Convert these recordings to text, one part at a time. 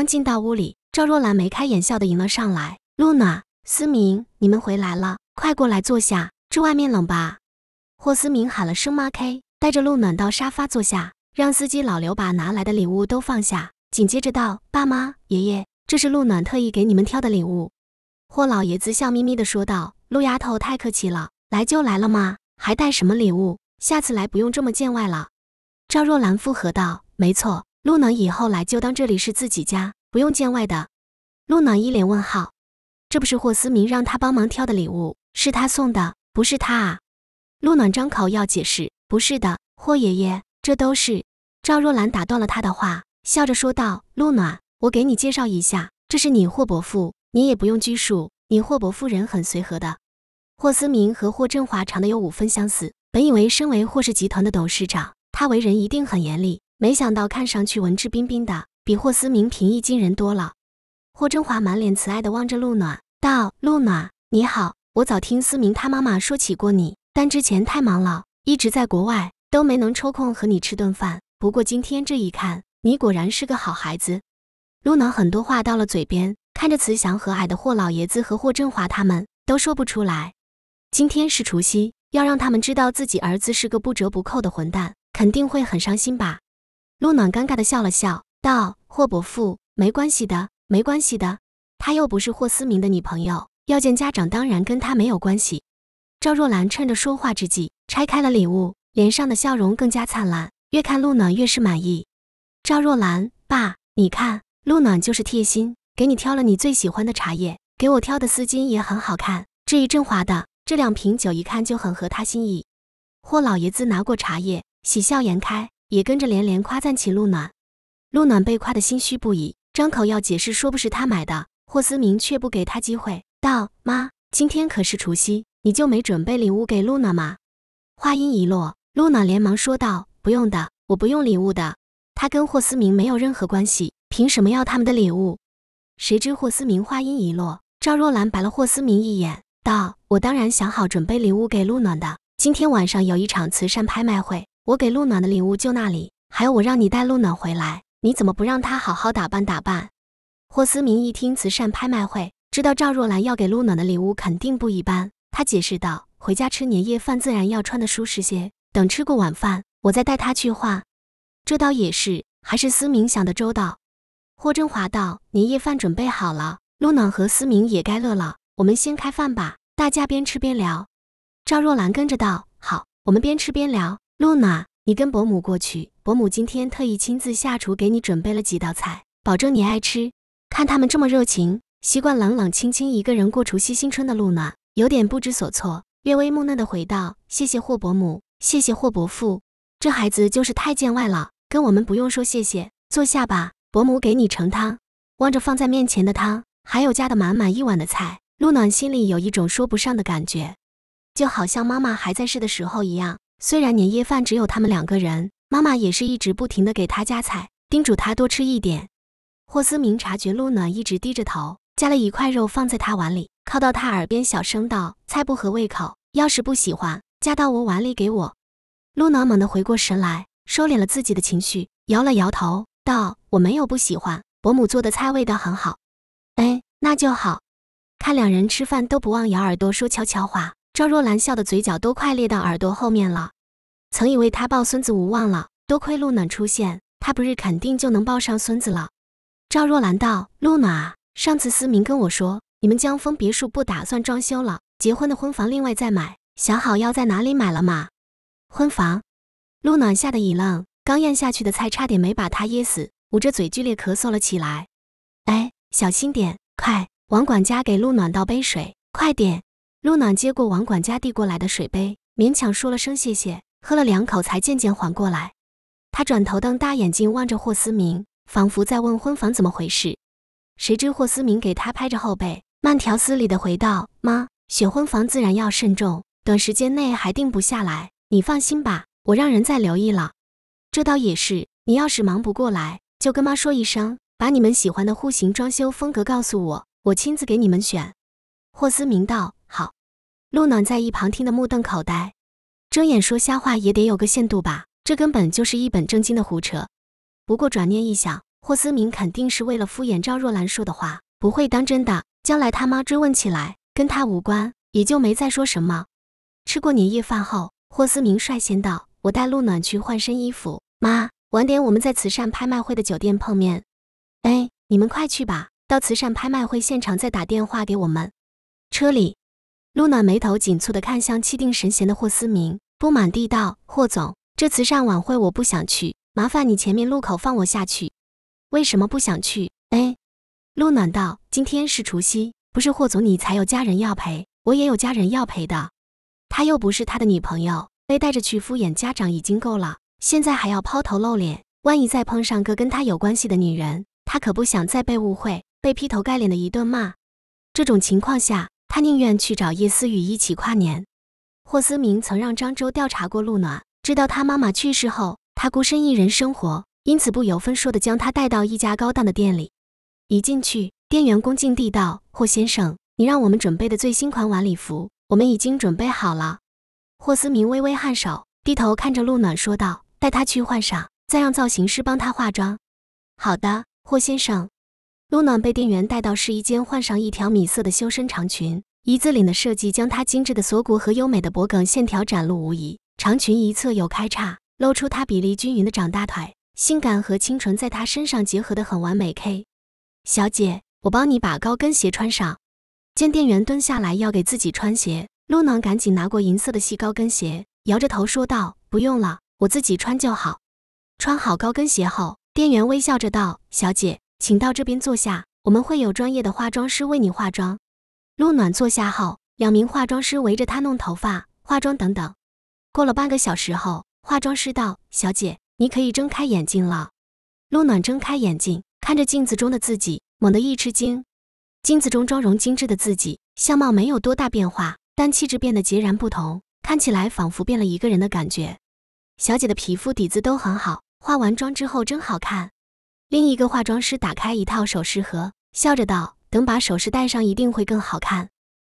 刚进到屋里，赵若兰眉开眼笑的迎了上来：“陆暖，思明，你们回来了，快过来坐下，这外面冷吧？”霍思明喊了声“妈 K”，带着陆暖到沙发坐下，让司机老刘把拿来的礼物都放下，紧接着道：“爸妈，爷爷，这是陆暖特意给你们挑的礼物。”霍老爷子笑眯眯地说道：“陆丫头太客气了，来就来了嘛，还带什么礼物？下次来不用这么见外了。”赵若兰附和道：“没错。”陆暖以后来就当这里是自己家，不用见外的。陆暖一脸问号，这不是霍思明让他帮忙挑的礼物，是他送的，不是他啊！陆暖张口要解释，不是的，霍爷爷，这都是……赵若兰打断了他的话，笑着说：道陆暖，我给你介绍一下，这是你霍伯父，你也不用拘束，你霍伯夫人很随和的。霍思明和霍振华长得有五分相似，本以为身为霍氏集团的董事长，他为人一定很严厉。没想到看上去文质彬彬的，比霍思明平易近人多了。霍振华满脸慈爱地望着陆暖，道：“陆暖，你好，我早听思明他妈妈说起过你，但之前太忙了，一直在国外，都没能抽空和你吃顿饭。不过今天这一看，你果然是个好孩子。”陆暖很多话到了嘴边，看着慈祥和蔼的霍老爷子和霍振华，他们都说不出来。今天是除夕，要让他们知道自己儿子是个不折不扣的混蛋，肯定会很伤心吧。陆暖尴尬的笑了笑，道：“霍伯父，没关系的，没关系的。她又不是霍思明的女朋友，要见家长，当然跟他没有关系。”赵若兰趁着说话之际拆开了礼物，脸上的笑容更加灿烂。越看陆暖越是满意。赵若兰，爸，你看，陆暖就是贴心，给你挑了你最喜欢的茶叶，给我挑的丝巾也很好看。至于振华的这两瓶酒，一看就很合他心意。霍老爷子拿过茶叶，喜笑颜开。也跟着连连夸赞起陆暖，陆暖被夸的心虚不已，张口要解释说不是他买的，霍思明却不给他机会，道：“妈，今天可是除夕，你就没准备礼物给陆暖吗？”话音一落，陆暖连忙说道：“不用的，我不用礼物的，他跟霍思明没有任何关系，凭什么要他们的礼物？”谁知霍思明话音一落，赵若兰白了霍思明一眼，道：“我当然想好准备礼物给陆暖的，今天晚上有一场慈善拍卖会。”我给陆暖的礼物就那里，还有我让你带陆暖回来，你怎么不让她好好打扮打扮？霍思明一听慈善拍卖会，知道赵若兰要给陆暖的礼物肯定不一般，他解释道：“回家吃年夜饭自然要穿的舒适些，等吃过晚饭，我再带她去换。”这倒也是，还是思明想的周到。霍振华道：“年夜饭准备好了，陆暖和思明也该乐了，我们先开饭吧，大家边吃边聊。”赵若兰跟着道：“好，我们边吃边聊。”露娜，你跟伯母过去。伯母今天特意亲自下厨，给你准备了几道菜，保证你爱吃。看他们这么热情，习惯冷冷清清一个人过除夕新春的露娜，有点不知所措，略微木讷的回道：“谢谢霍伯母，谢谢霍伯父。这孩子就是太见外了，跟我们不用说谢谢。坐下吧，伯母给你盛汤。”望着放在面前的汤，还有加的满满一碗的菜，露暖心里有一种说不上的感觉，就好像妈妈还在世的时候一样。虽然年夜饭只有他们两个人，妈妈也是一直不停的给他夹菜，叮嘱他多吃一点。霍思明察觉露暖一直低着头，夹了一块肉放在他碗里，靠到他耳边小声道：“菜不合胃口，要是不喜欢，夹到我碗里给我。”陆暖猛地回过神来，收敛了自己的情绪，摇了摇头道：“我没有不喜欢，伯母做的菜味道很好。”“哎，那就好。”看两人吃饭都不忘咬耳朵说悄悄话。赵若兰笑的嘴角都快裂到耳朵后面了。曾以为她抱孙子无望了，多亏陆暖出现，她不日肯定就能抱上孙子了。赵若兰道：“陆暖啊，上次思明跟我说，你们江峰别墅不打算装修了，结婚的婚房另外再买，想好要在哪里买了吗？”婚房。陆暖吓得一愣，刚咽下去的菜差点没把他噎死，捂着嘴剧烈咳嗽了起来。哎，小心点，快！王管家给陆暖倒杯水，快点。露暖接过王管家递过来的水杯，勉强说了声谢谢，喝了两口才渐渐缓过来。他转头瞪大眼睛望着霍思明，仿佛在问婚房怎么回事。谁知霍思明给他拍着后背，慢条斯理地回道：“妈，选婚房自然要慎重，短时间内还定不下来，你放心吧，我让人再留意了。这倒也是，你要是忙不过来，就跟妈说一声，把你们喜欢的户型、装修风格告诉我，我亲自给你们选。”霍思明道。陆暖在一旁听得目瞪口呆，睁眼说瞎话也得有个限度吧？这根本就是一本正经的胡扯。不过转念一想，霍思明肯定是为了敷衍赵若兰说的话，不会当真的。将来他妈追问起来，跟他无关，也就没再说什么。吃过年夜饭后，霍思明率先道：“我带陆暖去换身衣服。妈，晚点我们在慈善拍卖会的酒店碰面。哎，你们快去吧，到慈善拍卖会现场再打电话给我们。车里。陆暖眉头紧蹙地看向气定神闲的霍思明，不满地道：“霍总，这慈善晚会我不想去，麻烦你前面路口放我下去。”“为什么不想去？”“哎。”陆暖道：“今天是除夕，不是霍总你才有家人要陪，我也有家人要陪的。他又不是他的女朋友，被带着去敷衍家长已经够了，现在还要抛头露脸，万一再碰上个跟他有关系的女人，他可不想再被误会，被劈头盖脸的一顿骂。这种情况下。”他宁愿去找叶思雨一起跨年。霍思明曾让张周调查过陆暖，知道他妈妈去世后，他孤身一人生活，因此不由分说的将他带到一家高档的店里。一进去，店员恭敬地道：“霍先生，你让我们准备的最新款晚礼服，我们已经准备好了。”霍思明微微颔首，低头看着陆暖说道：“带他去换上，再让造型师帮他化妆。”“好的，霍先生。”露暖被店员带到试衣间，换上一条米色的修身长裙，一字领的设计将她精致的锁骨和优美的脖颈线条展露无遗。长裙一侧有开叉，露出她比例均匀的长大腿，性感和清纯在她身上结合的很完美。K 小姐，我帮你把高跟鞋穿上。见店员蹲下来要给自己穿鞋，露暖赶紧拿过银色的细高跟鞋，摇着头说道：“不用了，我自己穿就好。”穿好高跟鞋后，店员微笑着道：“小姐。”请到这边坐下，我们会有专业的化妆师为你化妆。陆暖坐下后，两名化妆师围着他弄头发、化妆等等。过了半个小时后，化妆师道：“小姐，你可以睁开眼睛了。”陆暖睁开眼睛，看着镜子中的自己，猛地一吃惊。镜子中妆容精致的自己，相貌没有多大变化，但气质变得截然不同，看起来仿佛变了一个人的感觉。小姐的皮肤底子都很好，化完妆之后真好看。另一个化妆师打开一套首饰盒，笑着道：“等把首饰戴上，一定会更好看。”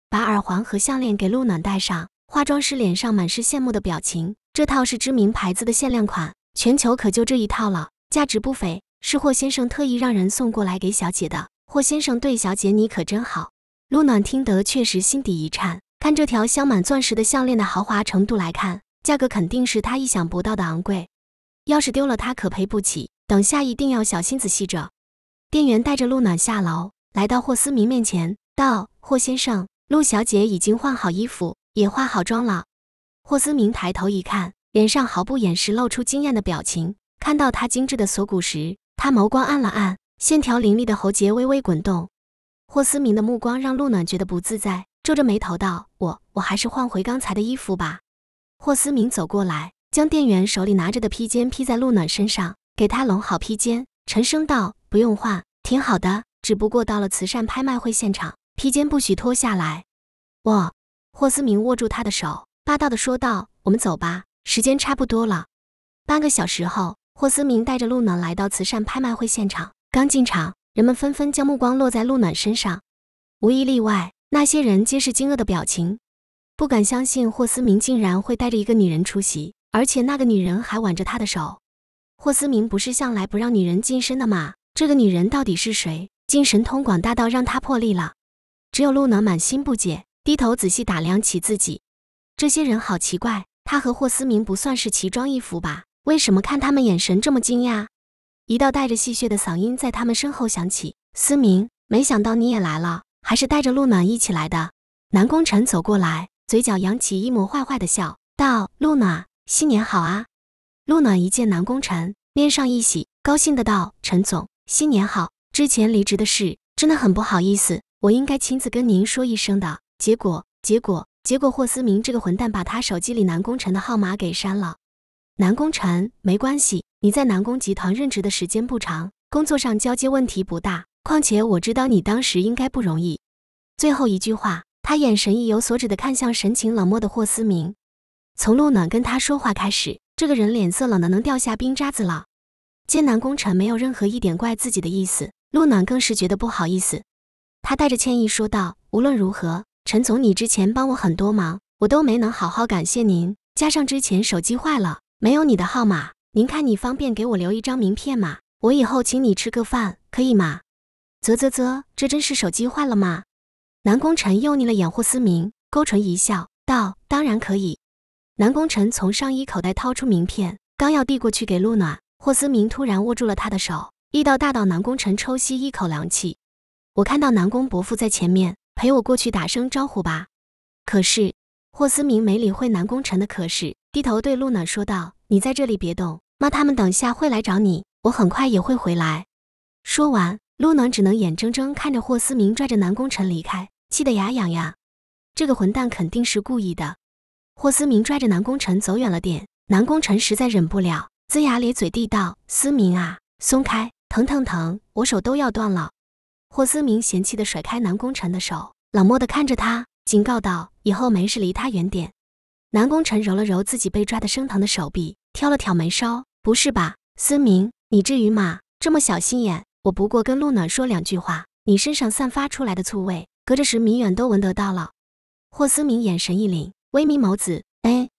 把耳环和项链给陆暖戴上，化妆师脸上满是羡慕的表情。这套是知名牌子的限量款，全球可就这一套了，价值不菲，是霍先生特意让人送过来给小姐的。霍先生对小姐你可真好。陆暖听得确实心底一颤。看这条镶满钻石的项链的豪华程度来看，价格肯定是她意想不到的昂贵。要是丢了，她可赔不起。等下一定要小心仔细着。店员带着陆暖下楼，来到霍思明面前，道：“霍先生，陆小姐已经换好衣服，也化好妆了。”霍思明抬头一看，脸上毫不掩饰露出惊艳的表情。看到她精致的锁骨时，他眸光暗了暗，线条凌厉的喉结微微滚动。霍思明的目光让陆暖觉得不自在，皱着眉头道：“我，我还是换回刚才的衣服吧。”霍思明走过来，将店员手里拿着的披肩披在陆暖身上。给他拢好披肩，沉声道：“不用换，挺好的。只不过到了慈善拍卖会现场，披肩不许脱下来。”哇，霍思明握住他的手，霸道的说道：“我们走吧，时间差不多了。”半个小时后，霍思明带着陆暖来到慈善拍卖会现场。刚进场，人们纷纷将目光落在陆暖身上，无一例外，那些人皆是惊愕的表情，不敢相信霍思明竟然会带着一个女人出席，而且那个女人还挽着他的手。霍思明不是向来不让女人近身的吗？这个女人到底是谁？精神通广大到让他破例了？只有陆暖满心不解，低头仔细打量起自己。这些人好奇怪，他和霍思明不算是奇装异服吧？为什么看他们眼神这么惊讶？一道带着戏谑的嗓音在他们身后响起：“思明，没想到你也来了，还是带着陆暖一起来的。”南宫晨走过来，嘴角扬起一抹坏坏的笑，道：“陆暖，新年好啊。”陆暖一见南宫晨，面上一喜，高兴的道：“陈总，新年好！之前离职的事，真的很不好意思，我应该亲自跟您说一声的。”结果，结果，结果，霍思明这个混蛋把他手机里南宫晨的号码给删了。南宫晨，没关系，你在南宫集团任职的时间不长，工作上交接问题不大。况且我知道你当时应该不容易。最后一句话，他眼神意有所指的看向神情冷漠的霍思明。从陆暖跟他说话开始。这个人脸色冷得能掉下冰渣子了。见南宫臣没有任何一点怪自己的意思，陆暖更是觉得不好意思。他带着歉意说道：“无论如何，陈总，你之前帮我很多忙，我都没能好好感谢您。加上之前手机坏了，没有你的号码，您看你方便给我留一张名片吗？我以后请你吃个饭，可以吗？”啧啧啧，这真是手机坏了吗？南宫辰又腻了掩护思明，勾唇一笑，道：“当然可以。”南宫辰从上衣口袋掏出名片，刚要递过去给陆暖，霍思明突然握住了他的手，力道大到南宫辰抽吸一口凉气。我看到南宫伯父在前面，陪我过去打声招呼吧。可是霍思明没理会南宫辰的可是，低头对陆暖说道：“你在这里别动，妈他们等下会来找你，我很快也会回来。”说完，陆暖只能眼睁睁看着霍思明拽着南宫辰离开，气得牙痒痒。这个混蛋肯定是故意的。霍思明拽着南宫辰走远了点，南宫辰实在忍不了，龇牙咧嘴地道：“思明啊，松开，疼疼疼，我手都要断了。”霍思明嫌弃地甩开南宫辰的手，冷漠地看着他，警告道：“以后没事离他远点。”南宫辰揉了揉自己被抓得生疼的手臂，挑了挑眉梢：“不是吧，思明，你至于吗？这么小心眼？我不过跟陆暖说两句话，你身上散发出来的醋味，隔着十米远都闻得到了。”霍思明眼神一凛。威名眸子，哎，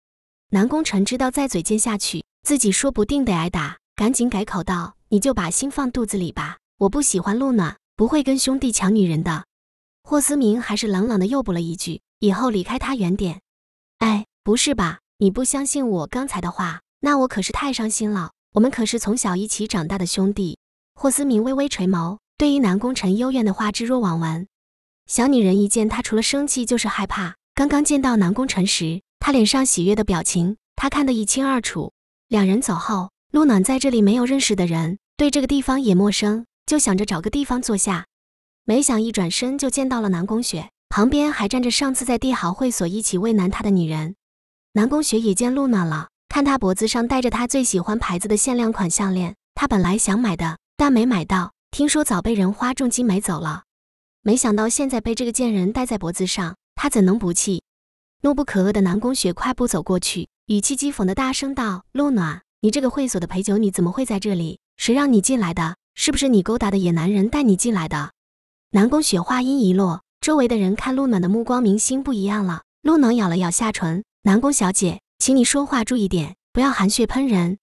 南宫辰知道再嘴贱下去，自己说不定得挨打，赶紧改口道：“你就把心放肚子里吧，我不喜欢陆暖，不会跟兄弟抢女人的。”霍思明还是冷冷的又补了一句：“以后离开他远点。”哎，不是吧？你不相信我刚才的话，那我可是太伤心了。我们可是从小一起长大的兄弟。霍思明微微垂眸，对于南宫臣幽怨的话置若罔闻。小女人一见他，除了生气就是害怕。刚刚见到南宫辰时，他脸上喜悦的表情，他看得一清二楚。两人走后，陆暖在这里没有认识的人，对这个地方也陌生，就想着找个地方坐下。没想一转身就见到了南宫雪，旁边还站着上次在帝豪会所一起为难他的女人。南宫雪也见陆暖了，看她脖子上戴着她最喜欢牌子的限量款项链，她本来想买的，但没买到，听说早被人花重金买走了，没想到现在被这个贱人戴在脖子上。他怎能不气？怒不可遏的南宫雪快步走过去，语气讥讽的大声道：“陆暖，你这个会所的陪酒女怎么会在这里？谁让你进来的？是不是你勾搭的野男人带你进来的？”南宫雪话音一落，周围的人看陆暖的目光明星不一样了。陆暖咬了咬下唇：“南宫小姐，请你说话注意点，不要含血喷人。”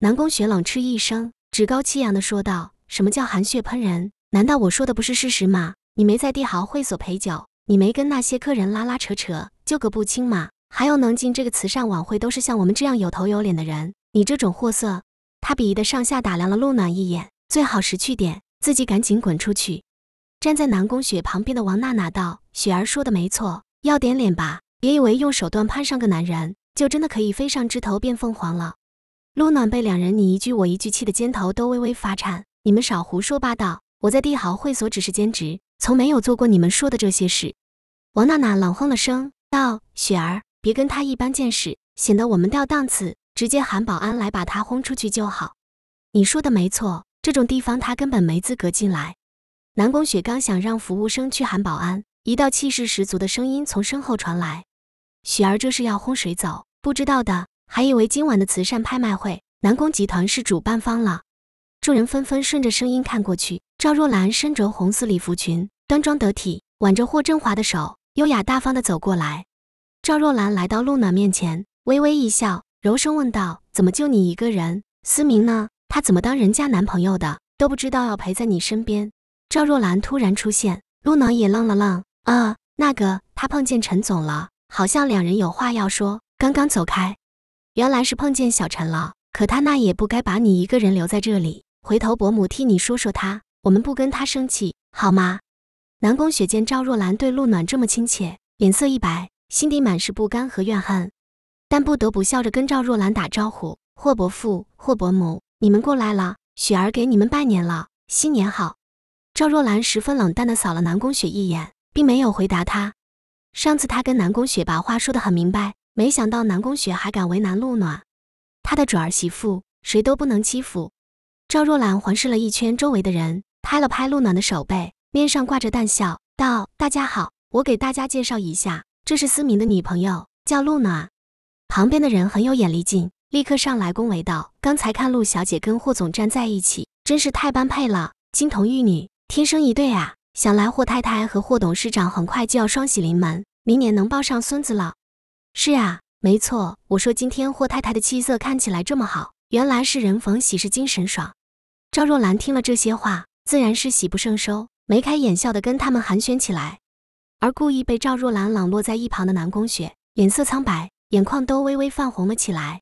南宫雪冷嗤一声，趾高气扬地说道：“什么叫含血喷人？难道我说的不是事实吗？你没在帝豪会所陪酒。”你没跟那些客人拉拉扯扯，纠葛不清吗？还有能进这个慈善晚会，都是像我们这样有头有脸的人。你这种货色，他鄙夷的上下打量了陆暖一眼，最好识趣点，自己赶紧滚出去。站在南宫雪旁边的王娜娜道：“雪儿说的没错，要点脸吧，别以为用手段攀上个男人，就真的可以飞上枝头变凤凰了。”陆暖被两人你一句我一句气的肩头都微微发颤，你们少胡说八道，我在帝豪会所只是兼职。从没有做过你们说的这些事。王娜娜冷哼了声，道：“雪儿，别跟他一般见识，显得我们掉档次，直接喊保安来把他轰出去就好。”你说的没错，这种地方他根本没资格进来。南宫雪刚想让服务生去喊保安，一道气势十足的声音从身后传来：“雪儿，这是要轰谁走？不知道的还以为今晚的慈善拍卖会南宫集团是主办方了。”众人纷纷顺着声音看过去。赵若兰身着红丝礼服裙，端庄得体，挽着霍振华的手，优雅大方地走过来。赵若兰来到陆暖面前，微微一笑，柔声问道：“怎么就你一个人？思明呢？他怎么当人家男朋友的都不知道要陪在你身边？”赵若兰突然出现，陆暖也愣了愣。啊，那个，他碰见陈总了，好像两人有话要说，刚刚走开。原来是碰见小陈了，可他那也不该把你一个人留在这里。回头伯母替你说说他。我们不跟他生气，好吗？南宫雪见赵若兰对陆暖这么亲切，脸色一白，心底满是不甘和怨恨，但不得不笑着跟赵若兰打招呼：“霍伯父、霍伯母，你们过来了，雪儿给你们拜年了，新年好。”赵若兰十分冷淡地扫了南宫雪一眼，并没有回答她。上次她跟南宫雪把话说得很明白，没想到南宫雪还敢为难陆暖，她的准儿媳妇谁都不能欺负。赵若兰环视了一圈周围的人。拍了拍陆暖的手背，面上挂着淡笑，道：“大家好，我给大家介绍一下，这是思明的女朋友，叫陆暖。”旁边的人很有眼力劲，立刻上来恭维道：“刚才看陆小姐跟霍总站在一起，真是太般配了，金童玉女，天生一对啊！想来霍太太和霍董事长很快就要双喜临门，明年能抱上孙子了。”“是啊，没错，我说今天霍太太的气色看起来这么好，原来是人逢喜事精神爽。”赵若兰听了这些话。自然是喜不胜收，眉开眼笑的跟他们寒暄起来。而故意被赵若兰冷落在一旁的南宫雪，脸色苍白，眼眶都微微泛红了起来。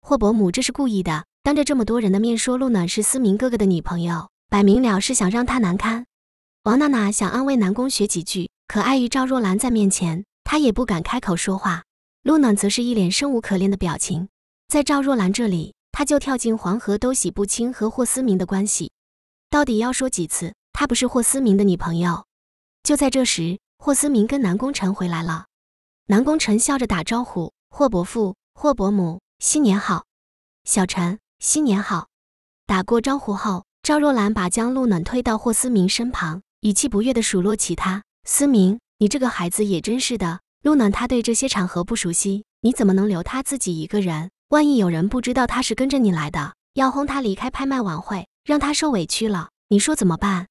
霍伯母这是故意的，当着这么多人的面说陆暖是思明哥哥的女朋友，摆明了是想让她难堪。王娜娜想安慰南宫雪几句，可碍于赵若兰在面前，她也不敢开口说话。陆暖则是一脸生无可恋的表情，在赵若兰这里，她就跳进黄河都洗不清和霍思明的关系。到底要说几次？她不是霍思明的女朋友。就在这时，霍思明跟南宫辰回来了。南宫辰笑着打招呼：“霍伯父，霍伯母，新年好！小陈，新年好！”打过招呼后，赵若兰把将露暖推到霍思明身旁，语气不悦地数落起他：“思明，你这个孩子也真是的。露暖他对这些场合不熟悉，你怎么能留他自己一个人？万一有人不知道他是跟着你来的，要轰他离开拍卖晚会。”让他受委屈了，你说怎么办？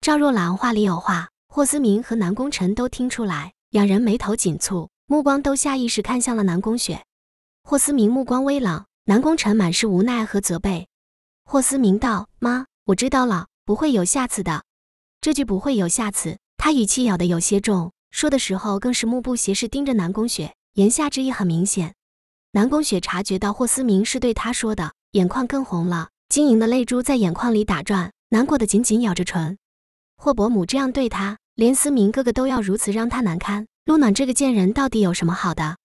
赵若兰话里有话，霍思明和南宫辰都听出来，两人眉头紧蹙，目光都下意识看向了南宫雪。霍思明目光微冷，南宫辰满是无奈和责备。霍思明道：“妈，我知道了，不会有下次的。”这句“不会有下次”，他语气咬得有些重，说的时候更是目不斜视盯着南宫雪，言下之意很明显。南宫雪察觉到霍思明是对他说的，眼眶更红了。晶莹的泪珠在眼眶里打转，难过的紧紧咬着唇。霍伯母这样对他，连思明哥哥都要如此让他难堪。陆暖这个贱人到底有什么好的？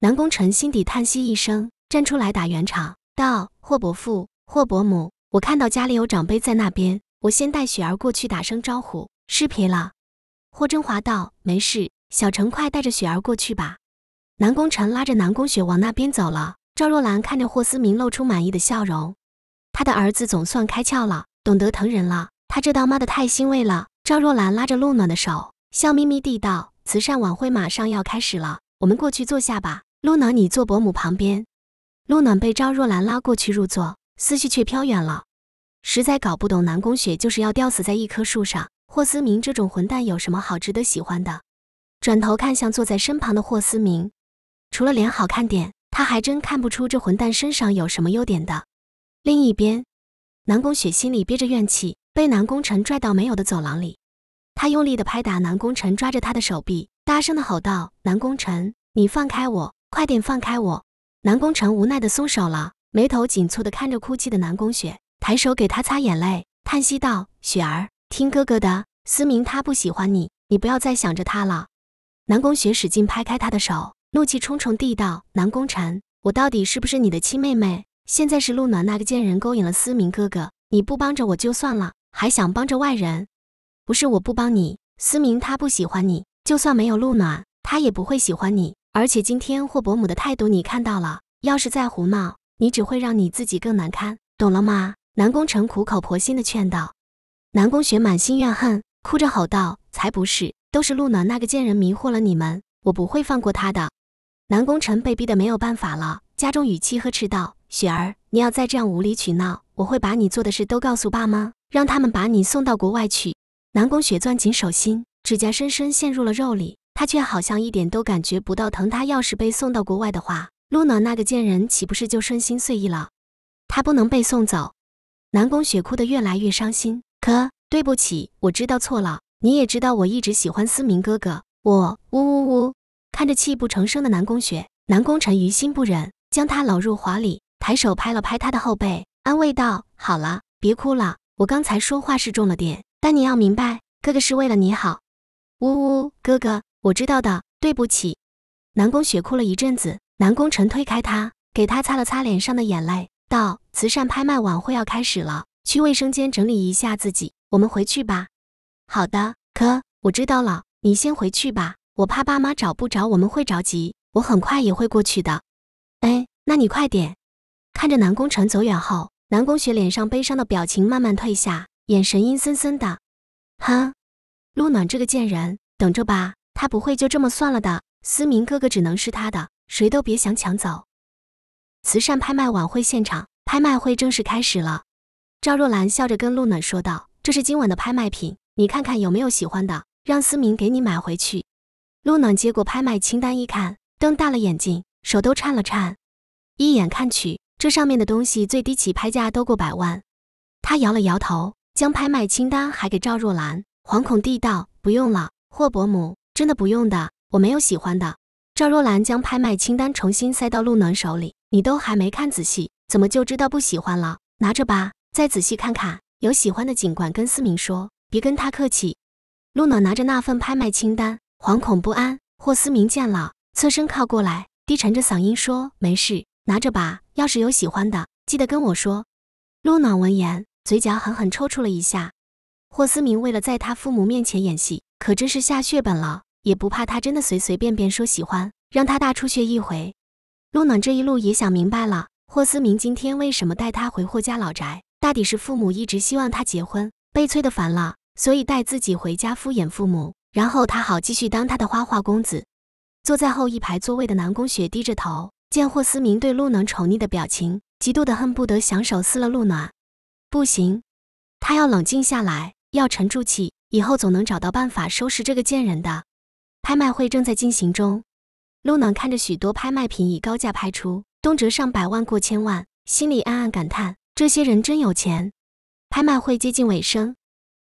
南宫辰心底叹息一声，站出来打圆场道：“霍伯父，霍伯母，我看到家里有长辈在那边，我先带雪儿过去打声招呼，失陪了。”霍振华道：“没事，小陈，快带着雪儿过去吧。”南宫辰拉着南宫雪往那边走了。赵若兰看着霍思明，露出满意的笑容。他的儿子总算开窍了，懂得疼人了。他这当妈的太欣慰了。赵若兰拉着陆暖的手，笑眯眯地道：“慈善晚会马上要开始了，我们过去坐下吧。陆暖，你坐伯母旁边。”陆暖被赵若兰拉过去入座，思绪却飘远了。实在搞不懂，南宫雪就是要吊死在一棵树上。霍思明这种混蛋有什么好值得喜欢的？转头看向坐在身旁的霍思明，除了脸好看点，他还真看不出这混蛋身上有什么优点的。另一边，南宫雪心里憋着怨气，被南宫辰拽到没有的走廊里。她用力的拍打南宫辰抓着他的手臂，大声的吼道：“南宫辰，你放开我，快点放开我！”南宫辰无奈的松手了，眉头紧蹙的看着哭泣的南宫雪，抬手给她擦眼泪，叹息道：“雪儿，听哥哥的，思明他不喜欢你，你不要再想着他了。”南宫雪使劲拍开他的手，怒气冲冲地道：“南宫辰，我到底是不是你的亲妹妹？”现在是陆暖那个贱人勾引了思明哥哥，你不帮着我就算了，还想帮着外人？不是我不帮你，思明他不喜欢你，就算没有陆暖，他也不会喜欢你。而且今天霍伯母的态度你看到了，要是再胡闹，你只会让你自己更难堪，懂了吗？南宫城苦口婆心的劝道。南宫雪满心怨恨，哭着吼道：“才不是，都是陆暖那个贱人迷惑了你们，我不会放过他的。”南宫城被逼得没有办法了，加重语气呵斥道。雪儿，你要再这样无理取闹，我会把你做的事都告诉爸妈，让他们把你送到国外去。南宫雪攥紧手心，指甲深深陷入了肉里，她却好像一点都感觉不到疼。她要是被送到国外的话，露娜那个贱人岂不是就顺心遂意了？她不能被送走。南宫雪哭得越来越伤心。可对不起，我知道错了。你也知道我一直喜欢思明哥哥。我呜呜呜。看着泣不成声的南宫雪，南宫晨于心不忍，将她搂入怀里。抬手拍了拍他的后背，安慰道：“好了，别哭了。我刚才说话是重了点，但你要明白，哥哥是为了你好。”呜呜，哥哥，我知道的，对不起。南宫雪哭了一阵子，南宫晨推开他，给他擦了擦脸上的眼泪，道：“慈善拍卖晚会要开始了，去卫生间整理一下自己。我们回去吧。”好的，哥，我知道了。你先回去吧，我怕爸妈找不着，我们会着急。我很快也会过去的。哎，那你快点。看着南宫晨走远后，南宫雪脸上悲伤的表情慢慢褪下，眼神阴森森的。哼，陆暖这个贱人，等着吧，他不会就这么算了的。思明哥哥只能是他的，谁都别想抢走。慈善拍卖晚会现场，拍卖会正式开始了。赵若兰笑着跟陆暖说道：“这是今晚的拍卖品，你看看有没有喜欢的，让思明给你买回去。”陆暖接过拍卖清单一看，瞪大了眼睛，手都颤了颤，一眼看去。这上面的东西最低起拍价都过百万，他摇了摇头，将拍卖清单还给赵若兰，惶恐地道：“不用了，霍伯母，真的不用的，我没有喜欢的。”赵若兰将拍卖清单重新塞到陆暖手里：“你都还没看仔细，怎么就知道不喜欢了？拿着吧，再仔细看看，有喜欢的尽管跟思明说，别跟他客气。”陆暖拿着那份拍卖清单，惶恐不安。霍思明见了，侧身靠过来，低沉着嗓音说：“没事，拿着吧。”要是有喜欢的，记得跟我说。陆暖闻言，嘴角狠狠抽搐了一下。霍思明为了在他父母面前演戏，可真是下血本了，也不怕他真的随随便便说喜欢，让他大出血一回。陆暖这一路也想明白了，霍思明今天为什么带他回霍家老宅，大抵是父母一直希望他结婚，悲催的烦了，所以带自己回家敷衍父母，然后他好继续当他的花花公子。坐在后一排座位的南宫雪低着头。见霍思明对陆暖宠溺的表情，极度的恨不得想手撕了陆暖。不行，他要冷静下来，要沉住气，以后总能找到办法收拾这个贱人的。拍卖会正在进行中，陆暖看着许多拍卖品以高价拍出，动辄上百万、过千万，心里暗暗感叹：这些人真有钱。拍卖会接近尾声，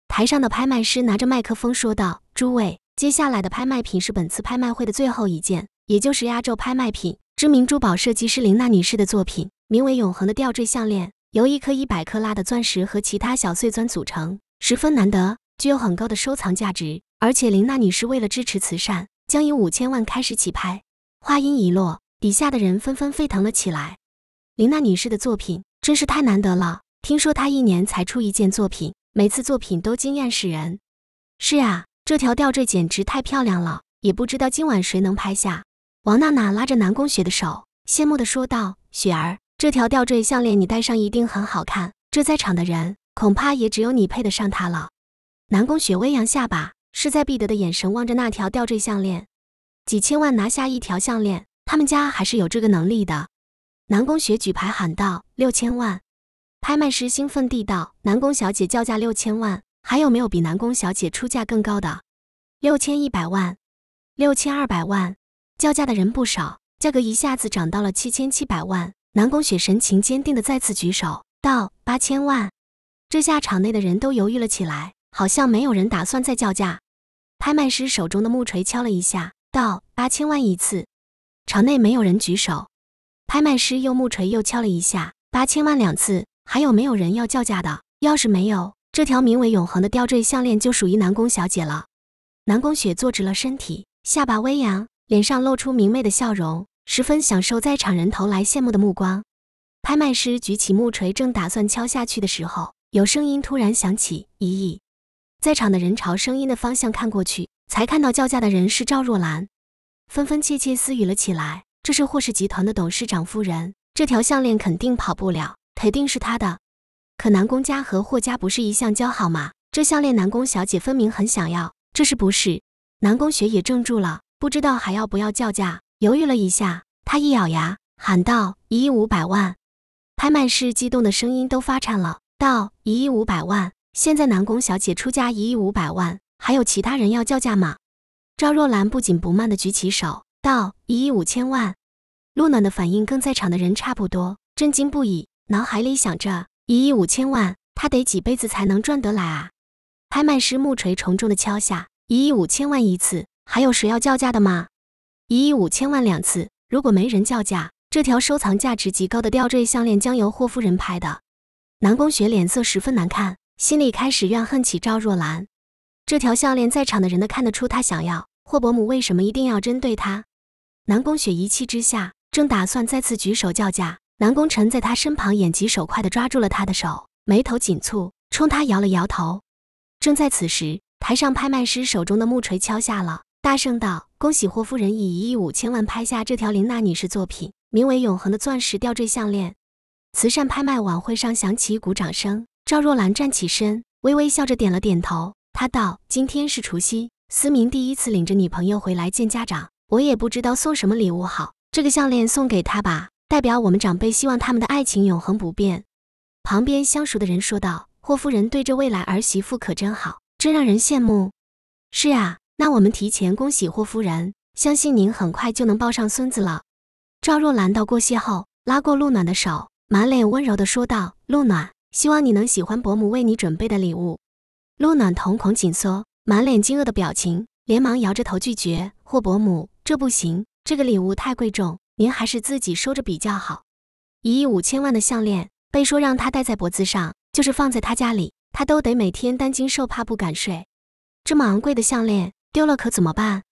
台上的拍卖师拿着麦克风说道：“诸位，接下来的拍卖品是本次拍卖会的最后一件，也就是压轴拍卖品。”知名珠宝设计师林娜女士的作品名为《永恒的吊坠项链》，由一颗一百克拉的钻石和其他小碎钻组成，十分难得，具有很高的收藏价值。而且林娜女士为了支持慈善，将以五千万开始起拍。话音一落，底下的人纷纷沸腾了起来。林娜女士的作品真是太难得了，听说她一年才出一件作品，每次作品都惊艳世人。是啊，这条吊坠简直太漂亮了，也不知道今晚谁能拍下。王娜娜拉着南宫雪的手，羡慕地说道：“雪儿，这条吊坠项链你戴上一定很好看。这在场的人，恐怕也只有你配得上它了。”南宫雪微扬下巴，势在必得的眼神望着那条吊坠项链。几千万拿下一条项链，他们家还是有这个能力的。南宫雪举牌喊道：“六千万！”拍卖师兴奋地道：“南宫小姐叫价六千万，还有没有比南宫小姐出价更高的？”“六千一百万。”“六千二百万。”叫价的人不少，价格一下子涨到了七千七百万。南宫雪神情坚定地再次举手，道：“八千万。”这下场内的人都犹豫了起来，好像没有人打算再叫价。拍卖师手中的木锤敲了一下，道：“八千万一次。”场内没有人举手。拍卖师又木锤又敲了一下，八千万两次。还有没有人要叫价的？要是没有，这条名为“永恒”的吊坠项链就属于南宫小姐了。南宫雪坐直了身体，下巴微扬。脸上露出明媚的笑容，十分享受在场人投来羡慕的目光。拍卖师举起木锤，正打算敲下去的时候，有声音突然响起：“一亿！”在场的人朝声音的方向看过去，才看到叫价的人是赵若兰，纷纷窃窃私语了起来：“这是霍氏集团的董事长夫人，这条项链肯定跑不了，肯定是她的。”可南宫家和霍家不是一向交好吗？这项链南宫小姐分明很想要，这是不是？南宫雪也怔住了。不知道还要不要叫价，犹豫了一下，他一咬牙喊道：“一亿五百万！”拍卖师激动的声音都发颤了，道：“一亿五百万！现在南宫小姐出价一亿五百万，还有其他人要叫价吗？”赵若兰不紧不慢地举起手，道：“一亿五千万。”陆暖的反应跟在场的人差不多，震惊不已，脑海里想着：“一亿五千万，他得几辈子才能赚得来啊！”拍卖师木锤重重地敲下：“一亿五千万一次。”还有谁要叫价的吗？一亿五千万两次。如果没人叫价，这条收藏价值极高的吊坠项链将由霍夫人拍的。南宫雪脸色十分难看，心里开始怨恨起赵若兰。这条项链在场的人都看得出她想要。霍伯母为什么一定要针对她？南宫雪一气之下，正打算再次举手叫价，南宫晨在她身旁眼疾手快地抓住了她的手，眉头紧蹙，冲她摇了摇头。正在此时，台上拍卖师手中的木锤敲下了。大圣道：“恭喜霍夫人以一亿五千万拍下这条琳娜女士作品，名为《永恒的钻石吊坠项链》。”慈善拍卖晚会上响起鼓掌声。赵若兰站起身，微微笑着点了点头。她道：“今天是除夕，思明第一次领着女朋友回来见家长，我也不知道送什么礼物好。这个项链送给她吧，代表我们长辈希望他们的爱情永恒不变。”旁边相熟的人说道：“霍夫人对这未来儿媳妇可真好，真让人羡慕。”“是啊。”那我们提前恭喜霍夫人，相信您很快就能抱上孙子了。赵若兰道过谢后，拉过陆暖的手，满脸温柔地说道：“陆暖，希望你能喜欢伯母为你准备的礼物。”陆暖瞳孔紧缩，满脸惊愕的表情，连忙摇着头拒绝：“霍伯母，这不行，这个礼物太贵重，您还是自己收着比较好。一亿五千万的项链，被说让她戴在脖子上，就是放在她家里，她都得每天担惊受怕，不敢睡。这么昂贵的项链。”丢了可怎么办？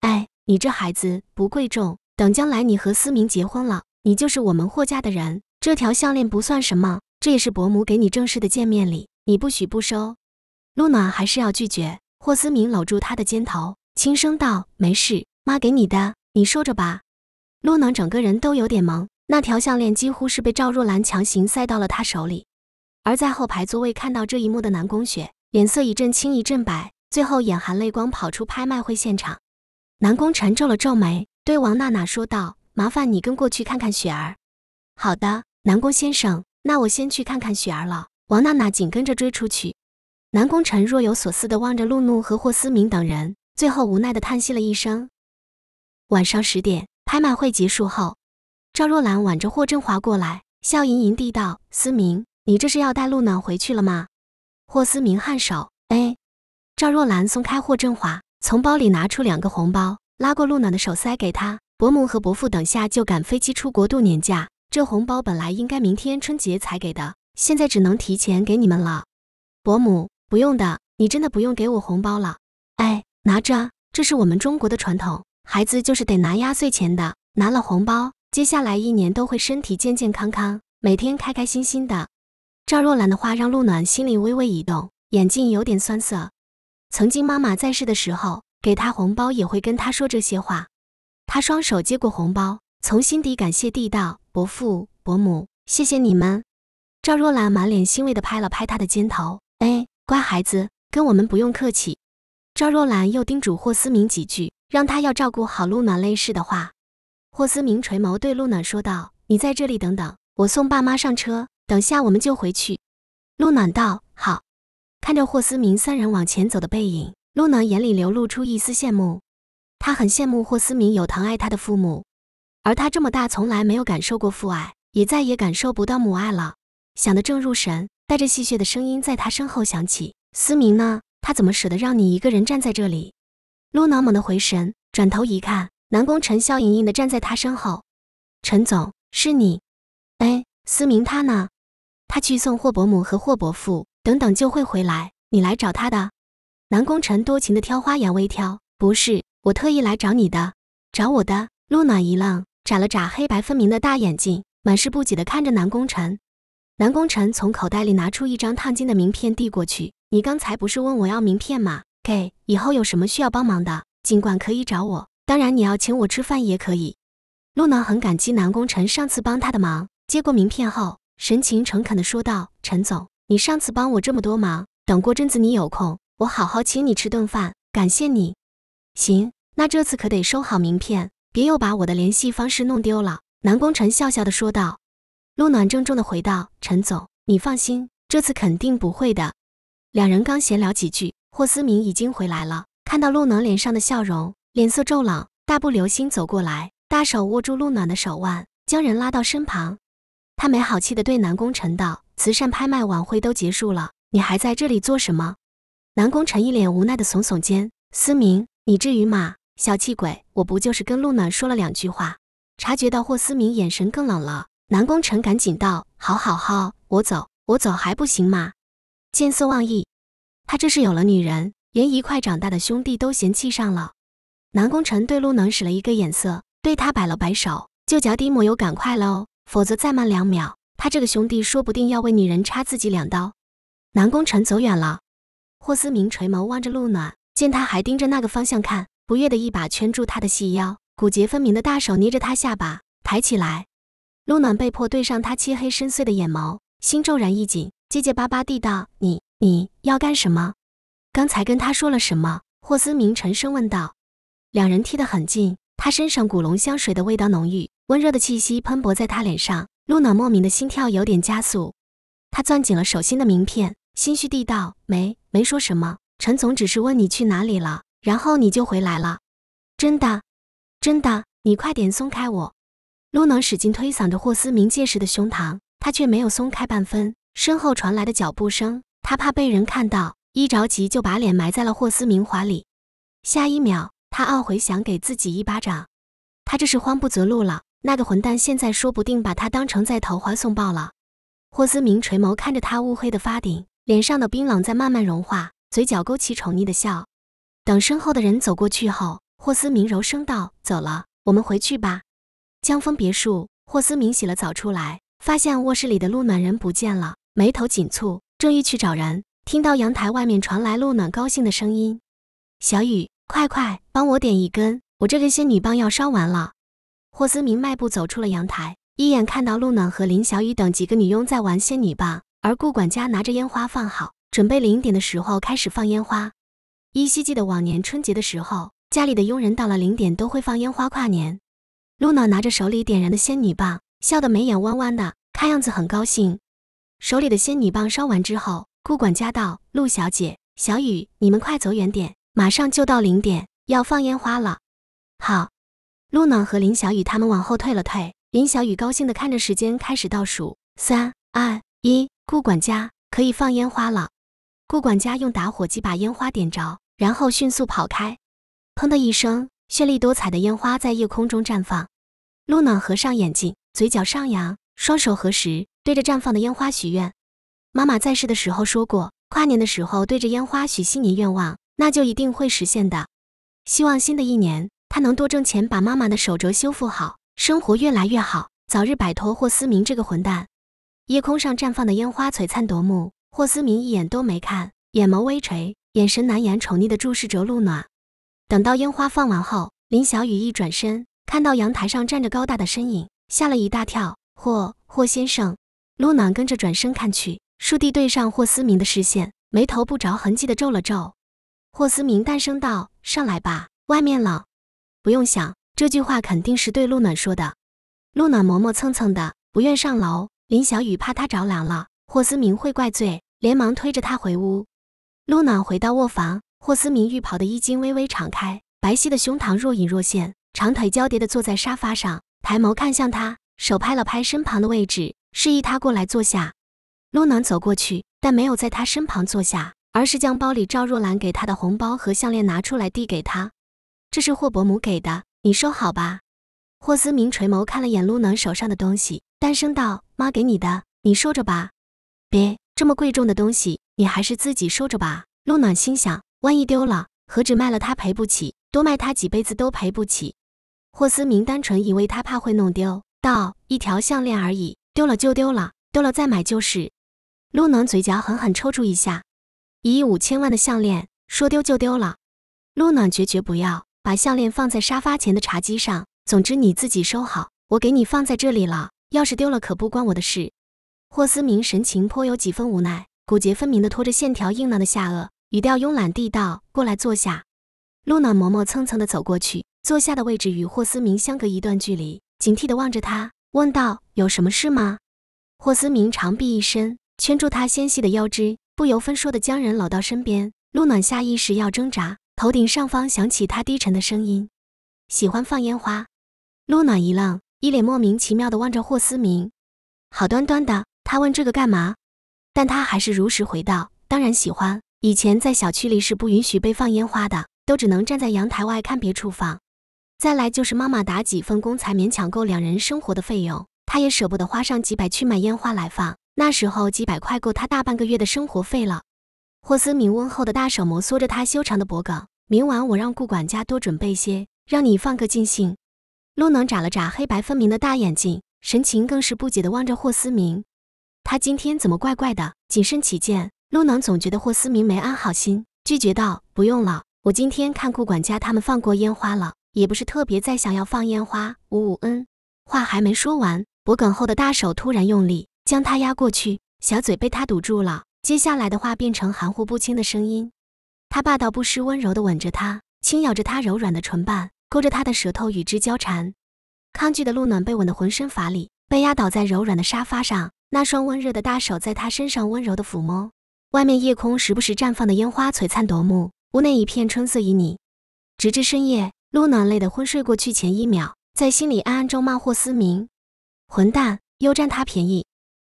哎，你这孩子不贵重，等将来你和思明结婚了，你就是我们霍家的人。这条项链不算什么，这也是伯母给你正式的见面礼，你不许不收。陆暖还是要拒绝，霍思明搂住她的肩头，轻声道：“没事，妈给你的，你收着吧。”陆暖整个人都有点懵，那条项链几乎是被赵若兰强行塞到了她手里。而在后排座位看到这一幕的南宫雪，脸色一阵青一阵白。最后，眼含泪光跑出拍卖会现场。南宫辰皱了皱眉，对王娜娜说道：“麻烦你跟过去看看雪儿。”“好的，南宫先生，那我先去看看雪儿了。”王娜娜紧跟着追出去。南宫辰若有所思地望着陆怒和霍思明等人，最后无奈地叹息了一声。晚上十点，拍卖会结束后，赵若兰挽着霍振华过来，笑盈盈地道：“思明，你这是要带陆暖回去了吗？”霍思明颔首：“哎。”赵若兰松开霍振华，从包里拿出两个红包，拉过陆暖的手塞给他。伯母和伯父等下就赶飞机出国度年假，这红包本来应该明天春节才给的，现在只能提前给你们了。伯母，不用的，你真的不用给我红包了。哎，拿着，这是我们中国的传统，孩子就是得拿压岁钱的。拿了红包，接下来一年都会身体健健康康，每天开开心心的。赵若兰的话让陆暖心里微微一动，眼睛有点酸涩。曾经妈妈在世的时候，给他红包也会跟他说这些话。他双手接过红包，从心底感谢地道：“伯父伯母，谢谢你们。”赵若兰满脸欣慰地拍了拍他的肩头：“哎，乖孩子，跟我们不用客气。”赵若兰又叮嘱霍思明几句，让他要照顾好陆暖。类似的话，霍思明垂眸对陆暖说道：“你在这里等等，我送爸妈上车，等下我们就回去。”陆暖道：“好。”看着霍思明三人往前走的背影，露娜眼里流露出一丝羡慕。她很羡慕霍思明有疼爱他的父母，而她这么大，从来没有感受过父爱，也再也感受不到母爱了。想得正入神，带着戏谑的声音在他身后响起：“思明呢？他怎么舍得让你一个人站在这里？”露娜猛地回神，转头一看，南宫晨笑盈盈地站在他身后。“陈总，是你？哎，思明他呢？他去送霍伯母和霍伯父。”等等就会回来，你来找他的。南宫辰多情的挑花眼，微挑，不是我特意来找你的，找我的。陆暖一愣，眨了眨黑白分明的大眼睛，满是不解的看着南宫辰。南宫辰从口袋里拿出一张烫金的名片递过去：“你刚才不是问我要名片吗？给，以后有什么需要帮忙的，尽管可以找我。当然，你要请我吃饭也可以。”陆暖很感激南宫辰上次帮他的忙，接过名片后，神情诚恳的说道：“陈总。”你上次帮我这么多忙，等过阵子你有空，我好好请你吃顿饭，感谢你。行，那这次可得收好名片，别又把我的联系方式弄丢了。”南宫辰笑笑的说道。陆暖郑重的回道：“陈总，你放心，这次肯定不会的。”两人刚闲聊几句，霍思明已经回来了。看到陆暖脸上的笑容，脸色骤冷，大步流星走过来，大手握住陆暖的手腕，将人拉到身旁。他没好气的对南宫辰道。慈善拍卖晚会都结束了，你还在这里做什么？南宫辰一脸无奈的耸耸肩。思明，你至于吗？小气鬼！我不就是跟陆暖说了两句话？察觉到霍思明眼神更冷了，南宫辰赶紧道：“好好好，我走，我走还不行吗？见色忘义，他这是有了女人，连一块长大的兄弟都嫌弃上了。”南宫辰对陆暖使了一个眼色，对他摆了摆手，就脚底抹油，赶快喽，否则再慢两秒。他这个兄弟说不定要为女人插自己两刀。南宫辰走远了，霍思明垂眸望着陆暖，见他还盯着那个方向看，不悦的一把圈住他的细腰，骨节分明的大手捏着他下巴抬起来。陆暖被迫对上他漆黑深邃的眼眸，心骤然一紧，结结巴巴地道：“你你要干什么？刚才跟他说了什么？”霍思明沉声问道。两人贴得很近，他身上古龙香水的味道浓郁，温热的气息喷薄在他脸上。露娜莫名的心跳有点加速，她攥紧了手心的名片，心虚地道：“没没说什么，陈总只是问你去哪里了，然后你就回来了，真的，真的，你快点松开我！”露娜使劲推搡着霍思明结实的胸膛，他却没有松开半分。身后传来的脚步声，他怕被人看到，一着急就把脸埋在了霍思明怀里。下一秒，他懊悔想给自己一巴掌，他这是慌不择路了。那个混蛋现在说不定把他当成在投怀送抱了。霍思明垂眸看着他乌黑的发顶，脸上的冰冷在慢慢融化，嘴角勾起宠溺的笑。等身后的人走过去后，霍思明柔声道：“走了，我们回去吧。”江峰别墅，霍思明洗了澡出来，发现卧室里的陆暖人不见了，眉头紧蹙，正欲去找人，听到阳台外面传来陆暖高兴的声音：“小雨，快快帮我点一根，我这根仙女棒要烧完了。”霍思明迈步走出了阳台，一眼看到陆暖和林小雨等几个女佣在玩仙女棒，而顾管家拿着烟花放好，准备零点的时候开始放烟花。依稀记得往年春节的时候，家里的佣人到了零点都会放烟花跨年。陆暖拿着手里点燃的仙女棒，笑得眉眼弯弯的，看样子很高兴。手里的仙女棒烧完之后，顾管家道：“陆小姐，小雨，你们快走远点，马上就到零点，要放烟花了。”好。露暖和林小雨他们往后退了退，林小雨高兴地看着时间开始倒数：三、二、一。顾管家可以放烟花了。顾管家用打火机把烟花点着，然后迅速跑开。砰的一声，绚丽多彩的烟花在夜空中绽放。露暖合上眼睛，嘴角上扬，双手合十，对着绽放的烟花许愿。妈妈在世的时候说过，跨年的时候对着烟花许新年愿望，那就一定会实现的。希望新的一年。他能多挣钱，把妈妈的手镯修复好，生活越来越好，早日摆脱霍思明这个混蛋。夜空上绽放的烟花璀璨夺目，霍思明一眼都没看，眼眸微垂，眼神难掩宠溺的注视着陆暖。等到烟花放完后，林小雨一转身，看到阳台上站着高大的身影，吓了一大跳。霍霍先生，露暖跟着转身看去，倏地对上霍思明的视线，眉头不着痕迹的皱了皱。霍思明淡声道：“上来吧，外面冷。”不用想，这句话肯定是对陆暖说的。陆暖磨磨蹭蹭的，不愿上楼。林小雨怕她着凉了，霍思明会怪罪，连忙推着她回屋。陆暖回到卧房，霍思明浴袍的衣襟微微敞开，白皙的胸膛若隐若现，长腿交叠的坐在沙发上，抬眸看向他，手拍了拍身旁的位置，示意他过来坐下。陆暖走过去，但没有在他身旁坐下，而是将包里赵若兰给他的红包和项链拿出来递给他。这是霍伯母给的，你收好吧。霍思明垂眸看了眼陆暖手上的东西，单声道：“妈给你的，你收着吧。”别这么贵重的东西，你还是自己收着吧。陆暖心想，万一丢了，何止卖了他赔不起，多卖他几辈子都赔不起。霍思明单纯以为他怕会弄丢，道：“一条项链而已，丢了就丢了，丢了再买就是。”陆暖嘴角狠狠抽搐一下，一亿五千万的项链说丢就丢了，陆暖决绝不要。把项链放在沙发前的茶几上。总之你自己收好，我给你放在这里了。钥匙丢了可不关我的事。霍思明神情颇有几分无奈，骨节分明的拖着线条硬朗的下颚，语调慵懒地道：“过来坐下。”陆暖磨磨蹭蹭地走过去，坐下的位置与霍思明相隔一段距离，警惕地望着他，问道：“有什么事吗？”霍思明长臂一伸，圈住他纤细的腰肢，不由分说地将人搂到身边。陆暖下意识要挣扎。头顶上方响起他低沉的声音：“喜欢放烟花。”露暖一愣，一脸莫名其妙地望着霍思明。好端端的，他问这个干嘛？但他还是如实回道：“当然喜欢。以前在小区里是不允许被放烟花的，都只能站在阳台外看别处放。再来就是妈妈打几份工才勉强够两人生活的费用，他也舍不得花上几百去买烟花来放。那时候几百块够他大半个月的生活费了。”霍思明温厚的大手摩挲着他修长的脖梗。明晚我让顾管家多准备些，让你放个尽兴。陆能眨了眨黑白分明的大眼睛，神情更是不解地望着霍思明，他今天怎么怪怪的？谨慎起见，陆能总觉得霍思明没安好心，拒绝道：“不用了，我今天看顾管家他们放过烟花了，也不是特别再想要放烟花。”呜呜嗯，话还没说完，脖梗后的大手突然用力将他压过去，小嘴被他堵住了，接下来的话变成含糊不清的声音。他霸道不失温柔的吻着她，轻咬着她柔软的唇瓣，勾着她的舌头与之交缠。抗拒的陆暖被吻得浑身乏力，被压倒在柔软的沙发上。那双温热的大手在她身上温柔的抚摸。外面夜空时不时绽放的烟花璀璨夺目，屋内一片春色旖旎。直至深夜，陆暖累得昏睡过去前一秒，在心里暗暗咒骂霍思明：混蛋，又占他便宜。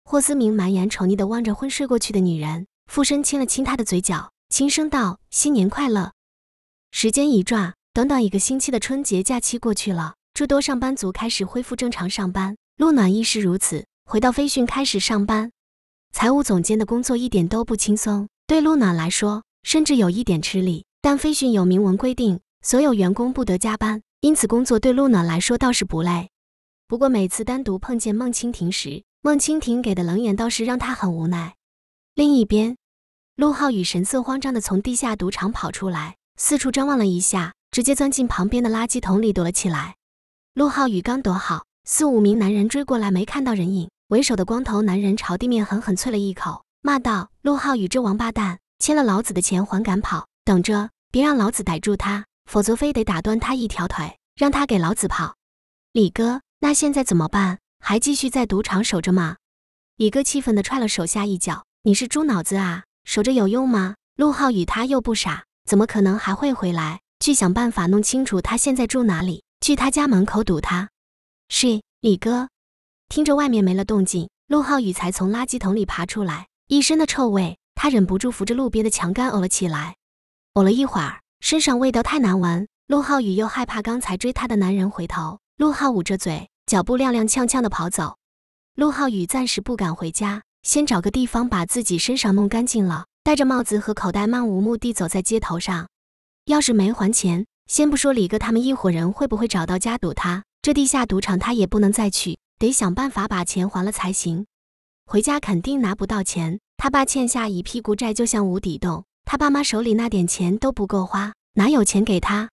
霍思明满眼宠溺的望着昏睡过去的女人，附身亲了亲她的嘴角。轻声道：“新年快乐。”时间一转，短短一个星期的春节假期过去了，诸多上班族开始恢复正常上班。陆暖亦是如此，回到飞讯开始上班。财务总监的工作一点都不轻松，对陆暖来说甚至有一点吃力。但飞讯有明文规定，所有员工不得加班，因此工作对陆暖来说倒是不累。不过每次单独碰见孟青婷时，孟青婷给的冷眼倒是让他很无奈。另一边。陆浩宇神色慌张地从地下赌场跑出来，四处张望了一下，直接钻进旁边的垃圾桶里躲了起来。陆浩宇刚躲好，四五名男人追过来，没看到人影。为首的光头男人朝地面狠狠啐了一口，骂道：“陆浩宇这王八蛋，欠了老子的钱还敢跑，等着别让老子逮住他，否则非得打断他一条腿，让他给老子跑。”李哥，那现在怎么办？还继续在赌场守着吗？李哥气愤地踹了手下一脚：“你是猪脑子啊！”守着有用吗？陆浩宇他又不傻，怎么可能还会回来？去想办法弄清楚他现在住哪里，去他家门口堵他。是李哥。听着外面没了动静，陆浩宇才从垃圾桶里爬出来，一身的臭味，他忍不住扶着路边的墙干呕了起来。呕了一会儿，身上味道太难闻，陆浩宇又害怕刚才追他的男人回头。陆浩捂着嘴，脚步踉踉跄跄的跑走。陆浩宇暂时不敢回家。先找个地方把自己身上弄干净了，戴着帽子和口袋，漫无目的走在街头上。要是没还钱，先不说李哥他们一伙人会不会找到家堵他，这地下赌场他也不能再去，得想办法把钱还了才行。回家肯定拿不到钱，他爸欠下一屁股债，就像无底洞，他爸妈手里那点钱都不够花，哪有钱给他？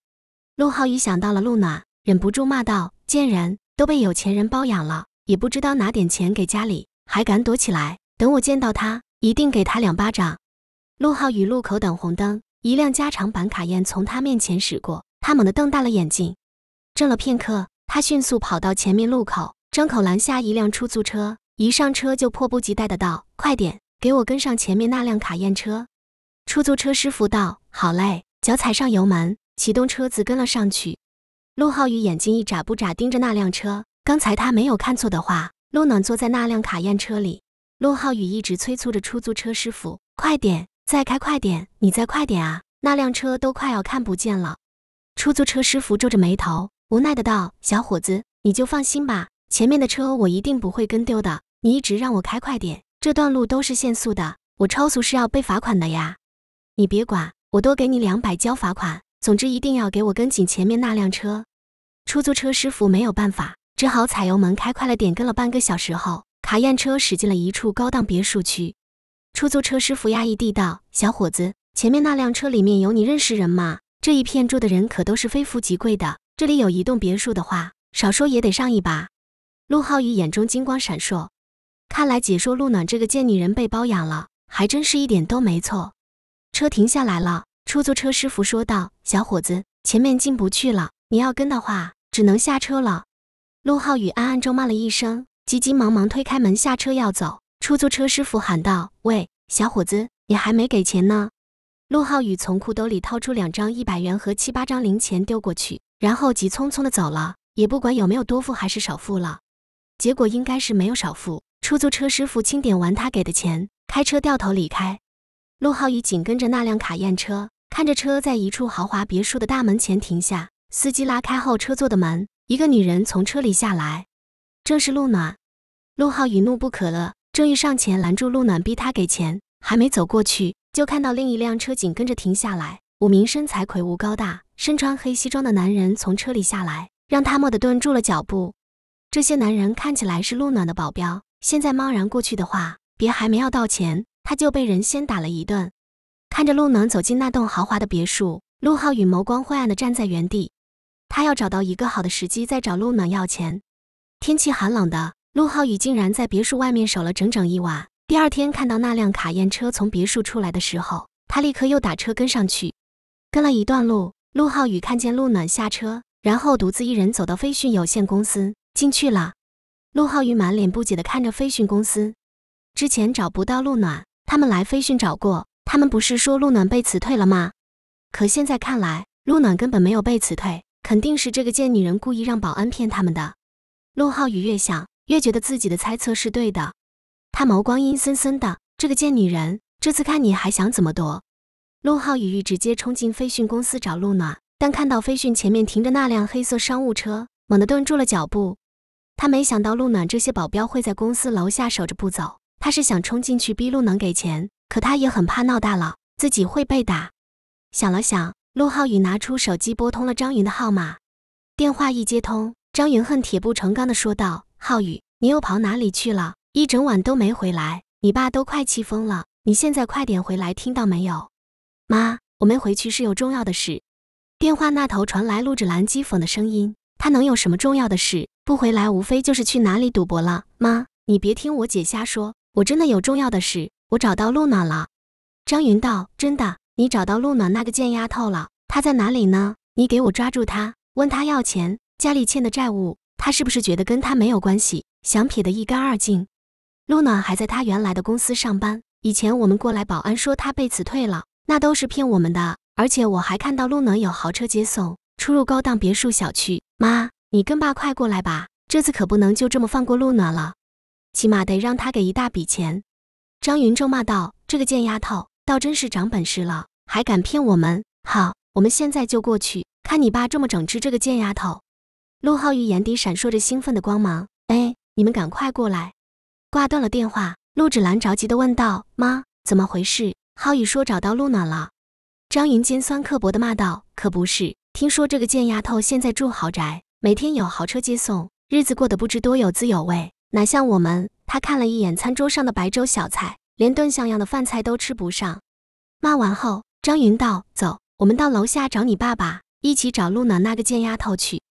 陆浩宇想到了陆暖，忍不住骂道：“贱人，都被有钱人包养了，也不知道拿点钱给家里，还敢躲起来！”等我见到他，一定给他两巴掌。陆浩宇路口等红灯，一辆加长版卡宴从他面前驶过，他猛地瞪大了眼睛，怔了片刻，他迅速跑到前面路口，张口拦下一辆出租车，一上车就迫不及待的道：“快点，给我跟上前面那辆卡宴车。”出租车师傅道：“好嘞。”脚踩上油门，启动车子跟了上去。陆浩宇眼睛一眨不眨盯着那辆车，刚才他没有看错的话，陆暖坐在那辆卡宴车里。陆浩宇一直催促着出租车师傅：“快点，再开快点，你再快点啊！那辆车都快要看不见了。”出租车师傅皱着眉头，无奈的道：“小伙子，你就放心吧，前面的车我一定不会跟丢的。你一直让我开快点，这段路都是限速的，我超速是要被罚款的呀。你别管，我多给你两百交罚款。总之一定要给我跟紧前面那辆车。”出租车师傅没有办法，只好踩油门开快了点，跟了半个小时后。查验车驶进了一处高档别墅区，出租车师傅压抑地道：“小伙子，前面那辆车里面有你认识人吗？这一片住的人可都是非富即贵的。这里有一栋别墅的话，少说也得上亿吧。”陆浩宇眼中金光闪烁，看来解说陆暖这个贱女人被包养了，还真是一点都没错。车停下来了，出租车师傅说道：“小伙子，前面进不去了，你要跟的话，只能下车了。”陆浩宇暗暗咒骂了一声。急急忙忙推开门下车要走，出租车师傅喊道：“喂，小伙子，你还没给钱呢！”陆浩宇从裤兜里掏出两张一百元和七八张零钱丢过去，然后急匆匆的走了，也不管有没有多付还是少付了。结果应该是没有少付。出租车师傅清点完他给的钱，开车掉头离开。陆浩宇紧跟着那辆卡宴车，看着车在一处豪华别墅的大门前停下，司机拉开后车座的门，一个女人从车里下来。正是陆暖，陆浩宇怒不可遏，正欲上前拦住陆暖，逼他给钱，还没走过去，就看到另一辆车紧跟着停下来。五名身材魁梧、高大、身穿黑西装的男人从车里下来，让他蓦地顿住了脚步。这些男人看起来是陆暖的保镖，现在贸然过去的话，别还没要到钱，他就被人先打了一顿。看着陆暖走进那栋豪华的别墅，陆浩宇眸光晦暗的站在原地，他要找到一个好的时机再找陆暖要钱。天气寒冷的陆浩宇竟然在别墅外面守了整整一晚。第二天看到那辆卡宴车从别墅出来的时候，他立刻又打车跟上去，跟了一段路。陆浩宇看见陆暖下车，然后独自一人走到飞讯有限公司，进去了。陆浩宇满脸不解的看着飞讯公司，之前找不到陆暖，他们来飞讯找过，他们不是说陆暖被辞退了吗？可现在看来，陆暖根本没有被辞退，肯定是这个贱女人故意让保安骗他们的。陆浩宇越想越觉得自己的猜测是对的，他眸光阴森森的。这个贱女人，这次看你还想怎么躲？陆浩宇欲直接冲进飞讯公司找陆暖，但看到飞讯前面停着那辆黑色商务车，猛地顿住了脚步。他没想到陆暖这些保镖会在公司楼下守着不走。他是想冲进去逼陆暖给钱，可他也很怕闹大了自己会被打。想了想，陆浩宇拿出手机拨通了张云的号码。电话一接通。张云恨铁不成钢地说道：“浩宇，你又跑哪里去了？一整晚都没回来，你爸都快气疯了。你现在快点回来，听到没有？妈，我没回去是有重要的事。”电话那头传来陆芷兰讥讽的声音：“他能有什么重要的事？不回来无非就是去哪里赌博了。”妈，你别听我姐瞎说，我真的有重要的事。我找到陆暖了。”张云道：“真的？你找到陆暖那个贱丫头了？她在哪里呢？你给我抓住她，问她要钱。”家里欠的债务，他是不是觉得跟他没有关系，想撇得一干二净？露娜还在他原来的公司上班。以前我们过来，保安说他被辞退了，那都是骗我们的。而且我还看到露娜有豪车接送，出入高档别墅小区。妈，你跟爸快过来吧，这次可不能就这么放过露娜了，起码得让她给一大笔钱。张云咒骂道：“这个贱丫头，倒真是长本事了，还敢骗我们！好，我们现在就过去，看你爸这么整治这个贱丫头。”陆浩宇眼底闪烁着兴奋的光芒，哎，你们赶快过来！挂断了电话，陆芷兰着急地问道：“妈，怎么回事？”浩宇说：“找到陆暖了。”张云尖酸刻薄地骂道：“可不是，听说这个贱丫头现在住豪宅，每天有豪车接送，日子过得不知多有滋有味，哪像我们？”他看了一眼餐桌上的白粥小菜，连顿像样的饭菜都吃不上。骂完后，张云道：“走，我们到楼下找你爸爸，一起找陆暖那个贱丫头去。”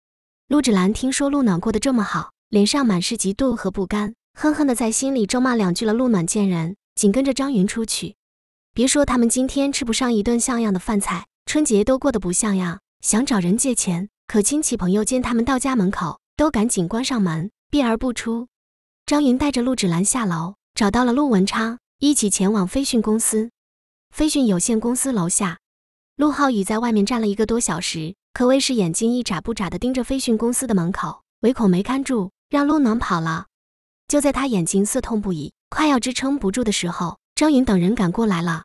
陆芷兰听说陆暖过得这么好，脸上满是嫉妒和不甘，恨恨的在心里咒骂两句了。陆暖贱人，紧跟着张云出去。别说他们今天吃不上一顿像样的饭菜，春节都过得不像样。想找人借钱，可亲戚朋友见他们到家门口，都赶紧关上门，避而不出。张云带着陆芷兰下楼，找到了陆文昌，一起前往飞讯公司。飞讯有限公司楼下，陆浩宇在外面站了一个多小时。可谓是眼睛一眨不眨的盯着飞讯公司的门口，唯恐没看住，让陆暖跑了。就在他眼睛涩痛不已，快要支撑不住的时候，张云等人赶过来了。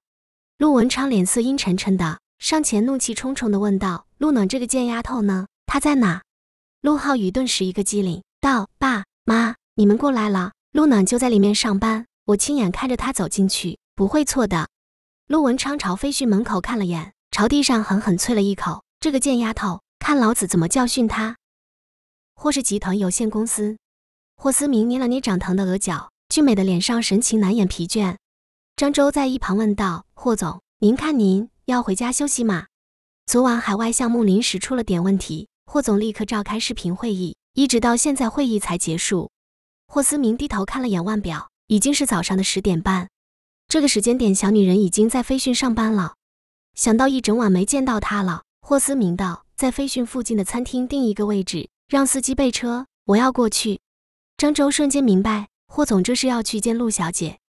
陆文昌脸色阴沉沉的上前，怒气冲冲的问道：“陆暖这个贱丫头呢？她在哪？”陆浩宇顿时一个机灵，道：“爸妈，你们过来了。陆暖就在里面上班，我亲眼看着她走进去，不会错的。”陆文昌朝飞讯门口看了眼，朝地上狠狠啐了一口。这个贱丫头，看老子怎么教训她！霍氏集团有限公司，霍思明捏了捏长疼的额角，俊美的脸上神情难掩疲倦。张周在一旁问道：“霍总，您看您要回家休息吗？昨晚海外项目临时出了点问题，霍总立刻召开视频会议，一直到现在会议才结束。”霍思明低头看了眼腕表，已经是早上的十点半。这个时间点，小女人已经在飞讯上班了。想到一整晚没见到她了。霍思明道：“在飞讯附近的餐厅定一个位置，让司机备车，我要过去。”张周瞬间明白，霍总这是要去见陆小姐，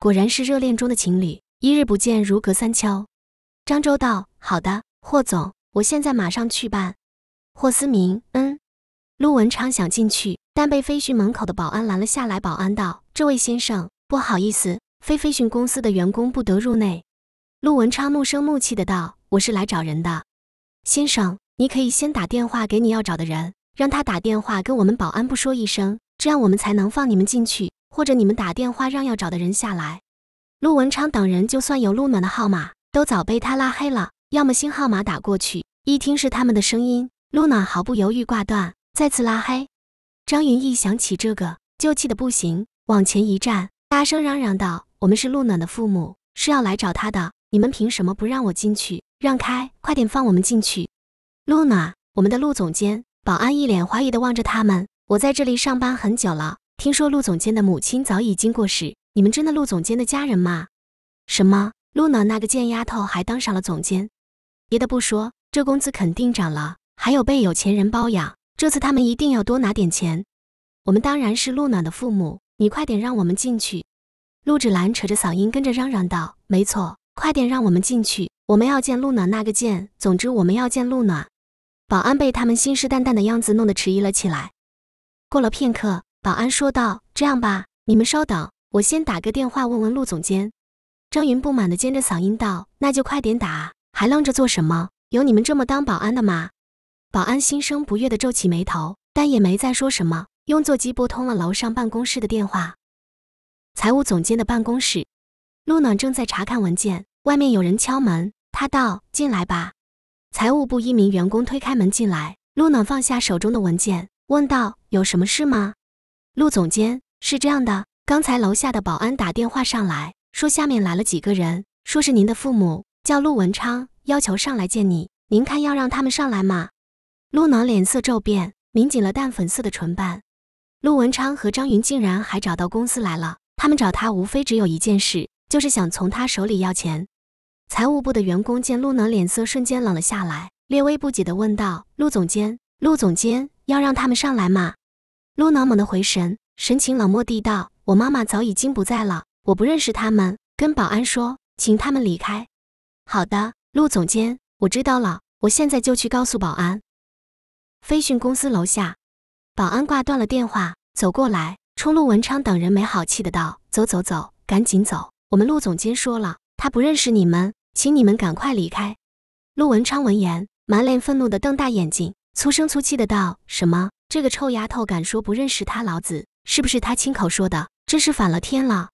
果然是热恋中的情侣，一日不见如隔三秋。张周道：“好的，霍总，我现在马上去办。”霍思明：“嗯。”陆文昌想进去，但被飞讯门口的保安拦了下来。保安道：“这位先生，不好意思，非飞讯公司的员工不得入内。”陆文昌怒声怒气的道：“我是来找人的。”先生，你可以先打电话给你要找的人，让他打电话跟我们保安部说一声，这样我们才能放你们进去。或者你们打电话让要找的人下来。陆文昌等人就算有陆暖的号码，都早被他拉黑了。要么新号码打过去，一听是他们的声音，陆暖毫不犹豫挂断，再次拉黑。张云逸想起这个就气得不行，往前一站，大声嚷嚷道：“我们是陆暖的父母，是要来找他的，你们凭什么不让我进去？”让开！快点放我们进去。陆暖，我们的陆总监。保安一脸怀疑的望着他们。我在这里上班很久了，听说陆总监的母亲早已经过世。你们真的陆总监的家人吗？什么？陆暖那个贱丫头还当上了总监？别的不说，这工资肯定涨了，还有被有钱人包养。这次他们一定要多拿点钱。我们当然是陆暖的父母。你快点让我们进去！陆芷兰扯着嗓音跟着嚷嚷道：“没错。”快点，让我们进去！我们要见陆暖那个贱。总之，我们要见陆暖。保安被他们信誓旦旦的样子弄得迟疑了起来。过了片刻，保安说道：“这样吧，你们稍等，我先打个电话问问陆总监。”张云不满地尖着嗓音道：“那就快点打，还愣着做什么？有你们这么当保安的吗？”保安心生不悦地皱起眉头，但也没再说什么，用座机拨通了楼上办公室的电话，财务总监的办公室。陆暖正在查看文件，外面有人敲门。他道：“进来吧。”财务部一名员工推开门进来。陆暖放下手中的文件，问道：“有什么事吗？”陆总监是这样的，刚才楼下的保安打电话上来，说下面来了几个人，说是您的父母，叫陆文昌，要求上来见你。您看要让他们上来吗？陆暖脸色骤变，抿紧了淡粉色的唇瓣。陆文昌和张云竟然还找到公司来了。他们找他无非只有一件事。就是想从他手里要钱。财务部的员工见陆能脸色瞬间冷了下来，略微不解地问道：“陆总监，陆总监要让他们上来吗？”陆能猛地回神，神情冷漠地道：“我妈妈早已经不在了，我不认识他们。跟保安说，请他们离开。”“好的，陆总监，我知道了，我现在就去告诉保安。”飞讯公司楼下，保安挂断了电话，走过来冲陆文昌等人没好气的道：“走走走，赶紧走。”我们陆总监说了，他不认识你们，请你们赶快离开。陆文昌闻言，满脸愤怒的瞪大眼睛，粗声粗气的道：“什么？这个臭丫头敢说不认识他老子？是不是他亲口说的？真是反了天了！”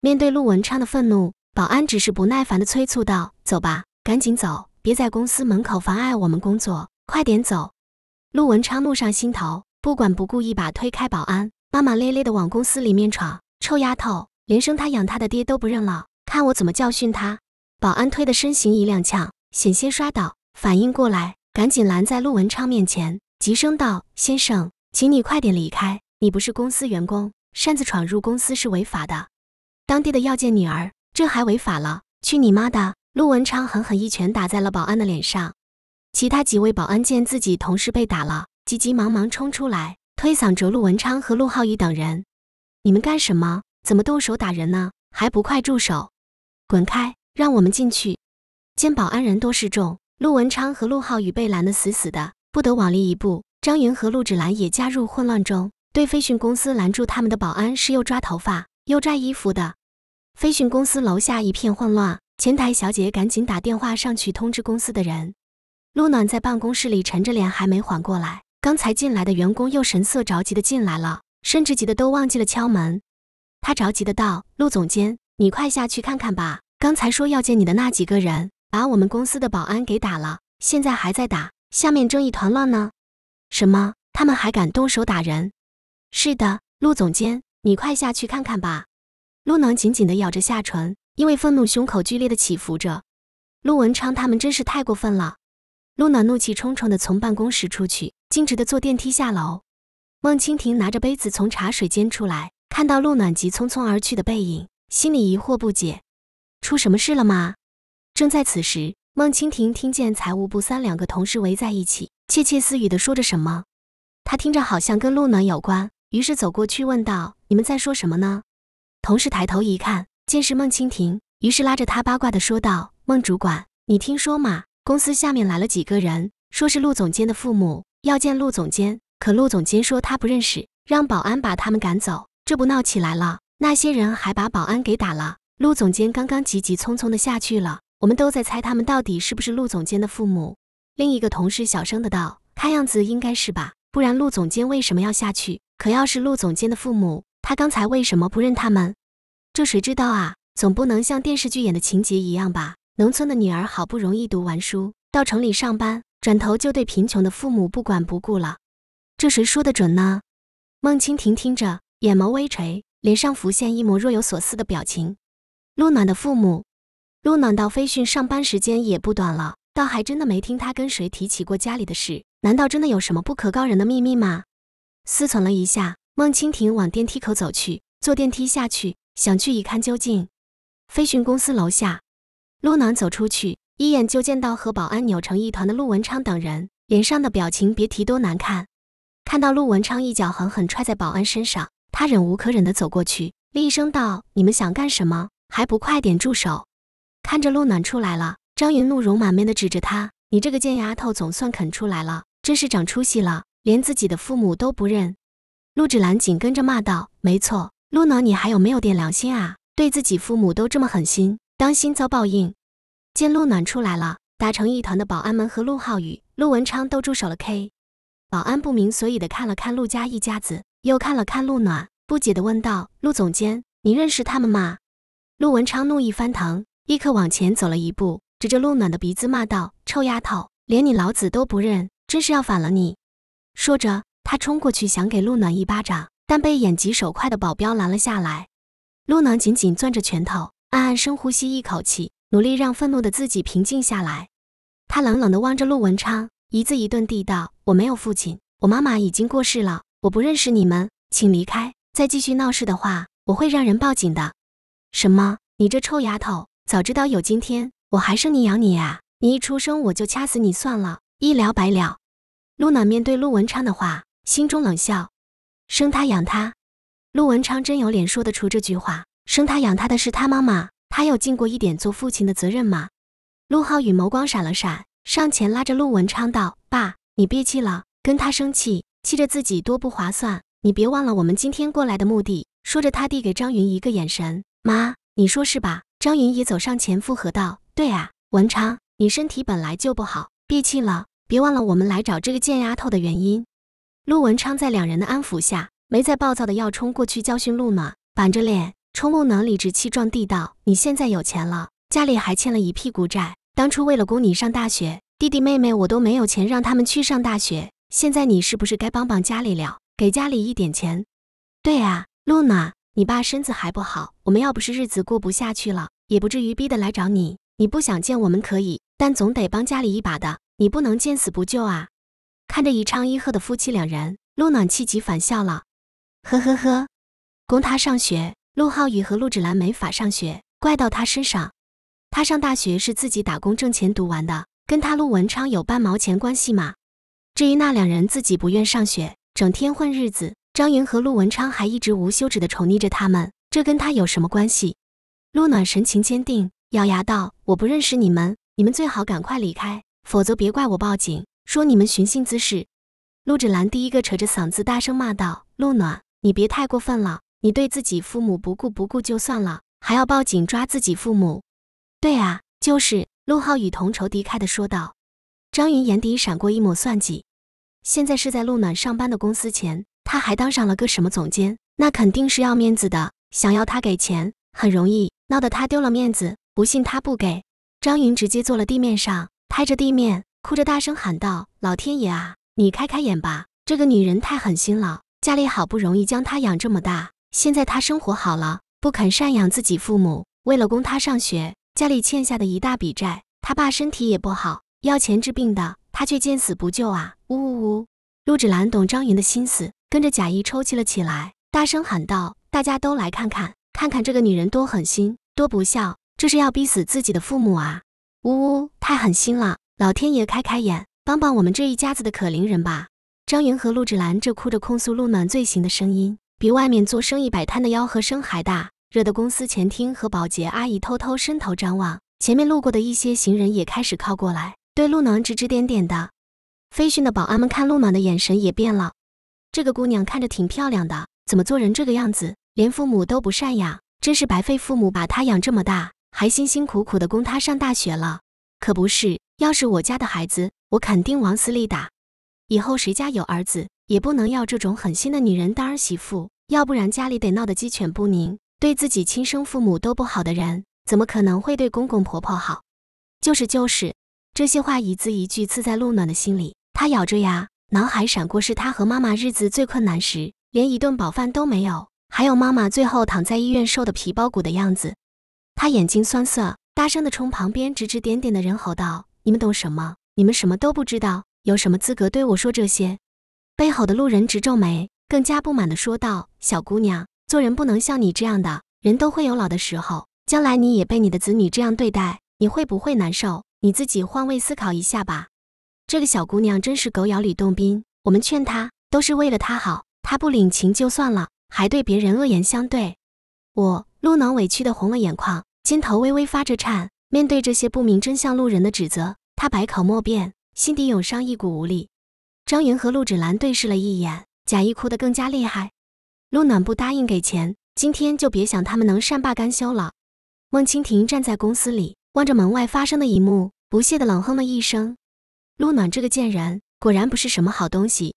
面对陆文昌的愤怒，保安只是不耐烦的催促道：“走吧，赶紧走，别在公司门口妨碍我们工作，快点走。”陆文昌怒上心头，不管不顾，一把推开保安，骂骂咧咧的往公司里面闯。“臭丫头！”连生他养他的爹都不认了，看我怎么教训他！保安推的身形一踉跄，险些摔倒，反应过来，赶紧拦在陆文昌面前，急声道：“先生，请你快点离开，你不是公司员工，擅自闯入公司是违法的。”“当爹的要见女儿，这还违法了？”“去你妈的！”陆文昌狠狠一拳打在了保安的脸上。其他几位保安见自己同事被打了，急急忙忙冲出来，推搡着陆文昌和陆浩宇等人：“你们干什么？”怎么动手打人呢？还不快住手！滚开！让我们进去！见保安人多势众，陆文昌和陆浩宇被拦得死死的，不得往里一步。张云和陆芷兰也加入混乱中，对飞讯公司拦住他们的保安是又抓头发又拽衣服的。飞讯公司楼下一片混乱，前台小姐赶紧打电话上去通知公司的人。陆暖在办公室里沉着脸，还没缓过来，刚才进来的员工又神色着急的进来了，甚至急得都忘记了敲门。他着急的道：“陆总监，你快下去看看吧！刚才说要见你的那几个人，把我们公司的保安给打了，现在还在打，下面正一团乱呢。什么？他们还敢动手打人？是的，陆总监，你快下去看看吧。”陆能紧紧的咬着下唇，因为愤怒，胸口剧烈的起伏着。陆文昌他们真是太过分了。陆暖怒气冲冲的从办公室出去，径直的坐电梯下楼。孟蜻蜓拿着杯子从茶水间出来。看到陆暖急匆匆而去的背影，心里疑惑不解，出什么事了吗？正在此时，孟青婷听见财务部三两个同事围在一起，窃窃私语的说着什么，他听着好像跟陆暖有关，于是走过去问道：“你们在说什么呢？”同事抬头一看，见是孟青婷，于是拉着他八卦的说道：“孟主管，你听说吗？公司下面来了几个人，说是陆总监的父母要见陆总监，可陆总监说他不认识，让保安把他们赶走。”这不闹起来了，那些人还把保安给打了。陆总监刚刚急急匆匆的下去了，我们都在猜他们到底是不是陆总监的父母。另一个同事小声的道：“看样子应该是吧，不然陆总监为什么要下去？可要是陆总监的父母，他刚才为什么不认他们？这谁知道啊？总不能像电视剧演的情节一样吧？农村的女儿好不容易读完书，到城里上班，转头就对贫穷的父母不管不顾了，这谁说得准呢？”孟青婷听着。眼眸微垂，脸上浮现一抹若有所思的表情。陆暖的父母，陆暖到飞讯上班时间也不短了，倒还真的没听他跟谁提起过家里的事。难道真的有什么不可告人的秘密吗？思忖了一下，孟蜻蜓往电梯口走去，坐电梯下去，想去一看究竟。飞讯公司楼下，陆暖走出去，一眼就见到和保安扭成一团的陆文昌等人，脸上的表情别提多难看。看到陆文昌一脚狠狠踹在保安身上。他忍无可忍地走过去，厉声道：“你们想干什么？还不快点住手！”看着陆暖出来了，张云怒容满面地指着他：“你这个贱丫头，总算肯出来了，真是长出息了，连自己的父母都不认。”陆芷兰紧跟着骂道：“没错，陆暖，你还有没有点良心啊？对自己父母都这么狠心，当心遭报应！”见陆暖出来了，打成一团的保安们和陆浩宇、陆文昌都住手了。K 保安不明所以的看了看陆家一家子。又看了看陆暖，不解地问道：“陆总监，你认识他们吗？”陆文昌怒意翻腾，立刻往前走了一步，指着陆暖的鼻子骂道：“臭丫头，连你老子都不认，真是要反了你！”说着，他冲过去想给陆暖一巴掌，但被眼疾手快的保镖拦了下来。陆暖紧紧攥着拳头，暗暗深呼吸一口气，努力让愤怒的自己平静下来。他冷冷地望着陆文昌，一字一顿地道：“我没有父亲，我妈妈已经过世了。”我不认识你们，请离开！再继续闹事的话，我会让人报警的。什么？你这臭丫头，早知道有今天，我还生你养你啊！你一出生我就掐死你算了，一了百了。陆暖面对陆文昌的话，心中冷笑：生他养他，陆文昌真有脸说得出这句话？生他养他的是他妈妈，他有尽过一点做父亲的责任吗？陆浩宇眸光闪了闪，上前拉着陆文昌道：“爸，你别气了，跟他生气。”气着自己多不划算，你别忘了我们今天过来的目的。说着，他递给张云一个眼神。妈，你说是吧？张云也走上前附和道：“对啊，文昌，你身体本来就不好，闭气了。别忘了我们来找这个贱丫头的原因。”陆文昌在两人的安抚下，没再暴躁的要冲过去教训陆暖，板着脸冲陆暖理直气壮地道：“你现在有钱了，家里还欠了一屁股债。当初为了供你上大学，弟弟妹妹我都没有钱让他们去上大学。”现在你是不是该帮帮家里了？给家里一点钱。对啊，陆暖，你爸身子还不好，我们要不是日子过不下去了，也不至于逼得来找你。你不想见我们可以，但总得帮家里一把的，你不能见死不救啊！看着一唱一和的夫妻两人，陆暖气急反笑了：“呵呵呵，供他上学，陆浩宇和陆芷兰没法上学，怪到他身上？他上大学是自己打工挣钱读完的，跟他陆文昌有半毛钱关系吗？”至于那两人自己不愿上学，整天混日子，张云和陆文昌还一直无休止的宠溺着他们，这跟他有什么关系？陆暖神情坚定，咬牙道：“我不认识你们，你们最好赶快离开，否则别怪我报警，说你们寻衅滋事。”陆芷兰第一个扯着嗓子大声骂道：“陆暖，你别太过分了，你对自己父母不顾不顾就算了，还要报警抓自己父母？”“对啊，就是。”陆浩宇同仇敌忾的说道。张云眼底闪过一抹算计。现在是在陆暖上班的公司前，他还当上了个什么总监，那肯定是要面子的。想要他给钱很容易，闹得他丢了面子，不信他不给。张云直接坐了地面上，拍着地面，哭着大声喊道：“老天爷啊，你开开眼吧！这个女人太狠心了，家里好不容易将她养这么大，现在她生活好了，不肯赡养自己父母。为了供她上学，家里欠下的一大笔债，她爸身体也不好，要钱治病的。”他却见死不救啊！呜呜呜！陆芷兰懂张云的心思，跟着贾谊抽泣了起来，大声喊道：“大家都来看看，看看这个女人多狠心，多不孝！这是要逼死自己的父母啊！”呜呜，太狠心了！老天爷开开眼，帮帮我们这一家子的可怜人吧！张云和陆芷兰这哭着控诉陆暖罪行的声音，比外面做生意摆摊的吆喝声还大，惹得公司前厅和保洁阿姨偷偷伸头张望，前面路过的一些行人也开始靠过来。对陆满指指点点的，飞讯的保安们看陆暖的眼神也变了。这个姑娘看着挺漂亮的，怎么做人这个样子？连父母都不赡养，真是白费父母把她养这么大，还辛辛苦苦的供她上大学了。可不是，要是我家的孩子，我肯定往死里打。以后谁家有儿子，也不能要这种狠心的女人当儿媳妇，要不然家里得闹得鸡犬不宁。对自己亲生父母都不好的人，怎么可能会对公公婆婆好？就是就是。这些话一字一句刺在陆暖的心里，她咬着牙，脑海闪过是他和妈妈日子最困难时，连一顿饱饭都没有，还有妈妈最后躺在医院瘦的皮包骨的样子。她眼睛酸涩，大声的冲旁边指指点点的人吼道：“你们懂什么？你们什么都不知道，有什么资格对我说这些？”被吼的路人直皱眉，更加不满的说道：“小姑娘，做人不能像你这样的，人都会有老的时候，将来你也被你的子女这样对待，你会不会难受？”你自己换位思考一下吧，这个小姑娘真是狗咬吕洞宾。我们劝她都是为了她好，她不领情就算了，还对别人恶言相对。我陆暖委屈的红了眼眶，肩头微微发着颤。面对这些不明真相路人的指责，她百口莫辩，心底涌上一股无力。张云和陆芷兰对视了一眼，假意哭得更加厉害。陆暖不答应给钱，今天就别想他们能善罢甘休了。孟清婷站在公司里。望着门外发生的一幕，不屑地冷哼了一声：“陆暖这个贱人，果然不是什么好东西。”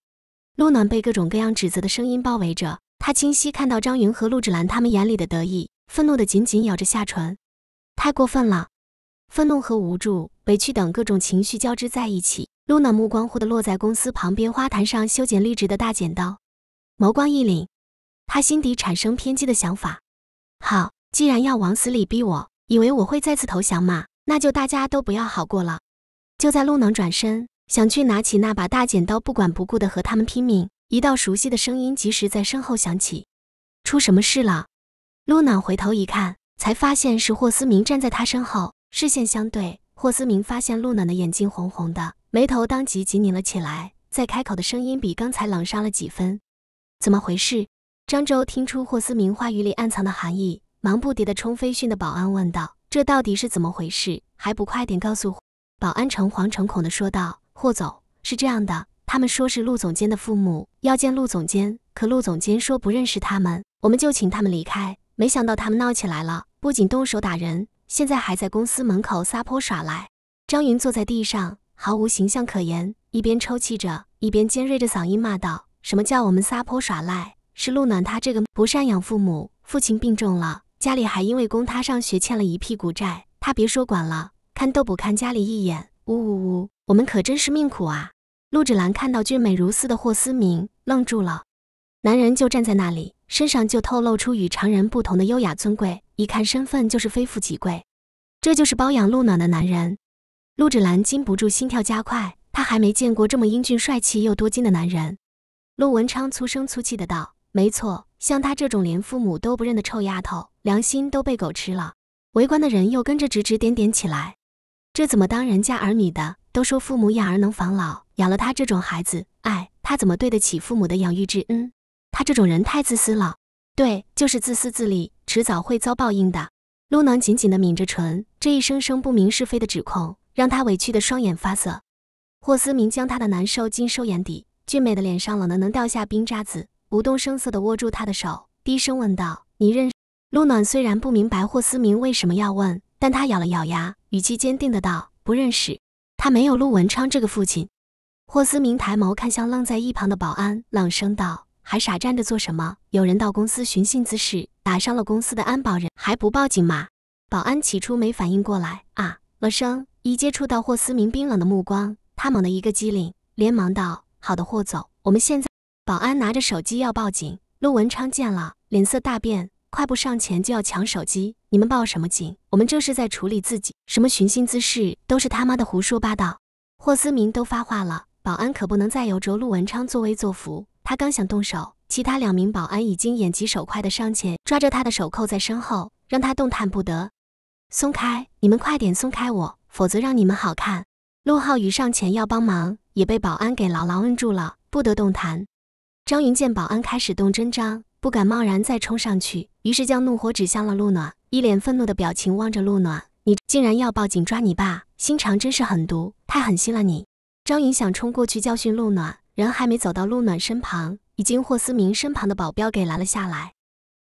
陆暖被各种各样指责的声音包围着，他清晰看到张云和陆芷兰他们眼里的得意，愤怒的紧紧咬着下唇，太过分了！愤怒和无助、委屈等各种情绪交织在一起。陆暖目光忽地落在公司旁边花坛上修剪绿植的大剪刀，眸光一凛，他心底产生偏激的想法：好，既然要往死里逼我。以为我会再次投降吗？那就大家都不要好过了。就在陆能转身想去拿起那把大剪刀，不管不顾的和他们拼命，一道熟悉的声音及时在身后响起：“出什么事了？”陆娜回头一看，才发现是霍思明站在他身后，视线相对。霍思明发现陆暖的眼睛红红的，眉头当即紧拧了起来，再开口的声音比刚才冷杀了几分。怎么回事？张周听出霍思明话语里暗藏的含义。忙不迭地冲飞讯的保安问道：“这到底是怎么回事？还不快点告诉！”保安诚惶诚恐地说道：“霍总，是这样的，他们说是陆总监的父母要见陆总监，可陆总监说不认识他们，我们就请他们离开。没想到他们闹起来了，不仅动手打人，现在还在公司门口撒泼耍赖。”张云坐在地上，毫无形象可言，一边抽泣着，一边尖锐着嗓音骂道：“什么叫我们撒泼耍赖？是陆暖他这个不赡养父母，父亲病重了。”家里还因为供他上学欠了一屁股债，他别说管了，看都不看家里一眼。呜呜呜，我们可真是命苦啊！陆芷兰看到俊美如斯的霍思明，愣住了。男人就站在那里，身上就透露出与常人不同的优雅尊贵，一看身份就是非富即贵。这就是包养陆暖的男人。陆芷兰禁不住心跳加快，她还没见过这么英俊帅气又多金的男人。陆文昌粗声粗气的道：“没错。”像她这种连父母都不认的臭丫头，良心都被狗吃了。围观的人又跟着指指点点起来，这怎么当人家儿女的？都说父母养儿能防老，养了她这种孩子，哎，她怎么对得起父母的养育之恩？她这种人太自私了，对，就是自私自利，迟早会遭报应的。露娜紧紧的抿着唇，这一声声不明是非的指控，让她委屈的双眼发涩。霍思明将她的难受尽收眼底，俊美的脸上冷得能掉下冰渣子。不动声色地握住他的手，低声问道：“你认陆暖？”虽然不明白霍思明为什么要问，但他咬了咬牙，语气坚定地道：“不认识，他没有陆文昌这个父亲。”霍思明抬眸看向愣在一旁的保安，朗声道：“还傻站着做什么？有人到公司寻衅滋事，打伤了公司的安保人，还不报警吗？”保安起初没反应过来，啊了声，一接触到霍思明冰冷的目光，他猛地一个机灵，连忙道：“好的，霍总，我们现在。”保安拿着手机要报警，陆文昌见了脸色大变，快步上前就要抢手机。你们报什么警？我们这是在处理自己，什么寻衅滋事都是他妈的胡说八道。霍思明都发话了，保安可不能再由着陆文昌作威作福。他刚想动手，其他两名保安已经眼疾手快的上前抓着他的手扣在身后，让他动弹不得。松开！你们快点松开我，否则让你们好看。陆浩宇上前要帮忙，也被保安给牢牢摁住了，不得动弹。张云见保安开始动真章，不敢贸然再冲上去，于是将怒火指向了陆暖，一脸愤怒的表情望着陆暖：“你竟然要报警抓你爸，心肠真是狠毒，太狠心了你！”张云想冲过去教训陆暖，人还没走到陆暖身旁，已经霍思明身旁的保镖给拦了下来：“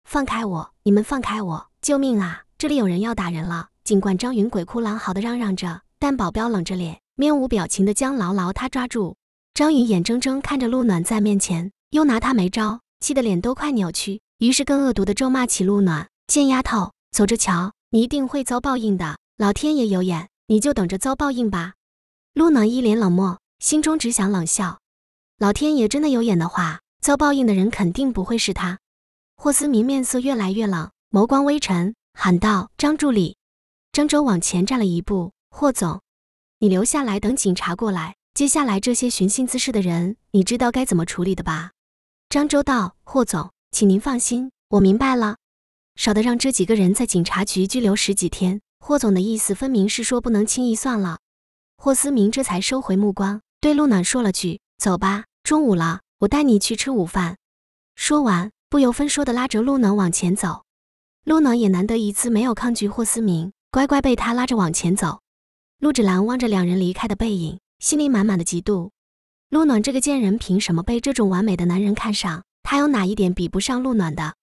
放开我！你们放开我！救命啊！这里有人要打人了！”尽管张云鬼哭狼嚎的嚷嚷着，但保镖冷着脸，面无表情的将牢牢他抓住。张云眼睁睁看着陆暖在面前。又拿他没招，气得脸都快扭曲，于是更恶毒的咒骂起陆暖贱丫头：“走着瞧，你一定会遭报应的！老天爷有眼，你就等着遭报应吧！”陆暖一脸冷漠，心中只想冷笑：老天爷真的有眼的话，遭报应的人肯定不会是他。霍思明面色越来越冷，眸光微沉，喊道：“张助理！”张周往前站了一步：“霍总，你留下来等警察过来。接下来这些寻衅滋事的人，你知道该怎么处理的吧？”张周道：“霍总，请您放心，我明白了。少的让这几个人在警察局拘留十几天。霍总的意思分明是说不能轻易算了。”霍思明这才收回目光，对陆暖说了句：“走吧，中午了，我带你去吃午饭。”说完，不由分说的拉着陆暖往前走。陆暖也难得一次没有抗拒，霍思明乖乖被他拉着往前走。陆芷兰望着两人离开的背影，心里满满的嫉妒。陆暖这个贱人凭什么被这种完美的男人看上？她有哪一点比不上陆暖的？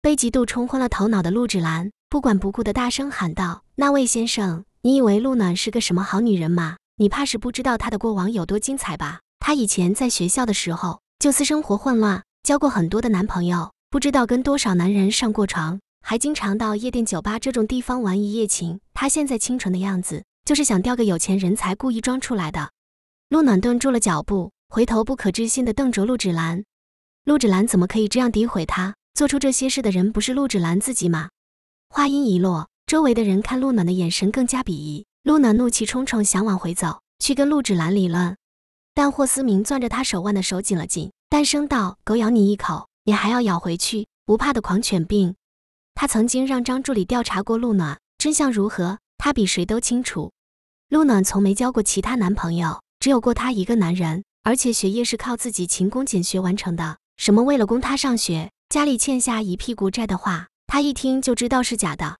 被嫉妒冲昏了头脑的陆芷兰不管不顾的大声喊道：“那位先生，你以为陆暖是个什么好女人吗？你怕是不知道她的过往有多精彩吧？她以前在学校的时候就私生活混乱，交过很多的男朋友，不知道跟多少男人上过床，还经常到夜店、酒吧这种地方玩一夜情。她现在清纯的样子，就是想钓个有钱人才故意装出来的。”陆暖顿住了脚步，回头不可置信地瞪着陆芷兰。陆芷兰怎么可以这样诋毁他？做出这些事的人不是陆芷兰自己吗？话音一落，周围的人看陆暖的眼神更加鄙夷。陆暖怒气冲冲，想往回走，去跟陆芷兰理论，但霍思明攥着他手腕的手紧了紧，淡声道：“狗咬你一口，你还要咬回去，不怕的狂犬病？”他曾经让张助理调查过陆暖，真相如何，他比谁都清楚。陆暖从没交过其他男朋友。只有过他一个男人，而且学业是靠自己勤工俭学完成的。什么为了供他上学，家里欠下一屁股债的话，他一听就知道是假的。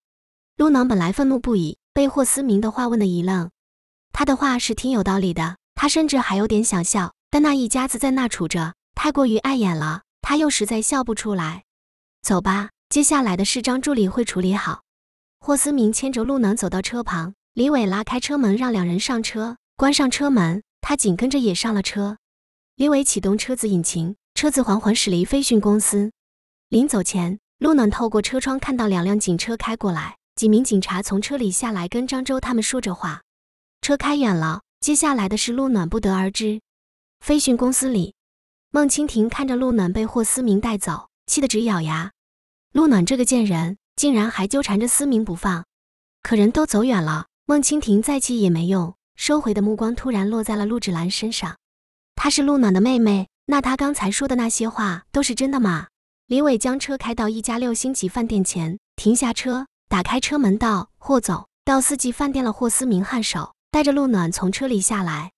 陆能本来愤怒不已，被霍思明的话问得一愣。他的话是挺有道理的，他甚至还有点想笑，但那一家子在那杵着，太过于碍眼了，他又实在笑不出来。走吧，接下来的事张助理会处理好。霍思明牵着陆能走到车旁，李伟拉开车门让两人上车，关上车门。他紧跟着也上了车，李伟启动车子引擎，车子缓缓驶离飞讯公司。临走前，陆暖透过车窗看到两辆警车开过来，几名警察从车里下来，跟张周他们说着话。车开远了，接下来的是陆暖不得而知。飞讯公司里，孟清婷看着陆暖被霍思明带走，气得直咬牙。陆暖这个贱人，竟然还纠缠着思明不放。可人都走远了，孟清婷再气也没用。收回的目光突然落在了陆芷兰身上，她是陆暖的妹妹，那她刚才说的那些话都是真的吗？李伟将车开到一家六星级饭店前，停下车，打开车门道：“霍总，到四季饭店了。”霍思明颔首，带着陆暖从车里下来。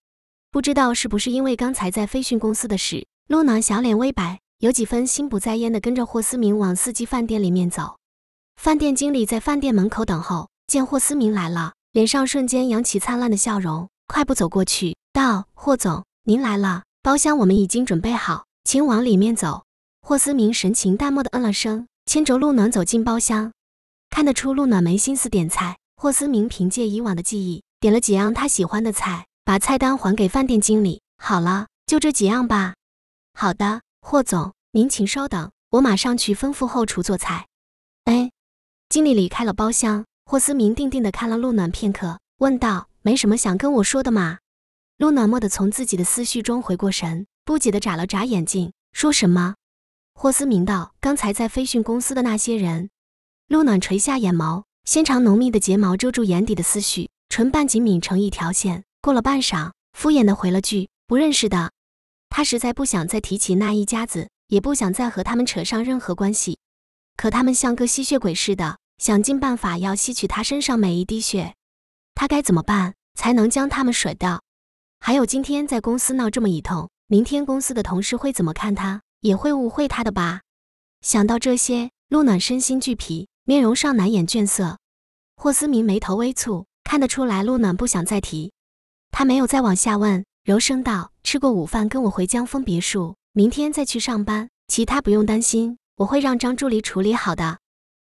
不知道是不是因为刚才在飞讯公司的事，陆暖小脸微白，有几分心不在焉的跟着霍思明往四季饭店里面走。饭店经理在饭店门口等候，见霍思明来了。脸上瞬间扬起灿烂的笑容，快步走过去，道：“霍总，您来了，包厢我们已经准备好，请往里面走。”霍思明神情淡漠的嗯了声，牵着陆暖走进包厢。看得出陆暖没心思点菜，霍思明凭借以往的记忆点了几样他喜欢的菜，把菜单还给饭店经理。好了，就这几样吧。好的，霍总，您请稍等，我马上去吩咐后厨做菜。哎，经理离开了包厢。霍思明定定地看了陆暖片刻，问道：“没什么想跟我说的吗？”陆暖蓦地从自己的思绪中回过神，不解地眨了眨眼睛，说什么？霍思明道：“刚才在飞讯公司的那些人。”陆暖垂下眼眸，纤长浓密的睫毛遮住眼底的思绪，唇瓣紧抿成一条线。过了半晌，敷衍地回了句：“不认识的。”他实在不想再提起那一家子，也不想再和他们扯上任何关系。可他们像个吸血鬼似的。想尽办法要吸取他身上每一滴血，他该怎么办才能将他们甩掉？还有今天在公司闹这么一通，明天公司的同事会怎么看他？也会误会他的吧？想到这些，陆暖身心俱疲，面容上难掩倦色。霍思明眉头微蹙，看得出来陆暖不想再提，他没有再往下问，柔声道：“吃过午饭，跟我回江峰别墅，明天再去上班，其他不用担心，我会让张助理处理好的。”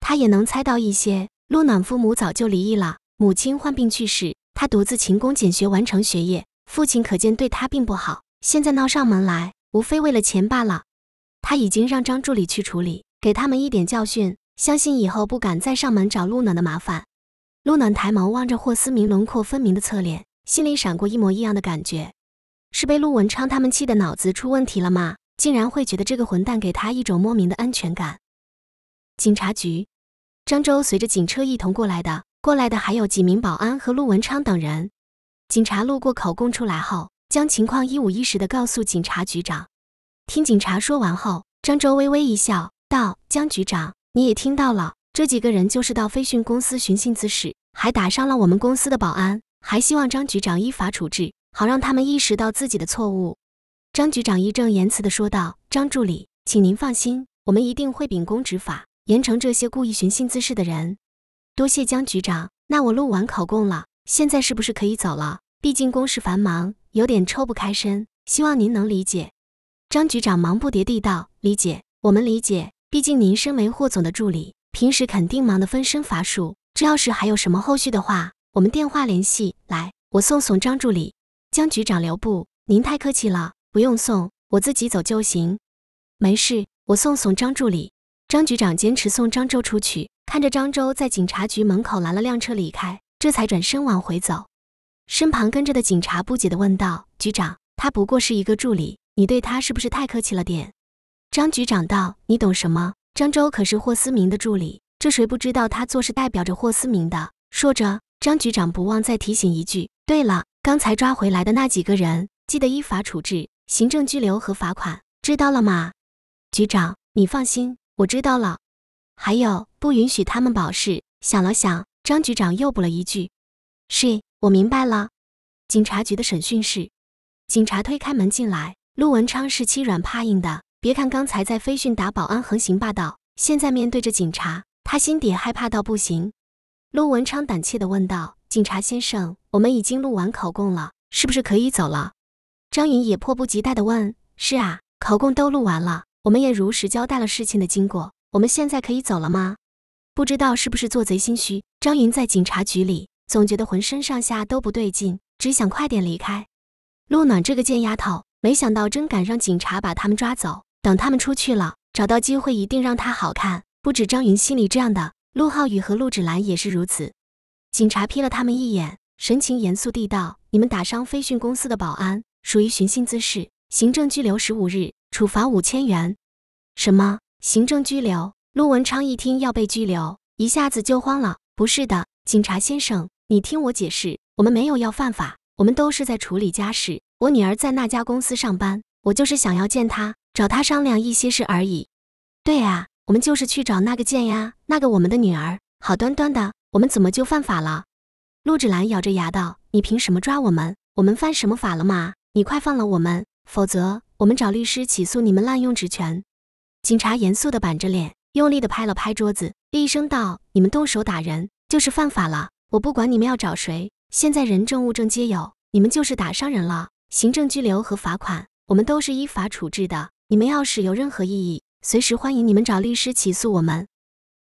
他也能猜到一些。陆暖父母早就离异了，母亲患病去世，他独自勤工俭学完成学业。父亲可见对他并不好，现在闹上门来，无非为了钱罢了。他已经让张助理去处理，给他们一点教训，相信以后不敢再上门找陆暖的麻烦。陆暖抬眸望着霍思明轮廓分明的侧脸，心里闪过一模一样的感觉：是被陆文昌他们气的脑子出问题了吗？竟然会觉得这个混蛋给他一种莫名的安全感。警察局，张周随着警车一同过来的，过来的还有几名保安和陆文昌等人。警察路过口供出来后，将情况一五一十的告诉警察局长。听警察说完后，张周微微一笑，道：“江局长，你也听到了，这几个人就是到飞讯公司寻衅滋事，还打伤了我们公司的保安，还希望张局长依法处置，好让他们意识到自己的错误。”张局长义正言辞的说道：“张助理，请您放心，我们一定会秉公执法。”严惩这些故意寻衅滋事的人。多谢江局长，那我录完口供了，现在是不是可以走了？毕竟公事繁忙，有点抽不开身，希望您能理解。张局长忙不迭地道：“理解，我们理解。毕竟您身为霍总的助理，平时肯定忙得分身乏术。这要是还有什么后续的话，我们电话联系。来，我送送张助理。”江局长留步，您太客气了，不用送，我自己走就行。没事，我送送张助理。张局长坚持送张周出去，看着张周在警察局门口拦了辆车离开，这才转身往回走。身旁跟着的警察不解地问道：“局长，他不过是一个助理，你对他是不是太客气了点？”张局长道：“你懂什么？张周可是霍思明的助理，这谁不知道？他做是代表着霍思明的。”说着，张局长不忘再提醒一句：“对了，刚才抓回来的那几个人，记得依法处置，行政拘留和罚款，知道了吗？”局长，你放心。我知道了，还有不允许他们保释。想了想，张局长又补了一句：“是我明白了。”警察局的审讯室，警察推开门进来。陆文昌是欺软怕硬的，别看刚才在飞讯打保安横行霸道，现在面对着警察，他心底害怕到不行。陆文昌胆怯的问道：“警察先生，我们已经录完口供了，是不是可以走了？”张云也迫不及待的问：“是啊，口供都录完了。”我们也如实交代了事情的经过。我们现在可以走了吗？不知道是不是做贼心虚，张云在警察局里总觉得浑身上下都不对劲，只想快点离开。陆暖这个贱丫头，没想到真敢让警察把他们抓走。等他们出去了，找到机会一定让她好看。不止张云心里这样的，陆浩宇和陆芷兰也是如此。警察瞥了他们一眼，神情严肃地道：“你们打伤飞讯公司的保安，属于寻衅滋事，行政拘留十五日。”处罚五千元，什么行政拘留？陆文昌一听要被拘留，一下子就慌了。不是的，警察先生，你听我解释，我们没有要犯法，我们都是在处理家事。我女儿在那家公司上班，我就是想要见她，找她商量一些事而已。对啊，我们就是去找那个贱呀，那个我们的女儿。好端端的，我们怎么就犯法了？陆芷兰咬着牙道：“你凭什么抓我们？我们犯什么法了吗？你快放了我们！”否则，我们找律师起诉你们滥用职权。警察严肃地板着脸，用力地拍了拍桌子，厉声道：“你们动手打人就是犯法了，我不管你们要找谁。现在人证物证皆有，你们就是打伤人了，行政拘留和罚款，我们都是依法处置的。你们要是有任何异议，随时欢迎你们找律师起诉我们。”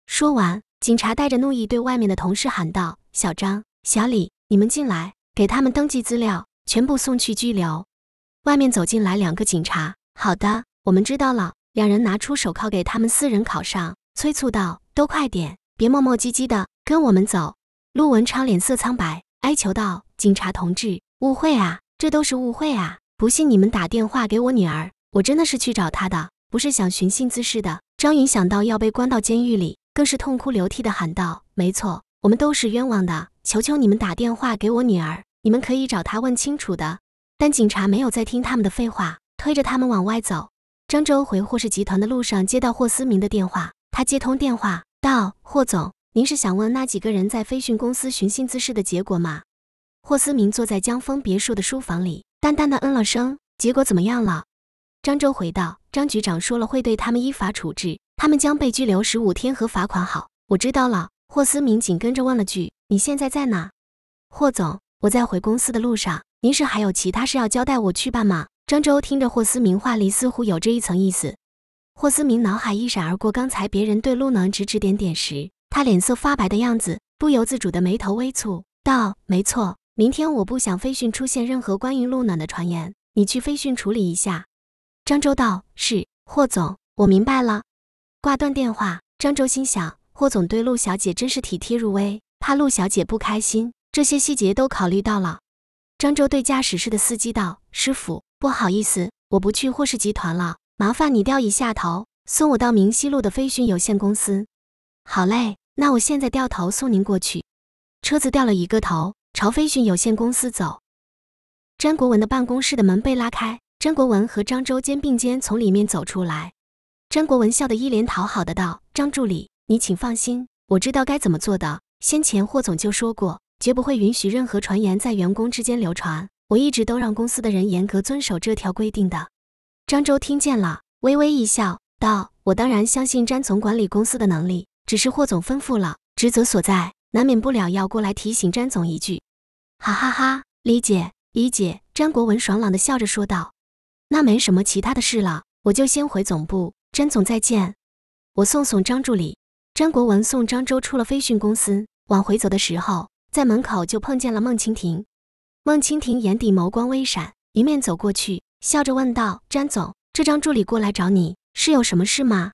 说完，警察带着怒意对外面的同事喊道：“小张、小李，你们进来，给他们登记资料，全部送去拘留。”外面走进来两个警察。好的，我们知道了。两人拿出手铐给他们四人铐上，催促道：“都快点，别磨磨唧唧的，跟我们走。”陆文昌脸色苍白，哀求道：“警察同志，误会啊，这都是误会啊！不信你们打电话给我女儿，我真的是去找她的，不是想寻衅滋事的。”张云想到要被关到监狱里，更是痛哭流涕的喊道：“没错，我们都是冤枉的，求求你们打电话给我女儿，你们可以找她问清楚的。”但警察没有再听他们的废话，推着他们往外走。张周回霍氏集团的路上，接到霍思明的电话，他接通电话道：“霍总，您是想问那几个人在飞讯公司寻衅滋事的结果吗？”霍思明坐在江峰别墅的书房里，淡淡的嗯了声：“结果怎么样了？”张周回道：“张局长说了，会对他们依法处置，他们将被拘留十五天和罚款。”好，我知道了。霍思明紧跟着问了句：“你现在在哪？”霍总，我在回公司的路上。您是还有其他事要交代我去办吗？张周听着霍思明话里似乎有这一层意思，霍思明脑海一闪而过，刚才别人对陆能指指点点时，他脸色发白的样子，不由自主的眉头微蹙，道：“没错，明天我不想飞讯出现任何关于陆暖的传言，你去飞讯处理一下。”张周道：“是，霍总，我明白了。”挂断电话，张周心想：霍总对陆小姐真是体贴入微，怕陆小姐不开心，这些细节都考虑到了。张周对驾驶室的司机道：“师傅，不好意思，我不去霍氏集团了，麻烦你掉一下头，送我到明西路的飞讯有限公司。”“好嘞，那我现在掉头送您过去。”车子掉了一个头，朝飞讯有限公司走。张国文的办公室的门被拉开，张国文和张周肩并肩从里面走出来。张国文笑得一脸讨好的道：“张助理，你请放心，我知道该怎么做的。先前霍总就说过。”绝不会允许任何传言在员工之间流传。我一直都让公司的人严格遵守这条规定的。张周听见了，微微一笑，道：“我当然相信詹总管理公司的能力，只是霍总吩咐了，职责所在，难免不了要过来提醒詹总一句。”哈哈哈，理解理解。詹国文爽朗的笑着说道：“那没什么其他的事了，我就先回总部。詹总再见，我送送张助理。”詹国文送张周出了飞讯公司，往回走的时候。在门口就碰见了孟蜻蜓，孟蜻蜓眼底眸光微闪，一面走过去，笑着问道：“詹总，这张助理过来找你，是有什么事吗？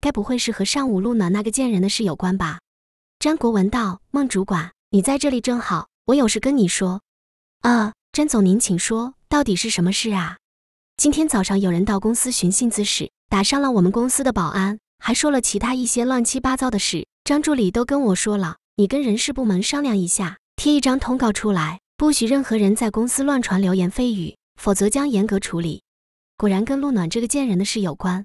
该不会是和上午陆暖那个贱人的事有关吧？”詹国文道：“孟主管，你在这里正好，我有事跟你说。”“啊，詹总您请说，到底是什么事啊？”“今天早上有人到公司寻衅滋事，打伤了我们公司的保安，还说了其他一些乱七八糟的事，张助理都跟我说了。”你跟人事部门商量一下，贴一张通告出来，不许任何人在公司乱传流言蜚语，否则将严格处理。果然跟陆暖这个贱人的事有关。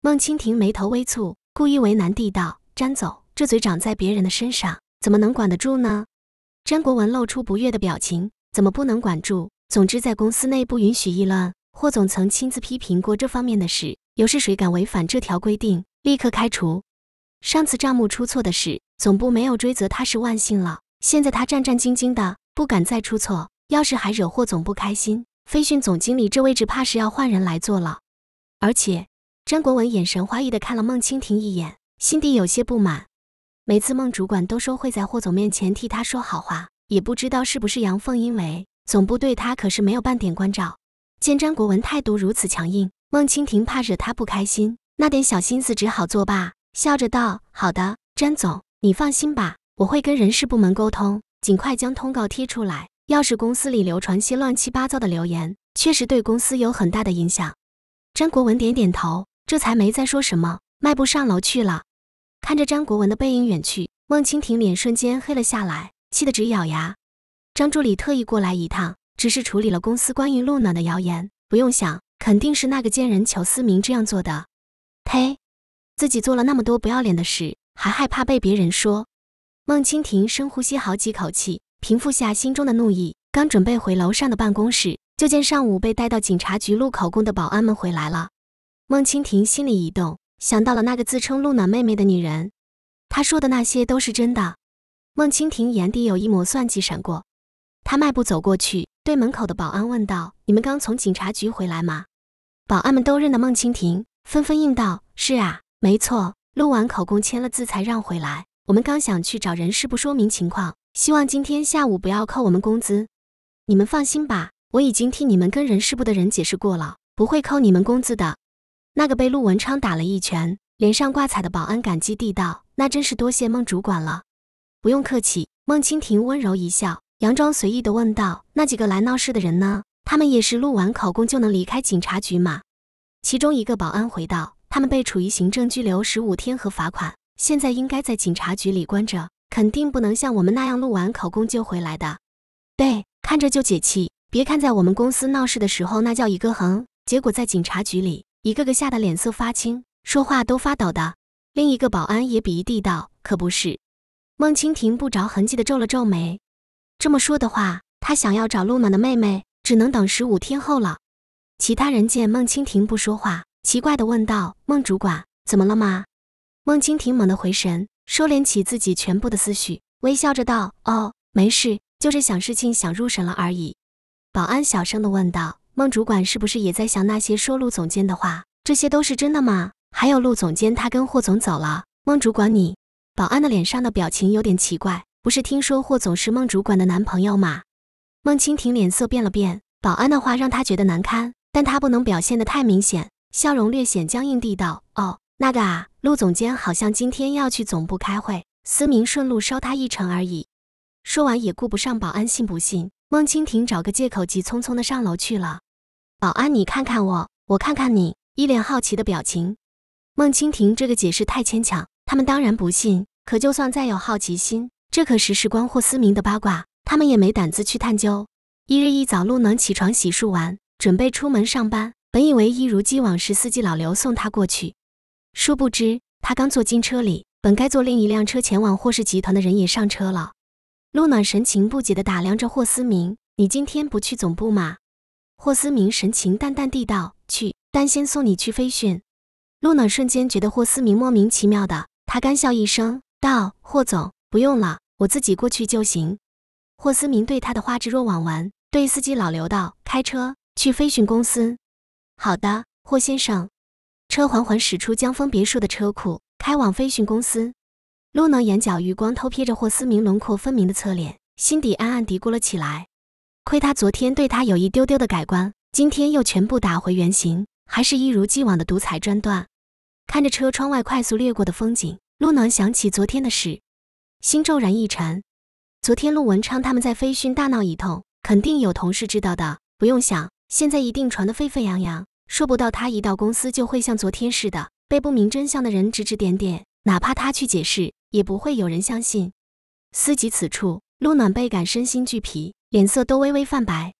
孟清婷眉头微蹙，故意为难地道：“詹总，这嘴长在别人的身上，怎么能管得住呢？”詹国文露出不悦的表情：“怎么不能管住？总之，在公司内不允许议论。霍总曾亲自批评过这方面的事，有谁敢违反这条规定，立刻开除。上次账目出错的事。”总部没有追责他是万幸了。现在他战战兢兢的，不敢再出错。要是还惹霍总不开心，飞讯总经理这位置怕是要换人来做了。而且，詹国文眼神怀疑的看了孟清婷一眼，心底有些不满。每次孟主管都说会在霍总面前替他说好话，也不知道是不是阳奉阴违。总部对他可是没有半点关照。见詹国文态度如此强硬，孟清婷怕惹他不开心，那点小心思只好作罢，笑着道：“好的，詹总。”你放心吧，我会跟人事部门沟通，尽快将通告贴出来。要是公司里流传些乱七八糟的流言，确实对公司有很大的影响。张国文点点头，这才没再说什么，迈步上楼去了。看着张国文的背影远去，孟清婷脸瞬间黑了下来，气得直咬牙。张助理特意过来一趟，只是处理了公司关于陆暖的谣言。不用想，肯定是那个贱人裘思明这样做的。呸！自己做了那么多不要脸的事。还害怕被别人说。孟清婷深呼吸好几口气，平复下心中的怒意，刚准备回楼上的办公室，就见上午被带到警察局录口供的保安们回来了。孟清婷心里一动，想到了那个自称陆暖妹妹的女人，她说的那些都是真的。孟清婷眼底有一抹算计闪过，她迈步走过去，对门口的保安问道：“你们刚从警察局回来吗？”保安们都认得孟清婷，纷纷应道：“是啊，没错。”录完口供，签了字才让回来。我们刚想去找人事部说明情况，希望今天下午不要扣我们工资。你们放心吧，我已经替你们跟人事部的人解释过了，不会扣你们工资的。那个被陆文昌打了一拳，脸上挂彩的保安感激地道：“那真是多谢孟主管了。”不用客气。孟清婷温柔一笑，佯装随意地问道：“那几个来闹事的人呢？他们也是录完口供就能离开警察局吗？”其中一个保安回道。他们被处于行政拘留十五天和罚款，现在应该在警察局里关着，肯定不能像我们那样录完口供就回来的。对，看着就解气。别看在我们公司闹事的时候那叫一个横，结果在警察局里，一个个吓得脸色发青，说话都发抖的。另一个保安也鄙夷地道：“可不是。”孟蜻蜓不着痕迹地皱了皱眉。这么说的话，他想要找露暖的妹妹，只能等十五天后了。其他人见孟蜻蜓不说话。奇怪的问道：“孟主管，怎么了吗？”孟蜻蜓猛地回神，收敛起自己全部的思绪，微笑着道：“哦，没事，就是想事情想入神了而已。”保安小声的问道：“孟主管是不是也在想那些说陆总监的话？这些都是真的吗？还有陆总监，他跟霍总走了。”孟主管，你……保安的脸上的表情有点奇怪，不是听说霍总是孟主管的男朋友吗？孟蜻蜓脸色变了变，保安的话让他觉得难堪，但他不能表现的太明显。笑容略显僵硬地道：“哦，那个啊，陆总监好像今天要去总部开会，思明顺路捎他一程而已。”说完也顾不上保安信不信。孟清婷找个借口，急匆匆地上楼去了。保安，你看看我，我看看你，一脸好奇的表情。孟清婷这个解释太牵强，他们当然不信。可就算再有好奇心，这可是事关霍思明的八卦，他们也没胆子去探究。一日一早，陆能起床洗漱完，准备出门上班。本以为一如既往是司机老刘送他过去，殊不知他刚坐进车里，本该坐另一辆车前往霍氏集团的人也上车了。陆暖神情不解地打量着霍思明：“你今天不去总部吗？”霍思明神情淡淡地道：“去，但先送你去飞讯。”陆暖瞬间觉得霍思明莫名其妙的，他干笑一声道：“霍总，不用了，我自己过去就行。”霍思明对他的话置若罔闻，对司机老刘道：“开车去飞讯公司。”好的，霍先生。车缓缓驶出江峰别墅的车库，开往飞讯公司。露娜眼角余光偷瞥着霍思明轮廓分明的侧脸，心底暗暗嘀咕了起来：亏他昨天对他有一丢丢的改观，今天又全部打回原形，还是一如既往的独裁专断。看着车窗外快速掠过的风景，露娜想起昨天的事，心骤然一沉。昨天陆文昌他们在飞讯大闹一通，肯定有同事知道的，不用想，现在一定传得沸沸扬扬。说不到他一到公司就会像昨天似的被不明真相的人指指点点，哪怕他去解释，也不会有人相信。思及此处，陆暖倍感身心俱疲，脸色都微微泛白。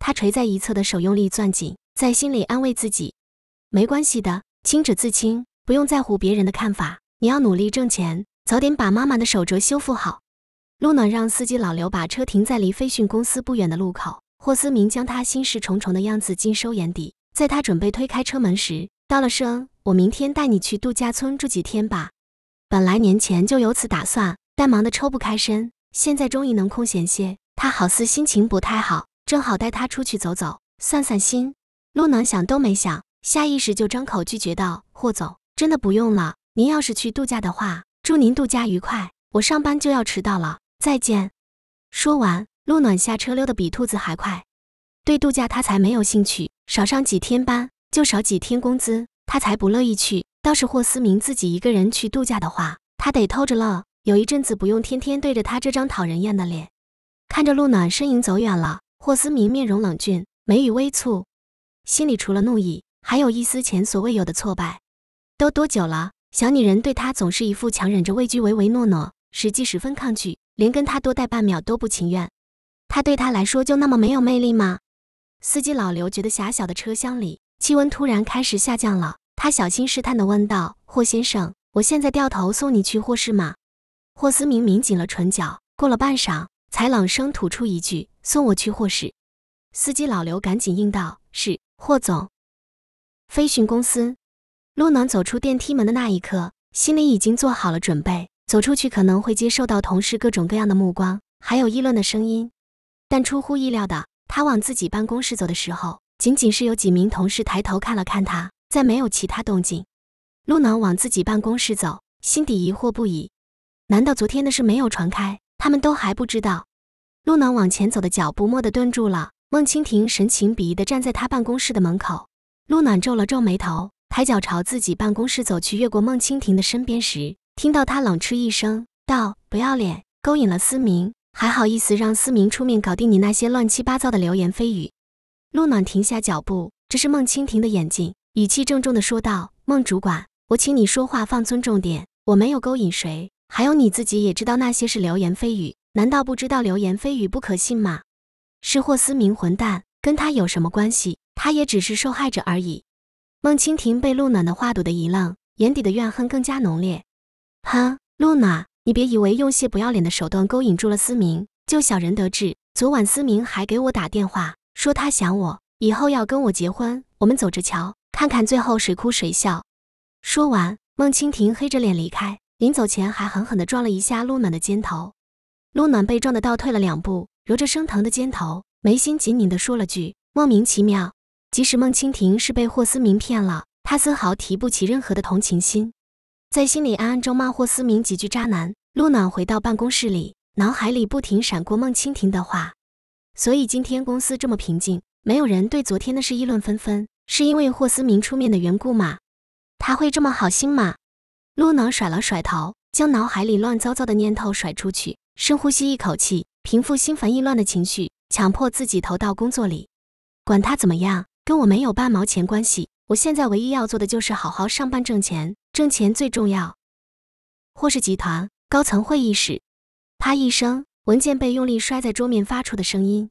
他垂在一侧的手用力攥紧，在心里安慰自己：没关系的，清者自清，不用在乎别人的看法。你要努力挣钱，早点把妈妈的手镯修复好。陆暖让司机老刘把车停在离飞讯公司不远的路口。霍思明将他心事重重的样子尽收眼底。在他准备推开车门时，道了声：“我明天带你去度假村住几天吧。”本来年前就有此打算，但忙得抽不开身，现在终于能空闲些。他好似心情不太好，正好带他出去走走，散散心。陆暖想都没想，下意识就张口拒绝道：“霍总，真的不用了。您要是去度假的话，祝您度假愉快。我上班就要迟到了，再见。”说完，陆暖下车溜得比兔子还快。对度假，他才没有兴趣。少上几天班，就少几天工资，他才不乐意去。倒是霍思明自己一个人去度假的话，他得偷着乐，有一阵子不用天天对着他这张讨人厌的脸。看着陆暖身影走远了，霍思明面容冷峻，眉宇微蹙，心里除了怒意，还有一丝前所未有的挫败。都多久了，小女人对他总是一副强忍着畏惧、唯唯诺诺，实际十分抗拒，连跟他多待半秒都不情愿。他对他来说就那么没有魅力吗？司机老刘觉得狭小的车厢里气温突然开始下降了，他小心试探地问道：“霍先生，我现在掉头送你去霍市吗？”霍思明抿紧了唇角，过了半晌，才朗声吐出一句：“送我去霍市。”司机老刘赶紧应道：“是，霍总。”飞讯公司，陆暖走出电梯门的那一刻，心里已经做好了准备，走出去可能会接受到同事各种各样的目光，还有议论的声音。但出乎意料的。他往自己办公室走的时候，仅仅是有几名同事抬头看了看他，再没有其他动静。陆暖往自己办公室走，心底疑惑不已：难道昨天的事没有传开？他们都还不知道？陆暖往前走的脚步蓦地顿住了。孟清婷神情鄙夷地站在他办公室的门口。陆暖皱了皱眉头，抬脚朝自己办公室走去，越过孟清婷的身边时，听到他冷嗤一声道：“不要脸，勾引了思明。”还好意思让思明出面搞定你那些乱七八糟的流言蜚语？陆暖停下脚步，这是孟蜻蜓的眼睛，语气郑重地说道：“孟主管，我请你说话放尊重点，我没有勾引谁，还有你自己也知道那些是流言蜚语，难道不知道流言蜚语不可信吗？是霍思明混蛋，跟他有什么关系？他也只是受害者而已。”孟蜻蜓被陆暖的话堵得一愣，眼底的怨恨更加浓烈。哼，陆暖。你别以为用些不要脸的手段勾引住了思明就小人得志。昨晚思明还给我打电话说他想我，以后要跟我结婚。我们走着瞧，看看最后谁哭谁笑。说完，孟蜻蜓黑着脸离开，临走前还狠狠地撞了一下陆暖的肩头。陆暖被撞得倒退了两步，揉着生疼的肩头，眉心紧拧地说了句莫名其妙。即使孟蜻蜓是被霍思明骗了，他丝毫提不起任何的同情心。在心里暗暗咒骂霍思明几句渣男。陆暖回到办公室里，脑海里不停闪过孟蜻蜓的话。所以今天公司这么平静，没有人对昨天的事议论纷纷，是因为霍思明出面的缘故吗？他会这么好心吗？陆暖甩了甩头，将脑海里乱糟糟的念头甩出去，深呼吸一口气，平复心烦意乱的情绪，强迫自己投到工作里。管他怎么样，跟我没有半毛钱关系。我现在唯一要做的就是好好上班挣钱，挣钱最重要。霍氏集团高层会议室，啪一声，文件被用力摔在桌面发出的声音。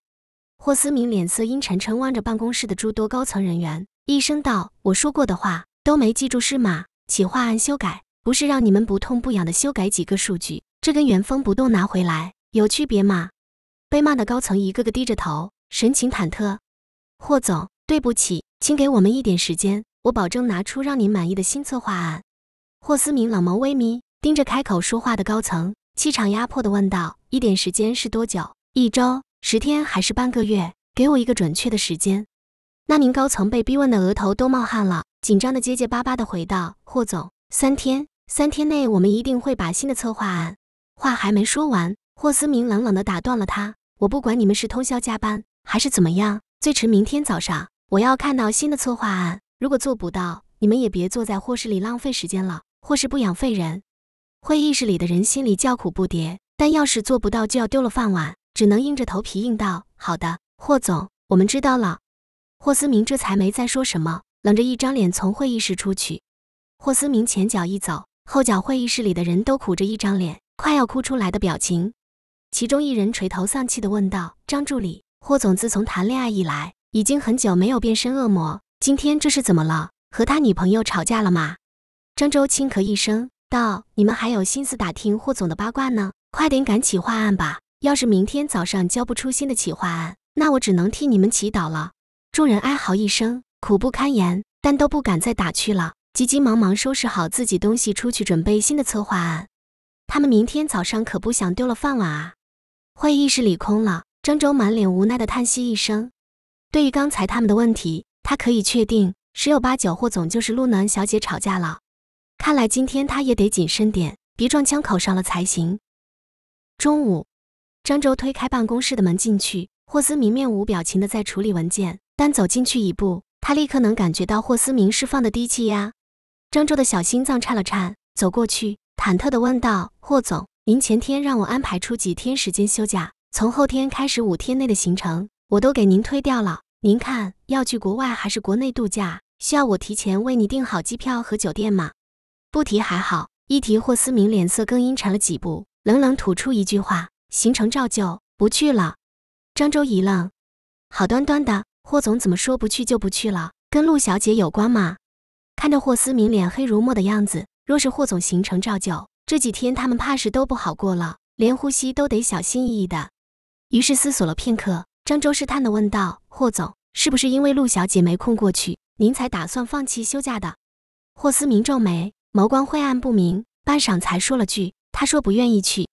霍思明脸色阴沉沉，望着办公室的诸多高层人员，一声道：“我说过的话都没记住是吗？企划案修改不是让你们不痛不痒的修改几个数据，这跟原封不动拿回来有区别吗？”被骂的高层一个个低着头，神情忐忑。霍总。对不起，请给我们一点时间，我保证拿出让您满意的新策划案。霍思明冷眸微眯，盯着开口说话的高层，气场压迫的问道：“一点时间是多久？一周、十天还是半个月？给我一个准确的时间。”那名高层被逼问的额头都冒汗了，紧张的结结巴巴的回道：“霍总，三天，三天内我们一定会把新的策划案……”话还没说完，霍思明冷冷的打断了他：“我不管你们是通宵加班还是怎么样，最迟明天早上。”我要看到新的策划案，如果做不到，你们也别坐在霍室里浪费时间了。霍是不养废人。会议室里的人心里叫苦不迭，但要是做不到，就要丢了饭碗，只能硬着头皮应道：“好的，霍总，我们知道了。”霍思明这才没再说什么，冷着一张脸从会议室出去。霍思明前脚一走，后脚会议室里的人都苦着一张脸，快要哭出来的表情。其中一人垂头丧气地问道：“张助理，霍总自从谈恋爱以来……”已经很久没有变身恶魔，今天这是怎么了？和他女朋友吵架了吗？张周轻咳一声道：“你们还有心思打听霍总的八卦呢？快点赶企划案吧！要是明天早上交不出新的企划案，那我只能替你们祈祷了。”众人哀嚎一声，苦不堪言，但都不敢再打趣了，急急忙忙收拾好自己东西出去准备新的策划案。他们明天早上可不想丢了饭碗啊！会议室里空了，张周满脸无奈的叹息一声。对于刚才他们的问题，他可以确定十有八九霍总就是陆南小姐吵架了。看来今天他也得谨慎点，别撞枪口上了才行。中午，张周推开办公室的门进去，霍思明面无表情的在处理文件，但走进去一步，他立刻能感觉到霍思明释放的低气压。张周的小心脏颤了颤，走过去，忐忑的问道：“霍总，您前天让我安排出几天时间休假，从后天开始五天内的行程。”我都给您推掉了，您看要去国外还是国内度假？需要我提前为你订好机票和酒店吗？不提还好，一提霍思明脸色更阴沉了几步，冷冷吐出一句话：“行程照旧，不去了。”张周一愣，好端端的霍总怎么说不去就不去了？跟陆小姐有关吗？看着霍思明脸黑如墨的样子，若是霍总行程照旧，这几天他们怕是都不好过了，连呼吸都得小心翼翼的。于是思索了片刻。张周试探地问道：“霍总，是不是因为陆小姐没空过去，您才打算放弃休假的？”霍思明皱眉，眸光晦暗不明，半晌才说了句：“他说不愿意去。”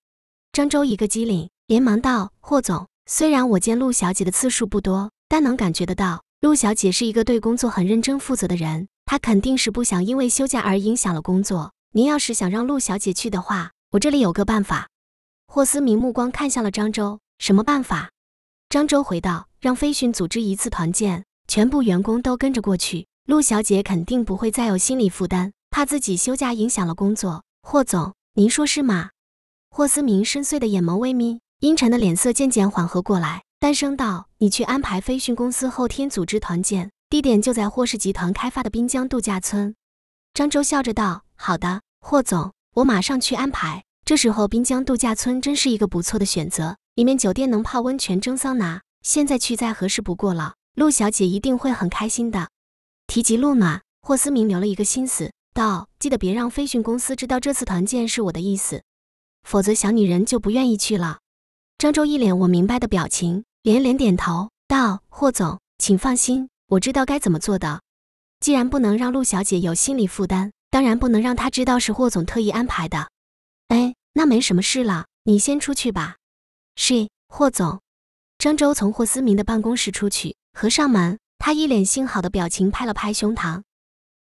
张周一个机灵，连忙道：“霍总，虽然我见陆小姐的次数不多，但能感觉得到，陆小姐是一个对工作很认真负责的人，她肯定是不想因为休假而影响了工作。您要是想让陆小姐去的话，我这里有个办法。”霍思明目光看向了张周：“什么办法？”张周回道：“让飞迅组织一次团建，全部员工都跟着过去。陆小姐肯定不会再有心理负担，怕自己休假影响了工作。霍总，您说是吗？”霍思明深邃的眼眸微眯，阴沉的脸色渐渐缓和过来，淡声道：“你去安排飞讯公司后天组织团建，地点就在霍氏集团开发的滨江度假村。”张周笑着道：“好的，霍总，我马上去安排。”这时候，滨江度假村真是一个不错的选择。里面酒店能泡温泉、蒸桑拿，现在去再合适不过了。陆小姐一定会很开心的。提及陆马，霍思明留了一个心思，道：“记得别让飞讯公司知道这次团建是我的意思，否则小女人就不愿意去了。”张周一脸我明白的表情，连连点头道：“霍总，请放心，我知道该怎么做的。既然不能让陆小姐有心理负担，当然不能让她知道是霍总特意安排的。哎，那没什么事了，你先出去吧。”是霍总。张周从霍思明的办公室出去，合上门。他一脸幸好的表情，拍了拍胸膛。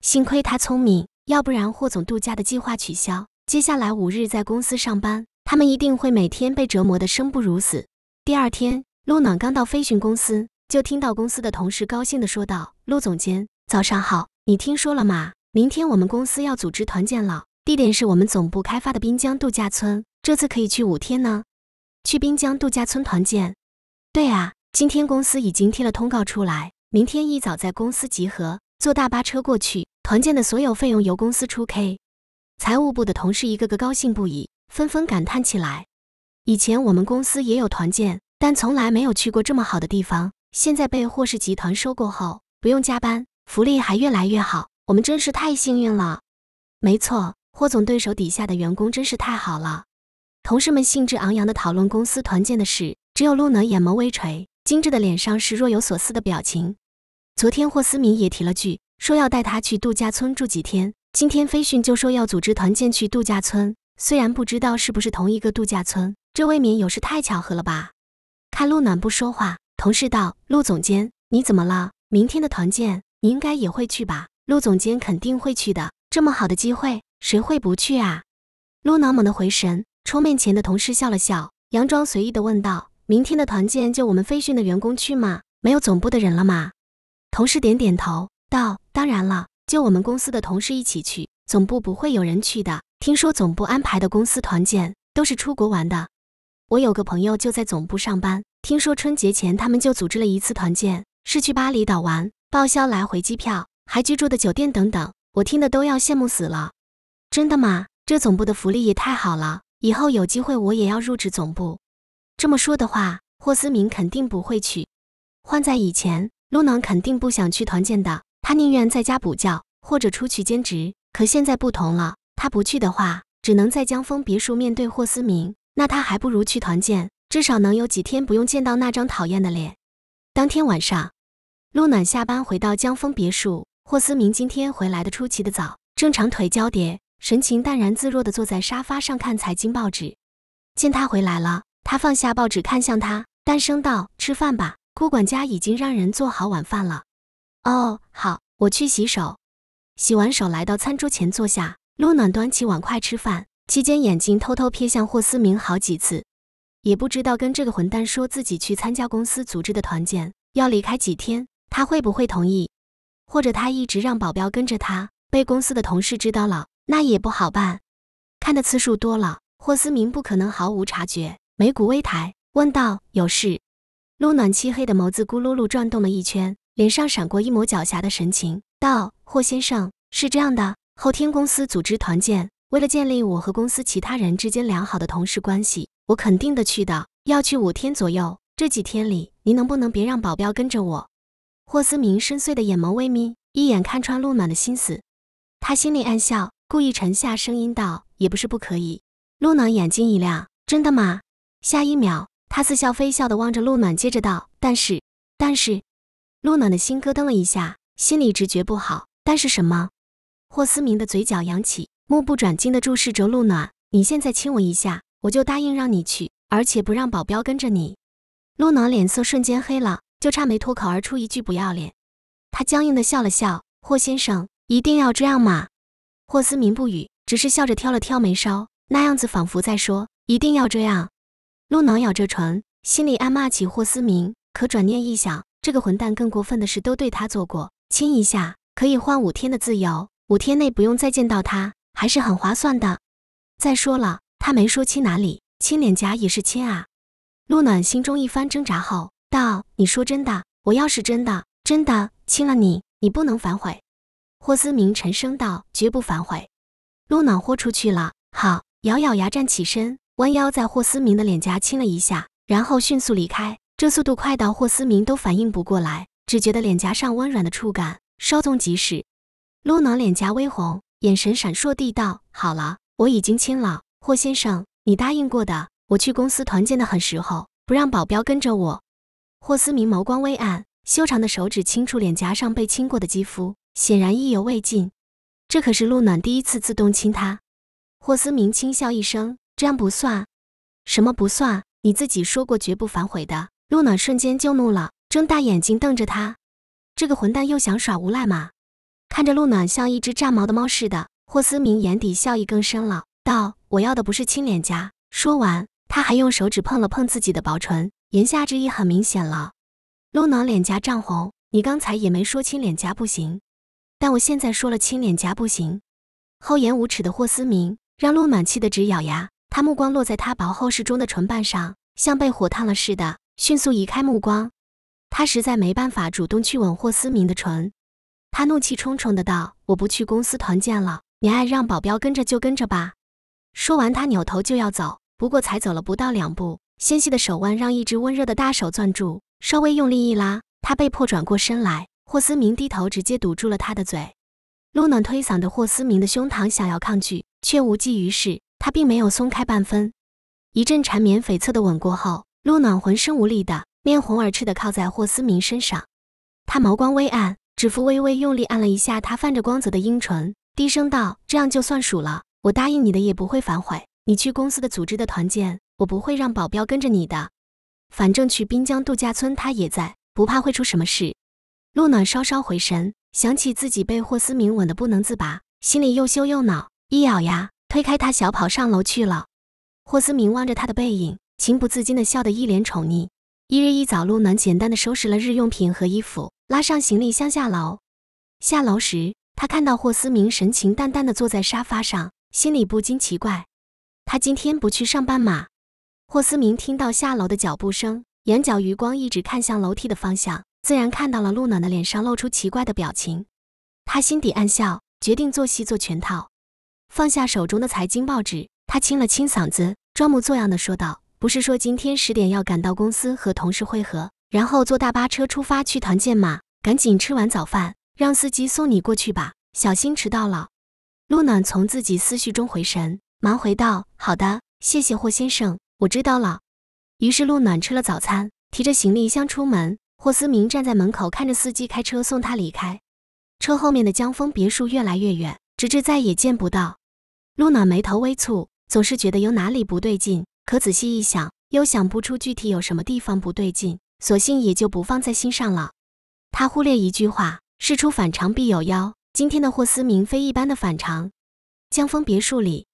幸亏他聪明，要不然霍总度假的计划取消，接下来五日在公司上班，他们一定会每天被折磨的生不如死。第二天，陆暖刚到飞巡公司，就听到公司的同事高兴的说道：“陆总监，早上好，你听说了吗？明天我们公司要组织团建了，地点是我们总部开发的滨江度假村，这次可以去五天呢。”去滨江度假村团建？对啊，今天公司已经贴了通告出来，明天一早在公司集合，坐大巴车过去。团建的所有费用由公司出。K，财务部的同事一个个高兴不已，纷纷感叹起来：“以前我们公司也有团建，但从来没有去过这么好的地方。现在被霍氏集团收购后，不用加班，福利还越来越好，我们真是太幸运了。”没错，霍总对手底下的员工真是太好了。同事们兴致昂扬地讨论公司团建的事，只有陆娜眼眸微垂，精致的脸上是若有所思的表情。昨天霍思明也提了句，说要带他去度假村住几天。今天飞讯就说要组织团建去度假村，虽然不知道是不是同一个度假村，这未免有失太巧合了吧？看陆暖不说话，同事道：“陆总监，你怎么了？明天的团建你应该也会去吧？”陆总监肯定会去的，这么好的机会，谁会不去啊？陆暖猛地回神。冲面前的同事笑了笑，佯装随意的问道：“明天的团建就我们飞讯的员工去吗？没有总部的人了吗？”同事点点头，道：“当然了，就我们公司的同事一起去，总部不会有人去的。听说总部安排的公司团建都是出国玩的。我有个朋友就在总部上班，听说春节前他们就组织了一次团建，是去巴厘岛玩，报销来回机票，还居住的酒店等等。我听的都要羡慕死了。”“真的吗？这总部的福利也太好了。”以后有机会我也要入职总部。这么说的话，霍思明肯定不会去。换在以前，陆暖肯定不想去团建的，他宁愿在家补觉或者出去兼职。可现在不同了，他不去的话，只能在江峰别墅面对霍思明，那他还不如去团建，至少能有几天不用见到那张讨厌的脸。当天晚上，陆暖下班回到江峰别墅，霍思明今天回来的出奇的早，正常腿交叠。神情淡然自若地坐在沙发上看财经报纸。见他回来了，他放下报纸看向他，淡声道：“吃饭吧，顾管家已经让人做好晚饭了。”“哦，好，我去洗手。”洗完手来到餐桌前坐下。陆暖端起碗筷吃饭期间，眼睛偷偷瞥向霍思明好几次，也不知道跟这个混蛋说自己去参加公司组织的团建，要离开几天，他会不会同意？或者他一直让保镖跟着他，被公司的同事知道了？那也不好办，看的次数多了，霍思明不可能毫无察觉。眉骨微抬，问道：“有事？”陆暖漆黑的眸子咕噜噜转动了一圈，脸上闪过一抹狡黠的神情，道：“霍先生，是这样的，后天公司组织团建，为了建立我和公司其他人之间良好的同事关系，我肯定的去的，要去五天左右。这几天里，您能不能别让保镖跟着我？”霍思明深邃的眼眸微眯，一眼看穿陆暖的心思，他心里暗笑。故意沉下声音道：“也不是不可以。”陆暖眼睛一亮：“真的吗？”下一秒，他似笑非笑的望着陆暖，接着道：“但是，但是。”陆暖的心咯噔了一下，心里直觉不好。但是什么？霍思明的嘴角扬起，目不转睛的注视着陆暖：“你现在亲我一下，我就答应让你去，而且不让保镖跟着你。”陆暖脸色瞬间黑了，就差没脱口而出一句不要脸。他僵硬的笑了笑：“霍先生，一定要这样吗？”霍思明不语，只是笑着挑了挑眉梢，那样子仿佛在说：“一定要这样。”陆暖咬着唇，心里暗骂起霍思明。可转念一想，这个混蛋更过分的事都对他做过，亲一下可以换五天的自由，五天内不用再见到他，还是很划算的。再说了，他没说亲哪里，亲脸颊也是亲啊。陆暖心中一番挣扎后，道：“你说真的？我要是真的，真的亲了你，你不能反悔。”霍思明沉声道：“绝不反悔。”陆暖豁出去了，好，咬咬牙站起身，弯腰在霍思明的脸颊亲了一下，然后迅速离开。这速度快到霍思明都反应不过来，只觉得脸颊上温软的触感稍纵即逝。陆暖脸颊微红，眼神闪烁地道：“好了，我已经亲了霍先生，你答应过的。我去公司团建的很时候，不让保镖跟着我。”霍思明眸光微暗，修长的手指轻触脸颊上被亲过的肌肤。显然意犹未尽，这可是陆暖第一次自动亲他。霍思明轻笑一声：“这样不算，什么不算？你自己说过绝不反悔的。”陆暖瞬间就怒了，睁大眼睛瞪着他：“这个混蛋又想耍无赖吗？”看着陆暖像一只炸毛的猫似的，霍思明眼底笑意更深了，道：“我要的不是亲脸颊。”说完，他还用手指碰了碰自己的薄唇，言下之意很明显了。陆暖脸颊涨红：“你刚才也没说亲脸颊不行。”但我现在说了亲脸颊不行，厚颜无耻的霍思明让陆满气得直咬牙。他目光落在他薄厚适中的唇瓣上，像被火烫了似的，迅速移开目光。他实在没办法主动去吻霍思明的唇，他怒气冲冲的道：“我不去公司团建了，你爱让保镖跟着就跟着吧。”说完，他扭头就要走。不过才走了不到两步，纤细的手腕让一只温热的大手攥住，稍微用力一拉，他被迫转过身来。霍思明低头直接堵住了他的嘴，陆暖推搡着霍思明的胸膛，想要抗拒，却无济于事，他并没有松开半分。一阵缠绵悱恻的吻过后，陆暖浑身无力的面红耳赤的靠在霍思明身上，他眸光微暗，指腹微微用力按了一下他泛着光泽的阴唇，低声道：“这样就算数了，我答应你的也不会反悔。你去公司的组织的团建，我不会让保镖跟着你的，反正去滨江度假村他也在，不怕会出什么事。”陆暖稍稍回神，想起自己被霍思明吻得不能自拔，心里又羞又恼，一咬牙推开他，小跑上楼去了。霍思明望着他的背影，情不自禁地笑得一脸宠溺。一日一早，陆暖简单的收拾了日用品和衣服，拉上行李箱下楼。下楼时，他看到霍思明神情淡淡的坐在沙发上，心里不禁奇怪，他今天不去上班吗？霍思明听到下楼的脚步声，眼角余光一直看向楼梯的方向。自然看到了陆暖的脸上露出奇怪的表情，他心底暗笑，决定做戏做全套。放下手中的财经报纸，他清了清嗓子，装模作样的说道：“不是说今天十点要赶到公司和同事会合，然后坐大巴车出发去团建吗？赶紧吃完早饭，让司机送你过去吧，小心迟到了。”陆暖从自己思绪中回神，忙回道：“好的，谢谢霍先生，我知道了。”于是陆暖吃了早餐，提着行李箱出门。霍思明站在门口，看着司机开车送他离开，车后面的江峰别墅越来越远，直至再也见不到。陆暖眉头微蹙，总是觉得有哪里不对劲，可仔细一想，又想不出具体有什么地方不对劲，索性也就不放在心上了。他忽略一句话：“事出反常必有妖。”今天的霍思明非一般的反常。江峰别墅里，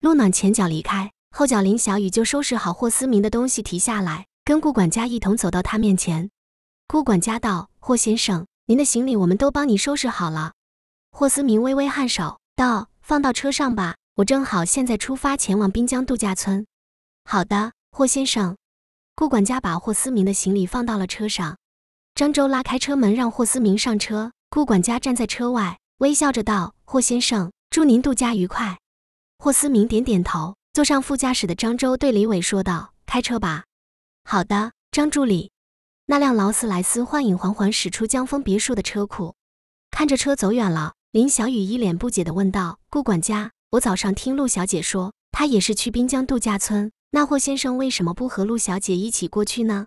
陆暖前脚离开，后脚林小雨就收拾好霍思明的东西提下来，跟顾管家一同走到他面前。顾管家道：“霍先生，您的行李我们都帮你收拾好了。”霍思明微微颔首道：“放到车上吧，我正好现在出发前往滨江度假村。”“好的，霍先生。”顾管家把霍思明的行李放到了车上。张周拉开车门，让霍思明上车。顾管家站在车外，微笑着道：“霍先生，祝您度假愉快。”霍思明点点头，坐上副驾驶的张周对李伟说道：“开车吧。”“好的，张助理。”那辆劳斯莱斯幻影缓缓驶出江峰别墅的车库，看着车走远了，林小雨一脸不解地问道：“顾管家，我早上听陆小姐说，她也是去滨江度假村，那霍先生为什么不和陆小姐一起过去呢？”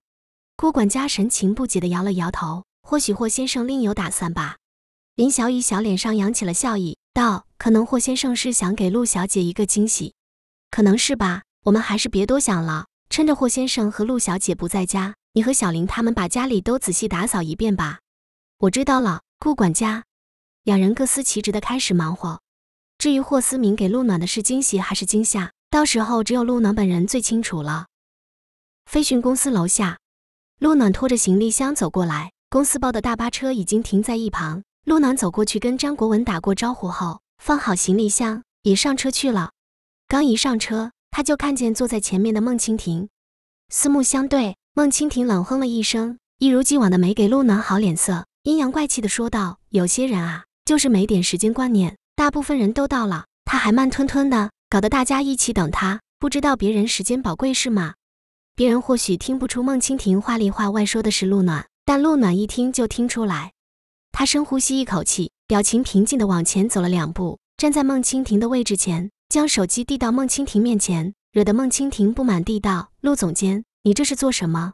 顾管家神情不解地摇了摇头：“或许霍先生另有打算吧。”林小雨小脸上扬起了笑意，道：“可能霍先生是想给陆小姐一个惊喜，可能是吧。我们还是别多想了，趁着霍先生和陆小姐不在家。”你和小林他们把家里都仔细打扫一遍吧。我知道了，顾管家。两人各司其职的开始忙活。至于霍思明给陆暖的是惊喜还是惊吓，到时候只有陆暖本人最清楚了。飞讯公司楼下，陆暖拖着行李箱走过来，公司包的大巴车已经停在一旁。陆暖走过去跟张国文打过招呼后，放好行李箱也上车去了。刚一上车，他就看见坐在前面的孟清婷，四目相对。孟清婷冷哼了一声，一如既往的没给陆暖好脸色，阴阳怪气的说道：“有些人啊，就是没点时间观念。大部分人都到了，他还慢吞吞的，搞得大家一起等他。不知道别人时间宝贵是吗？别人或许听不出孟清婷话里话外说的是陆暖，但陆暖一听就听出来。他深呼吸一口气，表情平静的往前走了两步，站在孟清婷的位置前，将手机递到孟清婷面前，惹得孟清婷不满地道：陆总监。”你这是做什么？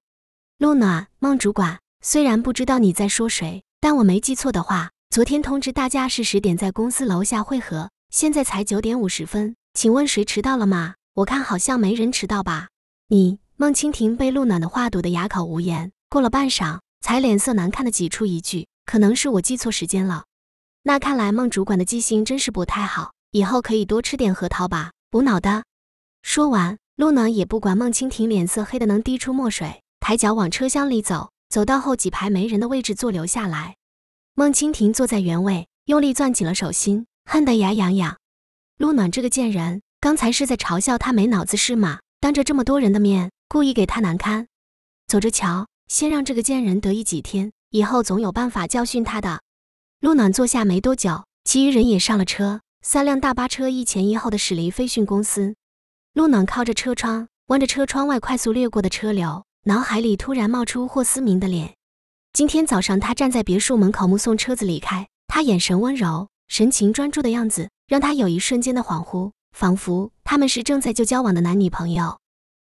陆暖，孟主管，虽然不知道你在说谁，但我没记错的话，昨天通知大家是十点在公司楼下会合，现在才九点五十分，请问谁迟到了吗？我看好像没人迟到吧。你，孟蜻蜓被陆暖的话堵得哑口无言，过了半晌，才脸色难看的挤出一句：“可能是我记错时间了。”那看来孟主管的记性真是不太好，以后可以多吃点核桃吧，补脑的。说完。陆暖也不管孟清婷脸色黑得能滴出墨水，抬脚往车厢里走，走到后几排没人的位置坐留下来。孟清婷坐在原位，用力攥紧了手心，恨得牙痒痒。陆暖这个贱人，刚才是在嘲笑他没脑子是吗？当着这么多人的面，故意给他难堪。走着瞧，先让这个贱人得意几天，以后总有办法教训他的。陆暖坐下没多久，其余人也上了车，三辆大巴车一前一后的驶离飞讯公司。陆暖靠着车窗，望着车窗外快速掠过的车流，脑海里突然冒出霍思明的脸。今天早上，他站在别墅门口目送车子离开，他眼神温柔、神情专注的样子，让他有一瞬间的恍惚，仿佛他们是正在就交往的男女朋友。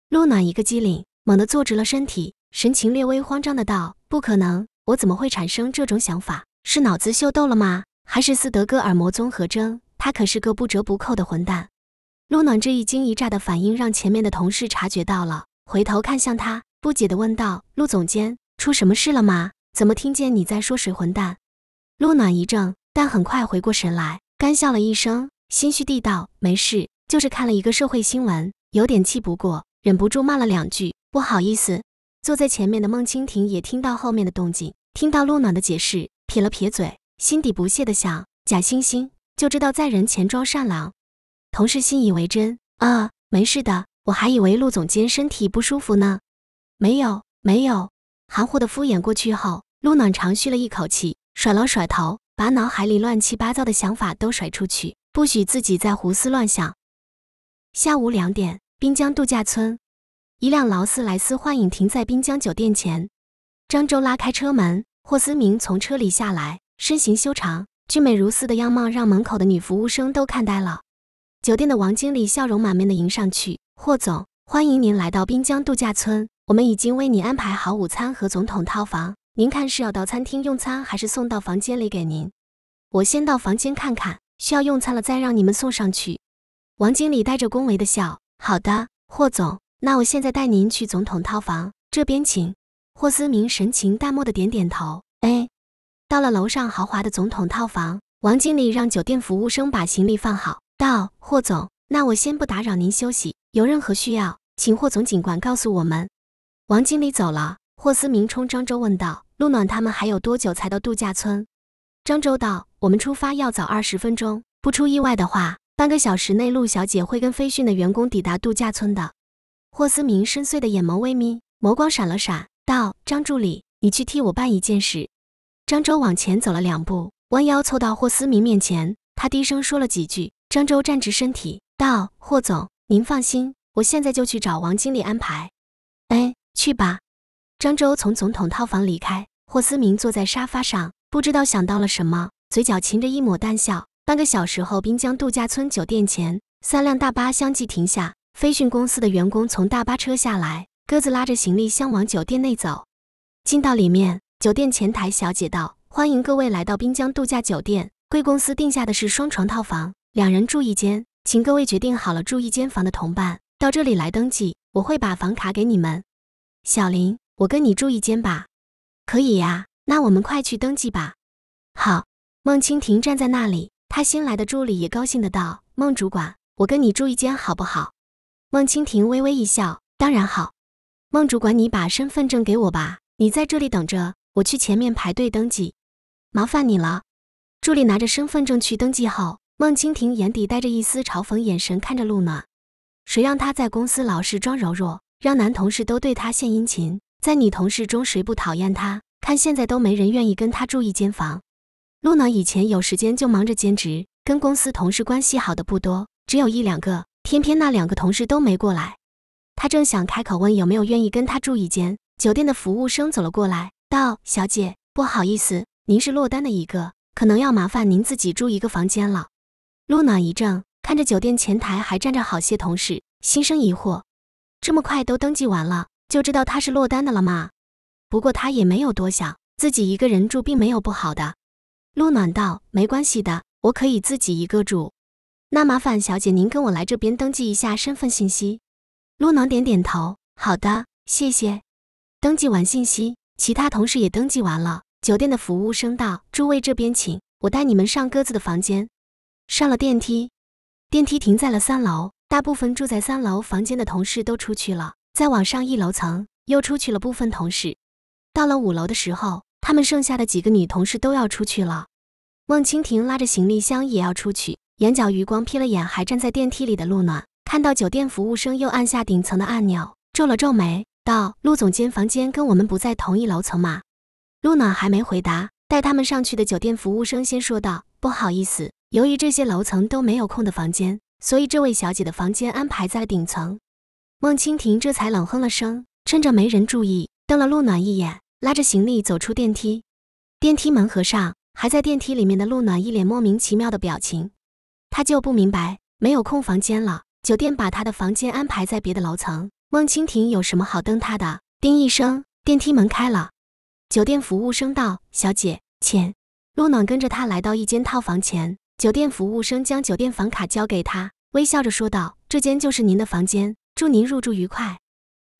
陆暖一个机灵，猛地坐直了身体，神情略微慌张的道：“不可能，我怎么会产生这种想法？是脑子秀逗了吗？还是斯德哥尔摩综合征？他可是个不折不扣的混蛋。”陆暖这一惊一乍的反应让前面的同事察觉到了，回头看向他，不解地问道：“陆总监，出什么事了吗？怎么听见你在说‘水混蛋’？”陆暖一怔，但很快回过神来，干笑了一声，心虚地道：“没事，就是看了一个社会新闻，有点气不过，忍不住骂了两句。不好意思。”坐在前面的孟蜻蜓也听到后面的动静，听到陆暖的解释，撇了撇嘴，心底不屑地想：“假惺惺，就知道在人前装善良。”同事信以为真啊！没事的，我还以为陆总监身体不舒服呢。没有，没有，含糊的敷衍过去后，陆暖长吁了一口气，甩了甩头，把脑海里乱七八糟的想法都甩出去，不许自己再胡思乱想。下午两点，滨江度假村，一辆劳斯莱斯幻影停在滨江酒店前。张周拉开车门，霍思明从车里下来，身形修长，俊美如斯的样貌让门口的女服务生都看呆了。酒店的王经理笑容满面的迎上去，霍总，欢迎您来到滨江度假村，我们已经为你安排好午餐和总统套房，您看是要到餐厅用餐，还是送到房间里给您？我先到房间看看，需要用餐了再让你们送上去。王经理带着恭维的笑，好的，霍总，那我现在带您去总统套房，这边请。霍思明神情淡漠的点点头，哎，到了楼上豪华的总统套房，王经理让酒店服务生把行李放好。道：“霍总，那我先不打扰您休息。有任何需要，请霍总尽管告诉我们。”王经理走了。霍思明冲张周问道：“陆暖他们还有多久才到度假村？”张周道：“我们出发要早二十分钟。不出意外的话，半个小时内陆小姐会跟飞讯的员工抵达度假村的。”霍思明深邃的眼眸微眯，眸光闪了闪，道：“张助理，你去替我办一件事。”张周往前走了两步，弯腰凑到霍思明面前，他低声说了几句。张周站直身体，道：“霍总，您放心，我现在就去找王经理安排。”哎，去吧。张周从总统套房离开。霍思明坐在沙发上，不知道想到了什么，嘴角噙着一抹淡笑。半个小时后，滨江度假村酒店前，三辆大巴相继停下。飞讯公司的员工从大巴车下来，鸽子拉着行李箱往酒店内走。进到里面，酒店前台小姐道：“欢迎各位来到滨江度假酒店。贵公司定下的是双床套房。”两人住一间，请各位决定好了住一间房的同伴到这里来登记，我会把房卡给你们。小林，我跟你住一间吧。可以呀，那我们快去登记吧。好。孟清婷站在那里，他新来的助理也高兴的道：“孟主管，我跟你住一间好不好？”孟清婷微微一笑：“当然好。”孟主管，你把身份证给我吧，你在这里等着，我去前面排队登记。麻烦你了。助理拿着身份证去登记后。孟清婷眼底带着一丝嘲讽眼神看着露娜，谁让她在公司老是装柔弱，让男同事都对她献殷勤，在女同事中谁不讨厌她？看现在都没人愿意跟她住一间房。露娜以前有时间就忙着兼职，跟公司同事关系好的不多，只有一两个，偏偏那两个同事都没过来。她正想开口问有没有愿意跟她住一间，酒店的服务生走了过来，道：“小姐，不好意思，您是落单的一个，可能要麻烦您自己住一个房间了。”陆暖一怔，看着酒店前台还站着好些同事，心生疑惑：这么快都登记完了，就知道他是落单的了吗？不过他也没有多想，自己一个人住并没有不好的。陆暖道：“没关系的，我可以自己一个住。”那麻烦小姐，您跟我来这边登记一下身份信息。陆暖点点头：“好的，谢谢。”登记完信息，其他同事也登记完了。酒店的服务生道：“诸位这边请，我带你们上各自的房间。”上了电梯，电梯停在了三楼。大部分住在三楼房间的同事都出去了。再往上一楼层，又出去了部分同事。到了五楼的时候，他们剩下的几个女同事都要出去了。孟蜻蜓拉着行李箱也要出去，眼角余光瞥了眼还站在电梯里的陆暖，看到酒店服务生又按下顶层的按钮，皱了皱眉，道：“陆总监房间跟我们不在同一楼层嘛？”陆暖还没回答，带他们上去的酒店服务生先说道：“不好意思。”由于这些楼层都没有空的房间，所以这位小姐的房间安排在了顶层。孟清婷这才冷哼了声，趁着没人注意，瞪了陆暖一眼，拉着行李走出电梯。电梯门合上，还在电梯里面的陆暖一脸莫名其妙的表情。他就不明白，没有空房间了，酒店把他的房间安排在别的楼层，孟清婷有什么好瞪他的？叮一声，电梯门开了。酒店服务生道：“小姐，请。”陆暖跟着他来到一间套房前。酒店服务生将酒店房卡交给他，微笑着说道：“这间就是您的房间，祝您入住愉快。”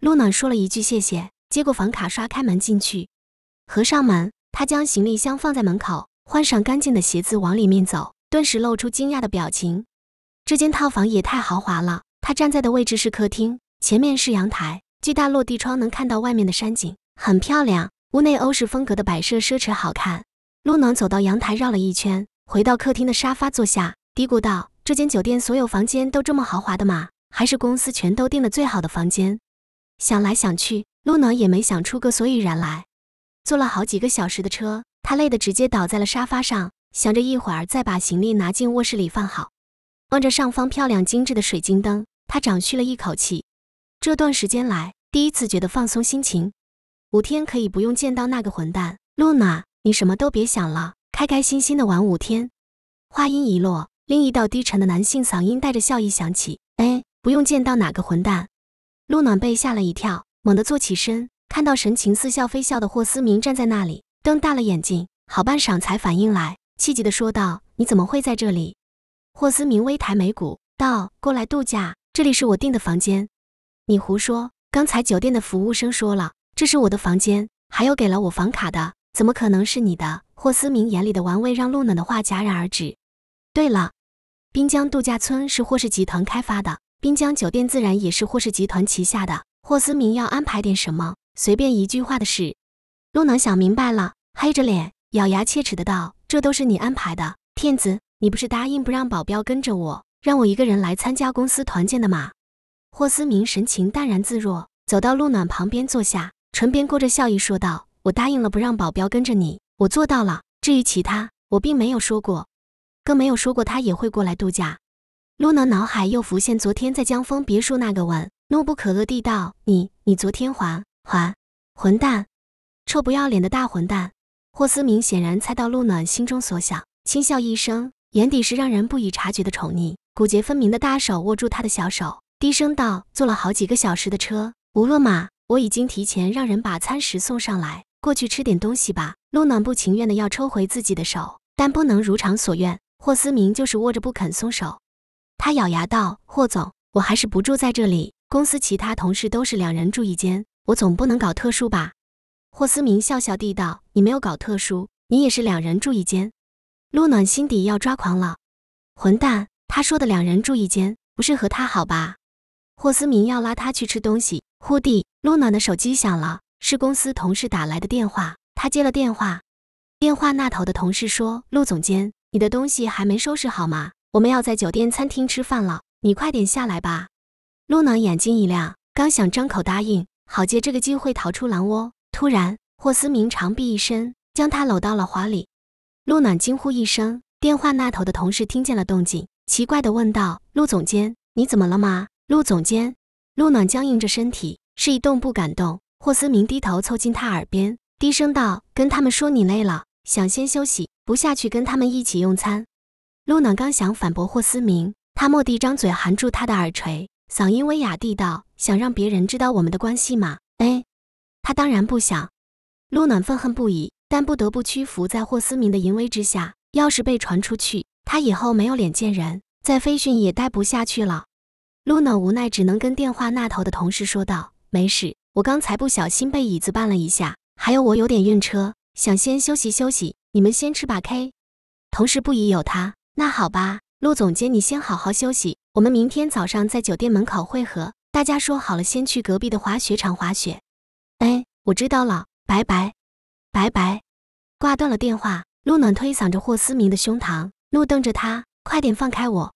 露暖说了一句谢谢，接过房卡，刷开门进去，合上门，他将行李箱放在门口，换上干净的鞋子往里面走，顿时露出惊讶的表情。这间套房也太豪华了。他站在的位置是客厅，前面是阳台，巨大落地窗能看到外面的山景，很漂亮。屋内欧式风格的摆设奢侈好看。露暖走到阳台，绕了一圈。回到客厅的沙发坐下，嘀咕道：“这间酒店所有房间都这么豪华的吗？还是公司全都订的最好的房间？”想来想去，露娜也没想出个所以然来。坐了好几个小时的车，她累得直接倒在了沙发上，想着一会儿再把行李拿进卧室里放好。望着上方漂亮精致的水晶灯，他长吁了一口气。这段时间来，第一次觉得放松心情。五天可以不用见到那个混蛋，露娜，你什么都别想了。开开心心的玩五天。话音一落，另一道低沉的男性嗓音带着笑意响起：“哎，不用见到哪个混蛋。”陆暖被吓了一跳，猛地坐起身，看到神情似笑非笑的霍思明站在那里，瞪大了眼睛，好半晌才反应来，气急的说道：“你怎么会在这里？”霍思明微抬眉骨道：“过来度假，这里是我订的房间。”你胡说！刚才酒店的服务生说了，这是我的房间，还有给了我房卡的，怎么可能是你的？霍思明眼里的玩味让陆暖的话戛然而止。对了，滨江度假村是霍氏集团开发的，滨江酒店自然也是霍氏集团旗下的。霍思明要安排点什么？随便一句话的事。陆暖想明白了，黑着脸，咬牙切齿的道：“这都是你安排的，骗子！你不是答应不让保镖跟着我，让我一个人来参加公司团建的吗？”霍思明神情淡然自若，走到陆暖旁边坐下，唇边勾着笑意说道：“我答应了不让保镖跟着你。”我做到了。至于其他，我并没有说过，更没有说过他也会过来度假。露娜脑海又浮现昨天在江峰别墅那个吻，怒不可遏地道：“你，你昨天还还混蛋，臭不要脸的大混蛋！”霍思明显然猜到露暖心中所想，轻笑一声，眼底是让人不易察觉的宠溺，骨节分明的大手握住他的小手，低声道：“坐了好几个小时的车，无论嘛，我已经提前让人把餐食送上来，过去吃点东西吧。”陆暖不情愿的要抽回自己的手，但不能如偿所愿。霍思明就是握着不肯松手。他咬牙道：“霍总，我还是不住在这里。公司其他同事都是两人住一间，我总不能搞特殊吧？”霍思明笑笑地道：“你没有搞特殊，你也是两人住一间。”陆暖心底要抓狂了，混蛋！他说的两人住一间，不是和他好吧？霍思明要拉他去吃东西，忽地，陆暖的手机响了，是公司同事打来的电话。他接了电话，电话那头的同事说：“陆总监，你的东西还没收拾好吗？我们要在酒店餐厅吃饭了，你快点下来吧。”陆暖眼睛一亮，刚想张口答应，好借这个机会逃出狼窝，突然霍思明长臂一伸，将他搂到了怀里。陆暖惊呼一声，电话那头的同事听见了动静，奇怪的问道：“陆总监，你怎么了吗？”陆总监，陆暖僵硬着身体，是一动不敢动。霍思明低头凑近他耳边。低声道：“跟他们说你累了，想先休息，不下去跟他们一起用餐。”露娜刚想反驳霍思明，他蓦地张嘴含住他的耳垂，嗓音微哑地道：“想让别人知道我们的关系吗？”哎，他当然不想。露娜愤恨不已，但不得不屈服在霍思明的淫威之下。要是被传出去，他以后没有脸见人，在飞讯也待不下去了。露娜无奈，只能跟电话那头的同事说道：“没事，我刚才不小心被椅子绊了一下。”还有我有点晕车，想先休息休息。你们先吃吧，K。同时不宜有他。那好吧，陆总监，你先好好休息。我们明天早上在酒店门口会合。大家说好了，先去隔壁的滑雪场滑雪。哎，我知道了，拜拜，拜拜。挂断了电话，陆暖推搡着霍思明的胸膛，怒瞪着他，快点放开我！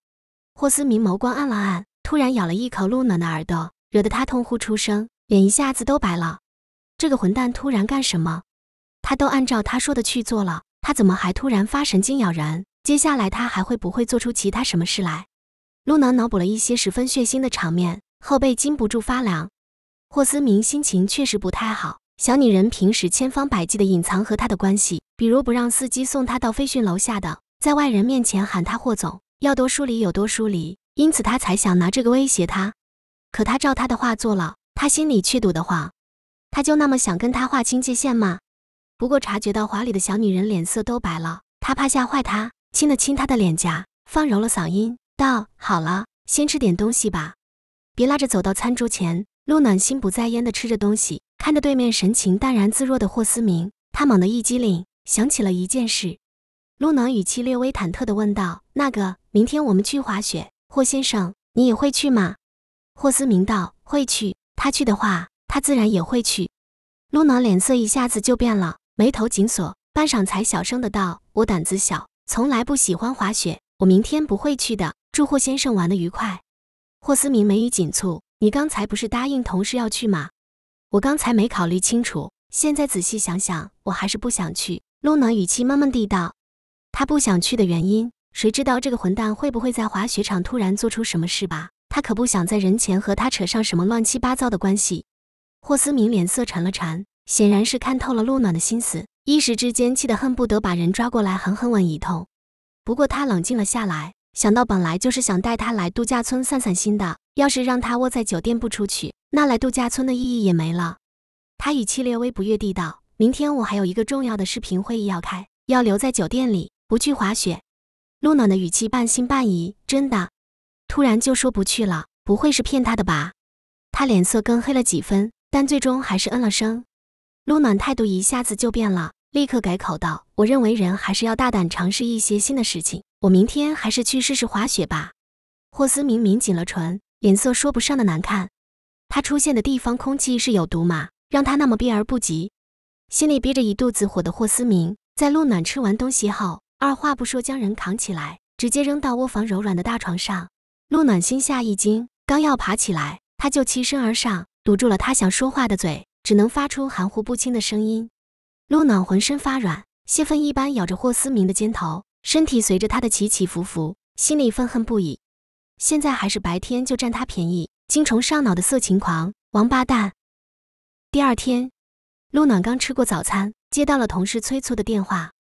霍思明眸光暗了暗，突然咬了一口陆暖的耳朵，惹得他痛呼出声，脸一下子都白了。这个混蛋突然干什么？他都按照他说的去做了，他怎么还突然发神经咬人？接下来他还会不会做出其他什么事来？陆南脑补了一些十分血腥的场面，后背禁不住发凉。霍思明心情确实不太好。小女人平时千方百计的隐藏和他的关系，比如不让司机送他到飞训楼下的，在外人面前喊他霍总，要多疏离有多疏离。因此他才想拿这个威胁他。可他照他的话做了，他心里却堵得慌。他就那么想跟他划清界限吗？不过察觉到怀里的小女人脸色都白了，他怕吓坏她，亲了亲她的脸颊，放柔了嗓音道：“好了，先吃点东西吧，别拉着走到餐桌前。”陆暖心不在焉的吃着东西，看着对面神情淡然自若的霍思明，他猛地一激灵，想起了一件事，陆暖语气略微忐忑的问道：“那个，明天我们去滑雪，霍先生，你也会去吗？”霍思明道：“会去，他去的话。”他自然也会去，陆暖脸色一下子就变了，眉头紧锁，半晌才小声的道：“我胆子小，从来不喜欢滑雪，我明天不会去的。祝霍先生玩的愉快。”霍思明眉宇紧蹙：“你刚才不是答应同事要去吗？我刚才没考虑清楚，现在仔细想想，我还是不想去。”陆暖语气闷闷地道：“他不想去的原因，谁知道这个混蛋会不会在滑雪场突然做出什么事吧？他可不想在人前和他扯上什么乱七八糟的关系。”霍思明脸色沉了沉，显然是看透了陆暖的心思，一时之间气得恨不得把人抓过来狠狠吻一通。不过他冷静了下来，想到本来就是想带他来度假村散散心的，要是让他窝在酒店不出去，那来度假村的意义也没了。他语气略微不悦地道：“明天我还有一个重要的视频会议要开，要留在酒店里，不去滑雪。”陆暖的语气半信半疑：“真的？突然就说不去了？不会是骗他的吧？”他脸色更黑了几分。但最终还是嗯了声，陆暖态度一下子就变了，立刻改口道：“我认为人还是要大胆尝试一些新的事情，我明天还是去试试滑雪吧。”霍思明抿紧了唇，脸色说不上的难看。他出现的地方空气是有毒吗？让他那么避而不及。心里憋着一肚子火的霍思明，在陆暖吃完东西后，二话不说将人扛起来，直接扔到窝房柔软的大床上。陆暖心下一惊，刚要爬起来，他就欺身而上。堵住了他想说话的嘴，只能发出含糊不清的声音。陆暖浑身发软，泄愤一般咬着霍思明的肩头，身体随着他的起起伏伏，心里愤恨不已。现在还是白天就占他便宜，精虫上脑的色情狂，王八蛋！第二天，陆暖刚吃过早餐，接到了同事催促的电话：“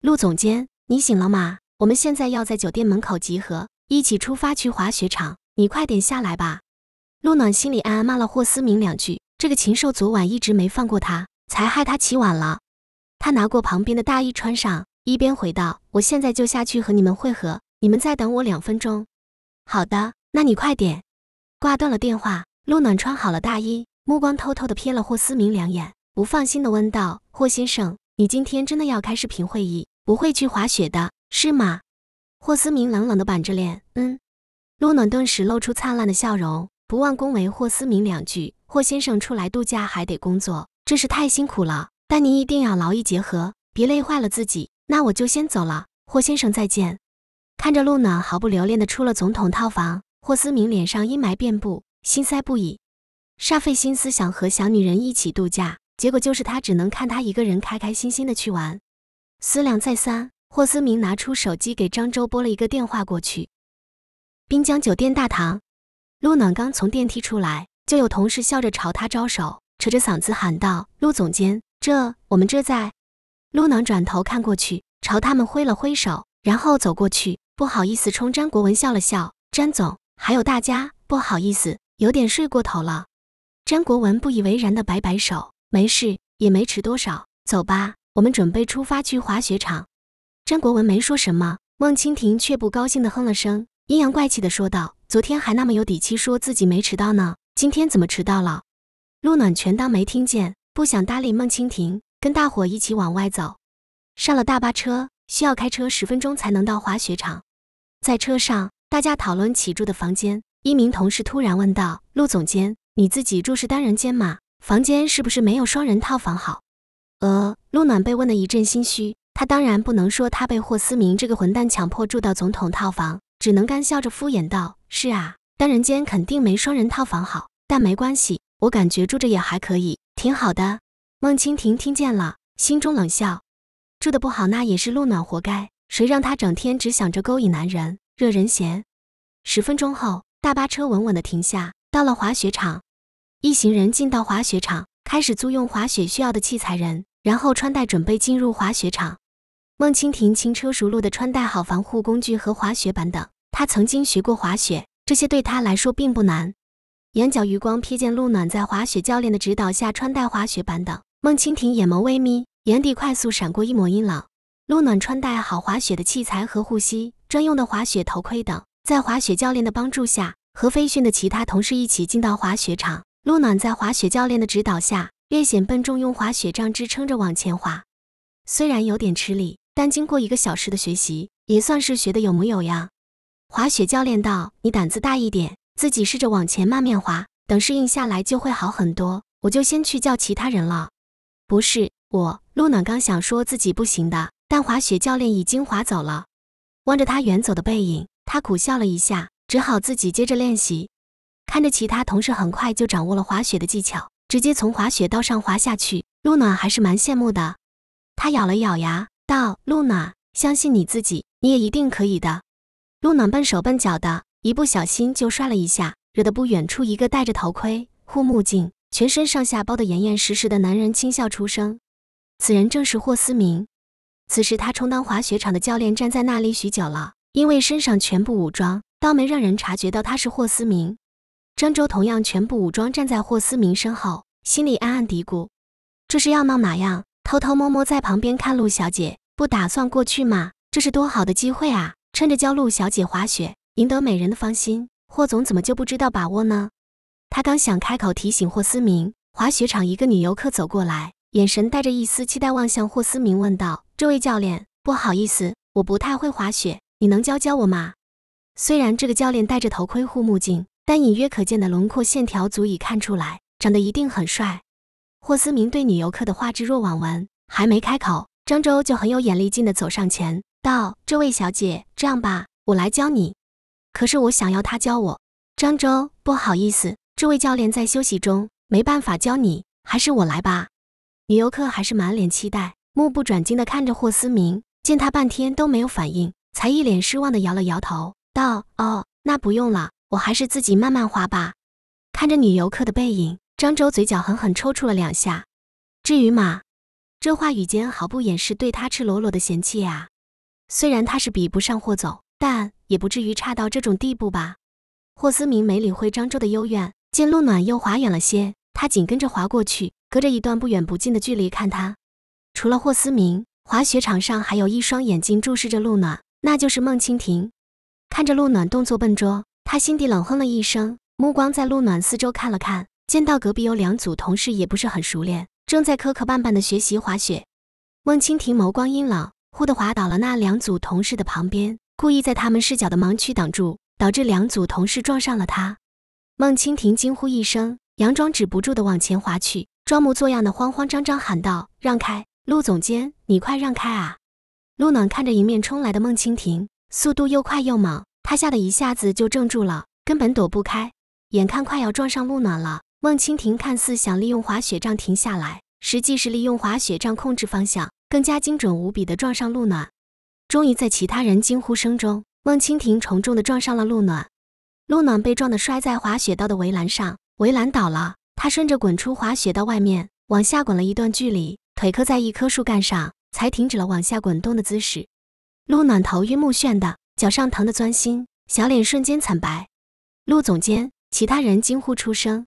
陆总监，你醒了吗？我们现在要在酒店门口集合，一起出发去滑雪场，你快点下来吧。”陆暖心里暗暗骂了霍思明两句，这个禽兽昨晚一直没放过他，才害他起晚了。他拿过旁边的大衣穿上，一边回道：“我现在就下去和你们会合，你们再等我两分钟。”“好的，那你快点。”挂断了电话，陆暖穿好了大衣，目光偷偷的瞥了霍思明两眼，不放心的问道：“霍先生，你今天真的要开视频会议，不会去滑雪的，是吗？”霍思明冷冷的板着脸：“嗯。”陆暖顿时露出灿烂的笑容。不忘恭维霍思明两句，霍先生出来度假还得工作，真是太辛苦了。但您一定要劳逸结合，别累坏了自己。那我就先走了，霍先生再见。看着露娜毫不留恋的出了总统套房，霍思明脸上阴霾遍布，心塞不已。煞费心思想和小女人一起度假，结果就是他只能看她一个人开开心心的去玩。思量再三，霍思明拿出手机给张周拨了一个电话过去。滨江酒店大堂。陆暖刚从电梯出来，就有同事笑着朝他招手，扯着嗓子喊道：“陆总监，这我们这在。”陆暖转头看过去，朝他们挥了挥手，然后走过去，不好意思冲詹国文笑了笑：“詹总，还有大家，不好意思，有点睡过头了。”詹国文不以为然的摆摆手：“没事，也没迟多少。走吧，我们准备出发去滑雪场。”詹国文没说什么，孟蜻蜓却不高兴的哼了声，阴阳怪气的说道。昨天还那么有底气说自己没迟到呢，今天怎么迟到了？陆暖全当没听见，不想搭理孟蜻蜓，跟大伙一起往外走。上了大巴车，需要开车十分钟才能到滑雪场。在车上，大家讨论起住的房间。一名同事突然问道：“陆总监，你自己住是单人间吗？房间是不是没有双人套房好？”呃，陆暖被问得一阵心虚。他当然不能说他被霍思明这个混蛋强迫住到总统套房。只能干笑着敷衍道：“是啊，单人间肯定没双人套房好，但没关系，我感觉住着也还可以，挺好的。”孟蜻蜓听见了，心中冷笑：“住的不好，那也是路暖活该，谁让他整天只想着勾引男人，惹人嫌。”十分钟后，大巴车稳稳的停下，到了滑雪场，一行人进到滑雪场，开始租用滑雪需要的器材，人然后穿戴准备进入滑雪场。孟蜻蜓轻车熟路的穿戴好防护工具和滑雪板等。他曾经学过滑雪，这些对他来说并不难。眼角余光瞥见陆暖在滑雪教练的指导下穿戴滑雪板等。孟青婷眼眸微眯，眼底快速闪过一抹阴冷。陆暖穿戴好滑雪的器材和护膝、专用的滑雪头盔等，在滑雪教练的帮助下，和飞训的其他同事一起进到滑雪场。陆暖在滑雪教练的指导下略显笨重，用滑雪杖支撑着往前滑，虽然有点吃力，但经过一个小时的学习，也算是学得有模有样。滑雪教练道：“你胆子大一点，自己试着往前慢慢滑，等适应下来就会好很多。”我就先去叫其他人了。不是我，陆暖刚想说自己不行的，但滑雪教练已经滑走了。望着他远走的背影，他苦笑了一下，只好自己接着练习。看着其他同事很快就掌握了滑雪的技巧，直接从滑雪道上滑下去，陆暖还是蛮羡慕的。他咬了咬牙，道：“陆暖，相信你自己，你也一定可以的。”陆暖笨手笨脚的，一不小心就摔了一下，惹得不远处一个戴着头盔、护目镜，全身上下包得严严实实的男人轻笑出声。此人正是霍思明。此时他充当滑雪场的教练，站在那里许久了，因为身上全部武装，倒没让人察觉到他是霍思明。张周同样全部武装站在霍思明身后，心里暗暗嘀咕：这是要闹哪样？偷偷摸摸在旁边看陆小姐，不打算过去吗？这是多好的机会啊！趁着教陆小姐滑雪，赢得美人的芳心，霍总怎么就不知道把握呢？他刚想开口提醒霍思明，滑雪场一个女游客走过来，眼神带着一丝期待，望向霍思明问道：“这位教练，不好意思，我不太会滑雪，你能教教我吗？”虽然这个教练戴着头盔护目镜，但隐约可见的轮廓线条足以看出来，长得一定很帅。霍思明对女游客的话置若罔闻，还没开口，张周就很有眼力劲的走上前。道：“这位小姐，这样吧，我来教你。可是我想要他教我。”张周不好意思：“这位教练在休息中，没办法教你，还是我来吧。”女游客还是满脸期待，目不转睛地看着霍思明。见他半天都没有反应，才一脸失望地摇了摇头，道：“哦，那不用了，我还是自己慢慢滑吧。”看着女游客的背影，张周嘴角狠狠抽搐了两下。至于吗？这话语间毫不掩饰对他赤裸裸的嫌弃呀。虽然他是比不上霍总，但也不至于差到这种地步吧？霍思明没理会张周的幽怨，见陆暖又滑远了些，他紧跟着滑过去，隔着一段不远不近的距离看他。除了霍思明，滑雪场上还有一双眼睛注视着陆暖，那就是孟蜻蜓。看着陆暖动作笨拙，他心底冷哼了一声，目光在陆暖四周看了看，见到隔壁有两组同事也不是很熟练，正在磕磕绊绊的学习滑雪。孟蜻蜓眸光阴冷。忽地滑倒了，那两组同事的旁边，故意在他们视角的盲区挡住，导致两组同事撞上了他。孟清婷惊呼一声，佯装止不住地往前滑去，装模作样的慌慌张张喊道：“让开，陆总监，你快让开啊！”陆暖看着迎面冲来的孟清婷，速度又快又猛，他吓得一下子就怔住了，根本躲不开。眼看快要撞上陆暖了，孟清婷看似想利用滑雪杖停下来，实际是利用滑雪杖控制方向。更加精准无比的撞上陆暖，终于在其他人惊呼声中，孟蜻蜓重重的撞上了陆暖。陆暖被撞得摔在滑雪道的围栏上，围栏倒了，他顺着滚出滑雪道外面，往下滚了一段距离，腿磕在一棵树干上，才停止了往下滚动的姿势。陆暖头晕目眩的，脚上疼得钻心，小脸瞬间惨白。陆总监，其他人惊呼出声。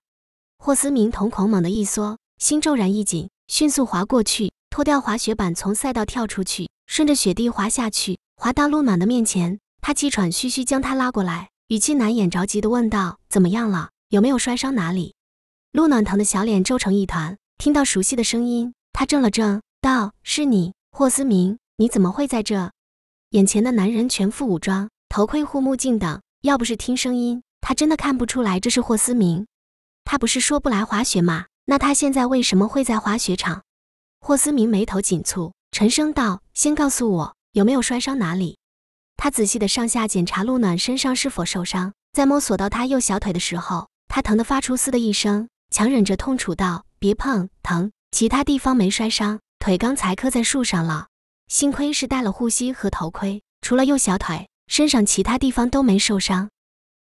霍思明瞳孔猛地一缩，心骤然一紧。迅速滑过去，脱掉滑雪板，从赛道跳出去，顺着雪地滑下去，滑到陆暖的面前。他气喘吁吁将他拉过来，语气难掩着急地问道：“怎么样了？有没有摔伤哪里？”陆暖疼的小脸皱成一团。听到熟悉的声音，他怔了怔，道：“是你，霍思明？你怎么会在这？”眼前的男人全副武装，头盔、护目镜等，要不是听声音，他真的看不出来这是霍思明。他不是说不来滑雪吗？那他现在为什么会在滑雪场？霍思明眉头紧蹙，沉声道：“先告诉我有没有摔伤哪里？”他仔细的上下检查陆暖身上是否受伤，在摸索到他右小腿的时候，他疼得发出嘶的一声，强忍着痛楚道：“别碰，疼！其他地方没摔伤，腿刚才磕在树上了，幸亏是戴了护膝和头盔，除了右小腿，身上其他地方都没受伤。”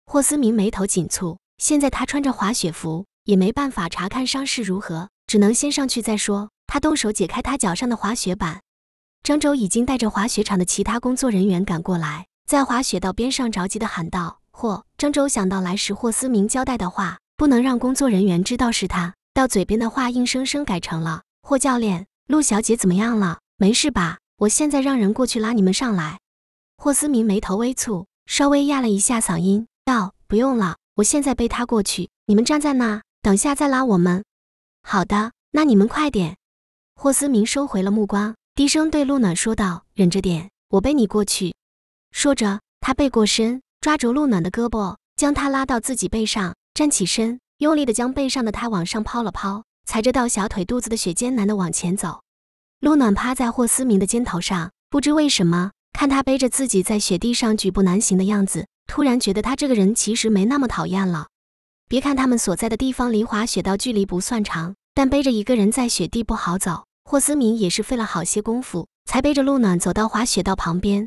霍思明眉头紧蹙，现在他穿着滑雪服。也没办法查看伤势如何，只能先上去再说。他动手解开他脚上的滑雪板。张周已经带着滑雪场的其他工作人员赶过来，在滑雪道边上着急地喊道：“霍！”张周想到来时霍思明交代的话，不能让工作人员知道是他，到嘴边的话硬生生改成了：“霍教练，陆小姐怎么样了？没事吧？我现在让人过去拉你们上来。”霍思明眉头微蹙，稍微压了一下嗓音，道：“不用了，我现在背他过去，你们站在那。”等下再拉我们。好的，那你们快点。霍思明收回了目光，低声对陆暖说道：“忍着点，我背你过去。”说着，他背过身，抓着陆暖的胳膊，将她拉到自己背上，站起身，用力的将背上的她往上抛了抛，踩着到小腿肚子的雪，艰难的往前走。陆暖趴在霍思明的肩头上，不知为什么，看他背着自己在雪地上举步难行的样子，突然觉得他这个人其实没那么讨厌了。别看他们所在的地方离滑雪道距离不算长，但背着一个人在雪地不好走。霍思明也是费了好些功夫，才背着陆暖走到滑雪道旁边。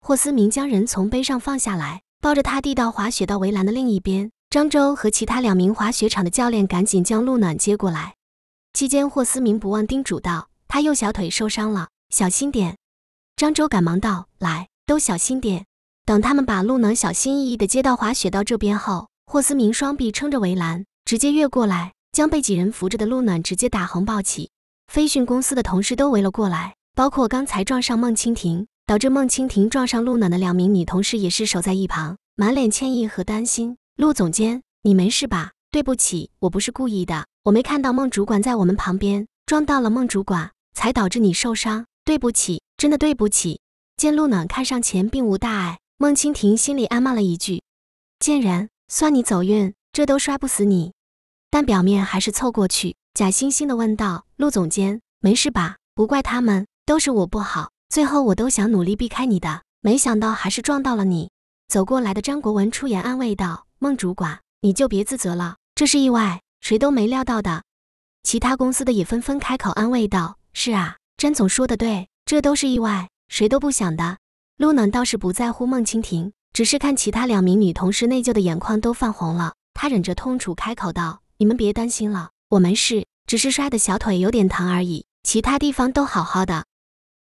霍思明将人从背上放下来，抱着他递到滑雪道围栏的另一边。张周和其他两名滑雪场的教练赶紧将陆暖接过来。期间，霍思明不忘叮嘱道：“他右小腿受伤了，小心点。”张周赶忙道：“来，都小心点。”等他们把陆暖小心翼翼地接到滑雪道这边后。霍思明双臂撑着围栏，直接越过来，将被几人扶着的陆暖直接打横抱起。飞讯公司的同事都围了过来，包括刚才撞上孟蜻蜓，导致孟蜻蜓撞上陆暖的两名女同事也是守在一旁，满脸歉意和担心。陆总监，你没事吧？对不起，我不是故意的，我没看到孟主管在我们旁边，撞到了孟主管，才导致你受伤。对不起，真的对不起。见陆暖看上前并无大碍，孟蜻蜓心里暗骂了一句：“贱人。”算你走运，这都摔不死你，但表面还是凑过去，假惺惺的问道：“陆总监，没事吧？不怪他们，都是我不好。最后我都想努力避开你的，没想到还是撞到了你。”走过来的张国文出言安慰道：“孟主管，你就别自责了，这是意外，谁都没料到的。”其他公司的也纷纷开口安慰道：“是啊，甄总说的对，这都是意外，谁都不想的。”陆暖倒是不在乎孟蜻蜓。只是看其他两名女同事内疚的眼眶都泛红了，他忍着痛楚开口道：“你们别担心了，我没事，只是摔的小腿有点疼而已，其他地方都好好的。”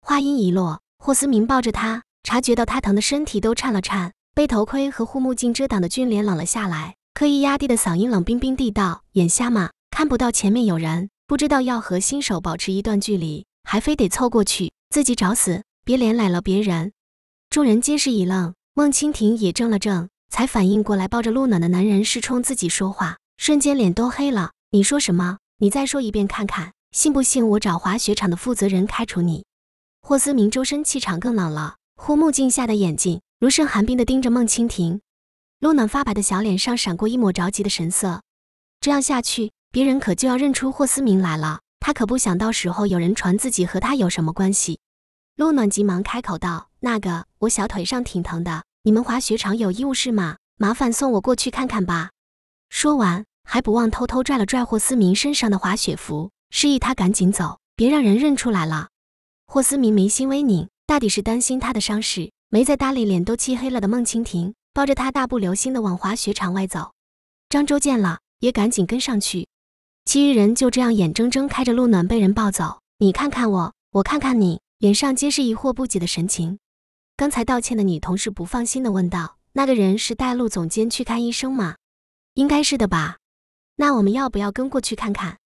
话音一落，霍思明抱着他，察觉到他疼的身体都颤了颤，被头盔和护目镜遮挡的俊脸冷了下来，刻意压低的嗓音冷冰冰地道：“眼瞎吗？看不到前面有人，不知道要和新手保持一段距离，还非得凑过去，自己找死！别连累了别人。”众人皆是一愣。孟清婷也怔了怔，才反应过来，抱着陆暖的男人是冲自己说话，瞬间脸都黑了。你说什么？你再说一遍看看，信不信我找滑雪场的负责人开除你？霍思明周身气场更冷了，护目镜下的眼睛如盛寒冰的盯着孟清婷。陆暖发白的小脸上闪过一抹着急的神色，这样下去，别人可就要认出霍思明来了。他可不想到时候有人传自己和他有什么关系。陆暖急忙开口道：“那个，我小腿上挺疼的。”你们滑雪场有医务室吗？麻烦送我过去看看吧。说完，还不忘偷偷拽了拽霍思明身上的滑雪服，示意他赶紧走，别让人认出来了。霍思明眉心微拧，大抵是担心他的伤势，没再搭理脸都漆黑了的孟蜻蜓，抱着他大步流星地往滑雪场外走。张周见了，也赶紧跟上去。其余人就这样眼睁睁开着路暖被人抱走，你看看我，我看看你，脸上皆是疑惑不解的神情。刚才道歉的女同事不放心地问道：“那个人是带路总监去看医生吗？应该是的吧？那我们要不要跟过去看看？”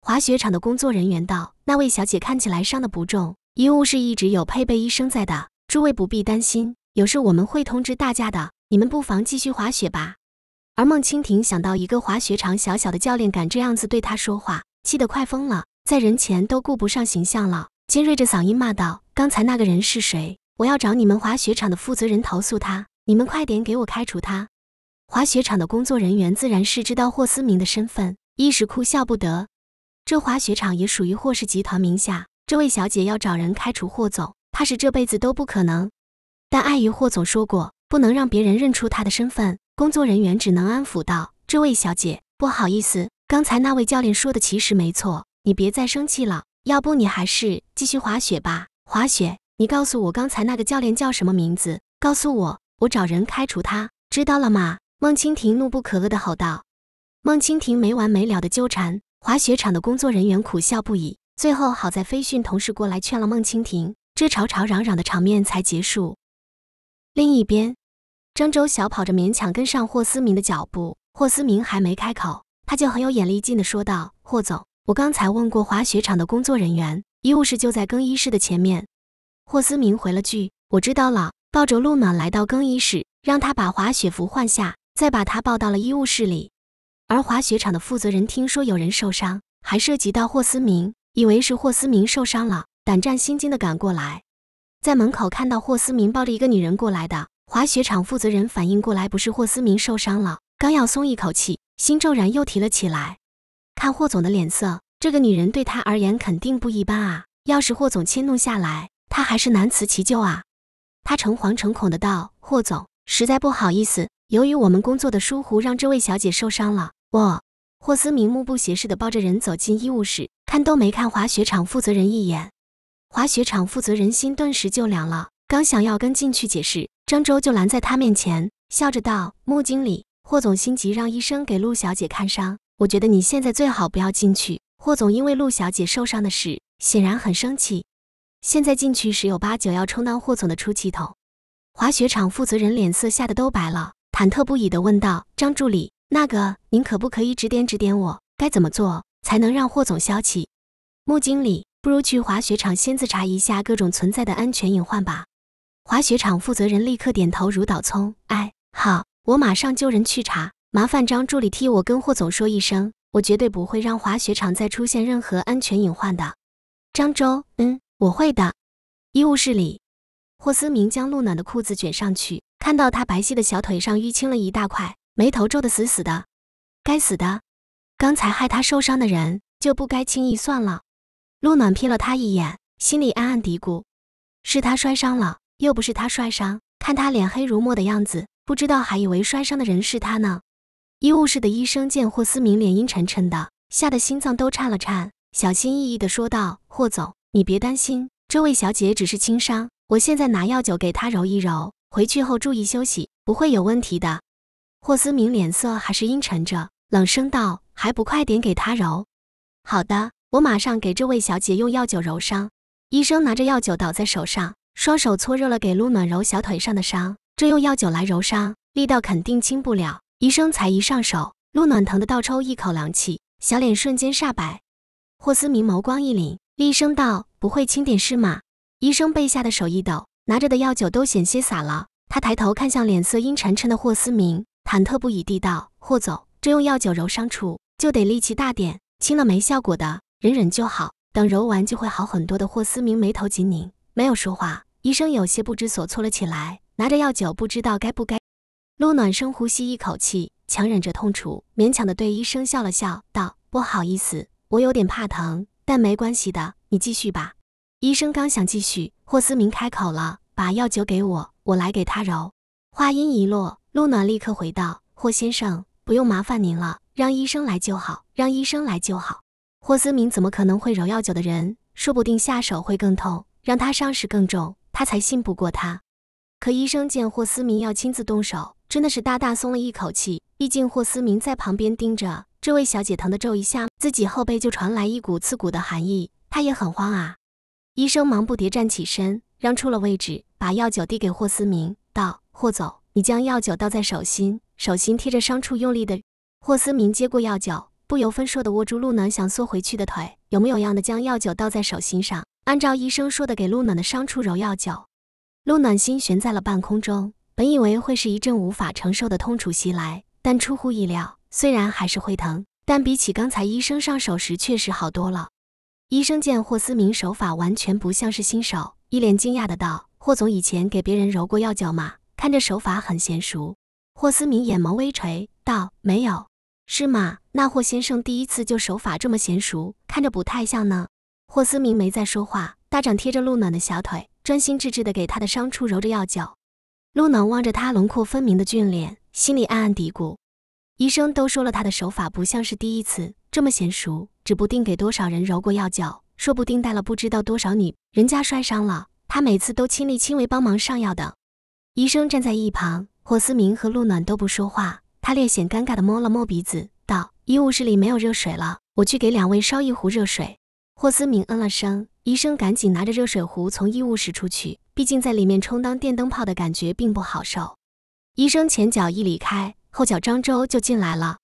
滑雪场的工作人员道：“那位小姐看起来伤的不重，医务室一直有配备医生在的，诸位不必担心，有事我们会通知大家的。你们不妨继续滑雪吧。”而孟蜻蜓想到一个滑雪场小小的教练敢这样子对她说话，气得快疯了，在人前都顾不上形象了，尖锐着嗓音骂道：“刚才那个人是谁？”我要找你们滑雪场的负责人投诉他，你们快点给我开除他！滑雪场的工作人员自然是知道霍思明的身份，一时哭笑不得。这滑雪场也属于霍氏集团名下，这位小姐要找人开除霍总，怕是这辈子都不可能。但碍于霍总说过不能让别人认出他的身份，工作人员只能安抚道：“这位小姐，不好意思，刚才那位教练说的其实没错，你别再生气了，要不你还是继续滑雪吧，滑雪。”你告诉我刚才那个教练叫什么名字？告诉我，我找人开除他，知道了吗？孟蜻蜓怒不可遏地吼道。孟蜻蜓没完没了的纠缠，滑雪场的工作人员苦笑不已。最后好在飞训同事过来劝了孟蜻蜓，这吵吵嚷嚷的场面才结束。另一边，张州小跑着勉强跟上霍思明的脚步。霍思明还没开口，他就很有眼力劲地说道：“霍总，我刚才问过滑雪场的工作人员，医务室就在更衣室的前面。”霍思明回了句：“我知道了。”抱着陆暖来到更衣室，让他把滑雪服换下，再把他抱到了医务室里。而滑雪场的负责人听说有人受伤，还涉及到霍思明，以为是霍思明受伤了，胆战心惊地赶过来，在门口看到霍思明抱着一个女人过来的，滑雪场负责人反应过来不是霍思明受伤了，刚要松一口气，心骤然又提了起来。看霍总的脸色，这个女人对他而言肯定不一般啊！要是霍总迁怒下来，他还是难辞其咎啊！他诚惶诚恐的道：“霍总，实在不好意思，由于我们工作的疏忽，让这位小姐受伤了。”我霍思明目不斜视的抱着人走进医务室，看都没看滑雪场负责人一眼。滑雪场负责人心顿时就凉了，刚想要跟进去解释，张周就拦在他面前，笑着道：“穆经理，霍总心急，让医生给陆小姐看伤，我觉得你现在最好不要进去。”霍总因为陆小姐受伤的事，显然很生气。现在进去十有八九要充当霍总的出气筒，滑雪场负责人脸色吓得都白了，忐忑不已地问道：“张助理，那个您可不可以指点指点我，该怎么做才能让霍总消气？”穆经理，不如去滑雪场先自查一下各种存在的安全隐患吧。滑雪场负责人立刻点头如捣葱：“哎，好，我马上就人去查，麻烦张助理替我跟霍总说一声，我绝对不会让滑雪场再出现任何安全隐患的。”张周，嗯。我会的。医务室里，霍思明将陆暖的裤子卷上去，看到她白皙的小腿上淤青了一大块，眉头皱得死死的。该死的，刚才害他受伤的人就不该轻易算了。陆暖瞥了他一眼，心里暗暗嘀咕：是他摔伤了，又不是他摔伤。看他脸黑如墨的样子，不知道还以为摔伤的人是他呢。医务室的医生见霍思明脸阴沉沉的，吓得心脏都颤了颤，小心翼翼地说道：“霍总。”你别担心，这位小姐只是轻伤，我现在拿药酒给她揉一揉，回去后注意休息，不会有问题的。霍思明脸色还是阴沉着，冷声道：“还不快点给她揉？”“好的，我马上给这位小姐用药酒揉伤。”医生拿着药酒倒在手上，双手搓热了给陆暖揉小腿上的伤。这用药酒来揉伤，力道肯定轻不了。医生才一上手，陆暖疼得倒抽一口凉气，小脸瞬间煞白。霍思明眸光一凛。厉声道：“不会轻点是吗？”医生被吓得手一抖，拿着的药酒都险些洒了。他抬头看向脸色阴沉沉的霍思明，忐忑不已地道：“霍总，这用药酒揉伤处，就得力气大点，轻了没效果的，忍忍就好，等揉完就会好很多的。”霍思明眉头紧拧，没有说话。医生有些不知所措了起来，拿着药酒不知道该不该。陆暖深呼吸一口气，强忍着痛楚，勉强的对医生笑了笑道：“不好意思，我有点怕疼。”但没关系的，你继续吧。医生刚想继续，霍思明开口了：“把药酒给我，我来给他揉。”话音一落，陆暖立刻回道：“霍先生，不用麻烦您了，让医生来就好，让医生来就好。”霍思明怎么可能会揉药酒的人？说不定下手会更痛，让他伤势更重，他才信不过他。可医生见霍思明要亲自动手，真的是大大松了一口气。毕竟霍思明在旁边盯着。这位小姐疼得皱一下，自己后背就传来一股刺骨的寒意，她也很慌啊。医生忙不迭站起身，让出了位置，把药酒递给霍思明，道：“霍总，你将药酒倒在手心，手心贴着伤处用力的。”霍思明接过药酒，不由分说的握住陆暖想缩回去的腿，有模有样的将药酒倒在手心上，按照医生说的给陆暖的伤处揉药酒。陆暖心悬在了半空中，本以为会是一阵无法承受的痛楚袭来，但出乎意料。虽然还是会疼，但比起刚才医生上手时确实好多了。医生见霍思明手法完全不像是新手，一脸惊讶的道：“霍总以前给别人揉过药脚吗？看着手法很娴熟。”霍思明眼眸微垂，道：“没有。”“是吗？那霍先生第一次就手法这么娴熟，看着不太像呢。”霍思明没再说话，大掌贴着陆暖的小腿，专心致志的给他的伤处揉着药脚。陆暖望着他轮廓分明的俊脸，心里暗暗嘀咕。医生都说了，他的手法不像是第一次这么娴熟，指不定给多少人揉过药脚，说不定带了不知道多少女。人家摔伤了，他每次都亲力亲为帮忙上药的。医生站在一旁，霍思明和陆暖都不说话，他略显尴尬地摸了摸鼻子，道：“医务室里没有热水了，我去给两位烧一壶热水。”霍思明嗯了声。医生赶紧拿着热水壶从医务室出去，毕竟在里面充当电灯泡的感觉并不好受。医生前脚一离开。后脚张周就进来了。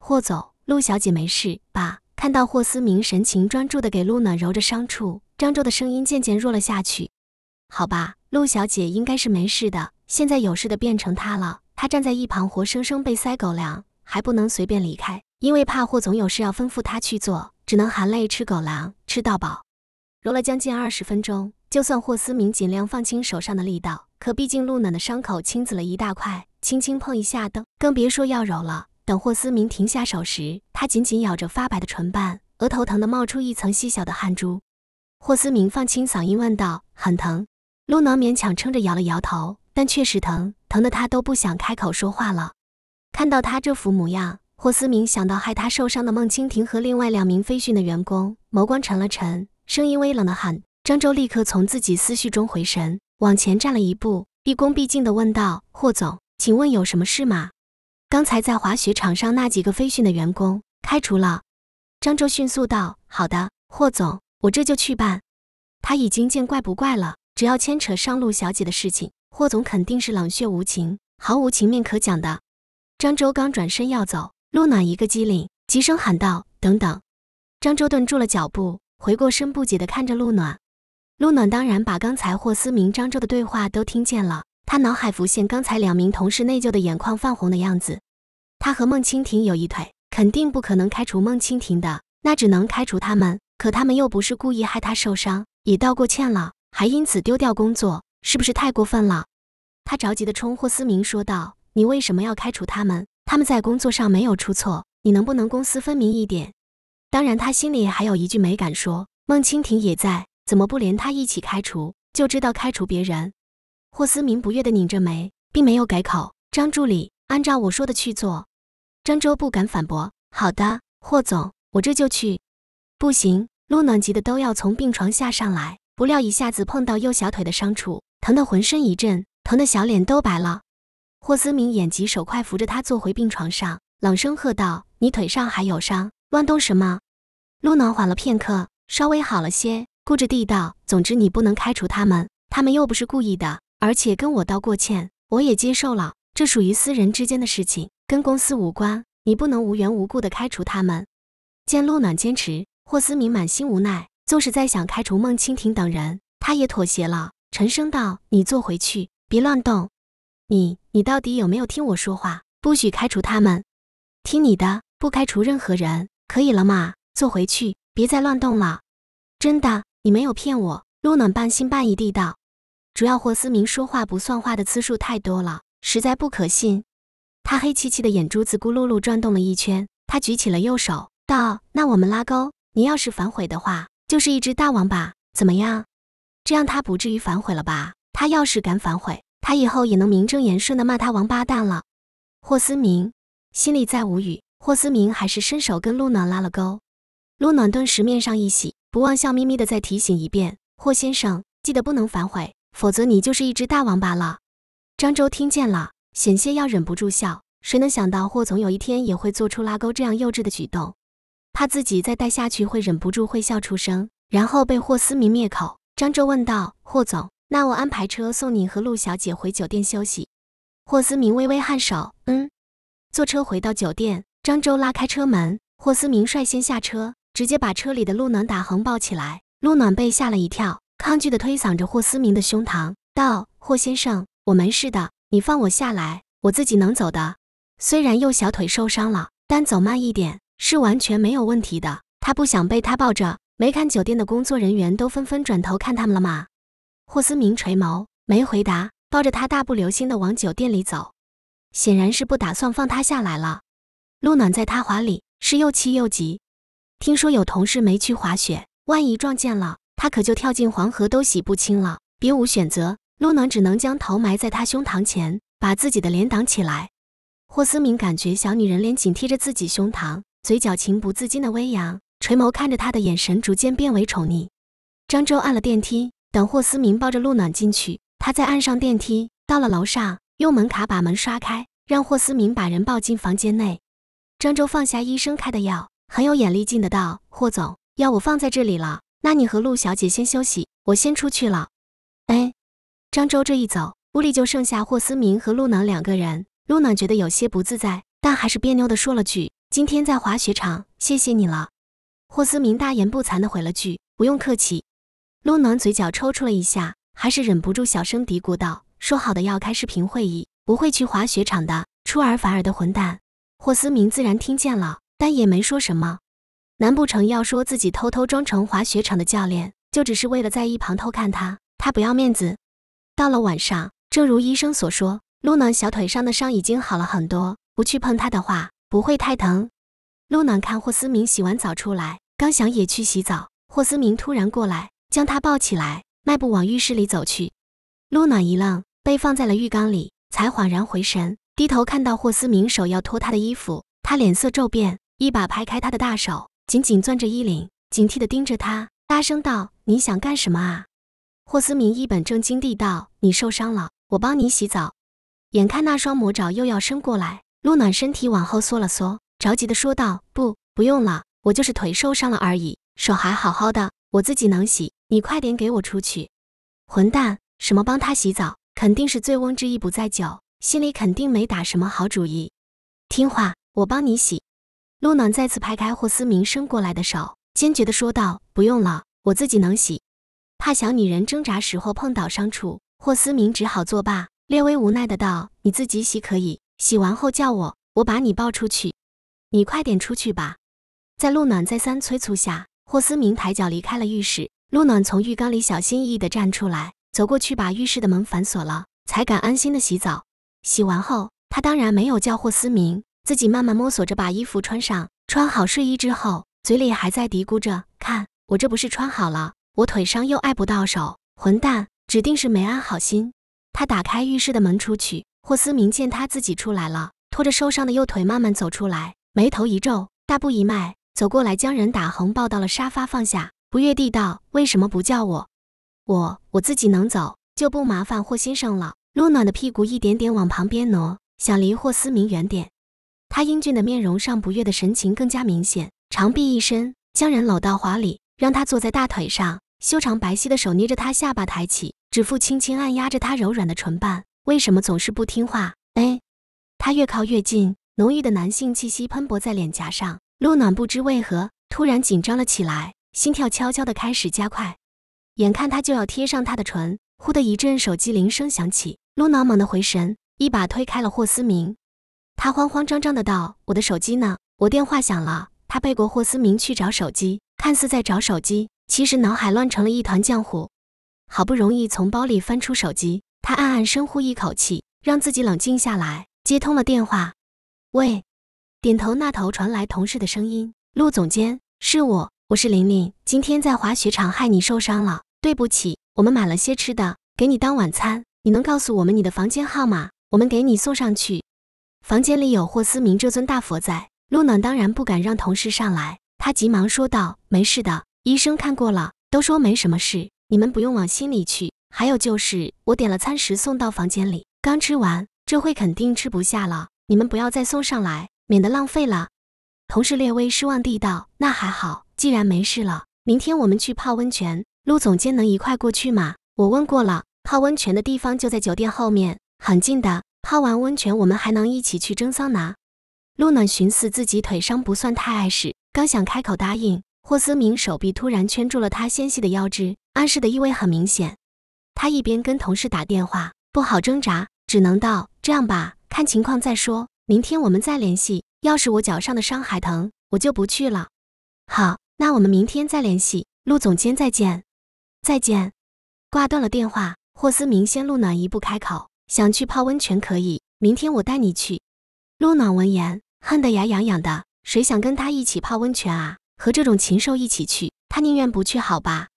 霍总，陆小姐没事吧？看到霍思明神情专注的给陆暖揉着伤处，张周的声音渐渐弱了下去。好吧，陆小姐应该是没事的。现在有事的变成他了。他站在一旁，活生生被塞狗粮，还不能随便离开，因为怕霍总有事要吩咐他去做，只能含泪吃狗粮，吃到饱。揉了将近二十分钟，就算霍思明尽量放轻手上的力道，可毕竟陆暖的伤口青紫了一大块。轻轻碰一下的，更别说要揉了。等霍思明停下手时，他紧紧咬着发白的唇瓣，额头疼得冒出一层细小的汗珠。霍思明放轻嗓音问道：“很疼？”陆能勉强撑着摇了摇头，但确实疼，疼得他都不想开口说话了。看到他这副模样，霍思明想到害他受伤的孟清庭和另外两名飞讯的员工，眸光沉了沉，声音微冷的很。张周！”立刻从自己思绪中回神，往前站了一步，毕恭毕敬地问道：“霍总。”请问有什么事吗？刚才在滑雪场上那几个飞训的员工开除了。张周迅速道：“好的，霍总，我这就去办。”他已经见怪不怪了，只要牵扯上陆小姐的事情，霍总肯定是冷血无情、毫无情面可讲的。张周刚转身要走，陆暖一个机灵，急声喊道：“等等！”张周顿住了脚步，回过身不解地看着陆暖。陆暖当然把刚才霍思明、张周的对话都听见了。他脑海浮现刚才两名同事内疚的眼眶泛红的样子，他和孟清婷有一腿，肯定不可能开除孟清婷的，那只能开除他们。可他们又不是故意害他受伤，已道过歉了，还因此丢掉工作，是不是太过分了？他着急地冲霍思明说道：“你为什么要开除他们？他们在工作上没有出错，你能不能公私分明一点？”当然，他心里还有一句没敢说：孟清婷也在，怎么不连他一起开除？就知道开除别人。霍思明不悦地拧着眉，并没有改口。张助理，按照我说的去做。张周不敢反驳。好的，霍总，我这就去。不行！陆暖急得都要从病床下上来，不料一下子碰到右小腿的伤处，疼得浑身一震，疼得小脸都白了。霍思明眼疾手快，扶着他坐回病床上，冷声喝道：“你腿上还有伤，乱动什么？”陆暖缓了片刻，稍微好了些，固执地道：“总之你不能开除他们，他们又不是故意的。”而且跟我道过歉，我也接受了。这属于私人之间的事情，跟公司无关。你不能无缘无故的开除他们。见陆暖坚持，霍思明满心无奈，纵使再想开除孟蜻蜓等人，他也妥协了，沉声道：“你坐回去，别乱动。你你到底有没有听我说话？不许开除他们。听你的，不开除任何人，可以了吗？坐回去，别再乱动了。真的，你没有骗我。”陆暖半信半疑地道。主要霍思明说话不算话的次数太多了，实在不可信。他黑漆漆的眼珠子咕噜噜转动了一圈，他举起了右手，道：“那我们拉钩，你要是反悔的话，就是一只大王八，怎么样？这样他不至于反悔了吧？他要是敢反悔，他以后也能名正言顺的骂他王八蛋了。”霍思明心里再无语，霍思明还是伸手跟陆暖拉了钩。陆暖顿时面上一喜，不忘笑眯眯的再提醒一遍：“霍先生，记得不能反悔。”否则你就是一只大王八了。张周听见了，险些要忍不住笑。谁能想到霍总有一天也会做出拉钩这样幼稚的举动？怕自己再待下去会忍不住会笑出声，然后被霍思明灭口。张周问道：“霍总，那我安排车送你和陆小姐回酒店休息。”霍思明微微颔首，嗯。坐车回到酒店，张周拉开车门，霍思明率先下车，直接把车里的陆暖打横抱起来。陆暖被吓了一跳。抗拒地推搡着霍思明的胸膛，道：“霍先生，我没事的，你放我下来，我自己能走的。虽然右小腿受伤了，但走慢一点是完全没有问题的。”他不想被他抱着。没看酒店的工作人员都纷纷转头看他们了吗？霍思明垂眸，没回答，抱着他大步流星地往酒店里走，显然是不打算放他下来了。陆暖在他怀里是又气又急，听说有同事没去滑雪，万一撞见了。他可就跳进黄河都洗不清了，别无选择，陆暖只能将头埋在他胸膛前，把自己的脸挡起来。霍思明感觉小女人脸紧贴着自己胸膛，嘴角情不自禁的微扬，垂眸看着他的眼神逐渐变为宠溺。张周按了电梯，等霍思明抱着陆暖进去，他再按上电梯，到了楼上，用门卡把门刷开，让霍思明把人抱进房间内。张周放下医生开的药，很有眼力劲的道：“霍总，药我放在这里了。”那你和陆小姐先休息，我先出去了。哎，张周这一走，屋里就剩下霍思明和陆囊两个人。陆囊觉得有些不自在，但还是别扭的说了句：“今天在滑雪场，谢谢你了。”霍思明大言不惭的回了句：“不用客气。”陆囊嘴角抽搐了一下，还是忍不住小声嘀咕道：“说好的要开视频会议，不会去滑雪场的，出尔反尔的混蛋。”霍思明自然听见了，但也没说什么。难不成要说自己偷偷装成滑雪场的教练，就只是为了在一旁偷看他？他不要面子。到了晚上，正如医生所说，露娜小腿上的伤已经好了很多，不去碰她的话，不会太疼。露娜看霍思明洗完澡出来，刚想也去洗澡，霍思明突然过来，将她抱起来，迈步往浴室里走去。露娜一愣，被放在了浴缸里，才恍然回神，低头看到霍思明手要脱她的衣服，她脸色骤变，一把拍开他的大手。紧紧攥着衣领，警惕地盯着他，大声道：“你想干什么啊？”霍思明一本正经地道：“你受伤了，我帮你洗澡。”眼看那双魔爪又要伸过来，陆暖身体往后缩了缩，着急地说道：“不，不用了，我就是腿受伤了而已，手还好好的，我自己能洗。你快点给我出去！混蛋，什么帮他洗澡，肯定是醉翁之意不在酒，心里肯定没打什么好主意。听话，我帮你洗。”陆暖再次拍开霍思明伸过来的手，坚决的说道：“不用了，我自己能洗。”怕小女人挣扎时候碰到伤处，霍思明只好作罢，略微无奈的道：“你自己洗可以，洗完后叫我，我把你抱出去。你快点出去吧。”在陆暖再三催促下，霍思明抬脚离开了浴室。陆暖从浴缸里小心翼翼的站出来，走过去把浴室的门反锁了，才敢安心的洗澡。洗完后，他当然没有叫霍思明。自己慢慢摸索着把衣服穿上，穿好睡衣之后，嘴里还在嘀咕着：“看我这不是穿好了，我腿伤又碍不到手，混蛋，指定是没安好心。”他打开浴室的门出去。霍思明见他自己出来了，拖着受伤的右腿慢慢走出来，眉头一皱，大步一迈走过来，将人打横抱到了沙发，放下，不悦地道：“为什么不叫我？我我自己能走，就不麻烦霍先生了。”陆暖的屁股一点点往旁边挪，想离霍思明远点。他英俊的面容上不悦的神情更加明显，长臂一伸，将人搂到怀里，让他坐在大腿上，修长白皙的手捏着他下巴抬起，指腹轻轻按压着他柔软的唇瓣。为什么总是不听话？哎，他越靠越近，浓郁的男性气息喷薄在脸颊上。陆暖不知为何突然紧张了起来，心跳悄悄的开始加快，眼看他就要贴上他的唇，忽的一阵手机铃声响起，陆暖猛地回神，一把推开了霍思明。他慌慌张张的道：“我的手机呢？我电话响了。”他背过霍思明去找手机，看似在找手机，其实脑海乱成了一团浆糊。好不容易从包里翻出手机，他暗暗深呼一口气，让自己冷静下来，接通了电话：“喂。”点头那头传来同事的声音：“陆总监，是我，我是玲玲。今天在滑雪场害你受伤了，对不起。我们买了些吃的，给你当晚餐。你能告诉我们你的房间号码，我们给你送上去。”房间里有霍思明这尊大佛在，陆暖当然不敢让同事上来。他急忙说道：“没事的，医生看过了，都说没什么事，你们不用往心里去。还有就是，我点了餐食送到房间里，刚吃完，这会肯定吃不下了，你们不要再送上来，免得浪费了。”同事略微失望地道：“那还好，既然没事了，明天我们去泡温泉，陆总监能一块过去吗？我问过了，泡温泉的地方就在酒店后面，很近的。”泡完温泉，我们还能一起去蒸桑拿。陆暖寻思自己腿伤不算太碍事，刚想开口答应，霍思明手臂突然圈住了她纤细的腰肢，暗示的意味很明显。他一边跟同事打电话，不好挣扎，只能道：“这样吧，看情况再说，明天我们再联系。要是我脚上的伤还疼，我就不去了。”好，那我们明天再联系。陆总监，再见。再见。挂断了电话，霍思明先陆暖一步开口。想去泡温泉可以，明天我带你去。露暖闻言，恨得牙痒痒的。谁想跟他一起泡温泉啊？和这种禽兽一起去，他宁愿不去好吧？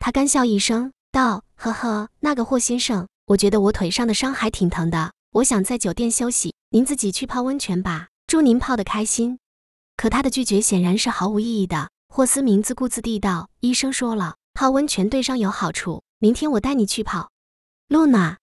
他干笑一声道：“呵呵，那个霍先生，我觉得我腿上的伤还挺疼的，我想在酒店休息。您自己去泡温泉吧，祝您泡得开心。”可他的拒绝显然是毫无意义的。霍思明自顾自地道：“医生说了，泡温泉对伤有好处，明天我带你去泡。”露娜，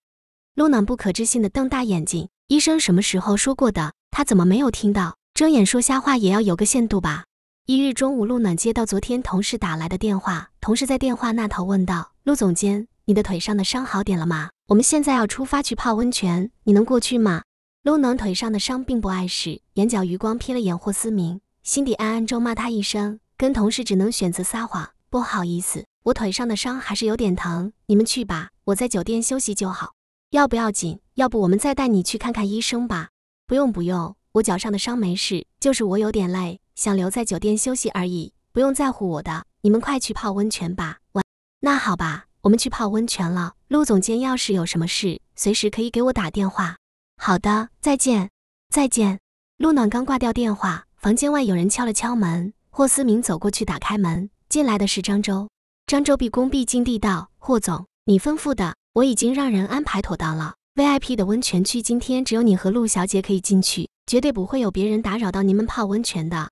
陆暖不可置信地瞪大眼睛，医生什么时候说过的？他怎么没有听到？睁眼说瞎话也要有个限度吧。一日中午，陆暖接到昨天同事打来的电话，同事在电话那头问道：“陆总监，你的腿上的伤好点了吗？我们现在要出发去泡温泉，你能过去吗？”陆暖腿上的伤并不碍事，眼角余光瞥了眼霍思明，心底暗暗咒骂他一声，跟同事只能选择撒谎。不好意思，我腿上的伤还是有点疼，你们去吧，我在酒店休息就好。要不要紧？要不我们再带你去看看医生吧？不用不用，我脚上的伤没事，就是我有点累，想留在酒店休息而已，不用在乎我的。你们快去泡温泉吧。那好吧，我们去泡温泉了。陆总监，要是有什么事，随时可以给我打电话。好的，再见。再见。陆暖刚挂掉电话，房间外有人敲了敲门。霍思明走过去打开门，进来的是张周。张周毕恭毕敬地道：“霍总，你吩咐的。”我已经让人安排妥当了，VIP 的温泉区今天只有你和陆小姐可以进去，绝对不会有别人打扰到你们泡温泉的。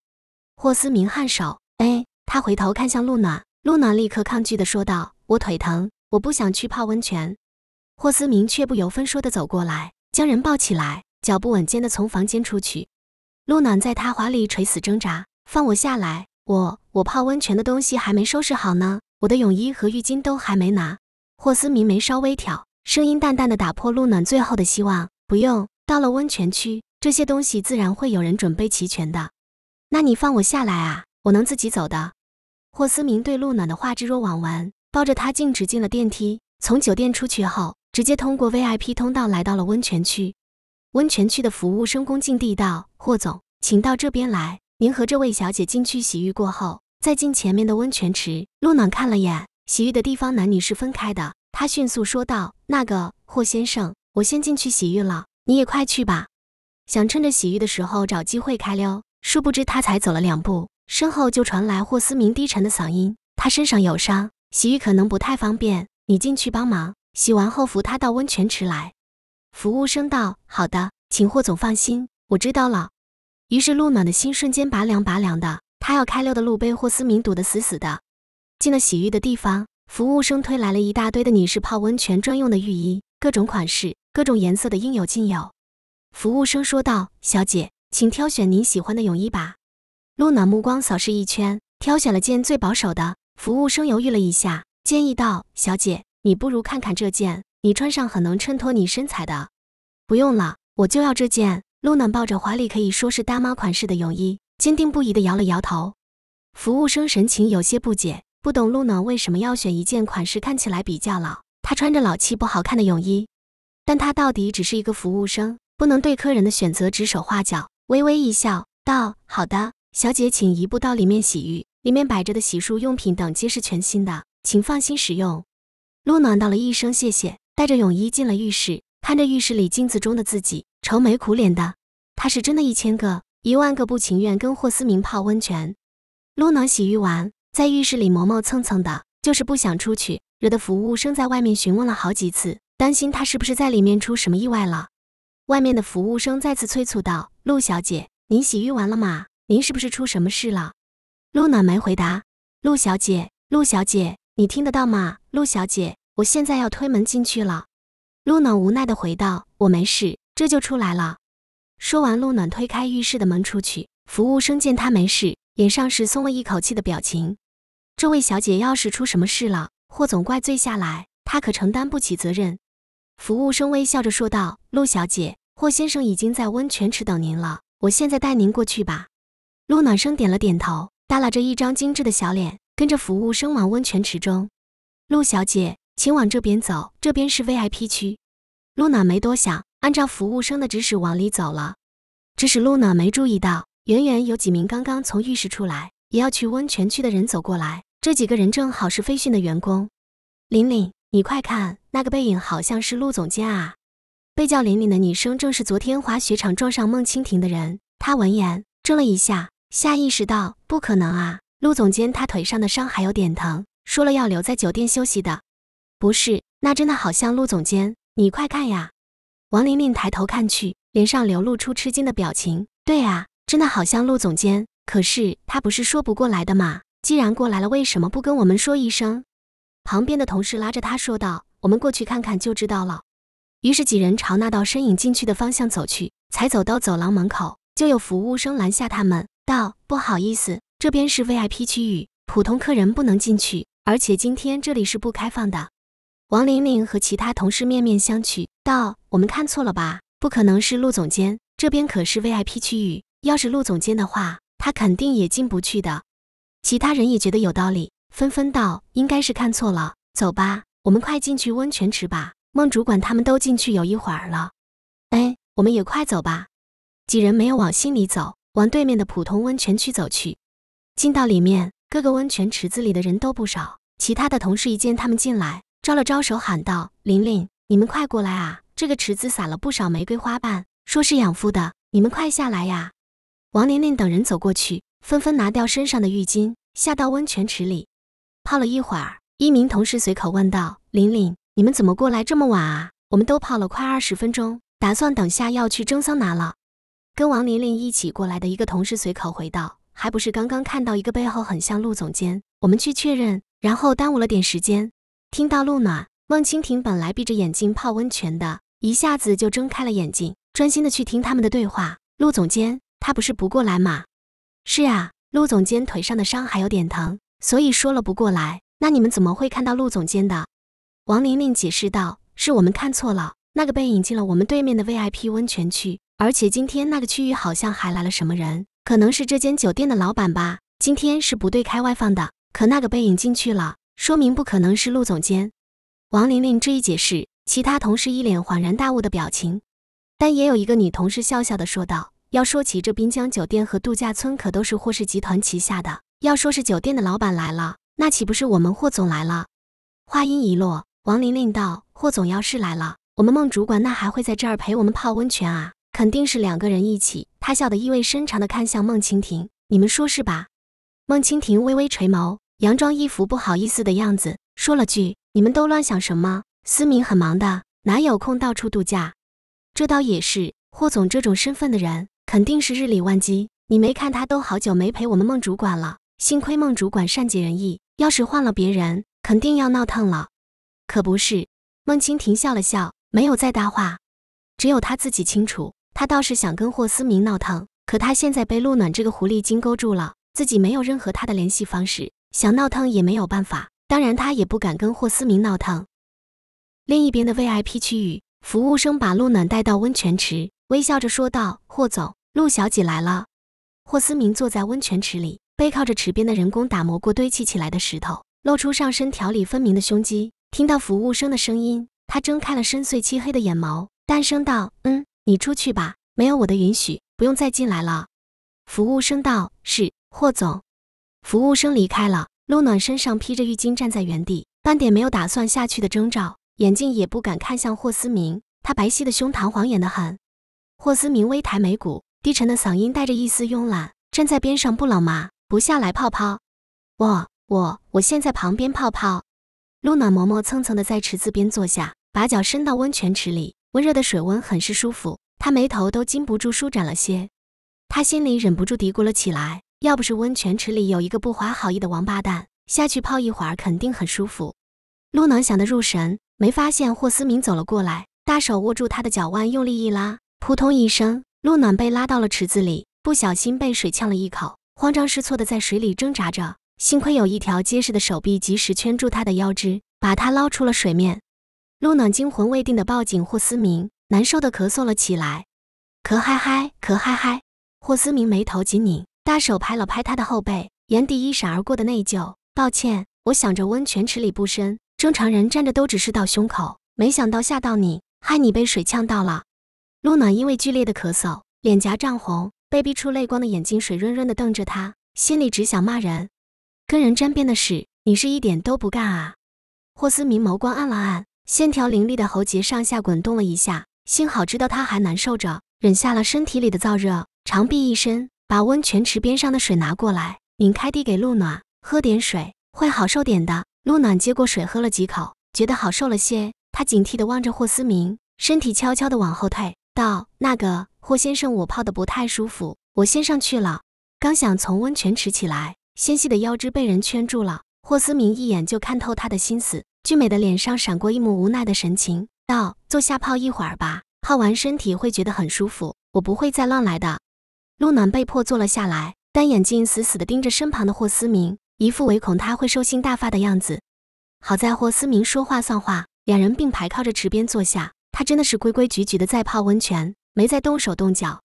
霍思明颔首，哎，他回头看向陆暖，陆暖立刻抗拒的说道：“我腿疼，我不想去泡温泉。”霍思明却不由分说的走过来，将人抱起来，脚步稳健的从房间出去。陆暖在他怀里垂死挣扎：“放我下来，我我泡温泉的东西还没收拾好呢，我的泳衣和浴巾都还没拿。”霍思明眉梢微挑，声音淡淡的打破陆暖最后的希望：“不用，到了温泉区，这些东西自然会有人准备齐全的。”“那你放我下来啊，我能自己走的。”霍思明对陆暖的话置若罔闻，抱着她径直进了电梯。从酒店出去后，直接通过 VIP 通道来到了温泉区。温泉区的服务生恭敬地道：“霍总，请到这边来，您和这位小姐进去洗浴过后，再进前面的温泉池。”陆暖看了眼。洗浴的地方，男女是分开的。他迅速说道：“那个霍先生，我先进去洗浴了，你也快去吧。”想趁着洗浴的时候找机会开溜，殊不知他才走了两步，身后就传来霍思明低沉的嗓音：“他身上有伤，洗浴可能不太方便，你进去帮忙，洗完后扶他到温泉池来。”服务生道：“好的，请霍总放心，我知道了。”于是陆暖的心瞬间拔凉拔凉的，他要开溜的路被霍思明堵得死死的。进了洗浴的地方，服务生推来了一大堆的女士泡温泉专用的浴衣，各种款式、各种颜色的应有尽有。服务生说道：“小姐，请挑选您喜欢的泳衣吧。”陆暖目光扫视一圈，挑选了件最保守的。服务生犹豫了一下，建议道：“小姐，你不如看看这件，你穿上很能衬托你身材的。”“不用了，我就要这件。”陆暖抱着怀里可以说是大妈款式的泳衣，坚定不移地摇了摇头。服务生神情有些不解。不懂露娜为什么要选一件款式看起来比较老，她穿着老气不好看的泳衣。但她到底只是一个服务生，不能对客人的选择指手画脚。微微一笑，道：“好的，小姐，请移步到里面洗浴。里面摆着的洗漱用品等皆是全新的，请放心使用。”露暖道了一声谢谢，带着泳衣进了浴室，看着浴室里镜子中的自己，愁眉苦脸的。她是真的一千个、一万个不情愿跟霍思明泡温泉。露暖洗浴完。在浴室里磨磨蹭蹭的，就是不想出去，惹得服务生在外面询问了好几次，担心他是不是在里面出什么意外了。外面的服务生再次催促道：“陆小姐，您洗浴完了吗？您是不是出什么事了？”陆暖没回答。陆小姐，陆小姐，你听得到吗？陆小姐，我现在要推门进去了。陆暖无奈的回道：“我没事，这就出来了。”说完，陆暖推开浴室的门出去。服务生见她没事。脸上是松了一口气的表情。这位小姐要是出什么事了，霍总怪罪下来，她可承担不起责任。服务生微笑着说道：“陆小姐，霍先生已经在温泉池等您了，我现在带您过去吧。”陆暖生点了点头，耷拉着一张精致的小脸，跟着服务生往温泉池中。陆小姐，请往这边走，这边是 VIP 区。陆暖没多想，按照服务生的指示往里走了。只是陆暖没注意到。远远有几名刚刚从浴室出来，也要去温泉区的人走过来。这几个人正好是飞讯的员工。林林，你快看，那个背影好像是陆总监啊！被叫林林的女生正是昨天滑雪场撞上孟蜻蜓的人。她闻言怔了一下，下意识道：“不可能啊，陆总监他腿上的伤还有点疼，说了要留在酒店休息的。不是，那真的好像陆总监，你快看呀！王琳琳抬头看去，脸上流露出吃惊的表情。对啊。真的好像陆总监，可是他不是说不过来的吗？既然过来了，为什么不跟我们说一声？旁边的同事拉着他说道：“我们过去看看就知道了。”于是几人朝那道身影进去的方向走去。才走到走廊门口，就有服务生拦下他们，道：“不好意思，这边是 VIP 区域，普通客人不能进去，而且今天这里是不开放的。”王玲玲和其他同事面面相觑，道：“我们看错了吧？不可能是陆总监，这边可是 VIP 区域。”要是陆总监的话，他肯定也进不去的。其他人也觉得有道理，纷纷道：“应该是看错了。”走吧，我们快进去温泉池吧。孟主管他们都进去有一会儿了，哎，我们也快走吧。几人没有往心里走，往对面的普通温泉区走去。进到里面，各个温泉池子里的人都不少。其他的同事一见他们进来，招了招手喊道：“玲玲，你们快过来啊！这个池子撒了不少玫瑰花瓣，说是养肤的，你们快下来呀！”王琳琳等人走过去，纷纷拿掉身上的浴巾，下到温泉池里泡了一会儿。一名同事随口问道：“琳琳，你们怎么过来这么晚啊？我们都泡了快二十分钟，打算等下要去蒸桑拿了。”跟王琳琳一起过来的一个同事随口回道：“还不是刚刚看到一个背后很像陆总监，我们去确认，然后耽误了点时间。”听到陆暖，孟蜻蜓本来闭着眼睛泡温泉的，一下子就睁开了眼睛，专心的去听他们的对话。陆总监。他不是不过来吗？是啊，陆总监腿上的伤还有点疼，所以说了不过来。那你们怎么会看到陆总监的？王玲玲解释道：“是我们看错了，那个被引进了我们对面的 VIP 温泉区，而且今天那个区域好像还来了什么人，可能是这间酒店的老板吧。今天是不对开外放的，可那个被引进去了，说明不可能是陆总监。”王玲玲这一解释，其他同事一脸恍然大悟的表情，但也有一个女同事笑笑的说道。要说起这滨江酒店和度假村，可都是霍氏集团旗下的。要说是酒店的老板来了，那岂不是我们霍总来了？话音一落，王琳琳道：“霍总要是来了，我们孟主管那还会在这儿陪我们泡温泉啊？肯定是两个人一起。”她笑得意味深长地看向孟蜻蜓，你们说是吧？孟蜻蜓微微垂眸，佯装一副不好意思的样子，说了句：“你们都乱想什么？思明很忙的，哪有空到处度假？这倒也是，霍总这种身份的人。”肯定是日理万机，你没看他都好久没陪我们孟主管了。幸亏孟主管善解人意，要是换了别人，肯定要闹腾了。可不是，孟清婷笑了笑，没有再搭话。只有他自己清楚，他倒是想跟霍思明闹腾，可他现在被陆暖这个狐狸精勾住了，自己没有任何他的联系方式，想闹腾也没有办法。当然，他也不敢跟霍思明闹腾。另一边的 VIP 区域，服务生把陆暖带到温泉池，微笑着说道：“霍总。”陆小姐来了。霍思明坐在温泉池里，背靠着池边的人工打磨过、堆砌起来的石头，露出上身条理分明的胸肌。听到服务生的声音，他睁开了深邃漆黑的眼眸，淡声道：“嗯，你出去吧。没有我的允许，不用再进来了。”服务生道：“是，霍总。”服务生离开了。陆暖身上披着浴巾，站在原地，半点没有打算下去的征兆，眼睛也不敢看向霍思明。他白皙的胸膛晃眼的很。霍思明微抬眉骨。低沉的嗓音带着一丝慵懒，站在边上不冷吗？不下来泡泡？我我我先在旁边泡泡。露娜磨磨蹭蹭的在池子边坐下，把脚伸到温泉池里，温热的水温很是舒服，她眉头都禁不住舒展了些。她心里忍不住嘀咕了起来：要不是温泉池里有一个不怀好意的王八蛋，下去泡一会儿肯定很舒服。露娜想得入神，没发现霍思明走了过来，大手握住她的脚腕，用力一拉，扑通一声。陆暖被拉到了池子里，不小心被水呛了一口，慌张失措的在水里挣扎着。幸亏有一条结实的手臂及时圈住他的腰肢，把他捞出了水面。陆暖惊魂未定的抱紧霍思明，难受的咳嗽了起来，咳嗨嗨，咳嗨嗨。霍思明眉头紧拧，大手拍了拍他的后背，眼底一闪而过的内疚。抱歉，我想着温泉池里不深，正常人站着都只是到胸口，没想到吓到你，害你被水呛到了。陆暖因为剧烈的咳嗽，脸颊涨红，被逼出泪光的眼睛水润润的瞪着他，心里只想骂人，跟人沾边的事，你是一点都不干啊！霍思明眸光暗了暗，线条凌厉的喉结上下滚动了一下，幸好知道他还难受着，忍下了身体里的燥热，长臂一伸，把温泉池边上的水拿过来，拧开递给陆暖，喝点水会好受点的。陆暖接过水喝了几口，觉得好受了些，他警惕地望着霍思明，身体悄悄地往后退。道：“那个霍先生，我泡的不太舒服，我先上去了。”刚想从温泉池起来，纤细的腰肢被人圈住了。霍思明一眼就看透他的心思，俊美的脸上闪过一抹无奈的神情，道：“坐下泡一会儿吧，泡完身体会觉得很舒服。我不会再乱来的。”陆暖被迫坐了下来，但眼睛死死地盯着身旁的霍思明，一副唯恐他会兽性大发的样子。好在霍思明说话算话，两人并排靠着池边坐下。他真的是规规矩矩的在泡温泉，没在动手动脚。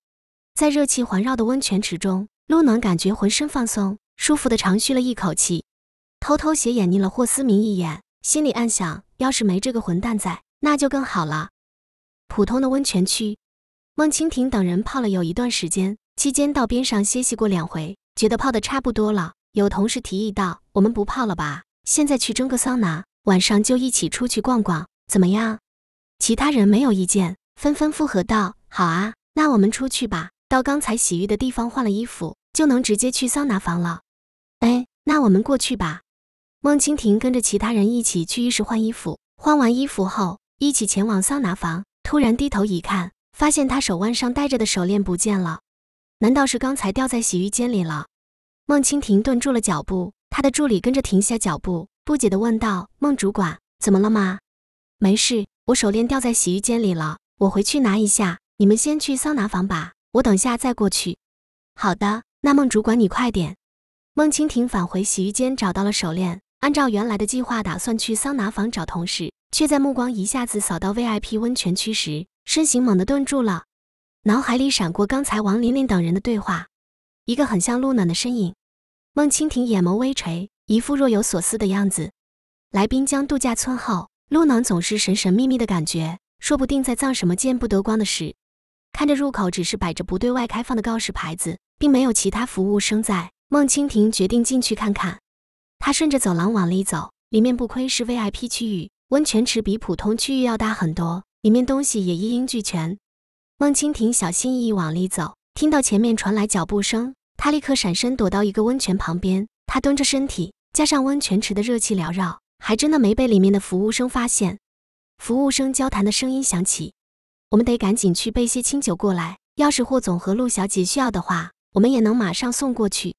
在热气环绕的温泉池中，陆暖感觉浑身放松，舒服的长吁了一口气，偷偷斜眼睨了霍思明一眼，心里暗想：要是没这个混蛋在，那就更好了。普通的温泉区，孟蜻蜓等人泡了有一段时间，期间到边上歇息过两回，觉得泡的差不多了。有同事提议道：“我们不泡了吧，现在去蒸个桑拿，晚上就一起出去逛逛，怎么样？”其他人没有意见，纷纷附和道：“好啊，那我们出去吧。到刚才洗浴的地方换了衣服，就能直接去桑拿房了。”“哎，那我们过去吧。”孟蜻蜓跟着其他人一起去浴室换衣服。换完衣服后，一起前往桑拿房。突然低头一看，发现他手腕上戴着的手链不见了。难道是刚才掉在洗浴间里了？孟蜻蜓顿住了脚步，他的助理跟着停下脚步，不解地问道：“孟主管，怎么了吗？”“没事。”我手链掉在洗浴间里了，我回去拿一下。你们先去桑拿房吧，我等下再过去。好的，那孟主管你快点。孟蜻蜓返回洗浴间找到了手链，按照原来的计划打算去桑拿房找同事，却在目光一下子扫到 VIP 温泉区时，身形猛地顿住了，脑海里闪过刚才王琳琳等人的对话，一个很像陆暖的身影。孟蜻蜓眼眸微垂，一副若有所思的样子。来滨江度假村后。路囊总是神神秘秘的感觉，说不定在藏什么见不得光的事。看着入口只是摆着不对外开放的告示牌子，并没有其他服务生在。孟蜻蜓决定进去看看。他顺着走廊往里走，里面不亏是 VIP 区域，温泉池比普通区域要大很多，里面东西也一应俱全。孟蜻蜓小心翼翼往里走，听到前面传来脚步声，他立刻闪身躲到一个温泉旁边，他蹲着身体，加上温泉池的热气缭绕。还真的没被里面的服务生发现。服务生交谈的声音响起，我们得赶紧去备些清酒过来。要是霍总和陆小姐需要的话，我们也能马上送过去。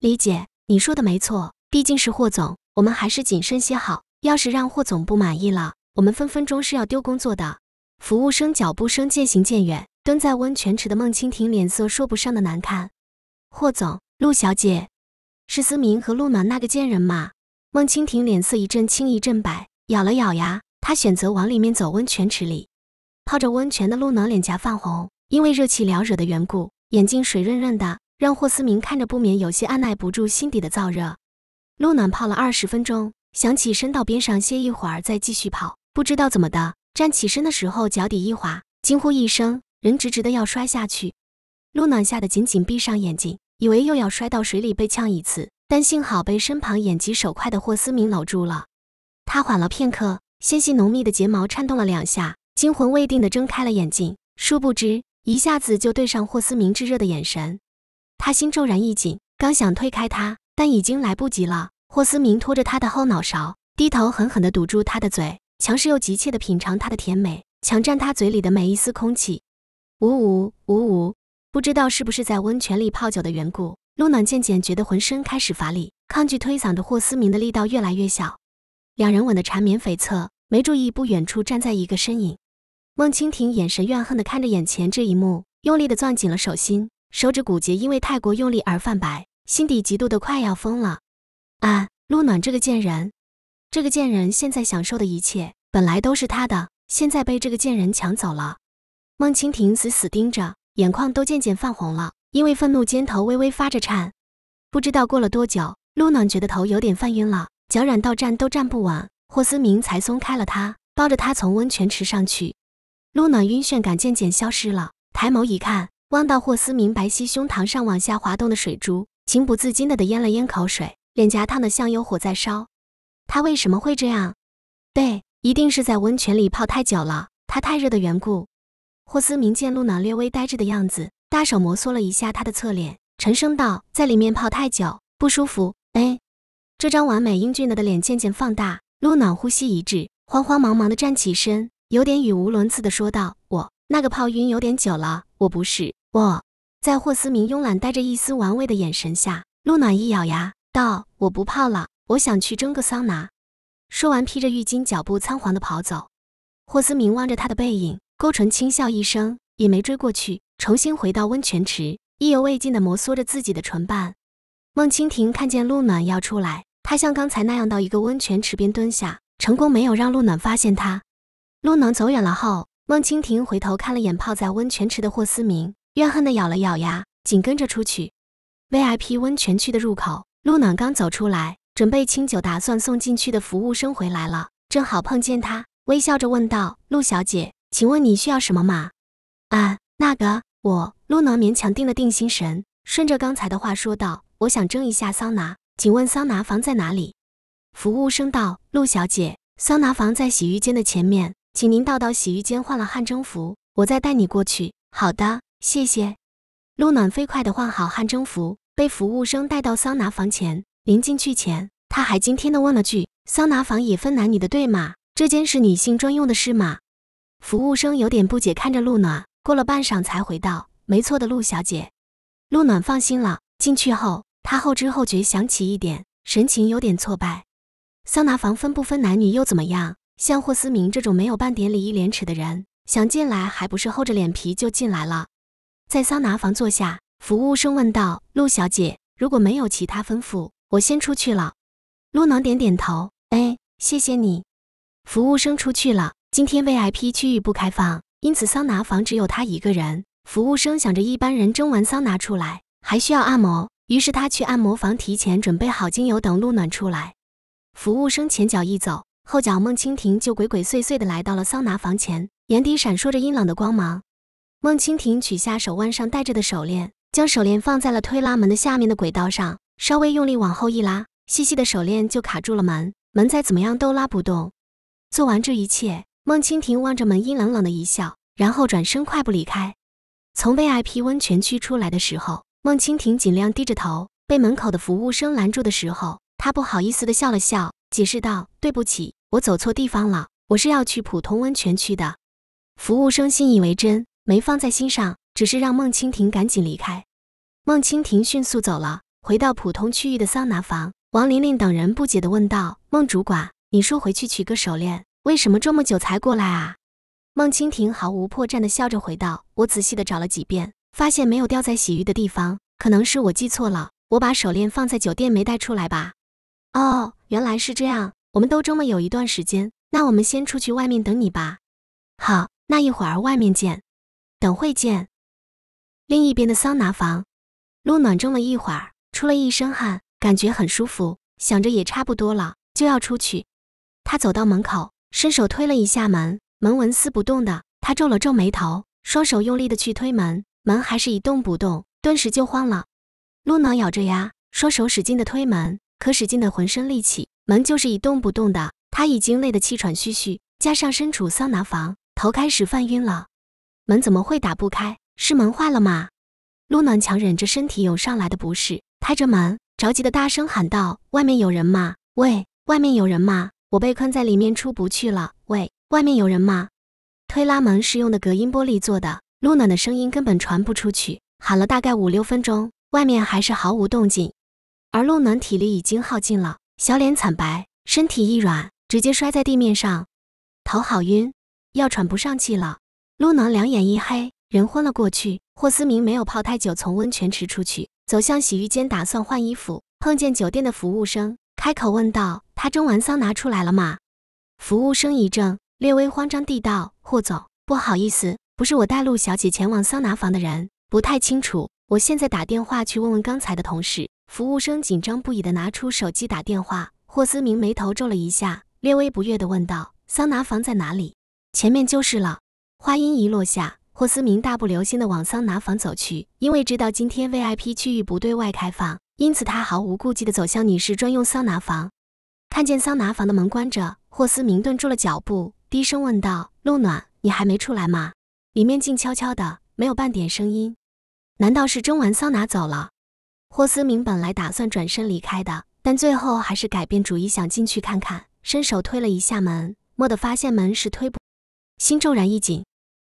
李姐，你说的没错，毕竟是霍总，我们还是谨慎些好。要是让霍总不满意了，我们分分钟是要丢工作的。服务生脚步声渐行渐远，蹲在温泉池的孟蜻蜓脸色说不上的难看。霍总，陆小姐，是思明和陆暖那个贱人吗？孟蜻蜓脸色一阵青一阵白，咬了咬牙，她选择往里面走。温泉池里泡着温泉的陆暖脸颊泛红，因为热气缭绕的缘故，眼睛水润润的，让霍思明看着不免有些按耐不住心底的燥热。陆暖泡了二十分钟，想起身到边上歇一会儿再继续泡，不知道怎么的，站起身的时候脚底一滑，惊呼一声，人直直的要摔下去。陆暖吓得紧紧闭上眼睛，以为又要摔到水里被呛一次。但幸好被身旁眼疾手快的霍思明搂住了。他缓了片刻，纤细浓密的睫毛颤动了两下，惊魂未定地睁开了眼睛。殊不知，一下子就对上霍思明炙热的眼神，他心骤然一紧，刚想推开他，但已经来不及了。霍思明拖着他的后脑勺，低头狠狠地堵住他的嘴，强势又急切地品尝他的甜美，强占他嘴里的每一丝空气。呜呜呜呜，不知道是不是在温泉里泡酒的缘故。陆暖渐渐觉得浑身开始乏力，抗拒推搡的霍思明的力道越来越小。两人吻得缠绵悱恻，没注意不远处站在一个身影。孟清婷眼神怨恨的看着眼前这一幕，用力的攥紧了手心，手指骨节因为太过用力而泛白，心底嫉妒的快要疯了。啊！陆暖这个贱人，这个贱人现在享受的一切本来都是他的，现在被这个贱人抢走了。孟清婷死死盯着，眼眶都渐渐泛红了。因为愤怒，肩头微微发着颤。不知道过了多久，陆暖觉得头有点犯晕了，脚软到站都站不稳。霍思明才松开了她，抱着她从温泉池上去。陆暖晕眩感渐渐消失了，抬眸一看，望到霍思明白皙胸膛上往下滑动的水珠，情不自禁地的咽了咽口水，脸颊烫得像有火在烧。他为什么会这样？对，一定是在温泉里泡太久了，他太热的缘故。霍思明见陆暖略微呆滞的样子。大手摩挲了一下他的侧脸，沉声道：“在里面泡太久，不舒服。”哎，这张完美英俊的脸渐渐放大，陆暖呼吸一滞，慌慌忙忙的站起身，有点语无伦次的说道：“我那个泡晕有点久了，我不是……我……”在霍思明慵懒带着一丝玩味的眼神下，陆暖一咬牙道：“我不泡了，我想去蒸个桑拿。”说完，披着浴巾，脚步仓皇的跑走。霍思明望着他的背影，勾唇轻笑一声，也没追过去。重新回到温泉池，意犹未尽地摩挲着自己的唇瓣。孟蜻蜓看见陆暖要出来，她像刚才那样到一个温泉池边蹲下，成功没有让陆暖发现她。陆暖走远了后，孟蜻蜓回头看了眼泡在温泉池的霍思明，怨恨地咬了咬牙，紧跟着出去。VIP 温泉区的入口，陆暖刚走出来，准备清酒打算送进去的服务生回来了，正好碰见他，微笑着问道：“陆小姐，请问你需要什么吗？”“啊，那个。”我陆暖勉强定了定心神，顺着刚才的话说道：“我想蒸一下桑拿，请问桑拿房在哪里？”服务生道：“陆小姐，桑拿房在洗浴间的前面，请您到到洗浴间换了汗蒸服，我再带你过去。”“好的，谢谢。”陆暖飞快的换好汗蒸服，被服务生带到桑拿房前。临进去前，他还惊天的问了句：“桑拿房也分男女的对吗？这间是女性专用的是吗？”服务生有点不解看着陆暖。过了半晌才回道：“没错的，陆小姐。”陆暖放心了。进去后，她后知后觉想起一点，神情有点挫败。桑拿房分不分男女又怎么样？像霍思明这种没有半点礼义廉耻的人，想进来还不是厚着脸皮就进来了？在桑拿房坐下，服务生问道：“陆小姐，如果没有其他吩咐，我先出去了。”陆暖点点头：“哎，谢谢你。”服务生出去了。今天 VIP 区域不开放。因此，桑拿房只有他一个人。服务生想着，一般人蒸完桑拿出来还需要按摩，于是他去按摩房提前准备好精油等。露暖出来，服务生前脚一走，后脚孟蜻蜓就鬼鬼祟祟地来到了桑拿房前，眼底闪烁着阴冷的光芒。孟蜻蜓取下手腕上戴着的手链，将手链放在了推拉门的下面的轨道上，稍微用力往后一拉，细细的手链就卡住了门，门再怎么样都拉不动。做完这一切。孟清婷望着门，阴冷冷的一笑，然后转身快步离开。从 VIP 温泉区出来的时候，孟清婷尽量低着头。被门口的服务生拦住的时候，她不好意思地笑了笑，解释道：“对不起，我走错地方了，我是要去普通温泉区的。”服务生信以为真，没放在心上，只是让孟清婷赶紧离开。孟清婷迅速走了，回到普通区域的桑拿房。王玲玲等人不解地问道：“孟主管，你说回去取个手链？”为什么这么久才过来啊？孟蜻蜓毫无破绽的笑着回道：“我仔细的找了几遍，发现没有掉在洗浴的地方，可能是我记错了。我把手链放在酒店没带出来吧？”哦，原来是这样。我们都这么有一段时间，那我们先出去外面等你吧。好，那一会儿外面见。等会见。另一边的桑拿房，陆暖蒸了一会儿，出了一身汗，感觉很舒服。想着也差不多了，就要出去。他走到门口。伸手推了一下门，门纹丝不动的，他皱了皱眉头，双手用力的去推门，门还是一动不动，顿时就慌了。露娜咬着牙，双手使劲的推门，可使劲的浑身力气，门就是一动不动的。他已经累得气喘吁吁，加上身处桑拿房，头开始犯晕了。门怎么会打不开？是门坏了吗？露暖强忍着身体涌上来的不适，拍着门，着急的大声喊道：“外面有人吗？喂，外面有人吗？”我被困在里面出不去了。喂，外面有人吗？推拉门是用的隔音玻璃做的，露娜的声音根本传不出去。喊了大概五六分钟，外面还是毫无动静。而露娜体力已经耗尽了，小脸惨白，身体一软，直接摔在地面上，头好晕，要喘不上气了。露娜两眼一黑，人昏了过去。霍思明没有泡太久，从温泉池出去，走向洗浴间，打算换衣服，碰见酒店的服务生，开口问道。他蒸完桑拿出来了吗？服务生一怔，略微慌张地道：“霍总，不好意思，不是我带陆小姐前往桑拿房的人，不太清楚。我现在打电话去问问刚才的同事。”服务生紧张不已的拿出手机打电话。霍思明眉头皱了一下，略微不悦的问道：“桑拿房在哪里？前面就是了。”话音一落下，霍思明大步流星的往桑拿房走去，因为知道今天 VIP 区域不对外开放，因此他毫无顾忌的走向女士专用桑拿房。看见桑拿房的门关着，霍思明顿住了脚步，低声问道：“陆暖，你还没出来吗？”里面静悄悄的，没有半点声音。难道是蒸完桑拿走了？霍思明本来打算转身离开的，但最后还是改变主意，想进去看看。伸手推了一下门，蓦地发现门是推不，心骤然一紧。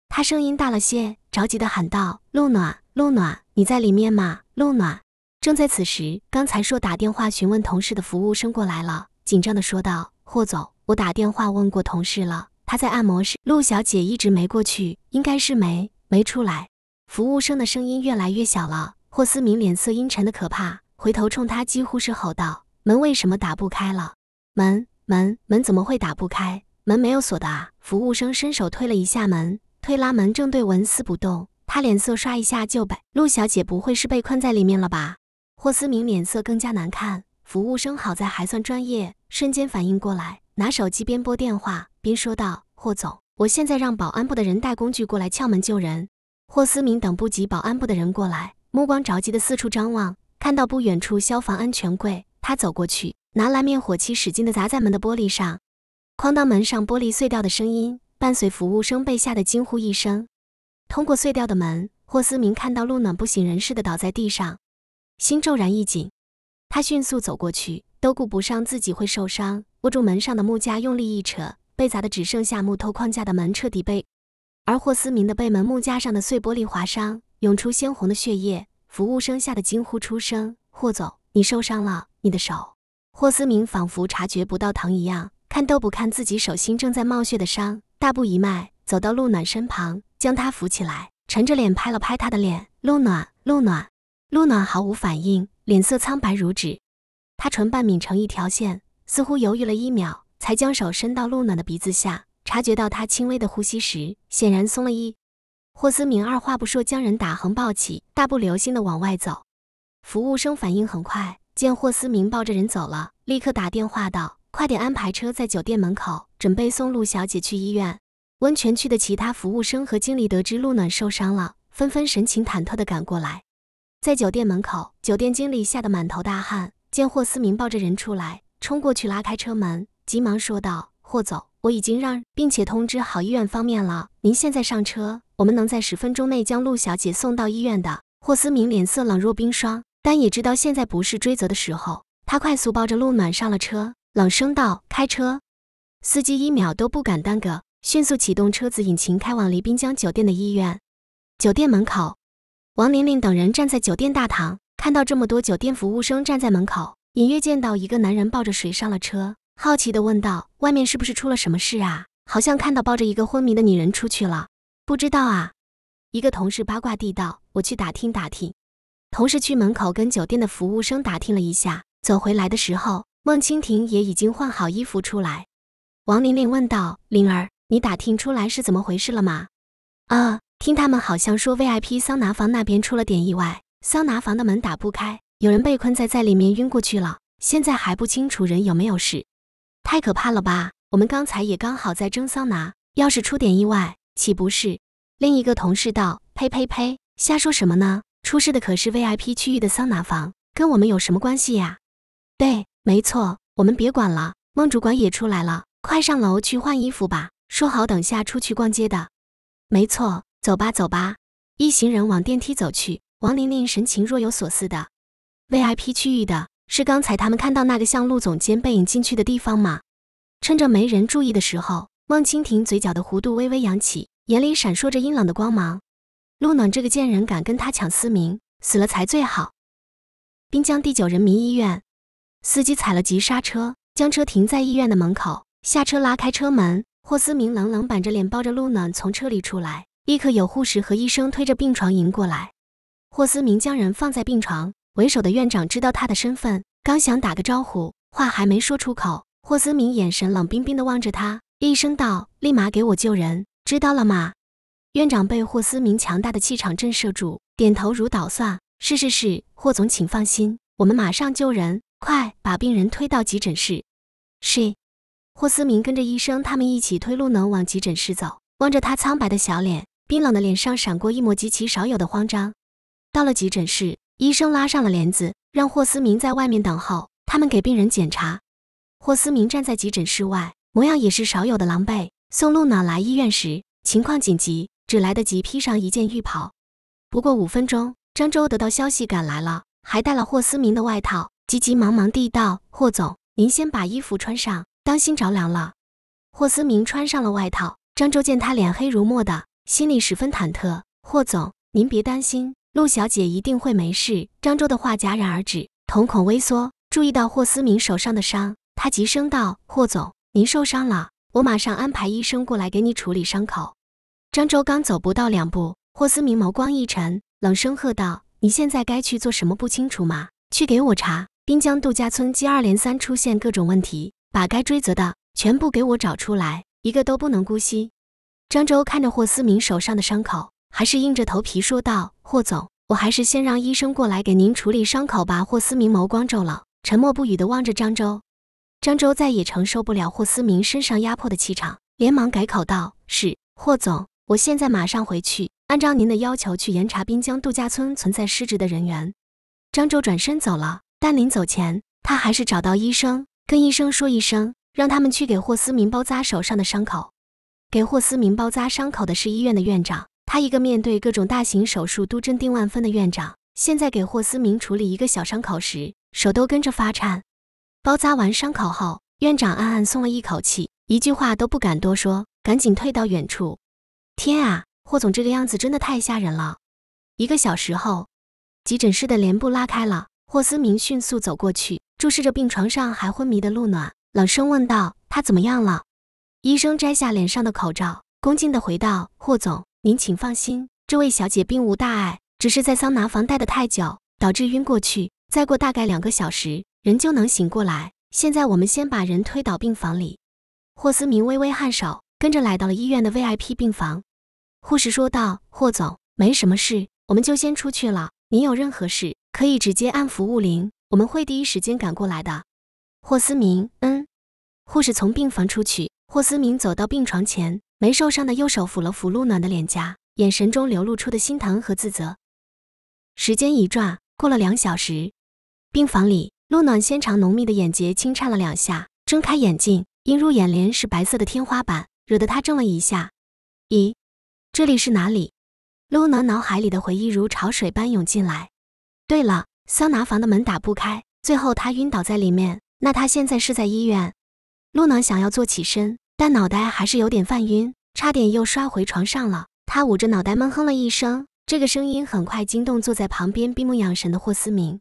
他声音大了些，着急地喊道：“陆暖，陆暖，你在里面吗？”陆暖正在此时，刚才说打电话询问同事的服务生过来了。紧张地说道：“霍总，我打电话问过同事了，他在按摩室。陆小姐一直没过去，应该是没没出来。”服务生的声音越来越小了。霍思明脸色阴沉的可怕，回头冲他几乎是吼道：“门为什么打不开了？门门门怎么会打不开？门没有锁的啊！”服务生伸手推了一下门，推拉门正对纹丝不动。他脸色刷一下就白。陆小姐不会是被困在里面了吧？霍思明脸色更加难看。服务生好在还算专业，瞬间反应过来，拿手机边拨电话边说道：“霍总，我现在让保安部的人带工具过来撬门救人。”霍思明等不及保安部的人过来，目光着急的四处张望，看到不远处消防安全柜，他走过去，拿来灭火器，使劲的砸在门的玻璃上，哐当门上玻璃碎掉的声音伴随服务生被吓得惊呼一声。通过碎掉的门，霍思明看到路暖不省人事的倒在地上，心骤然一紧。他迅速走过去，都顾不上自己会受伤，握住门上的木架，用力一扯，被砸的只剩下木头框架的门彻底被。而霍思明的被门木架上的碎玻璃划伤，涌出鲜红的血液。服务生吓得惊呼出声：“霍总，你受伤了，你的手。”霍思明仿佛察觉不到疼一样，看都不看自己手心正在冒血的伤，大步一迈，走到陆暖身旁，将他扶起来，沉着脸拍了拍他的脸：“陆暖，陆暖，陆暖毫无反应。”脸色苍白如纸，他唇瓣抿成一条线，似乎犹豫了一秒，才将手伸到陆暖的鼻子下，察觉到她轻微的呼吸时，显然松了衣。霍思明二话不说将人打横抱起，大步流星地往外走。服务生反应很快，见霍思明抱着人走了，立刻打电话道：“快点安排车在酒店门口，准备送陆小姐去医院。”温泉区的其他服务生和经理得知陆暖受伤了，纷纷神情忐忑地赶过来。在酒店门口，酒店经理吓得满头大汗，见霍思明抱着人出来，冲过去拉开车门，急忙说道：“霍总，我已经让并且通知好医院方面了，您现在上车，我们能在十分钟内将陆小姐送到医院的。”霍思明脸色冷若冰霜，但也知道现在不是追责的时候，他快速抱着陆暖上了车，冷声道：“开车。”司机一秒都不敢耽搁，迅速启动车子引擎，开往离滨江酒店的医院。酒店门口。王玲玲等人站在酒店大堂，看到这么多酒店服务生站在门口，隐约见到一个男人抱着水上了车，好奇地问道：“外面是不是出了什么事啊？”好像看到抱着一个昏迷的女人出去了。不知道啊，一个同事八卦地道：“我去打听打听。”同事去门口跟酒店的服务生打听了一下，走回来的时候，孟蜻蜓也已经换好衣服出来。王玲玲问道：“灵儿，你打听出来是怎么回事了吗？”啊。听他们好像说，VIP 桑拿房那边出了点意外，桑拿房的门打不开，有人被困在在里面晕过去了，现在还不清楚人有没有事，太可怕了吧！我们刚才也刚好在蒸桑拿，要是出点意外，岂不是？另一个同事道：“呸呸呸，瞎说什么呢？出事的可是 VIP 区域的桑拿房，跟我们有什么关系呀？”对，没错，我们别管了。孟主管也出来了，快上楼去换衣服吧，说好等下出去逛街的。没错。走吧，走吧。一行人往电梯走去。王玲玲神情若有所思的。V I P 区域的是刚才他们看到那个像陆总监背影进去的地方吗？趁着没人注意的时候，孟蜻蜓嘴角的弧度微微扬起，眼里闪烁着阴冷的光芒。陆暖这个贱人敢跟他抢思明，死了才最好。滨江第九人民医院，司机踩了急刹车，将车停在医院的门口。下车拉开车门，霍思明冷冷板着脸，抱着陆暖从车里出来。立刻有护士和医生推着病床迎过来，霍思明将人放在病床。为首的院长知道他的身份，刚想打个招呼，话还没说出口，霍思明眼神冷冰冰的望着他，厉声道：“立马给我救人，知道了吗？”院长被霍思明强大的气场震慑住，点头如捣蒜：“是是是，霍总请放心，我们马上救人，快把病人推到急诊室。”是。霍思明跟着医生他们一起推路能往急诊室走，望着他苍白的小脸。冰冷的脸上闪过一抹极其少有的慌张。到了急诊室，医生拉上了帘子，让霍思明在外面等候。他们给病人检查。霍思明站在急诊室外，模样也是少有的狼狈。送露脑来医院时，情况紧急，只来得及披上一件浴袍。不过五分钟，张周得到消息赶来了，还带了霍思明的外套，急急忙忙地道：“霍总，您先把衣服穿上，当心着凉了。”霍思明穿上了外套。张周见他脸黑如墨的。心里十分忐忑，霍总，您别担心，陆小姐一定会没事。张周的话戛然而止，瞳孔微缩，注意到霍思明手上的伤，他急声道：“霍总，您受伤了，我马上安排医生过来给你处理伤口。”张周刚走不到两步，霍思明眸光一沉，冷声喝道：“你现在该去做什么不清楚吗？去给我查！滨江度假村接二连三出现各种问题，把该追责的全部给我找出来，一个都不能姑息。”张周看着霍思明手上的伤口，还是硬着头皮说道：“霍总，我还是先让医生过来给您处理伤口吧。”霍思明眸光皱了，沉默不语的望着张周。张周再也承受不了霍思明身上压迫的气场，连忙改口道：“是霍总，我现在马上回去，按照您的要求去严查滨江度假村存在失职的人员。”张周转身走了，但临走前，他还是找到医生，跟医生说一声，让他们去给霍思明包扎手上的伤口。给霍思明包扎伤口的是医院的院长，他一个面对各种大型手术都镇定万分的院长，现在给霍思明处理一个小伤口时，手都跟着发颤。包扎完伤口后，院长暗暗松了一口气，一句话都不敢多说，赶紧退到远处。天啊，霍总这个样子真的太吓人了。一个小时后，急诊室的帘布拉开了，霍思明迅速走过去，注视着病床上还昏迷的陆暖，冷声问道：“他怎么样了？”医生摘下脸上的口罩，恭敬地回道：“霍总，您请放心，这位小姐并无大碍，只是在桑拿房待得太久，导致晕过去。再过大概两个小时，人就能醒过来。现在我们先把人推到病房里。”霍思明微微颔首，跟着来到了医院的 VIP 病房。护士说道：“霍总，没什么事，我们就先出去了。您有任何事，可以直接按服务铃，我们会第一时间赶过来的。”霍思明，嗯。护士从病房出去。霍思明走到病床前，没受伤的右手抚了抚陆暖的脸颊，眼神中流露出的心疼和自责。时间一转，过了两小时，病房里，陆暖纤长浓密的眼睫轻颤了两下，睁开眼睛，映入眼帘是白色的天花板，惹得他怔了一下。咦，这里是哪里？陆暖脑海里的回忆如潮水般涌进来。对了，桑拿房的门打不开，最后他晕倒在里面。那他现在是在医院？陆暖想要坐起身。但脑袋还是有点犯晕，差点又摔回床上了。他捂着脑袋闷哼了一声，这个声音很快惊动坐在旁边闭目养神的霍思明。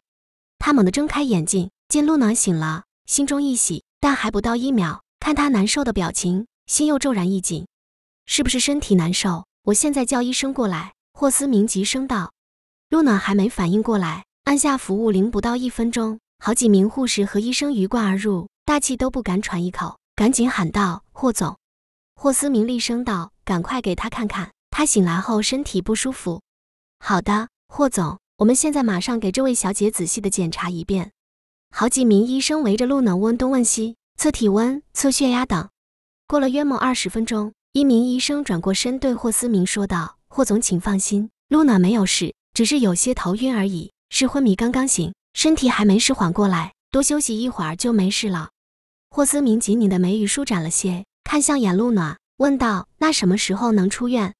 他猛地睁开眼睛，见陆暖醒了，心中一喜。但还不到一秒，看他难受的表情，心又骤然一紧。是不是身体难受？我现在叫医生过来。霍思明急声道。陆暖还没反应过来，按下服务铃不到一分钟，好几名护士和医生鱼贯而入，大气都不敢喘一口。赶紧喊道：“霍总！”霍思明厉声道：“赶快给他看看，他醒来后身体不舒服。”“好的，霍总，我们现在马上给这位小姐仔细的检查一遍。”好几名医生围着露娜问东问西，测体温、测血压等。过了约莫二十分钟，一名医生转过身对霍思明说道：“霍总，请放心，露娜没有事，只是有些头晕而已，是昏迷刚刚醒，身体还没事缓过来，多休息一会儿就没事了。”霍思明紧拧的眉宇舒展了些，看向眼露暖，问道：“那什么时候能出院？”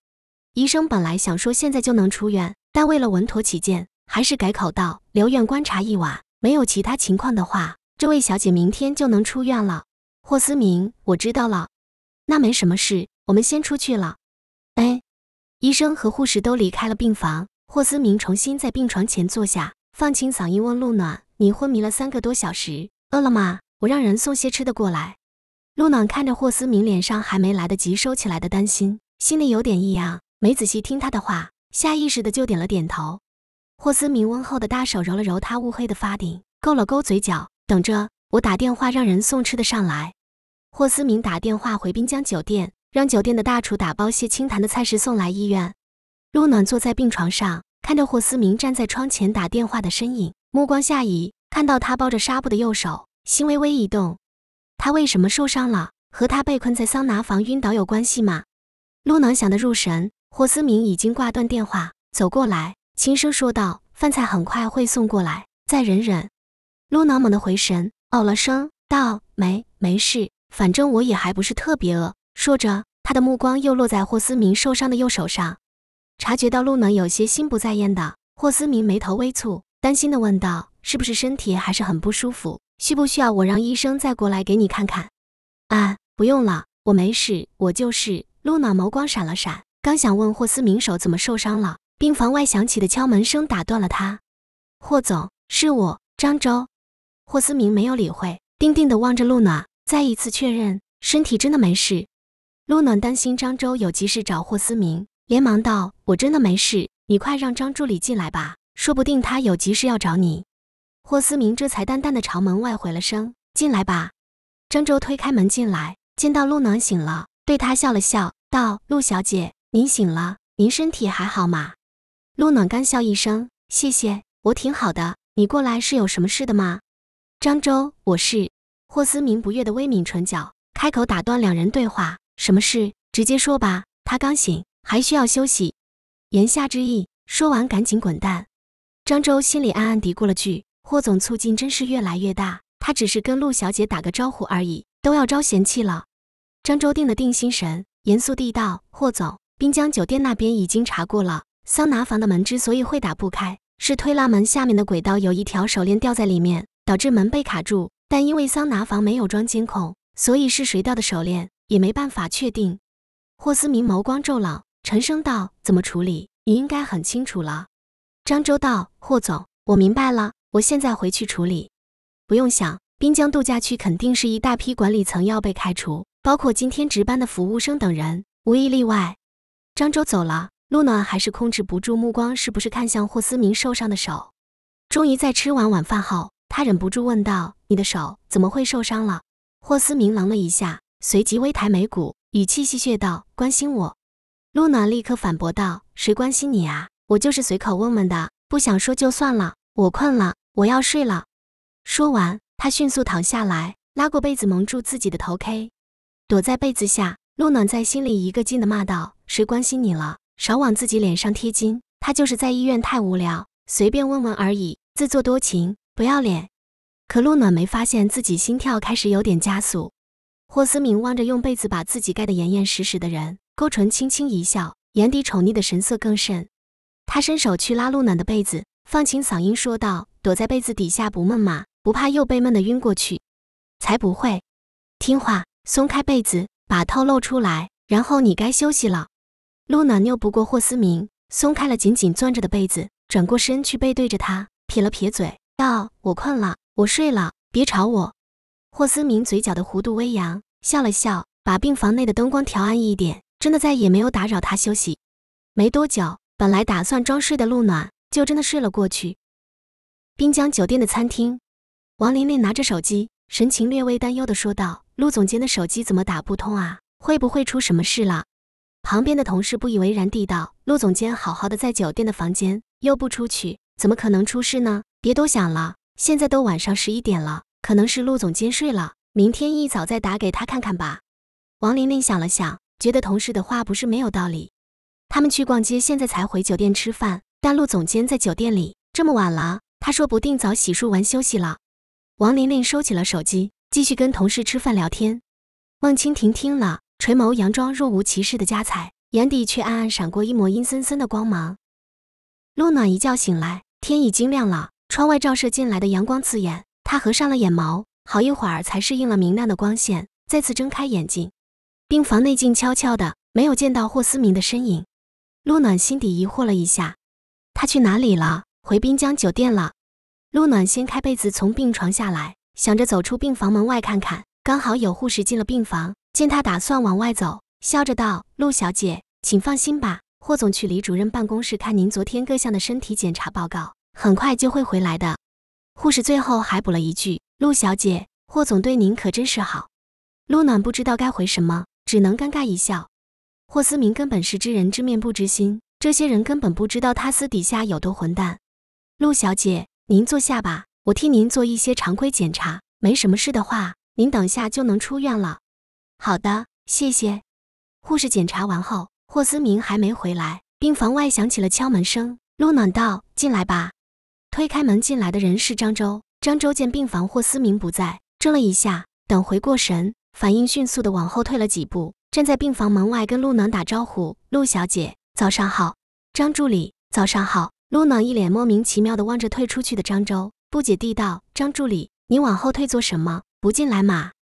医生本来想说现在就能出院，但为了稳妥起见，还是改口道：“留院观察一晚，没有其他情况的话，这位小姐明天就能出院了。”霍思明，我知道了，那没什么事，我们先出去了。哎，医生和护士都离开了病房，霍思明重新在病床前坐下，放轻嗓音问路暖：“你昏迷了三个多小时，饿了吗？”我让人送些吃的过来。陆暖看着霍思明脸上还没来得及收起来的担心，心里有点异样，没仔细听他的话，下意识的就点了点头。霍思明温厚的大手揉了揉他乌黑的发顶，勾了勾嘴角，等着我打电话让人送吃的上来。霍思明打电话回滨江酒店，让酒店的大厨打包些清淡的菜食送来医院。陆暖坐在病床上，看着霍思明站在窗前打电话的身影，目光下移，看到他包着纱布的右手。心微微一动，他为什么受伤了？和他被困在桑拿房晕倒有关系吗？陆能想得入神，霍思明已经挂断电话，走过来，轻声说道：“饭菜很快会送过来，再忍忍。”陆能猛地回神，哦了声，道：“没，没事，反正我也还不是特别饿。”说着，他的目光又落在霍思明受伤的右手上，察觉到陆能有些心不在焉的，霍思明眉头微蹙，担心的问道：“是不是身体还是很不舒服？”需不需要我让医生再过来给你看看？啊，不用了，我没事，我就是。陆暖眸光闪了闪，刚想问霍思明手怎么受伤了，病房外响起的敲门声打断了他。霍总，是我，张周。霍思明没有理会，定定的望着陆暖，再一次确认身体真的没事。陆暖担心张周有急事找霍思明，连忙道：“我真的没事，你快让张助理进来吧，说不定他有急事要找你。”霍思明这才淡淡的朝门外回了声：“进来吧。”张周推开门进来，见到陆暖醒了，对他笑了笑，道：“陆小姐，您醒了，您身体还好吗？”陆暖干笑一声：“谢谢，我挺好的。你过来是有什么事的吗？”张周：“我是。”霍思明不悦的微抿唇角，开口打断两人对话：“什么事？直接说吧。他刚醒，还需要休息。”言下之意，说完赶紧滚蛋。张周心里暗暗嘀咕了句。霍总，促进真是越来越大。他只是跟陆小姐打个招呼而已，都要招嫌弃了。张周定了定心神，严肃地道：“霍总，滨江酒店那边已经查过了，桑拿房的门之所以会打不开，是推拉门下面的轨道有一条手链掉在里面，导致门被卡住。但因为桑拿房没有装监控，所以是谁掉的手链也没办法确定。”霍思明眸光骤冷，沉声道：“怎么处理？你应该很清楚了。”张周道：“霍总，我明白了。”我现在回去处理。不用想，滨江度假区肯定是一大批管理层要被开除，包括今天值班的服务生等人，无一例外。张周走了，陆暖还是控制不住目光，是不是看向霍思明受伤的手？终于在吃完晚饭后，他忍不住问道：“你的手怎么会受伤了？”霍思明愣了一下，随即微抬眉骨，语气戏谑道：“关心我。”陆暖立刻反驳道：“谁关心你啊？我就是随口问问的，不想说就算了。我困了。”我要睡了。说完，他迅速躺下来，拉过被子蒙住自己的头，k，躲在被子下。陆暖在心里一个劲的骂道：“谁关心你了？少往自己脸上贴金。他就是在医院太无聊，随便问问而已。自作多情，不要脸。”可陆暖没发现自己心跳开始有点加速。霍思明望着用被子把自己盖得严严实实的人，勾唇轻轻一笑，眼底宠溺的神色更甚。他伸手去拉陆暖的被子，放轻嗓音说道。躲在被子底下不闷吗？不怕又被闷得晕过去？才不会。听话，松开被子，把头露出来。然后你该休息了。陆暖拗不过霍思明，松开了紧紧攥着的被子，转过身去背对着他，撇了撇嘴，道：“我困了，我睡了，别吵我。”霍思明嘴角的弧度微扬，笑了笑，把病房内的灯光调暗一点。真的再也没有打扰他休息。没多久，本来打算装睡的陆暖就真的睡了过去。滨江酒店的餐厅，王玲玲拿着手机，神情略微担忧的说道：“陆总监的手机怎么打不通啊？会不会出什么事了？”旁边的同事不以为然地道：“陆总监好好的在酒店的房间，又不出去，怎么可能出事呢？别多想了，现在都晚上十一点了，可能是陆总监睡了，明天一早再打给他看看吧。”王玲玲想了想，觉得同事的话不是没有道理。他们去逛街，现在才回酒店吃饭，但陆总监在酒店里，这么晚了。他说不定早洗漱完休息了。王琳琳收起了手机，继续跟同事吃饭聊天。孟清婷听了，垂眸佯装若无其事的夹菜，眼底却暗暗闪过一抹阴森森的光芒。陆暖一觉醒来，天已经亮了，窗外照射进来的阳光刺眼，她合上了眼眸，好一会儿才适应了明亮的光线，再次睁开眼睛。病房内静悄悄的，没有见到霍思明的身影。陆暖心底疑惑了一下，他去哪里了？回滨江酒店了，陆暖掀开被子从病床下来，想着走出病房门外看看，刚好有护士进了病房，见她打算往外走，笑着道：“陆小姐，请放心吧，霍总去李主任办公室看您昨天各项的身体检查报告，很快就会回来的。”护士最后还补了一句：“陆小姐，霍总对您可真是好。”陆暖不知道该回什么，只能尴尬一笑。霍思明根本是知人知面不知心，这些人根本不知道他私底下有多混蛋。陆小姐，您坐下吧，我替您做一些常规检查，没什么事的话，您等下就能出院了。好的，谢谢。护士检查完后，霍思明还没回来，病房外响起了敲门声。陆暖道：“进来吧。”推开门进来的人是张周。张周见病房霍思明不在，怔了一下，等回过神，反应迅速的往后退了几步，站在病房门外跟陆暖打招呼：“陆小姐，早上好。张助理，早上好。”露娜一脸莫名其妙地望着退出去的张周，不解地道：“张助理，你往后退做什么？不进来吗？”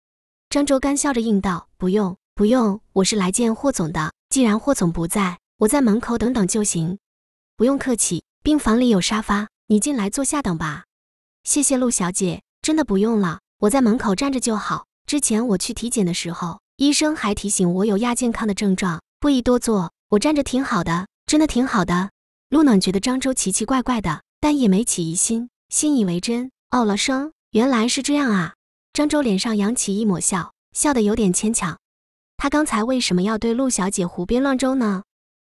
张周干笑着应道：“不用，不用，我是来见霍总的。既然霍总不在，我在门口等等就行。不用客气，病房里有沙发，你进来坐下等吧。”“谢谢陆小姐，真的不用了，我在门口站着就好。之前我去体检的时候，医生还提醒我有亚健康的症状，不宜多坐，我站着挺好的，真的挺好的。”陆暖觉得张周奇奇怪怪的，但也没起疑心，信以为真，哦了声，原来是这样啊。张周脸上扬起一抹笑，笑得有点牵强。他刚才为什么要对陆小姐胡编乱诌呢？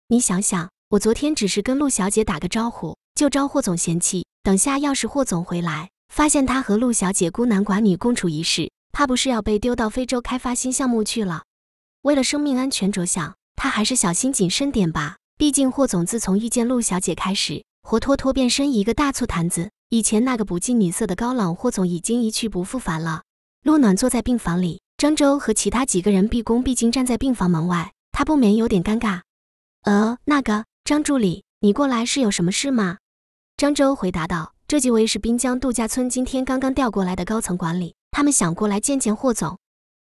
你想想，我昨天只是跟陆小姐打个招呼，就招霍总嫌弃。等下要是霍总回来，发现他和陆小姐孤男寡女共处一室，怕不是要被丢到非洲开发新项目去了。为了生命安全着想，他还是小心谨慎点吧。毕竟霍总自从遇见陆小姐开始，活脱脱变身一个大醋坛子。以前那个不近女色的高冷霍总已经一去不复返了。陆暖坐在病房里，张周和其他几个人毕恭毕敬站在病房门外，他不免有点尴尬。呃，那个张助理，你过来是有什么事吗？张周回答道：“这几位是滨江度假村今天刚刚调过来的高层管理，他们想过来见见霍总。”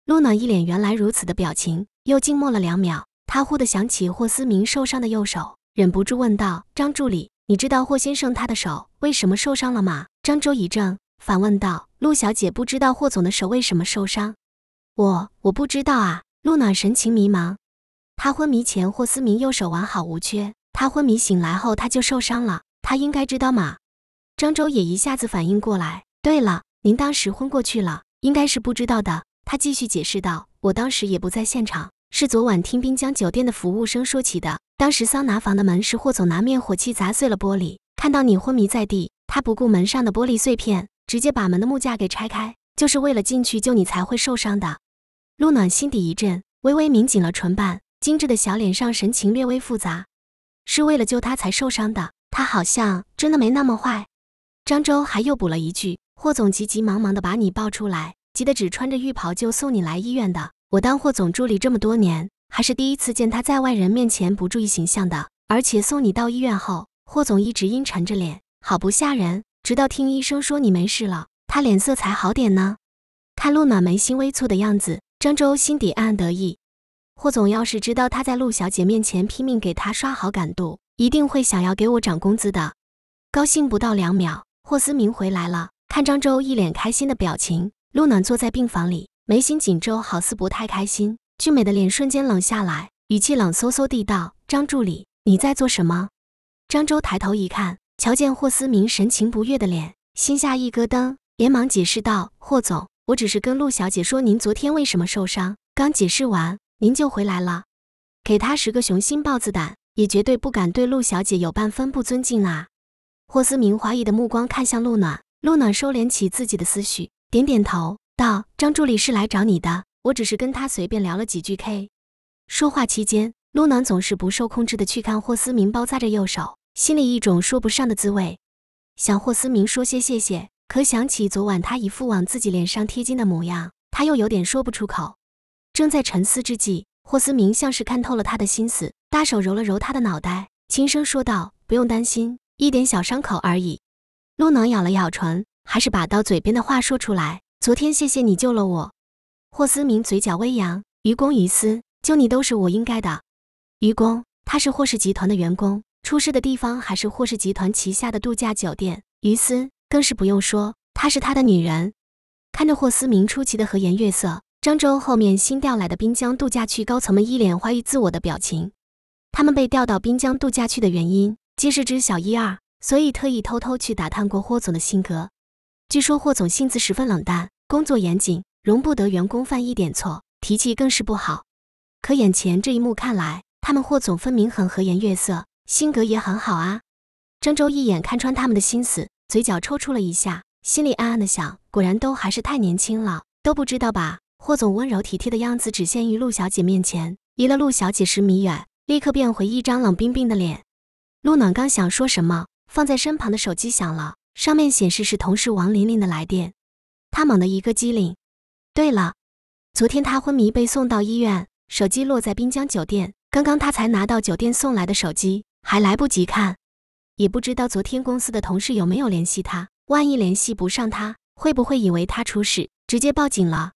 陆暖一脸原来如此的表情，又静默了两秒。他忽地想起霍思明受伤的右手，忍不住问道：“张助理，你知道霍先生他的手为什么受伤了吗？”张周一怔，反问道：“陆小姐不知道霍总的手为什么受伤？我我不知道啊。”陆暖神情迷茫。他昏迷前霍思明右手完好无缺，他昏迷醒来后他就受伤了，他应该知道吗？张周也一下子反应过来：“对了，您当时昏过去了，应该是不知道的。”他继续解释道：“我当时也不在现场。”是昨晚听滨江酒店的服务生说起的。当时桑拿房的门是霍总拿灭火器砸碎了玻璃，看到你昏迷在地，他不顾门上的玻璃碎片，直接把门的木架给拆开，就是为了进去救你才会受伤的。陆暖心底一震，微微抿紧了唇瓣，精致的小脸上神情略微复杂。是为了救他才受伤的，他好像真的没那么坏。张周还又补了一句：“霍总急急忙忙的把你抱出来，急得只穿着浴袍就送你来医院的。”我当霍总助理这么多年，还是第一次见他在外人面前不注意形象的。而且送你到医院后，霍总一直阴沉着脸，好不吓人。直到听医生说你没事了，他脸色才好点呢。看陆暖眉心微蹙的样子，张周心底暗暗得意。霍总要是知道他在陆小姐面前拼命给他刷好感度，一定会想要给我涨工资的。高兴不到两秒，霍思明回来了，看张周一脸开心的表情，陆暖坐在病房里。眉心紧皱，好似不太开心。俊美的脸瞬间冷下来，语气冷飕飕地道：“张助理，你在做什么？”张周抬头一看，瞧见霍思明神情不悦的脸，心下一咯噔，连忙解释道：“霍总，我只是跟陆小姐说您昨天为什么受伤。刚解释完，您就回来了。给他十个雄心豹子胆，也绝对不敢对陆小姐有半分不尊敬啊。”霍思明怀疑的目光看向陆暖，陆暖收敛起自己的思绪，点点头。道：“张助理是来找你的，我只是跟他随便聊了几句。K 说话期间，陆暖总是不受控制的去看霍思明包扎着右手，心里一种说不上的滋味。想霍思明说些谢谢，可想起昨晚他一副往自己脸上贴金的模样，他又有点说不出口。正在沉思之际，霍思明像是看透了他的心思，大手揉了揉他的脑袋，轻声说道：“不用担心，一点小伤口而已。”陆暖咬了咬唇，还是把到嘴边的话说出来。昨天谢谢你救了我，霍思明嘴角微扬。于公于私，救你都是我应该的。于公，他是霍氏集团的员工，出事的地方还是霍氏集团旗下的度假酒店。于私，更是不用说，她是他的女人。看着霍思明出奇的和颜悦色，张州后面新调来的滨江度假区高层们一脸怀疑自我的表情。他们被调到滨江度假区的原因，皆是知晓一二，所以特意偷偷去打探过霍总的性格。据说霍总性子十分冷淡，工作严谨，容不得员工犯一点错，脾气更是不好。可眼前这一幕看来，他们霍总分明很和颜悦色，性格也很好啊。郑州一眼看穿他们的心思，嘴角抽搐了一下，心里暗暗的想：果然都还是太年轻了，都不知道吧？霍总温柔体贴的样子只限于陆小姐面前，离了陆小姐十米远，立刻变回一张冷冰冰的脸。陆暖刚想说什么，放在身旁的手机响了。上面显示是同事王琳琳的来电，他猛地一个机灵。对了，昨天他昏迷被送到医院，手机落在滨江酒店，刚刚他才拿到酒店送来的手机，还来不及看，也不知道昨天公司的同事有没有联系他。万一联系不上，他会不会以为他出事，直接报警了？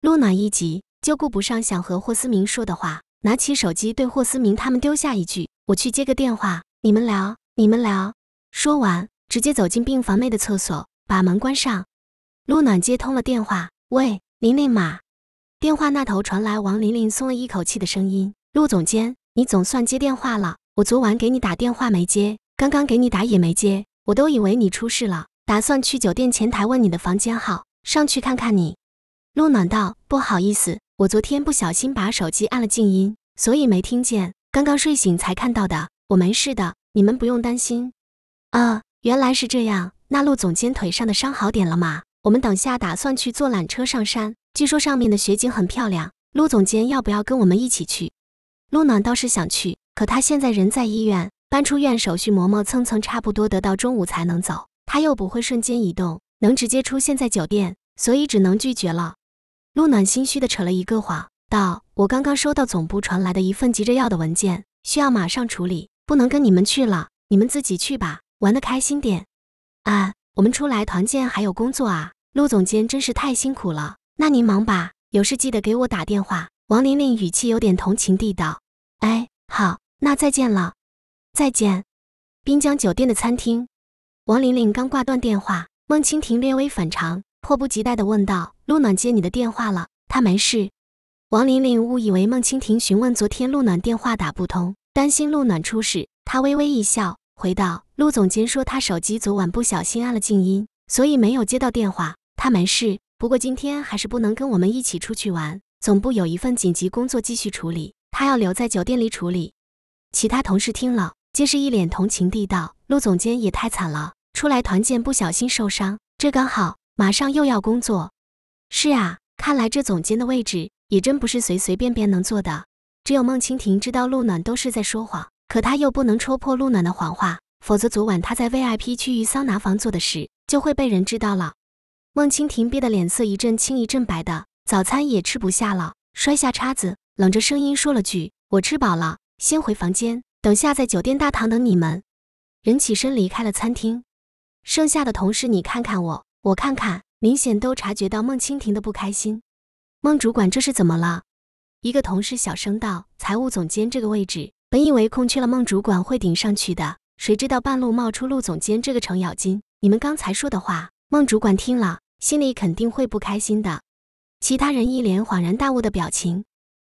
陆暖一急就顾不上想和霍思明说的话，拿起手机对霍思明他们丢下一句：“我去接个电话，你们聊，你们聊。”说完。直接走进病房内的厕所，把门关上。陆暖接通了电话：“喂，玲玲吗？”电话那头传来王玲玲松了一口气的声音：“陆总监，你总算接电话了。我昨晚给你打电话没接，刚刚给你打也没接，我都以为你出事了，打算去酒店前台问你的房间号，上去看看你。”陆暖道：“不好意思，我昨天不小心把手机按了静音，所以没听见。刚刚睡醒才看到的。我没事的，你们不用担心。”啊。原来是这样，那陆总监腿上的伤好点了吗？我们等下打算去坐缆车上山，据说上面的雪景很漂亮。陆总监要不要跟我们一起去？陆暖倒是想去，可他现在人在医院，搬出院手续磨磨蹭蹭，差不多得到中午才能走。他又不会瞬间移动，能直接出现在酒店，所以只能拒绝了。陆暖心虚的扯了一个谎，道：“我刚刚收到总部传来的一份急着要的文件，需要马上处理，不能跟你们去了，你们自己去吧。”玩得开心点，啊，我们出来团建还有工作啊，陆总监真是太辛苦了。那您忙吧，有事记得给我打电话。王玲玲语气有点同情地道。哎，好，那再见了。再见。滨江酒店的餐厅，王玲玲刚挂断电话，孟蜻蜓略微反常，迫不及待地问道：“陆暖接你的电话了？他没事？”王玲玲误以为孟蜻蜓询问昨天陆暖电话打不通，担心陆暖出事，她微微一笑，回道。陆总监说，他手机昨晚不小心按了静音，所以没有接到电话。他没事，不过今天还是不能跟我们一起出去玩。总部有一份紧急工作继续处理，他要留在酒店里处理。其他同事听了，皆是一脸同情地道：“陆总监也太惨了，出来团建不小心受伤，这刚好马上又要工作。”是啊，看来这总监的位置也真不是随随便便能坐的。只有孟蜻蜓知道陆暖都是在说谎，可他又不能戳破陆暖的谎话。否则，昨晚他在 VIP 区域桑拿房做的事就会被人知道了。孟清婷憋得脸色一阵青一阵白的，早餐也吃不下了，摔下叉子，冷着声音说了句：“我吃饱了，先回房间，等下在酒店大堂等你们。”人起身离开了餐厅。剩下的同事，你看看我，我看看，明显都察觉到孟清婷的不开心。孟主管这是怎么了？一个同事小声道：“财务总监这个位置本以为空缺了，孟主管会顶上去的。”谁知道半路冒出陆总监这个程咬金？你们刚才说的话，孟主管听了，心里肯定会不开心的。其他人一脸恍然大悟的表情。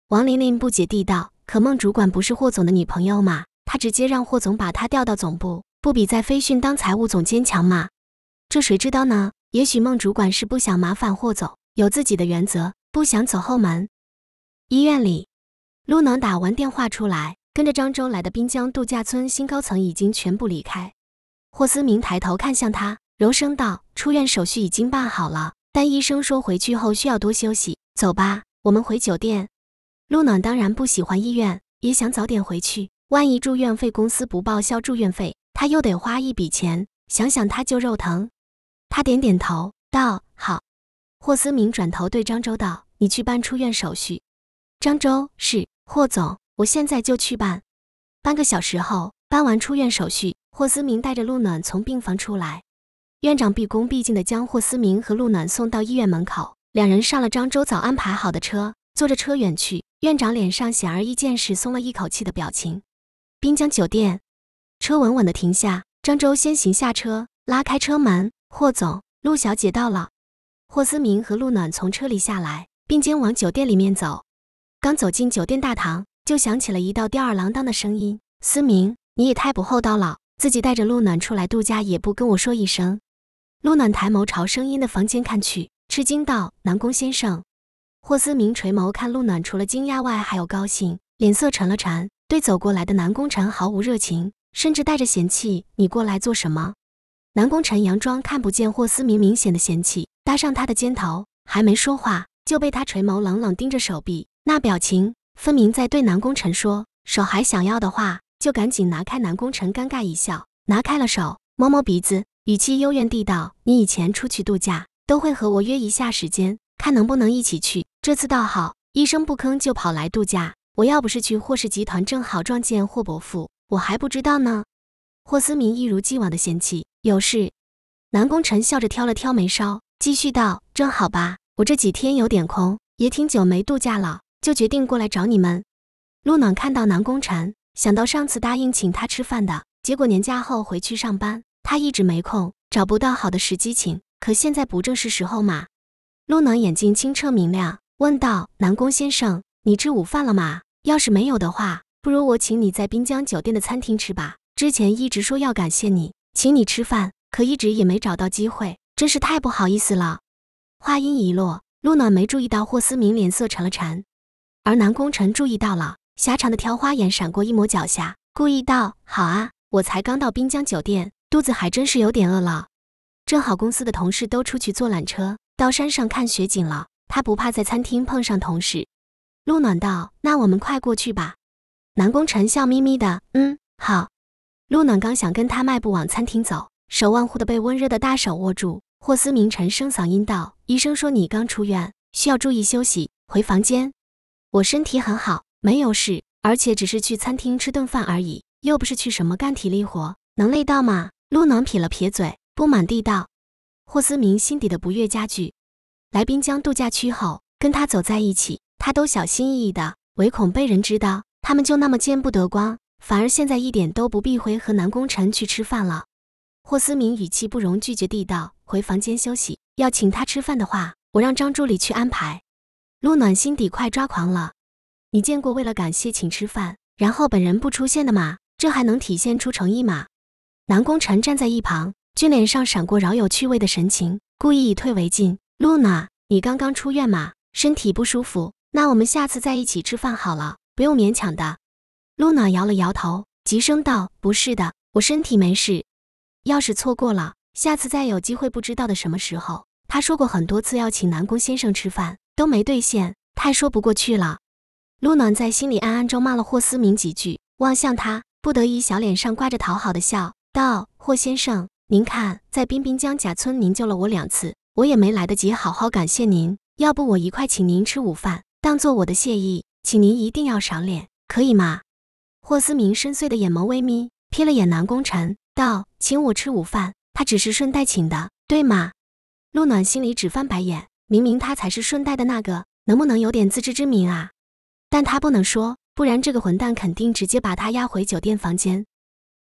王琳琳不解地道：“可孟主管不是霍总的女朋友吗？他直接让霍总把他调到总部，不比在飞讯当财务总监强吗？”这谁知道呢？也许孟主管是不想麻烦霍总，有自己的原则，不想走后门。医院里，陆能打完电话出来。跟着漳州来的滨江度假村新高层已经全部离开。霍思明抬头看向他，柔声道：“出院手续已经办好了，但医生说回去后需要多休息。走吧，我们回酒店。”陆暖当然不喜欢医院，也想早点回去。万一住院费公司不报销住院费，他又得花一笔钱，想想他就肉疼。他点点头道：“好。”霍思明转头对漳州道：“你去办出院手续。”漳州是霍总。我现在就去办。半个小时后，办完出院手续，霍思明带着陆暖从病房出来。院长毕恭毕敬的将霍思明和陆暖送到医院门口，两人上了张周早安排好的车，坐着车远去。院长脸上显而易见是松了一口气的表情。滨江酒店，车稳稳的停下。张周先行下车，拉开车门。霍总，陆小姐到了。霍思明和陆暖从车里下来，并肩往酒店里面走。刚走进酒店大堂。就响起了一道吊儿郎当的声音：“思明，你也太不厚道了，自己带着陆暖出来度假也不跟我说一声。”陆暖抬眸朝声音的房间看去，吃惊道：“南宫先生。”霍思明垂眸看陆暖，除了惊讶外还有高兴，脸色沉了沉，对走过来的南宫辰毫无热情，甚至带着嫌弃：“你过来做什么？”南宫辰佯装看不见霍思明明显的嫌弃，搭上他的肩头，还没说话就被他垂眸冷冷盯着手臂，那表情。分明在对南宫辰说：“手还想要的话，就赶紧拿开。”南宫辰尴尬一笑，拿开了手，摸摸鼻子，语气幽怨地道：“你以前出去度假，都会和我约一下时间，看能不能一起去。这次倒好，一声不吭就跑来度假。我要不是去霍氏集团，正好撞见霍伯父，我还不知道呢。”霍思明一如既往的嫌弃。有事？南宫辰笑着挑了挑眉梢，继续道：“正好吧，我这几天有点空，也挺久没度假了。”就决定过来找你们。陆暖看到南宫辰，想到上次答应请他吃饭的结果，年假后回去上班，他一直没空，找不到好的时机请。可现在不正是时候吗？陆暖眼睛清澈明亮，问道：“南宫先生，你吃午饭了吗？要是没有的话，不如我请你在滨江酒店的餐厅吃吧。之前一直说要感谢你，请你吃饭，可一直也没找到机会，真是太不好意思了。”话音一落，陆暖没注意到霍思明脸色沉了沉。而南宫辰注意到了狭长的挑花眼，闪过一抹狡黠，故意道：“好啊，我才刚到滨江酒店，肚子还真是有点饿了。正好公司的同事都出去坐缆车到山上看雪景了，他不怕在餐厅碰上同事。”陆暖道：“那我们快过去吧。”南宫辰笑眯眯的：“嗯，好。”陆暖刚想跟他迈步往餐厅走，手腕忽的被温热的大手握住。霍思明沉声嗓音道：“医生说你刚出院，需要注意休息，回房间。”我身体很好，没有事，而且只是去餐厅吃顿饭而已，又不是去什么干体力活，能累到吗？陆暖撇了撇嘴，不满地道。霍思明心底的不悦加剧。来滨江度假区后，跟他走在一起，他都小心翼翼的，唯恐被人知道，他们就那么见不得光，反而现在一点都不避讳和南宫晨去吃饭了。霍思明语气不容拒绝地道：“回房间休息，要请他吃饭的话，我让张助理去安排。”陆暖心底快抓狂了，你见过为了感谢请吃饭，然后本人不出现的吗？这还能体现出诚意吗？南宫晨站在一旁，俊脸上闪过饶有趣味的神情，故意以退为进。陆娜，你刚刚出院嘛？身体不舒服？那我们下次再一起吃饭好了，不用勉强的。陆暖摇了摇头，急声道：“不是的，我身体没事。要是错过了，下次再有机会，不知道的什么时候。”他说过很多次要请南宫先生吃饭。都没兑现，太说不过去了。陆暖在心里暗暗咒骂了霍思明几句，望向他，不得已小脸上挂着讨好的笑，道：“霍先生，您看，在冰冰江甲村，您救了我两次，我也没来得及好好感谢您。要不我一块请您吃午饭，当做我的谢意，请您一定要赏脸，可以吗？”霍思明深邃的眼眸微眯，瞥了眼南宫晨，道：“请我吃午饭？他只是顺带请的，对吗？”陆暖心里只翻白眼。明明他才是顺带的那个，能不能有点自知之明啊？但他不能说，不然这个混蛋肯定直接把他押回酒店房间。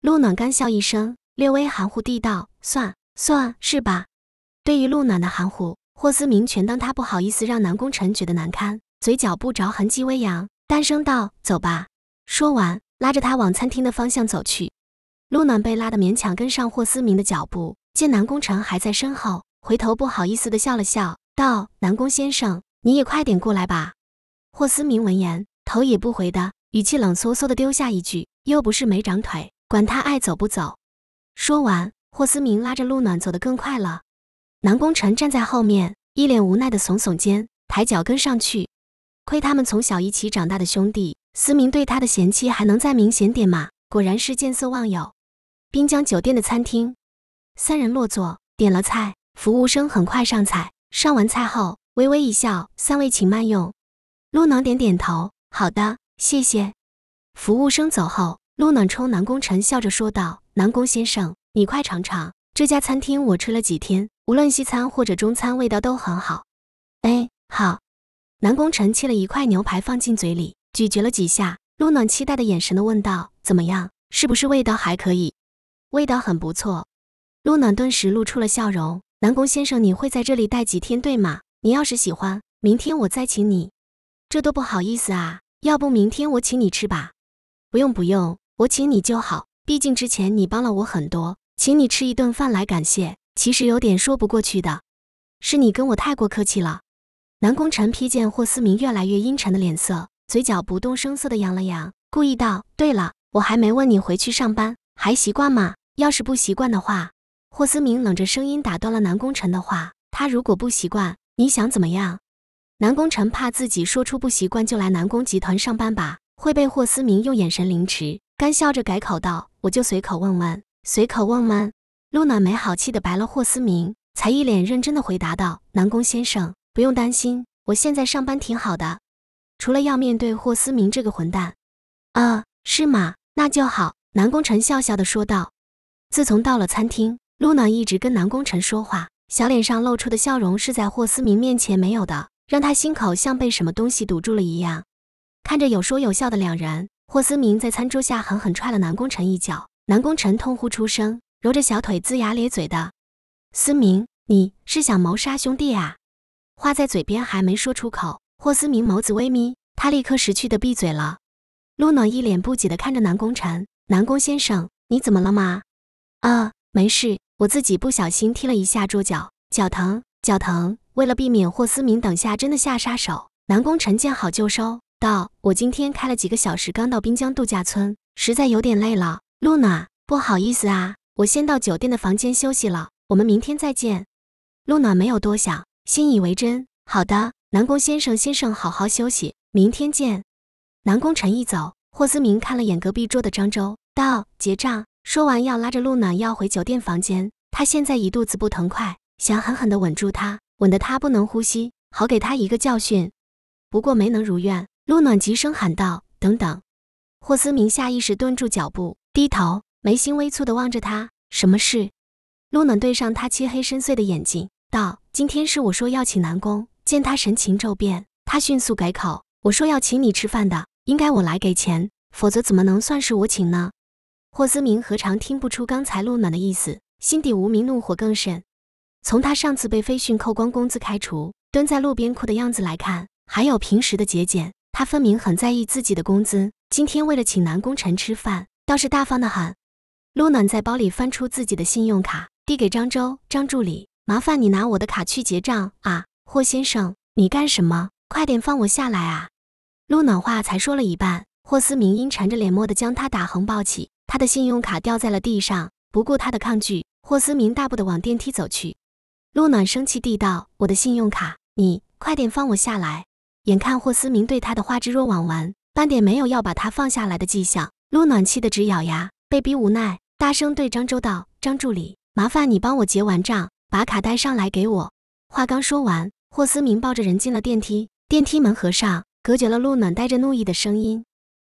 陆暖干笑一声，略微含糊地道：“算算是吧。”对于陆暖的含糊，霍思明全当他不好意思让南宫辰觉得难堪，嘴角不着痕迹微扬，单声道：“走吧。”说完，拉着他往餐厅的方向走去。陆暖被拉得勉强跟上霍思明的脚步，见南宫辰还在身后，回头不好意思地笑了笑。道：“南宫先生，你也快点过来吧。”霍思明闻言，头也不回的，语气冷飕飕的丢下一句：“又不是没长腿，管他爱走不走。”说完，霍思明拉着陆暖走得更快了。南宫晨站在后面，一脸无奈的耸耸肩，抬脚跟上去。亏他们从小一起长大的兄弟，思明对他的嫌弃还能再明显点吗？果然是见色忘友。滨江酒店的餐厅，三人落座，点了菜，服务生很快上菜。上完菜后，微微一笑：“三位请慢用。”陆暖点点头：“好的，谢谢。”服务生走后，陆暖冲南宫辰笑着说道：“南宫先生，你快尝尝这家餐厅，我吃了几天，无论西餐或者中餐，味道都很好。”“哎，好。”南宫辰切了一块牛排放进嘴里，咀嚼了几下，陆暖期待的眼神的问道：“怎么样？是不是味道还可以？”“味道很不错。”陆暖顿时露出了笑容。南宫先生，你会在这里待几天，对吗？你要是喜欢，明天我再请你。这多不好意思啊，要不明天我请你吃吧？不用不用，我请你就好。毕竟之前你帮了我很多，请你吃一顿饭来感谢，其实有点说不过去的。是你跟我太过客气了。南宫晨瞥见霍思明越来越阴沉的脸色，嘴角不动声色地扬了扬，故意道：“对了，我还没问你回去上班还习惯吗？要是不习惯的话。”霍思明冷着声音打断了南宫辰的话：“他如果不习惯，你想怎么样？”南宫辰怕自己说出不习惯就来南宫集团上班吧，会被霍思明用眼神凌迟，干笑着改口道：“我就随口问问，随口问问。”露娜没好气的白了霍思明，才一脸认真的回答道：“南宫先生，不用担心，我现在上班挺好的，除了要面对霍思明这个混蛋。”“啊，是吗？那就好。”南宫辰笑笑的说道：“自从到了餐厅。”露暖一直跟南宫辰说话，小脸上露出的笑容是在霍思明面前没有的，让他心口像被什么东西堵住了一样。看着有说有笑的两人，霍思明在餐桌下狠狠踹了南宫辰一脚，南宫辰痛呼出声，揉着小腿，龇牙咧嘴的。思明，你是想谋杀兄弟啊？话在嘴边还没说出口，霍思明眸子微眯，他立刻识趣的闭嘴了。露暖一脸不解的看着南宫辰，南宫先生，你怎么了嘛？啊，没事。我自己不小心踢了一下桌角，脚疼，脚疼。为了避免霍思明等下真的下杀手，南宫臣见好就收，道：“我今天开了几个小时，刚到滨江度假村，实在有点累了。”陆暖，不好意思啊，我先到酒店的房间休息了，我们明天再见。陆暖没有多想，信以为真。好的，南宫先生，先生好好休息，明天见。南宫臣一走，霍思明看了眼隔壁桌的张周，道：“结账。”说完，要拉着陆暖要回酒店房间。他现在一肚子不疼快，想狠狠地吻住她，吻得她不能呼吸，好给她一个教训。不过没能如愿。陆暖急声喊道：“等等！”霍思明下意识顿住脚步，低头，眉心微蹙地望着他，什么事？陆暖对上他漆黑深邃的眼睛，道：“今天是我说要请南宫。”见他神情骤变，他迅速改口：“我说要请你吃饭的，应该我来给钱，否则怎么能算是我请呢？”霍思明何尝听不出刚才陆暖的意思，心底无名怒火更甚。从他上次被飞讯扣光工资开除，蹲在路边哭的样子来看，还有平时的节俭，他分明很在意自己的工资。今天为了请南宫臣吃饭，倒是大方的很。陆暖在包里翻出自己的信用卡，递给张周张助理：“麻烦你拿我的卡去结账啊，霍先生，你干什么？快点放我下来啊！”陆暖话才说了一半，霍思明阴沉着脸，猛地将他打横抱起。他的信用卡掉在了地上，不顾他的抗拒，霍思明大步的往电梯走去。陆暖生气地道：“我的信用卡，你快点放我下来！”眼看霍思明对他的话之若罔闻，半点没有要把他放下来的迹象，陆暖气得直咬牙，被逼无奈，大声对张周道：“张助理，麻烦你帮我结完账，把卡带上来给我。”话刚说完，霍思明抱着人进了电梯，电梯门合上，隔绝了陆暖带着怒意的声音。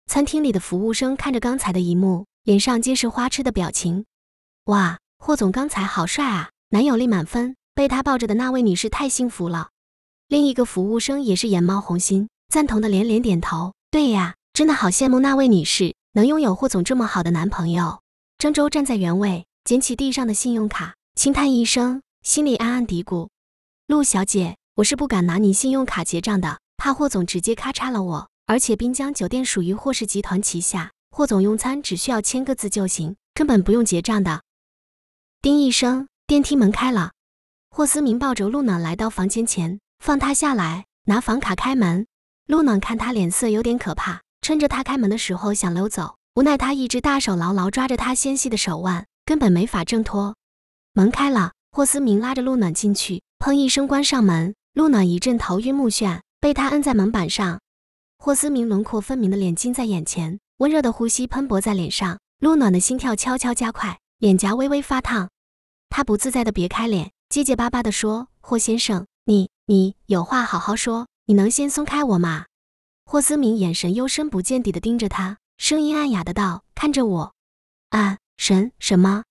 餐厅里的服务生看着刚才的一幕。脸上皆是花痴的表情，哇，霍总刚才好帅啊，男友力满分！被他抱着的那位女士太幸福了。另一个服务生也是眼冒红心，赞同的连连点头。对呀，真的好羡慕那位女士能拥有霍总这么好的男朋友。郑州站在原位，捡起地上的信用卡，轻叹一声，心里暗暗嘀咕：陆小姐，我是不敢拿你信用卡结账的，怕霍总直接咔嚓了我。而且滨江酒店属于霍氏集团旗下。霍总用餐只需要签个字就行，根本不用结账的。叮一声，电梯门开了，霍思明抱着陆暖来到房间前，放她下来，拿房卡开门。陆暖看他脸色有点可怕，趁着他开门的时候想溜走，无奈他一只大手牢牢抓着他纤细的手腕，根本没法挣脱。门开了，霍思明拉着陆暖进去，砰一声关上门，陆暖一阵头晕目眩，被他摁在门板上。霍思明轮廓分明的脸近在眼前。温热的呼吸喷薄在脸上，陆暖的心跳悄悄加快，脸颊微微发烫。他不自在的别开脸，结结巴巴的说：“霍先生，你你有话好好说，你能先松开我吗？”霍思明眼神幽深不见底的盯着他，声音暗哑的道：“看着我。”啊，神什么？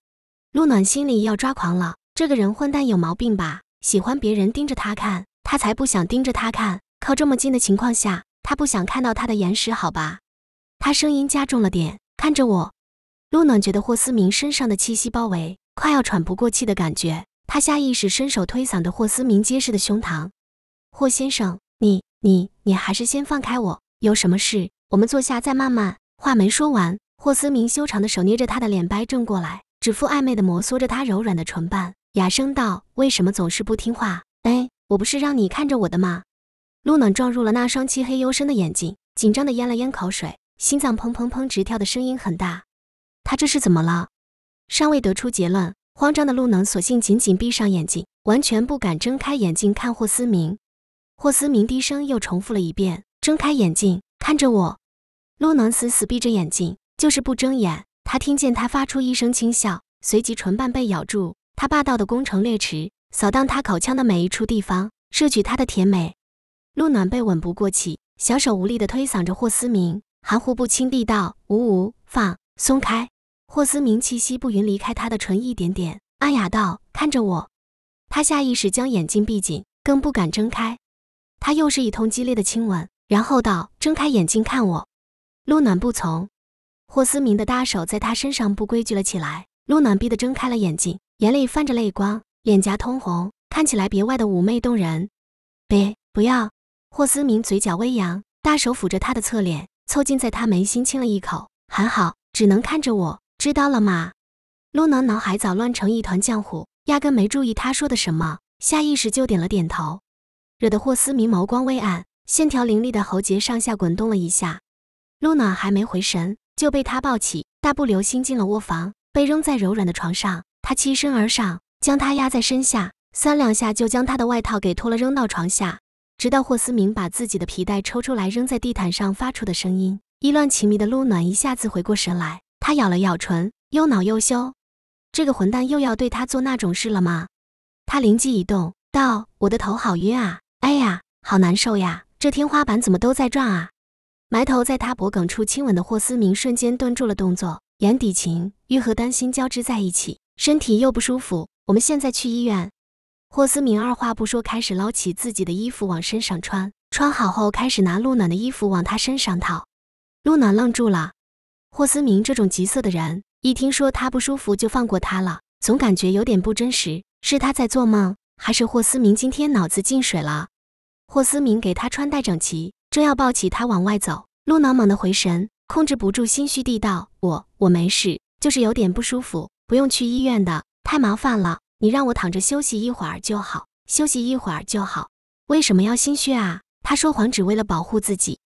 陆暖心里要抓狂了，这个人混蛋有毛病吧？喜欢别人盯着他看，他才不想盯着他看。靠这么近的情况下，他不想看到他的眼屎，好吧？他声音加重了点，看着我。陆暖觉得霍思明身上的气息包围，快要喘不过气的感觉。他下意识伸手推搡着霍思明结实的胸膛。霍先生，你你你还是先放开我。有什么事，我们坐下再慢慢。话没说完，霍思明修长的手捏着他的脸掰正过来，指腹暧昧的摩挲着他柔软的唇瓣，哑声道：“为什么总是不听话？哎，我不是让你看着我的吗？”陆暖撞入了那双漆黑幽深的眼睛，紧张的咽了咽口水。心脏砰砰砰直跳的声音很大，他这是怎么了？尚未得出结论，慌张的陆能索性紧紧闭上眼睛，完全不敢睁开眼睛看霍思明。霍思明低声又重复了一遍：“睁开眼睛，看着我。”陆能死死闭着眼睛，就是不睁眼。他听见他发出一声轻笑，随即唇瓣被咬住，他霸道的攻城掠池，扫荡他口腔的每一处地方，摄取他的甜美。陆暖被吻不过气，小手无力地推搡着霍思明。含糊不清地道：“无无，放松开。”霍思明气息不匀，离开他的唇一点点，暗哑道：“看着我。”他下意识将眼睛闭紧，更不敢睁开。他又是一通激烈的亲吻，然后道：“睁开眼睛看我。”陆暖不从，霍思明的大手在他身上不规矩了起来。陆暖逼得睁开了眼睛，眼里泛着泪光，脸颊通红，看起来别外的妩媚动人。别不要，霍思明嘴角微扬，大手抚着他的侧脸。凑近，在他眉心亲了一口，还好，只能看着我，知道了吗？露娜脑海早乱成一团浆糊，压根没注意他说的什么，下意识就点了点头，惹得霍思明眸光微暗，线条凌厉的喉结上下滚动了一下。露娜还没回神，就被他抱起，大步流星进了卧房，被扔在柔软的床上，他栖身而上，将她压在身下，三两下就将她的外套给脱了，扔到床下。直到霍思明把自己的皮带抽出来扔在地毯上发出的声音，意乱情迷的陆暖一下子回过神来。他咬了咬唇，又恼又羞，这个混蛋又要对他做那种事了吗？他灵机一动道：“我的头好晕啊，哎呀，好难受呀，这天花板怎么都在转啊？”埋头在他脖颈处亲吻的霍思明瞬间顿住了动作，眼底情欲和担心交织在一起，身体又不舒服，我们现在去医院。霍思明二话不说，开始捞起自己的衣服往身上穿，穿好后开始拿陆暖的衣服往他身上套。陆暖愣住了，霍思明这种急色的人，一听说他不舒服就放过他了，总感觉有点不真实，是他在做梦，还是霍思明今天脑子进水了？霍思明给他穿戴整齐，正要抱起他往外走，陆暖猛地回神，控制不住心虚地道：“我我没事，就是有点不舒服，不用去医院的，太麻烦了。”你让我躺着休息一会儿就好，休息一会儿就好。为什么要心虚啊？他说谎只为了保护自己。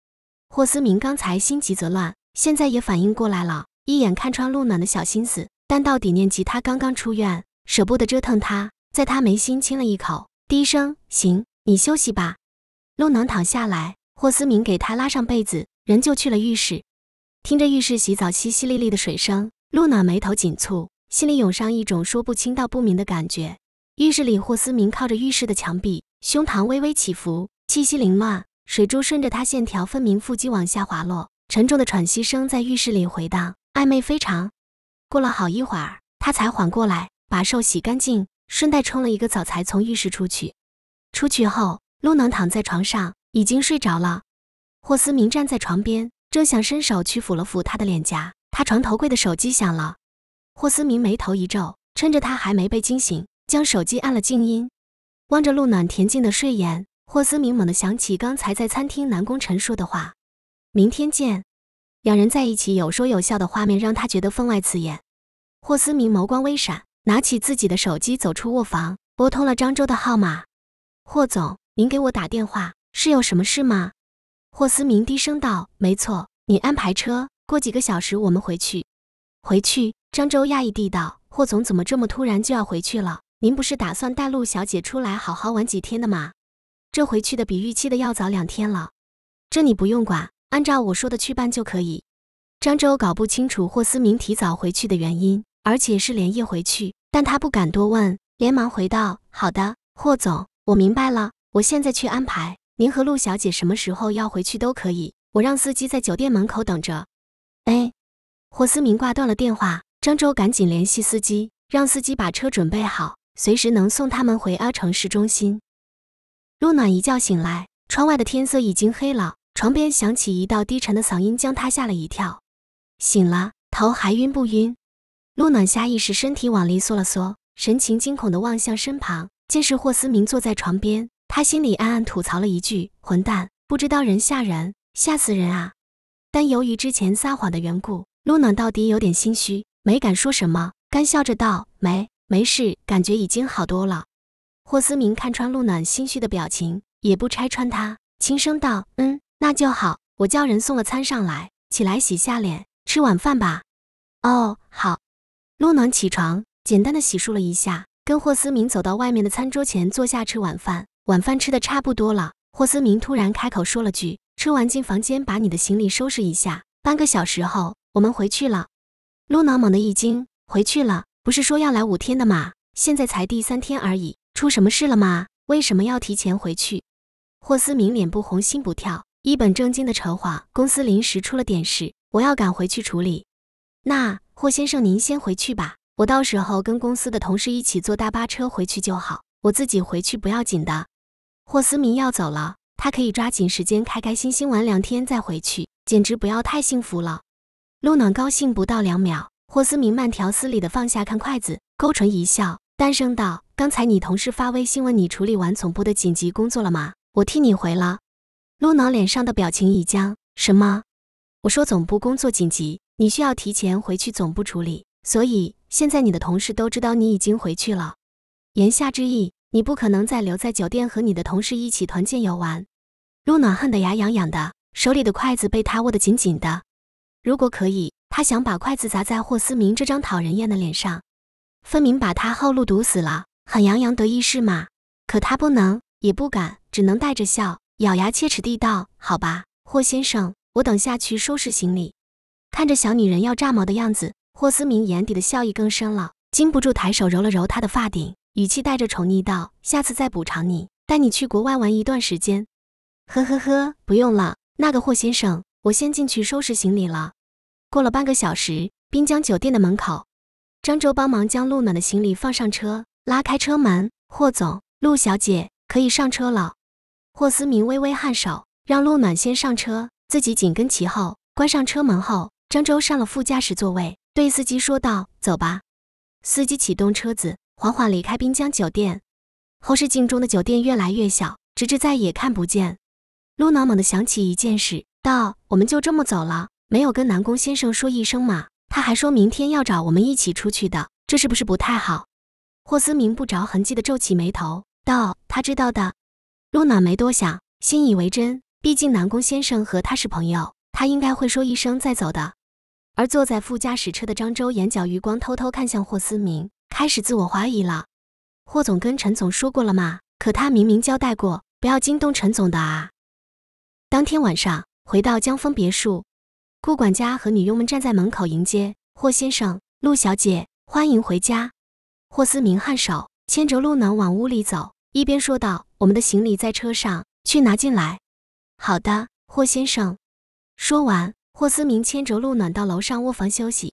霍思明刚才心急则乱，现在也反应过来了，一眼看穿陆暖的小心思，但到底念及他刚刚出院，舍不得折腾他，在他眉心亲了一口，低声：“行，你休息吧。”陆暖躺下来，霍思明给他拉上被子，人就去了浴室。听着浴室洗澡淅淅沥沥的水声，陆暖眉头紧蹙。心里涌上一种说不清道不明的感觉。浴室里，霍思明靠着浴室的墙壁，胸膛微微起伏，气息凌乱，水珠顺着他线条分明、腹肌往下滑落，沉重的喘息声在浴室里回荡，暧昧非常。过了好一会儿，他才缓过来，把手洗干净，顺带冲了一个澡，才从浴室出去。出去后，陆能躺在床上，已经睡着了。霍思明站在床边，正想伸手去抚了抚他的脸颊，他床头柜的手机响了。霍思明眉头一皱，趁着他还没被惊醒，将手机按了静音。望着陆暖恬静的睡眼，霍思明猛地想起刚才在餐厅南宫晨说的话：“明天见。”两人在一起有说有笑的画面让他觉得分外刺眼。霍思明眸光微闪，拿起自己的手机，走出卧房，拨通了张周的号码：“霍总，您给我打电话是有什么事吗？”霍思明低声道：“没错，你安排车，过几个小时我们回去。”“回去。”漳州讶异地道：“霍总怎么这么突然就要回去了？您不是打算带陆小姐出来好好玩几天的吗？这回去的比预期的要早两天了。这你不用管，按照我说的去办就可以。”漳州搞不清楚霍思明提早回去的原因，而且是连夜回去，但他不敢多问，连忙回道：“好的，霍总，我明白了，我现在去安排。您和陆小姐什么时候要回去都可以，我让司机在酒店门口等着。”哎，霍思明挂断了电话。张周赶紧联系司机，让司机把车准备好，随时能送他们回阿城市中心。陆暖一觉醒来，窗外的天色已经黑了，床边响起一道低沉的嗓音，将他吓了一跳。醒了，头还晕不晕？陆暖下意识身体往里缩了缩，神情惊恐地望向身旁，见是霍思明坐在床边，他心里暗暗吐槽了一句：“混蛋，不知道人吓人，吓死人啊！”但由于之前撒谎的缘故，陆暖到底有点心虚。没敢说什么，干笑着道：“没，没事，感觉已经好多了。”霍思明看穿陆暖心虚的表情，也不拆穿他，轻声道：“嗯，那就好。我叫人送了餐上来，起来洗下脸，吃晚饭吧。”“哦，好。”陆暖起床，简单的洗漱了一下，跟霍思明走到外面的餐桌前坐下吃晚饭。晚饭吃的差不多了，霍思明突然开口说了句：“吃完进房间，把你的行李收拾一下。半个小时后，我们回去了。”露娜猛地一惊，回去了？不是说要来五天的吗？现在才第三天而已，出什么事了吗？为什么要提前回去？霍思明脸不红心不跳，一本正经的扯谎：“公司临时出了点事，我要赶回去处理。”“那霍先生您先回去吧，我到时候跟公司的同事一起坐大巴车回去就好，我自己回去不要紧的。”霍思明要走了，他可以抓紧时间开开心心玩两天再回去，简直不要太幸福了。陆暖高兴不到两秒，霍思明慢条斯理地放下看筷子，勾唇一笑，单声道：“刚才你同事发微信问你处理完总部的紧急工作了吗？我替你回了。”陆暖脸上的表情一僵：“什么？我说总部工作紧急，你需要提前回去总部处理，所以现在你的同事都知道你已经回去了。”言下之意，你不可能再留在酒店和你的同事一起团建游玩。陆暖恨得牙痒痒的，手里的筷子被他握得紧紧的。如果可以，他想把筷子砸在霍思明这张讨人厌的脸上，分明把他后路堵死了，很洋洋得意是吗？可他不能，也不敢，只能带着笑，咬牙切齿地道：“好吧，霍先生，我等下去收拾行李。”看着小女人要炸毛的样子，霍思明眼底的笑意更深了，禁不住抬手揉了揉她的发顶，语气带着宠溺道：“下次再补偿你，带你去国外玩一段时间。”呵呵呵，不用了，那个霍先生。我先进去收拾行李了。过了半个小时，滨江酒店的门口，张周帮忙将陆暖的行李放上车，拉开车门。霍总，陆小姐可以上车了。霍思明微微颔首，让陆暖先上车，自己紧跟其后，关上车门后，张周上了副驾驶座位，对司机说道：“走吧。”司机启动车子，缓缓离开滨江酒店。后视镜中的酒店越来越小，直至再也看不见。陆暖猛地想起一件事。道：“我们就这么走了，没有跟南宫先生说一声吗？他还说明天要找我们一起出去的，这是不是不太好？”霍思明不着痕迹的皱起眉头道：“他知道的。”露娜没多想，信以为真，毕竟南宫先生和他是朋友，他应该会说一声再走的。而坐在副驾驶车的张周眼角余光偷偷看向霍思明，开始自我怀疑了。霍总跟陈总说过了吗？可他明明交代过不要惊动陈总的啊！当天晚上。回到江枫别墅，顾管家和女佣们站在门口迎接霍先生、陆小姐，欢迎回家。霍思明颔首，牵着陆暖往屋里走，一边说道：“我们的行李在车上，去拿进来。”“好的，霍先生。”说完，霍思明牵着陆暖到楼上卧房休息。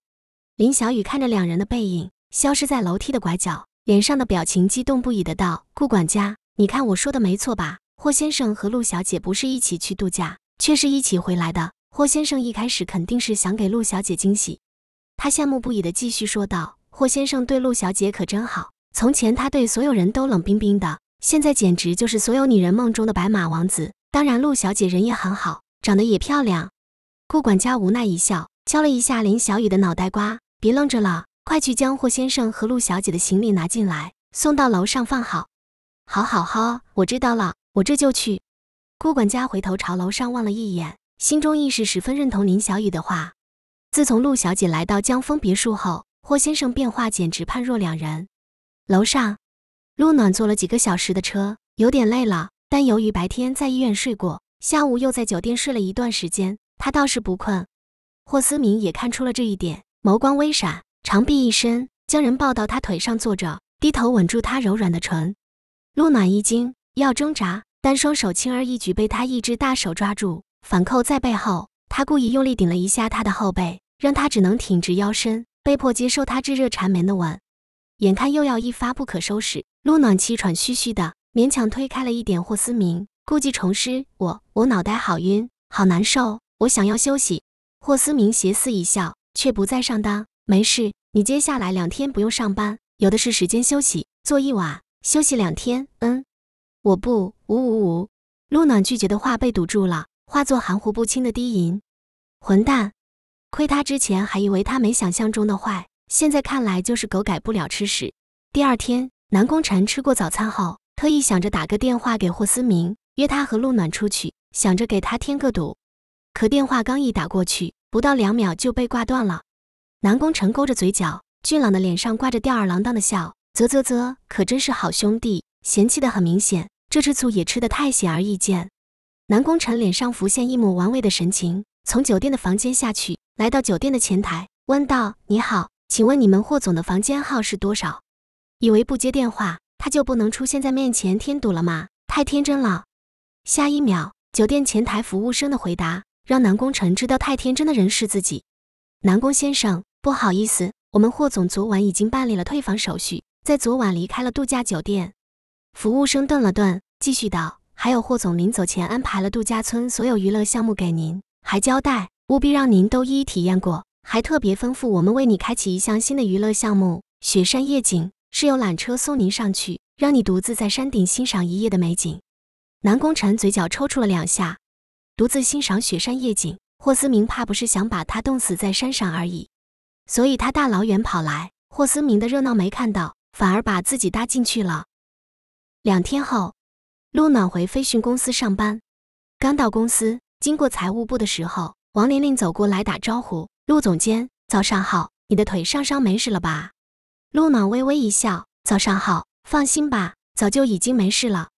林小雨看着两人的背影消失在楼梯的拐角，脸上的表情激动不已的道：“顾管家，你看我说的没错吧？霍先生和陆小姐不是一起去度假？”却是一起回来的。霍先生一开始肯定是想给陆小姐惊喜，他羡慕不已的继续说道：“霍先生对陆小姐可真好。从前他对所有人都冷冰冰的，现在简直就是所有女人梦中的白马王子。当然，陆小姐人也很好，长得也漂亮。”顾管家无奈一笑，敲了一下林小雨的脑袋瓜：“别愣着了，快去将霍先生和陆小姐的行李拿进来，送到楼上放好。”“好，好，好，我知道了，我这就去。”顾管家回头朝楼上望了一眼，心中亦是十分认同林小雨的话。自从陆小姐来到江枫别墅后，霍先生变化简直判若两人。楼上，陆暖坐了几个小时的车，有点累了，但由于白天在医院睡过，下午又在酒店睡了一段时间，他倒是不困。霍思明也看出了这一点，眸光微闪，长臂一伸，将人抱到他腿上坐着，低头吻住他柔软的唇。陆暖一惊，要挣扎。但双手轻而易举被他一只大手抓住，反扣在背后。他故意用力顶了一下他的后背，让他只能挺直腰身，被迫接受他炙热缠绵的吻。眼看又要一发不可收拾，陆暖气喘吁吁的勉强推开了一点霍思明，故技重施：“我我脑袋好晕，好难受，我想要休息。”霍思明邪肆一笑，却不再上当：“没事，你接下来两天不用上班，有的是时间休息，做一晚，休息两天。”“嗯，我不。”呜呜呜！陆暖拒绝的话被堵住了，化作含糊不清的低吟。混蛋！亏他之前还以为他没想象中的坏，现在看来就是狗改不了吃屎。第二天，南宫晨吃过早餐后，特意想着打个电话给霍思明，约他和陆暖出去，想着给他添个堵。可电话刚一打过去，不到两秒就被挂断了。南宫晨勾着嘴角，俊朗的脸上挂着吊儿郎当的笑，啧啧啧，可真是好兄弟，嫌弃的很明显。这吃醋也吃的太显而易见，南宫辰脸上浮现一抹玩味的神情，从酒店的房间下去，来到酒店的前台，问道：“你好，请问你们霍总的房间号是多少？”以为不接电话他就不能出现在面前添堵了吗？太天真了。下一秒，酒店前台服务生的回答让南宫辰知道太天真的人是自己。南宫先生，不好意思，我们霍总昨晚已经办理了退房手续，在昨晚离开了度假酒店。服务生顿了顿，继续道：“还有霍总临走前安排了度假村所有娱乐项目给您，还交代务必让您都一一体验过。还特别吩咐我们为你开启一项新的娱乐项目——雪山夜景，是有缆车送您上去，让你独自在山顶欣赏一夜的美景。”南宫晨嘴角抽搐了两下，独自欣赏雪山夜景，霍思明怕不是想把他冻死在山上而已。所以他大老远跑来，霍思明的热闹没看到，反而把自己搭进去了。两天后，陆暖回飞讯公司上班。刚到公司，经过财务部的时候，王玲玲走过来打招呼：“陆总监，早上好，你的腿上伤没事了吧？”陆暖微微一笑：“早上好，放心吧，早就已经没事了，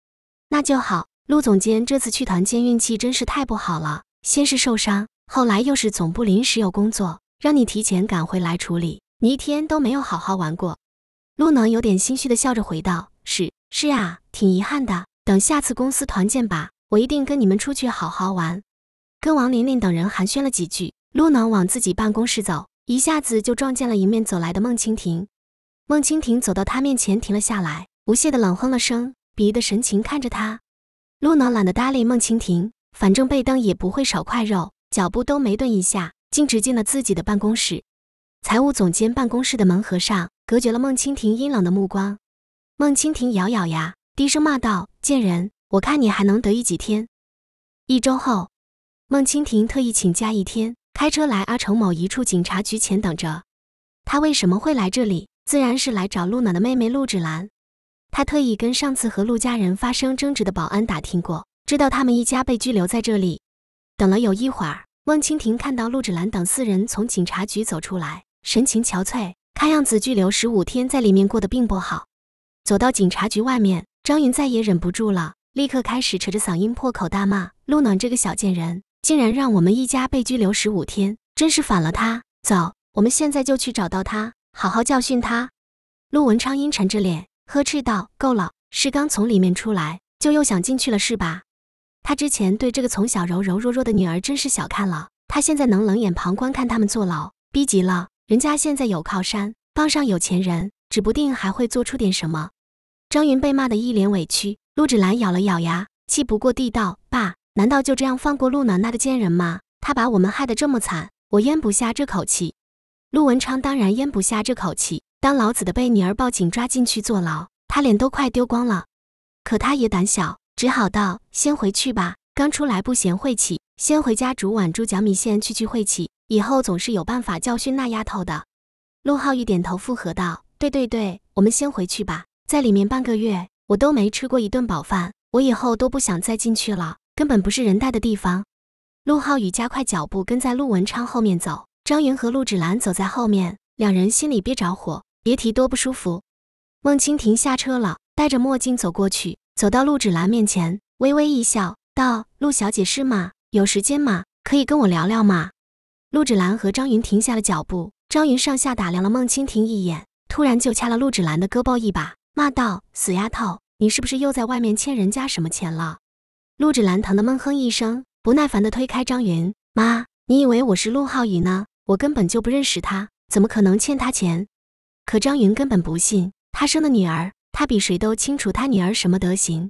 那就好。”陆总监这次去团建运气真是太不好了，先是受伤，后来又是总部临时有工作，让你提前赶回来处理，你一天都没有好好玩过。陆暖有点心虚的笑着回道：“是。”是啊，挺遗憾的。等下次公司团建吧，我一定跟你们出去好好玩。跟王琳琳等人寒暄了几句，陆暖往自己办公室走，一下子就撞见了迎面走来的孟蜻蜓。孟蜻蜓走到他面前停了下来，不屑的冷哼了声，鄙夷的神情看着他。路脑懒得搭理孟蜻蜓，反正被瞪也不会少块肉，脚步都没顿一下，径直进了自己的办公室。财务总监办公室的门合上，隔绝了孟蜻蜓阴冷的目光。孟蜻蜓咬咬牙，低声骂道：“贱人，我看你还能得意几天。”一周后，孟蜻蜓特意请假一天，开车来阿城某一处警察局前等着。他为什么会来这里？自然是来找露暖的妹妹陆芷兰。他特意跟上次和陆家人发生争执的保安打听过，知道他们一家被拘留在这里。等了有一会儿，孟蜻蜓看到陆芷兰等四人从警察局走出来，神情憔悴，看样子拘留十五天，在里面过得并不好。走到警察局外面，张云再也忍不住了，立刻开始扯着嗓音破口大骂：“陆暖这个小贱人，竟然让我们一家被拘留十五天，真是反了他！走，我们现在就去找到他，好好教训他。”陆文昌阴沉着脸呵斥道：“够了，是刚从里面出来，就又想进去了是吧？他之前对这个从小柔柔弱弱的女儿真是小看了。他现在能冷眼旁观看他们坐牢，逼急了，人家现在有靠山，傍上有钱人。”指不定还会做出点什么。张云被骂得一脸委屈，陆芷兰咬了咬牙，气不过地道：“爸，难道就这样放过陆暖那贱人吗？她把我们害得这么惨，我咽不下这口气。”陆文昌当然咽不下这口气，当老子的被女儿报警抓进去坐牢，他脸都快丢光了。可他也胆小，只好道：“先回去吧，刚出来不嫌晦气，先回家煮碗猪脚米线去去晦气。以后总是有办法教训那丫头的。”陆浩一点头附和道。对对对，我们先回去吧。在里面半个月，我都没吃过一顿饱饭，我以后都不想再进去了，根本不是人待的地方。陆浩宇加快脚步跟在陆文昌后面走，张云和陆芷兰走在后面，两人心里憋着火，别提多不舒服。孟清婷下车了，戴着墨镜走过去，走到陆芷兰面前，微微一笑，道：“陆小姐是吗？有时间吗？可以跟我聊聊吗？”陆芷兰和张云停下了脚步，张云上下打量了孟清婷一眼。突然就掐了陆芷兰的胳膊一把，骂道：“死丫头，你是不是又在外面欠人家什么钱了？”陆芷兰疼得闷哼一声，不耐烦地推开张云：“妈，你以为我是陆浩宇呢？我根本就不认识他，怎么可能欠他钱？”可张云根本不信，他生的女儿，他比谁都清楚他女儿什么德行。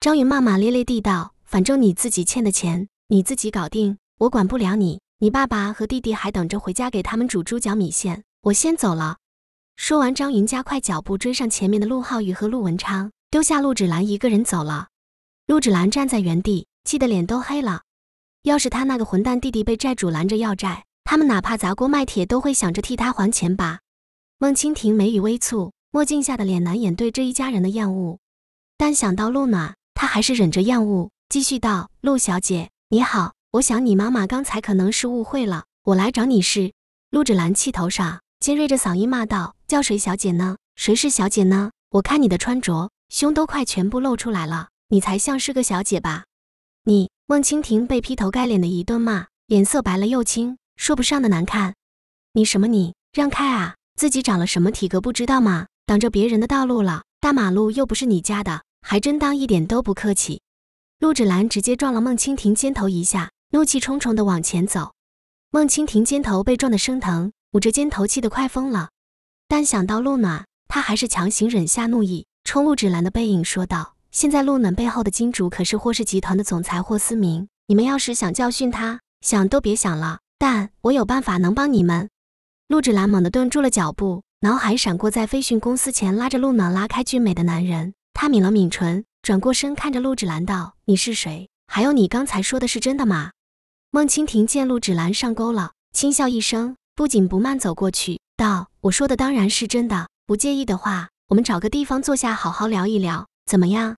张云骂骂咧咧地道：“反正你自己欠的钱，你自己搞定，我管不了你。你爸爸和弟弟还等着回家给他们煮猪脚米线，我先走了。”说完，张云加快脚步追上前面的陆浩宇和陆文昌，丢下陆芷兰一个人走了。陆芷兰站在原地，气得脸都黑了。要是他那个混蛋弟弟被债主拦着要债，他们哪怕砸锅卖铁都会想着替他还钱吧？孟清婷眉宇微蹙，墨镜下的脸难掩对这一家人的厌恶，但想到陆暖，他还是忍着厌恶继续道：“陆小姐，你好，我想你妈妈刚才可能是误会了，我来找你是……”陆芷兰气头上。尖锐着嗓音骂道：“叫谁小姐呢？谁是小姐呢？我看你的穿着，胸都快全部露出来了，你才像是个小姐吧？”你孟蜻蜓被劈头盖脸的一顿骂，脸色白了又青，说不上的难看。你什么？你让开啊！自己长了什么体格不知道吗？挡着别人的道路了，大马路又不是你家的，还真当一点都不客气？陆芷兰直接撞了孟蜻蜓肩头一下，怒气冲冲的往前走。孟蜻蜓肩头被撞得生疼。捂着肩头，气得快疯了，但想到陆暖，他还是强行忍下怒意，冲陆芷兰的背影说道：“现在陆暖背后的金主可是霍氏集团的总裁霍思明，你们要是想教训他，想都别想了。但我有办法能帮你们。”陆芷兰猛地顿住了脚步，脑海闪过在飞讯公司前拉着陆暖拉开俊美的男人，他抿了抿唇，转过身看着陆芷兰道：“你是谁？还有你刚才说的是真的吗？”孟清婷见陆芷兰上钩了，轻笑一声。不紧不慢走过去，道：“我说的当然是真的，不介意的话，我们找个地方坐下，好好聊一聊，怎么样？”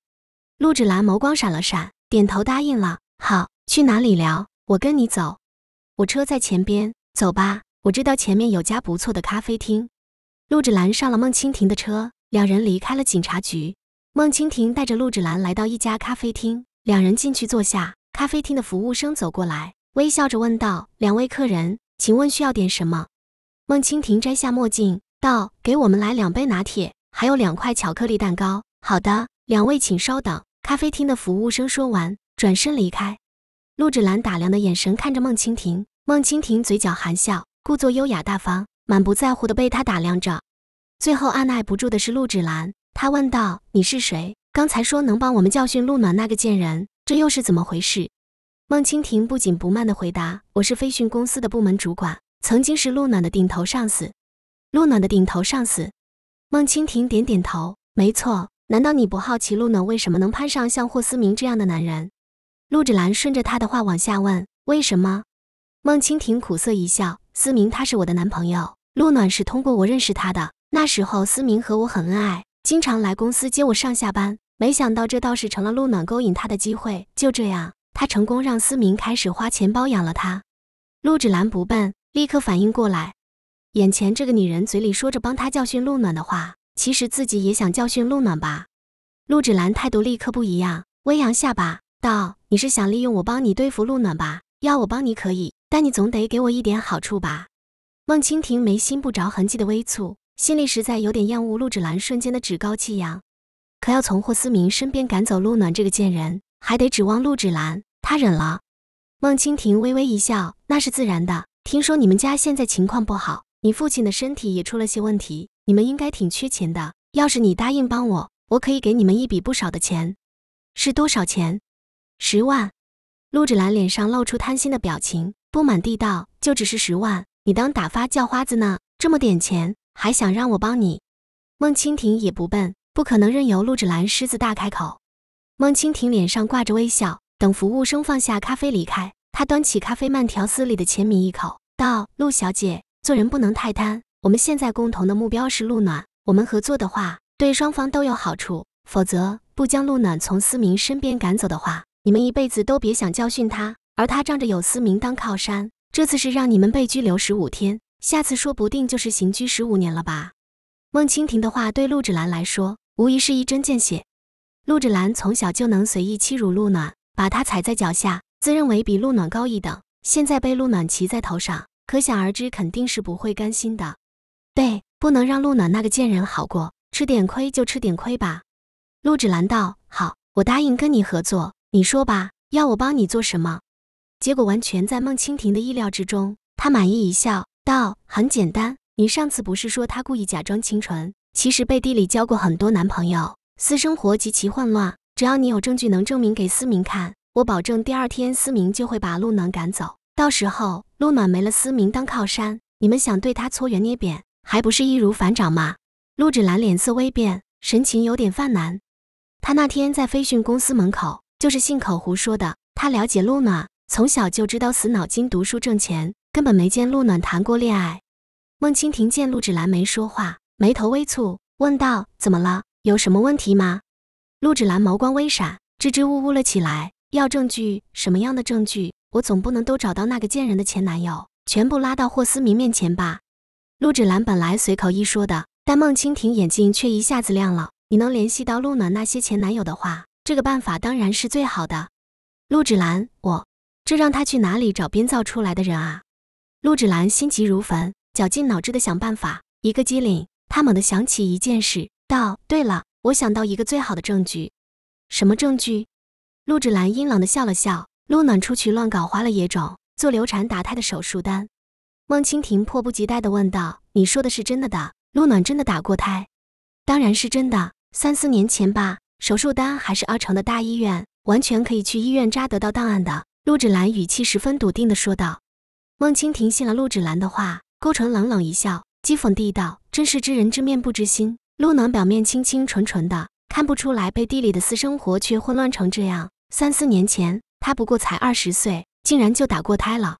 陆芷兰眸光闪了闪，点头答应了。好，去哪里聊？我跟你走，我车在前边，走吧。我知道前面有家不错的咖啡厅。陆芷兰上了孟蜻蜓的车，两人离开了警察局。孟蜻蜓带着陆芷兰来到一家咖啡厅，两人进去坐下。咖啡厅的服务生走过来，微笑着问道：“两位客人。”请问需要点什么？孟蜻蜓摘下墨镜，道：“给我们来两杯拿铁，还有两块巧克力蛋糕。”“好的，两位请稍等。”咖啡厅的服务生说完，转身离开。陆芷兰打量的眼神看着孟蜻蜓，孟蜻蜓嘴角含笑，故作优雅大方，满不在乎的被他打量着。最后按耐不住的是陆芷兰，她问道：“你是谁？刚才说能帮我们教训陆暖那个贱人，这又是怎么回事？”孟清婷不紧不慢地回答：“我是飞讯公司的部门主管，曾经是陆暖的顶头上司。”陆暖的顶头上司，孟清婷点点头：“没错。”难道你不好奇陆暖为什么能攀上像霍思明这样的男人？陆芷兰顺着他的话往下问：“为什么？”孟清婷苦涩一笑：“思明，他是我的男朋友。陆暖是通过我认识他的。那时候思明和我很恩爱，经常来公司接我上下班。没想到这倒是成了陆暖勾引他的机会。就这样。”他成功让思明开始花钱包养了他。陆芷兰不笨，立刻反应过来，眼前这个女人嘴里说着帮他教训陆暖的话，其实自己也想教训陆暖吧。陆芷兰态度立刻不一样，微扬下巴道：“你是想利用我帮你对付陆暖吧？要我帮你可以，但你总得给我一点好处吧。”孟蜻蜓眉心不着痕迹的微蹙，心里实在有点厌恶陆芷兰瞬间的趾高气扬，可要从霍思明身边赶走陆暖这个贱人。还得指望陆芷兰，她忍了。孟清婷微微一笑，那是自然的。听说你们家现在情况不好，你父亲的身体也出了些问题，你们应该挺缺钱的。要是你答应帮我，我可以给你们一笔不少的钱。是多少钱？十万。陆芷兰脸上露出贪心的表情，不满地道：“就只是十万，你当打发叫花子呢？这么点钱还想让我帮你？”孟清婷也不笨，不可能任由陆芷兰狮子大开口。孟蜻蜓脸上挂着微笑，等服务生放下咖啡离开，他端起咖啡，慢条斯理地浅抿一口，道：“陆小姐，做人不能太贪。我们现在共同的目标是陆暖，我们合作的话，对双方都有好处。否则，不将陆暖从思明身边赶走的话，你们一辈子都别想教训他。而他仗着有思明当靠山，这次是让你们被拘留十五天，下次说不定就是刑拘十五年了吧。”孟蜻蜓的话对陆芷兰来说，无疑是一针见血。陆芷兰从小就能随意欺辱陆暖，把她踩在脚下，自认为比陆暖高一等。现在被陆暖骑在头上，可想而知，肯定是不会甘心的。对，不能让陆暖那个贱人好过，吃点亏就吃点亏吧。陆芷兰道：“好，我答应跟你合作。你说吧，要我帮你做什么？”结果完全在孟蜻蜓的意料之中，他满意一笑，道：“很简单，你上次不是说她故意假装清纯，其实背地里交过很多男朋友。”私生活极其混乱，只要你有证据能证明给思明看，我保证第二天思明就会把陆暖赶走。到时候陆暖没了思明当靠山，你们想对他搓圆捏扁，还不是易如反掌吗？陆芷兰脸色微变，神情有点犯难。他那天在飞讯公司门口就是信口胡说的。他了解陆暖，从小就知道死脑筋读书挣钱，根本没见陆暖谈过恋爱。孟清婷见陆芷兰没说话，眉头微蹙，问道：“怎么了？”有什么问题吗？陆芷兰眸光微闪，支支吾吾了起来。要证据，什么样的证据？我总不能都找到那个贱人的前男友，全部拉到霍思明面前吧？陆芷兰本来随口一说的，但孟蜻蜓眼睛却一下子亮了。你能联系到陆暖那些前男友的话，这个办法当然是最好的。陆芷兰，我这让他去哪里找编造出来的人啊？陆芷兰心急如焚，绞尽脑汁的想办法。一个机灵，她猛地想起一件事。道对了，我想到一个最好的证据，什么证据？陆芷兰阴冷的笑了笑。陆暖出去乱搞花了，野种做流产打胎的手术单。孟清婷迫不及待的问道：“你说的是真的的？陆暖真的打过胎？当然是真的，三四年前吧，手术单还是二城的大医院，完全可以去医院扎得到档案的。”陆芷兰语气十分笃定的说道。孟清婷信了陆芷兰的话，勾唇冷冷一笑，讥讽地道：“真是知人知面不知心。”陆暖表面清清纯纯的，看不出来，背地里的私生活却混乱成这样。三四年前，她不过才二十岁，竟然就打过胎了。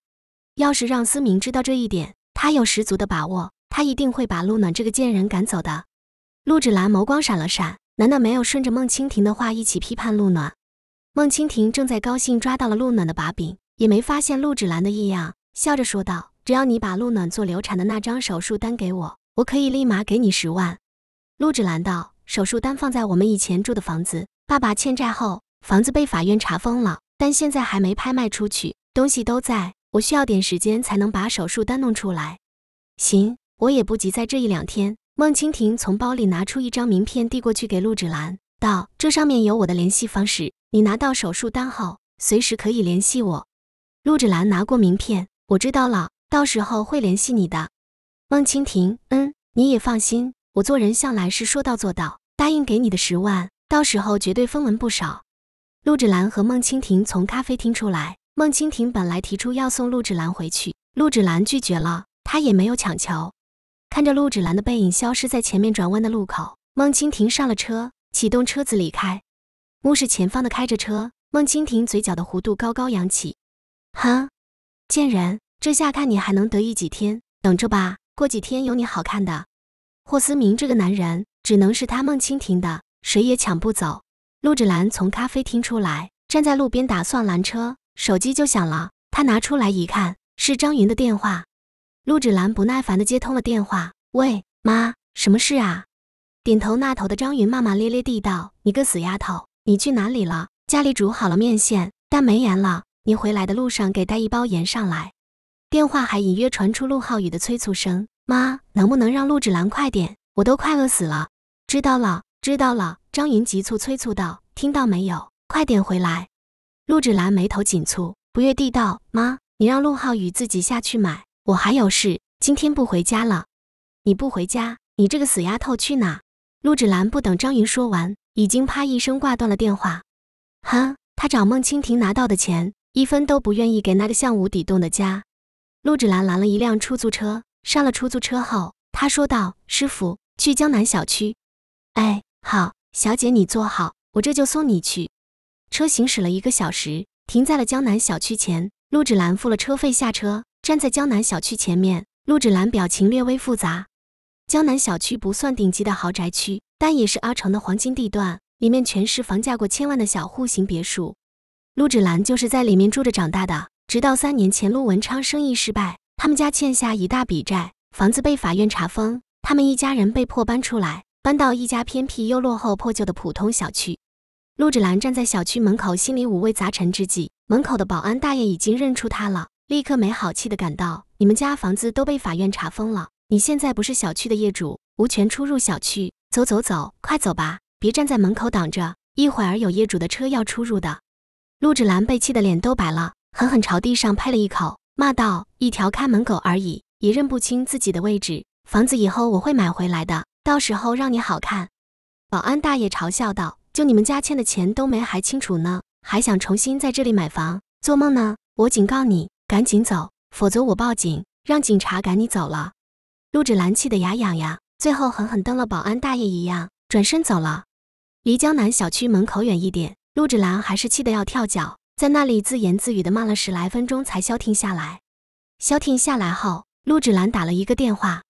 要是让思明知道这一点，他有十足的把握，他一定会把陆暖这个贱人赶走的。陆芷兰眸光闪了闪，难道没有顺着孟青婷的话一起批判陆暖？孟青婷正在高兴抓到了陆暖的把柄，也没发现陆芷兰的异样，笑着说道：“只要你把陆暖做流产的那张手术单给我，我可以立马给你十万。”陆芷兰道：“手术单放在我们以前住的房子。爸爸欠债后，房子被法院查封了，但现在还没拍卖出去，东西都在。我需要点时间才能把手术单弄出来。”“行，我也不急，在这一两天。”孟蜻蜓从包里拿出一张名片，递过去给陆芷兰道：“这上面有我的联系方式，你拿到手术单后，随时可以联系我。”陆芷兰拿过名片，我知道了，到时候会联系你的。孟蜻蜓：“嗯，你也放心。”我做人向来是说到做到，答应给你的十万，到时候绝对分文不少。陆芷兰和孟清婷从咖啡厅出来，孟清婷本来提出要送陆芷兰回去，陆芷兰拒绝了，她也没有强求。看着陆芷兰的背影消失在前面转弯的路口，孟清婷上了车，启动车子离开。目视前方的开着车，孟清婷嘴角的弧度高高扬起，哼，贱人，这下看你还能得意几天？等着吧，过几天有你好看的。霍思明这个男人只能是他孟青婷的，谁也抢不走。陆芷兰从咖啡厅出来，站在路边打算拦车，手机就响了。她拿出来一看，是张云的电话。陆芷兰不耐烦地接通了电话：“喂，妈，什么事啊？”顶头那头的张云骂骂咧咧地道：“你个死丫头，你去哪里了？家里煮好了面线，但没盐了，你回来的路上给带一包盐上来。”电话还隐约传出陆浩宇的催促声。妈，能不能让陆芷兰快点？我都快饿死了！知道了，知道了。张云急促催促道：“听到没有？快点回来！”陆芷兰眉头紧蹙，不悦地道：“妈，你让陆浩宇自己下去买，我还有事，今天不回家了。”“你不回家？你这个死丫头去哪？”陆芷兰不等张云说完，已经啪一声挂断了电话。哼，他找孟蜻蜓拿到的钱，一分都不愿意给那个像无底洞的家。陆芷兰拦了一辆出租车。上了出租车后，他说道：“师傅，去江南小区。”“哎，好，小姐你坐好，我这就送你去。”车行驶了一个小时，停在了江南小区前。陆芷兰付了车费下车，站在江南小区前面。陆芷兰表情略微复杂。江南小区不算顶级的豪宅区，但也是阿城的黄金地段，里面全是房价过千万的小户型别墅。陆芷兰就是在里面住着长大的，直到三年前陆文昌生意失败。他们家欠下一大笔债，房子被法院查封，他们一家人被迫搬出来，搬到一家偏僻又落后破旧的普通小区。陆芷兰站在小区门口，心里五味杂陈之际，门口的保安大爷已经认出他了，立刻没好气的赶到：“你们家房子都被法院查封了，你现在不是小区的业主，无权出入小区。走走走，快走吧，别站在门口挡着，一会儿有业主的车要出入的。”陆芷兰被气得脸都白了，狠狠朝地上拍了一口。骂道：“一条看门狗而已，也认不清自己的位置。房子以后我会买回来的，到时候让你好看。”保安大爷嘲笑道：“就你们家欠的钱都没还清楚呢，还想重新在这里买房？做梦呢！我警告你，赶紧走，否则我报警，让警察赶你走了。”陆芷兰气得牙痒痒，最后狠狠瞪了保安大爷一样，转身走了。离江南小区门口远一点，陆芷兰还是气得要跳脚。在那里自言自语的骂了十来分钟，才消停下来。消停下来后，陆芷兰打了一个电话。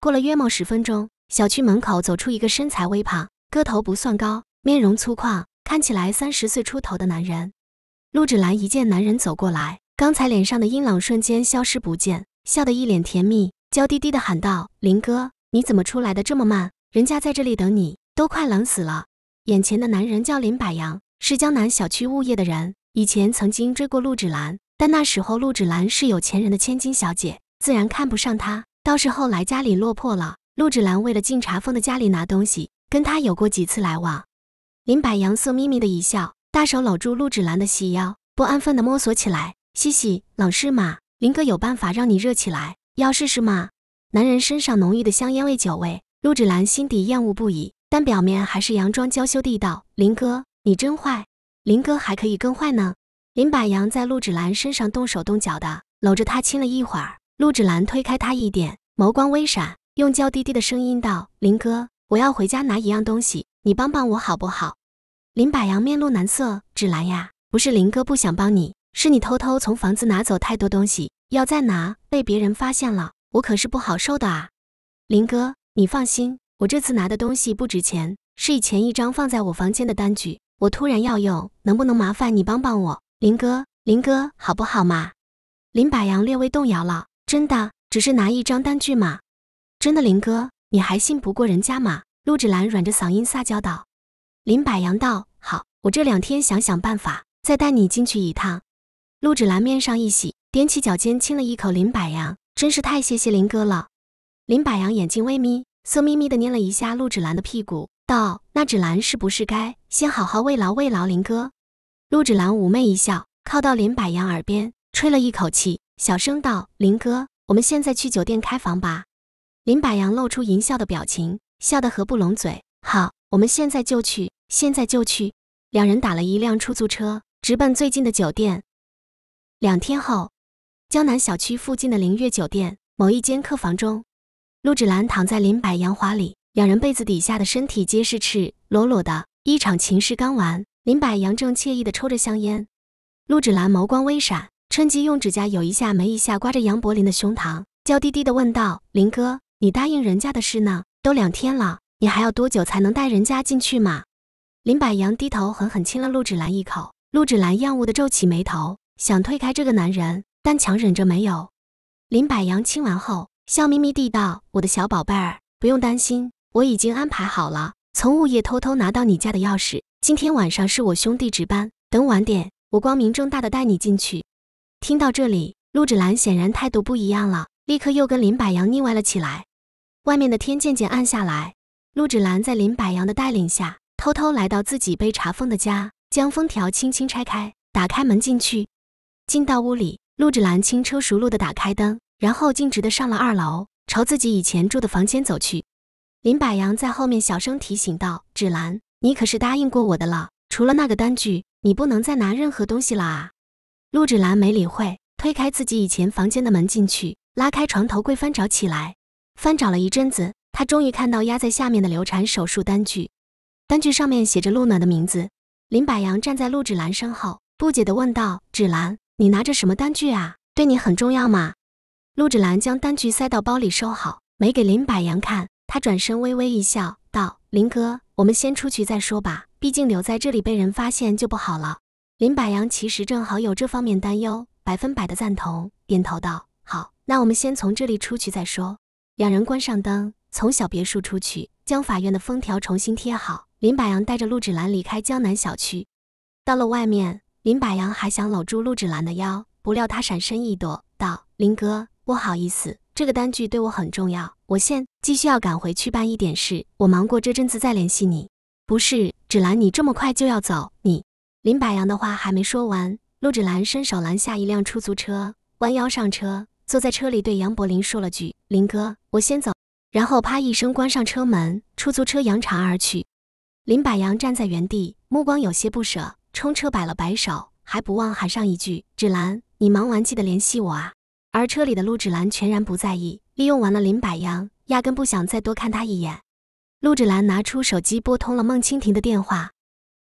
过了约莫十分钟，小区门口走出一个身材微胖、个头不算高、面容粗犷、看起来三十岁出头的男人。陆芷兰一见男人走过来，刚才脸上的阴冷瞬间消失不见，笑得一脸甜蜜，娇滴滴的喊道：“林哥，你怎么出来的这么慢？人家在这里等你，都快冷死了。”眼前的男人叫林百阳，是江南小区物业的人。以前曾经追过陆芷兰，但那时候陆芷兰是有钱人的千金小姐，自然看不上他。倒是后来家里落魄了，陆芷兰为了进茶坊的家里拿东西，跟他有过几次来往。林柏阳色眯眯的一笑，大手搂住陆芷兰的细腰，不安分的摸索起来。嘻嘻，老师嘛，林哥有办法让你热起来，要试试嘛？男人身上浓郁的香烟味、酒味，陆芷兰心底厌恶不已，但表面还是佯装娇羞地道：“林哥，你真坏。”林哥还可以更坏呢。林百阳在陆芷兰身上动手动脚的，搂着她亲了一会儿。陆芷兰推开他一点，眸光微闪，用娇滴滴的声音道：“林哥，我要回家拿一样东西，你帮帮我好不好？”林百阳面露难色：“芷兰呀，不是林哥不想帮你，是你偷偷从房子拿走太多东西，要再拿被别人发现了，我可是不好受的啊。”林哥，你放心，我这次拿的东西不值钱，是以前一张放在我房间的单据。我突然要用，能不能麻烦你帮帮我，林哥？林哥好不好嘛？林百阳略微动摇了。真的，只是拿一张单据嘛。真的，林哥，你还信不过人家吗？陆芷兰软着嗓音撒娇道。林百阳道：“好，我这两天想想办法，再带你进去一趟。”陆芷兰面上一喜，踮起脚尖亲了一口林百阳，真是太谢谢林哥了。林百阳眼睛微眯，色眯眯地捏了一下陆芷兰的屁股。道：“那芷兰是不是该先好好慰劳慰劳林哥？”陆芷兰妩媚一笑，靠到林百阳耳边吹了一口气，小声道：“林哥，我们现在去酒店开房吧。”林百阳露出淫笑的表情，笑得合不拢嘴。“好，我们现在就去，现在就去。”两人打了一辆出租车，直奔最近的酒店。两天后，江南小区附近的林月酒店某一间客房中，陆芷兰躺在林百阳怀里。两人被子底下的身体皆是赤裸裸的，一场情事刚完，林柏阳正惬意地抽着香烟，陆芷兰眸光微闪，趁机用指甲有一下没一下刮着杨柏林的胸膛，娇滴滴地问道：“林哥，你答应人家的事呢？都两天了，你还要多久才能带人家进去嘛？”林柏阳低头狠狠亲了陆芷兰一口，陆芷兰厌恶地皱起眉头，想推开这个男人，但强忍着没有。林柏阳亲完后，笑眯眯地道：“我的小宝贝儿，不用担心。”我已经安排好了，从物业偷偷拿到你家的钥匙。今天晚上是我兄弟值班，等晚点我光明正大的带你进去。听到这里，陆芷兰显然态度不一样了，立刻又跟林柏阳腻歪了起来。外面的天渐渐暗下来，陆芷兰在林柏阳的带领下，偷偷来到自己被查封的家，将封条轻轻拆开，打开门进去。进到屋里，陆芷兰轻车熟路的打开灯，然后径直的上了二楼，朝自己以前住的房间走去。林柏阳在后面小声提醒道：“芷兰，你可是答应过我的了，除了那个单据，你不能再拿任何东西了啊！”陆芷兰没理会，推开自己以前房间的门进去，拉开床头柜翻找起来。翻找了一阵子，她终于看到压在下面的流产手术单据，单据上面写着陆暖的名字。林柏阳站在陆芷兰身后，不解地问道：“芷兰，你拿着什么单据啊？对你很重要吗？”陆芷兰将单据塞到包里收好，没给林柏阳看。他转身微微一笑，道：“林哥，我们先出去再说吧，毕竟留在这里被人发现就不好了。”林百阳其实正好有这方面担忧，百分百的赞同，点头道：“好，那我们先从这里出去再说。”两人关上灯，从小别墅出去，将法院的封条重新贴好。林百阳带着陆芷兰离开江南小区，到了外面，林百阳还想搂住陆芷兰的腰，不料他闪身一躲，道：“林哥，不好意思，这个单据对我很重要。”我现继续要赶回去办一点事，我忙过这阵子再联系你。不是，芷兰，你这么快就要走，你林柏阳的话还没说完，陆芷兰伸手拦下一辆出租车，弯腰上车，坐在车里对杨柏林说了句：“林哥，我先走。”然后啪一声关上车门，出租车扬长而去。林柏阳站在原地，目光有些不舍，冲车摆了摆手，还不忘喊上一句：“芷兰，你忙完记得联系我啊。”而车里的陆芷兰全然不在意。利用完了林百阳，压根不想再多看他一眼。陆芷兰拿出手机拨通了孟蜻蜓的电话：“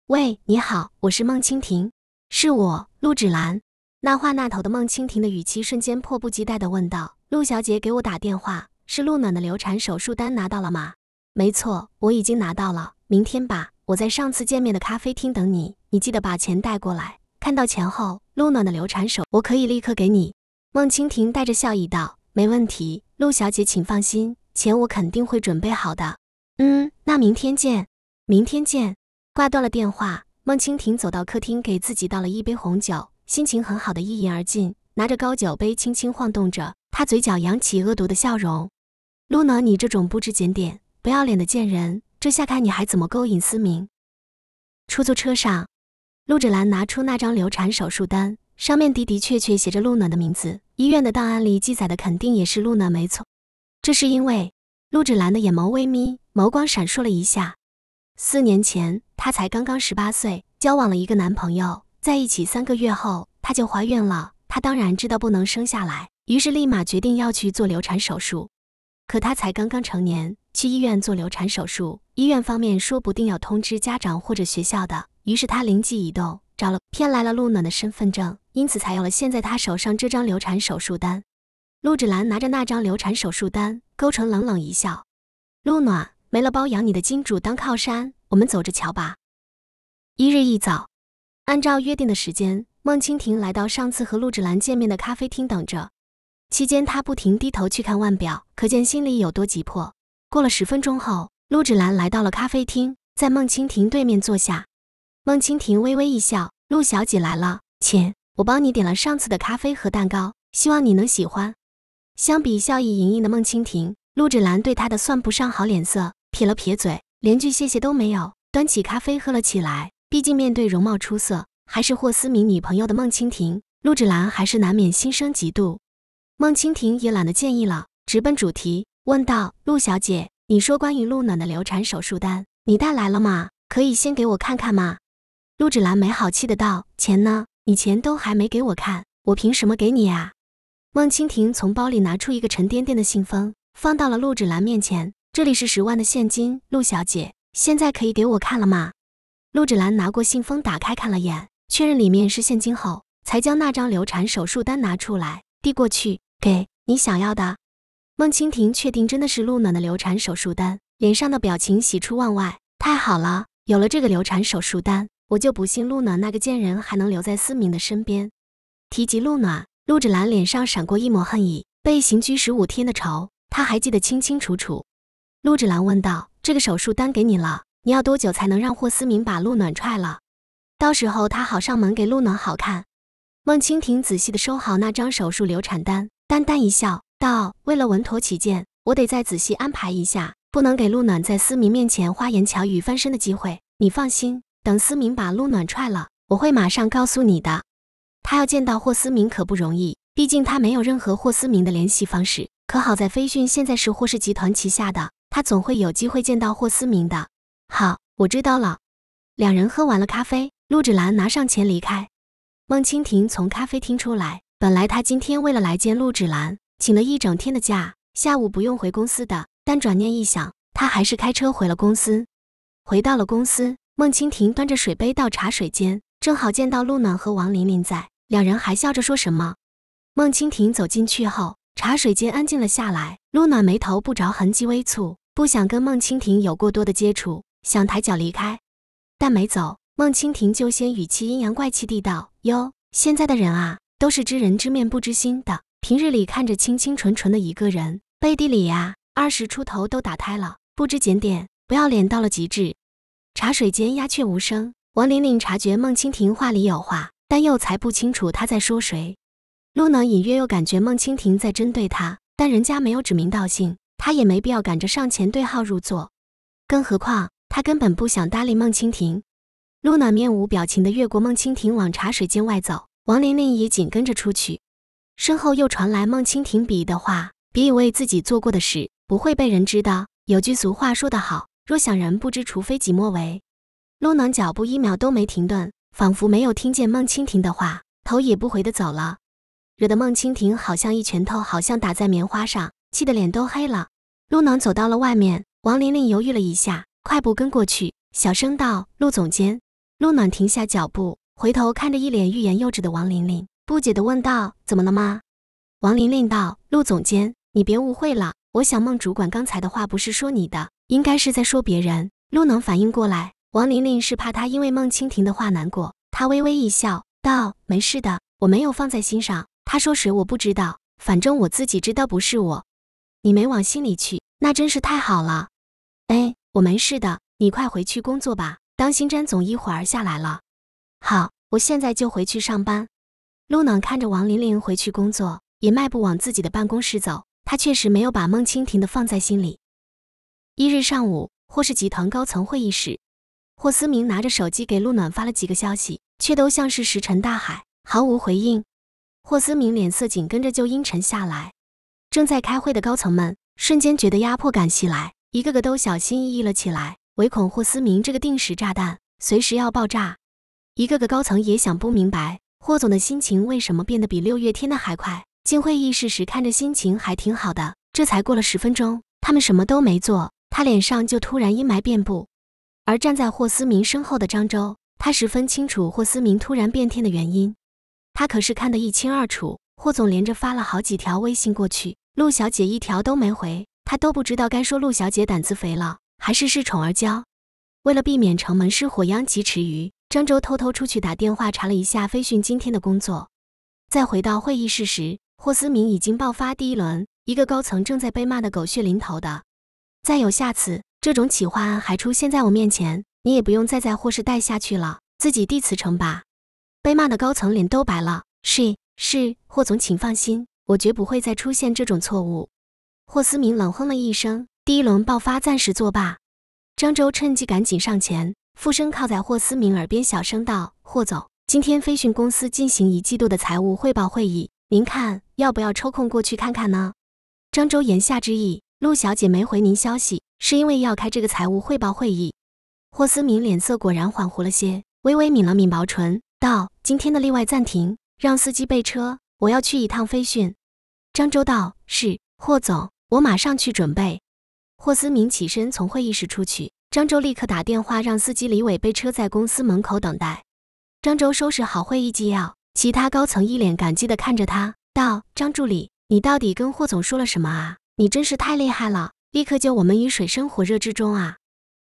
喂，你好，我是孟蜻蜓，是我，陆芷兰。”那话那头的孟蜻蜓的语气瞬间迫不及待地问道：“陆小姐给我打电话，是陆暖的流产手术单拿到了吗？”“没错，我已经拿到了，明天吧，我在上次见面的咖啡厅等你，你记得把钱带过来。”看到钱后，陆暖的流产手我可以立刻给你。”孟蜻蜓带着笑意道：“没问题。”陆小姐，请放心，钱我肯定会准备好的。嗯，那明天见。明天见。挂断了电话，孟清婷走到客厅，给自己倒了一杯红酒，心情很好的一饮而尽，拿着高酒杯轻轻晃动着，她嘴角扬起恶毒的笑容。陆娜，你这种不知检点、不要脸的贱人，这下看你还怎么勾引思明？出租车上，陆芷兰拿出那张流产手术单。上面的的确确写着陆暖的名字，医院的档案里记载的肯定也是陆暖，没错。这是因为陆芷兰的眼眸微眯，眸光闪烁了一下。四年前，她才刚刚十八岁，交往了一个男朋友，在一起三个月后，她就怀孕了。她当然知道不能生下来，于是立马决定要去做流产手术。可她才刚刚成年，去医院做流产手术，医院方面说不定要通知家长或者学校的。于是她灵机一动，找了骗来了陆暖的身份证。因此才有了现在他手上这张流产手术单。陆芷兰拿着那张流产手术单，勾唇冷冷一笑。陆暖没了包养你的金主当靠山，我们走着瞧吧。一日一早，按照约定的时间，孟蜻蜓来到上次和陆芷兰见面的咖啡厅等着。期间她不停低头去看腕表，可见心里有多急迫。过了十分钟后，陆芷兰来到了咖啡厅，在孟蜻蜓对面坐下。孟蜻蜓微微一笑：“陆小姐来了，请。”我帮你点了上次的咖啡和蛋糕，希望你能喜欢。相比笑意盈盈的孟蜻蜓，陆芷兰对她的算不上好脸色，撇了撇嘴，连句谢谢都没有，端起咖啡喝了起来。毕竟面对容貌出色，还是霍思明女朋友的孟蜻蜓，陆芷兰还是难免心生嫉妒。孟蜻蜓也懒得建议了，直奔主题问道：“陆小姐，你说关于陆暖的流产手术单，你带来了吗？可以先给我看看吗？”陆芷兰没好气的道：“钱呢？”你钱都还没给我看，我凭什么给你啊？孟清婷从包里拿出一个沉甸甸的信封，放到了陆芷兰面前。这里是十万的现金，陆小姐，现在可以给我看了吗？陆芷兰拿过信封，打开看了眼，确认里面是现金后，才将那张流产手术单拿出来递过去。给你想要的。孟清婷确定真的是陆暖的流产手术单，脸上的表情喜出望外。太好了，有了这个流产手术单。我就不信陆暖那个贱人还能留在思明的身边。提及陆暖，陆芷兰脸上闪过一抹恨意，被刑拘十五天的仇，她还记得清清楚楚。陆芷兰问道：“这个手术单给你了，你要多久才能让霍思明把陆暖踹了？到时候他好上门给陆暖好看。”孟清婷仔细的收好那张手术流产单，淡淡一笑，道：“为了稳妥起见，我得再仔细安排一下，不能给陆暖在思明面前花言巧语翻身的机会。你放心。”等思明把陆暖踹了，我会马上告诉你的。他要见到霍思明可不容易，毕竟他没有任何霍思明的联系方式。可好在飞讯现在是霍氏集团旗下的，他总会有机会见到霍思明的。好，我知道了。两人喝完了咖啡，陆芷兰拿上钱离开。孟蜻蜓从咖啡厅出来，本来他今天为了来见陆芷兰，请了一整天的假，下午不用回公司的。但转念一想，他还是开车回了公司。回到了公司。孟清婷端着水杯到茶水间，正好见到陆暖和王琳琳在，两人还笑着说什么。孟清婷走进去后，茶水间安静了下来。陆暖眉头不着痕迹微蹙，不想跟孟清婷有过多的接触，想抬脚离开，但没走。孟清婷就先语气阴阳怪气地道：“哟，现在的人啊，都是知人知面不知心的。平日里看着清清纯纯的一个人，背地里呀，二十出头都打胎了，不知检点，不要脸到了极致。”茶水间鸦雀无声，王玲玲察觉孟蜻蜓话里有话，但又才不清楚她在说谁。陆暖隐约又感觉孟蜻蜓在针对她，但人家没有指名道姓，她也没必要赶着上前对号入座。更何况他根本不想搭理孟蜻蜓。陆暖面无表情的越过孟蜻蜓往茶水间外走，王玲玲也紧跟着出去，身后又传来孟蜻蜓比的话：“别以为自己做过的事不会被人知道。有句俗话说得好。”若想人不知，除非己莫为。陆暖脚步一秒都没停顿，仿佛没有听见孟蜻蜓的话，头也不回的走了，惹得孟蜻蜓好像一拳头，好像打在棉花上，气得脸都黑了。陆暖走到了外面，王玲玲犹豫了一下，快步跟过去，小声道：“陆总监。”陆暖停下脚步，回头看着一脸欲言又止的王玲玲，不解的问道：“怎么了吗？”王玲玲道：“陆总监，你别误会了，我想孟主管刚才的话不是说你的。”应该是在说别人。陆能反应过来，王玲玲是怕他因为孟蜻蜓的话难过，她微微一笑，道：“没事的，我没有放在心上。”他说：“谁我不知道，反正我自己知道不是我。”你没往心里去，那真是太好了。哎，我没事的，你快回去工作吧，当心詹总一会儿下来了。好，我现在就回去上班。陆能看着王玲玲回去工作，也迈步往自己的办公室走。他确实没有把孟蜻蜓的放在心里。一日上午，霍氏集团高层会议室，霍思明拿着手机给陆暖发了几个消息，却都像是石沉大海，毫无回应。霍思明脸色紧跟着就阴沉下来，正在开会的高层们瞬间觉得压迫感袭来，一个个都小心翼翼了起来，唯恐霍思明这个定时炸弹随时要爆炸。一个个高层也想不明白，霍总的心情为什么变得比六月天的还快。进会议室时看着心情还挺好的，这才过了十分钟，他们什么都没做。他脸上就突然阴霾遍布，而站在霍思明身后的张周，他十分清楚霍思明突然变天的原因，他可是看得一清二楚。霍总连着发了好几条微信过去，陆小姐一条都没回，他都不知道该说陆小姐胆子肥了，还是恃宠而骄。为了避免城门失火殃及池鱼，张周偷偷出去打电话查了一下飞讯今天的工作。再回到会议室时，霍思明已经爆发第一轮，一个高层正在被骂得狗血淋头的。再有下次这种企划案还出现在我面前，你也不用再在霍氏待下去了，自己递辞呈吧。被骂的高层脸都白了。是是，霍总，请放心，我绝不会再出现这种错误。霍思明冷哼了一声，第一轮爆发暂时作罢。张周趁机赶紧上前，附身靠在霍思明耳边，小声道：“霍总，今天飞讯公司进行一季度的财务汇报会议，您看要不要抽空过去看看呢？”张周言下之意。陆小姐没回您消息，是因为要开这个财务汇报会议。霍思明脸色果然恍惚了些，微微抿了抿薄唇，道：“今天的例外暂停，让司机备车，我要去一趟飞讯。”张周道：“是霍总，我马上去准备。”霍思明起身从会议室出去，张周立刻打电话让司机李伟备车，在公司门口等待。张周收拾好会议纪要，其他高层一脸感激地看着他，道：“张助理，你到底跟霍总说了什么啊？”你真是太厉害了，立刻救我们于水深火热之中啊！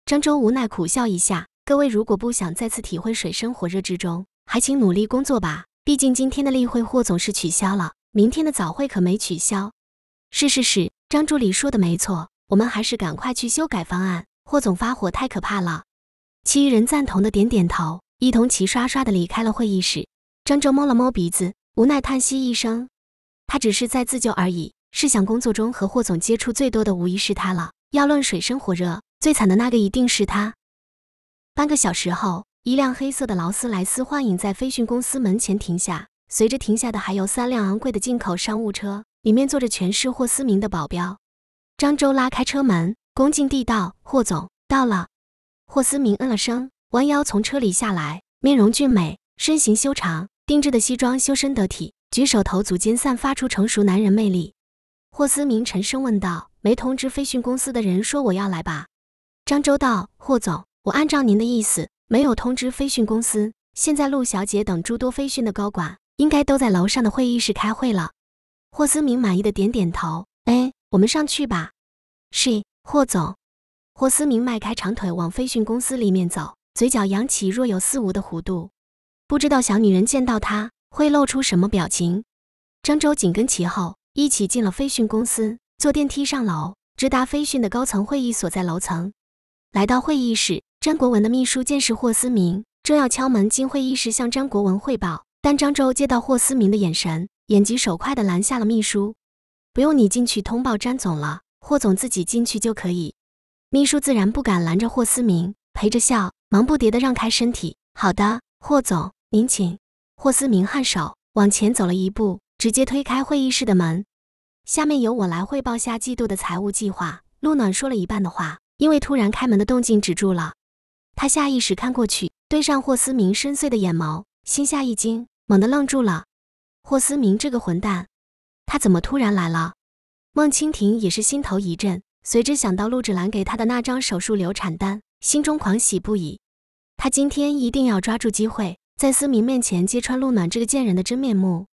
张周无奈苦笑一下，各位如果不想再次体会水深火热之中，还请努力工作吧。毕竟今天的例会霍总是取消了，明天的早会可没取消。是是是，张助理说的没错，我们还是赶快去修改方案。霍总发火太可怕了。其余人赞同的点点头，一同齐刷刷的离开了会议室。张周摸了摸鼻子，无奈叹息一声，他只是在自救而已。试想，工作中和霍总接触最多的，无疑是他了。要论水深火热，最惨的那个一定是他。半个小时后，一辆黑色的劳斯莱斯幻影在飞讯公司门前停下，随着停下的还有三辆昂贵的进口商务车，里面坐着全是霍思明的保镖。张周拉开车门，恭敬地道：“霍总到了。”霍思明嗯了声，弯腰从车里下来，面容俊美，身形修长，定制的西装修身得体，举手投足间散发出成熟男人魅力。霍思明沉声问道：“没通知飞讯公司的人说我要来吧？”张周道：“霍总，我按照您的意思，没有通知飞讯公司。现在陆小姐等诸多飞讯的高管应该都在楼上的会议室开会了。”霍思明满意的点点头：“哎，我们上去吧。”“是，霍总。”霍思明迈开长腿往飞讯公司里面走，嘴角扬起若有似无的弧度，不知道小女人见到他会露出什么表情。张周紧跟其后。一起进了飞讯公司，坐电梯上楼，直达飞讯的高层会议所在楼层。来到会议室，张国文的秘书见是霍思明，正要敲门进会议室向张国文汇报，但张周接到霍思明的眼神，眼疾手快的拦下了秘书：“不用你进去通报张总了，霍总自己进去就可以。”秘书自然不敢拦着霍思明，陪着笑，忙不迭的让开身体：“好的，霍总您请。”霍思明颔首，往前走了一步。直接推开会议室的门，下面由我来汇报下季度的财务计划。陆暖说了一半的话，因为突然开门的动静止住了，他下意识看过去，对上霍思明深邃的眼眸，心下一惊，猛地愣住了。霍思明这个混蛋，他怎么突然来了？孟清婷也是心头一震，随之想到陆芷兰给他的那张手术流产单，心中狂喜不已。他今天一定要抓住机会，在思明面前揭穿陆暖这个贱人的真面目。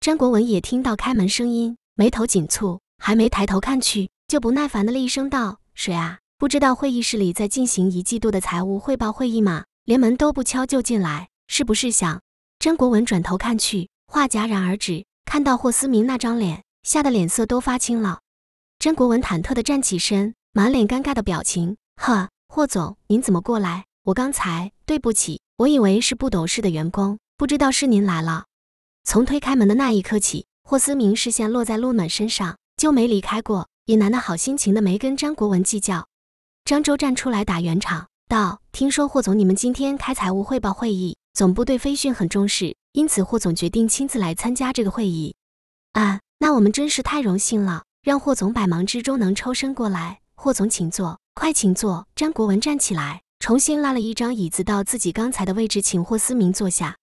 张国文也听到开门声音，眉头紧蹙，还没抬头看去，就不耐烦的厉声道：“谁啊？不知道会议室里在进行一季度的财务汇报会议吗？连门都不敲就进来，是不是想……”张国文转头看去，话戛然而止，看到霍思明那张脸，吓得脸色都发青了。张国文忐忑的站起身，满脸尴尬的表情：“呵，霍总，您怎么过来？我刚才对不起，我以为是不懂事的员工，不知道是您来了。”从推开门的那一刻起，霍思明视线落在陆暖身上，就没离开过。也难得好心情的没跟张国文计较，张周站出来打圆场道：“听说霍总你们今天开财务汇报会议，总部对飞讯很重视，因此霍总决定亲自来参加这个会议。”啊，那我们真是太荣幸了，让霍总百忙之中能抽身过来。霍总请坐，快请坐。张国文站起来，重新拉了一张椅子到自己刚才的位置，请霍思明坐下。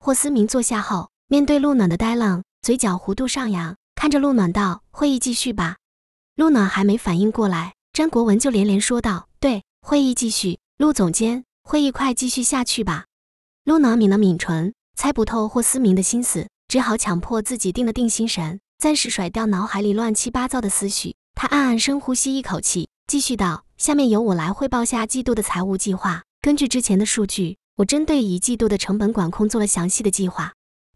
霍思明坐下后。面对陆暖的呆愣，嘴角弧度上扬，看着陆暖道：“会议继续吧。”陆暖还没反应过来，詹国文就连连说道：“对，会议继续。陆总监，会议快继续下去吧。”陆暖抿了抿唇，猜不透霍思明的心思，只好强迫自己定了定心神，暂时甩掉脑海里乱七八糟的思绪。他暗暗深呼吸一口气，继续道：“下面由我来汇报下季度的财务计划。根据之前的数据，我针对一季度的成本管控做了详细的计划。”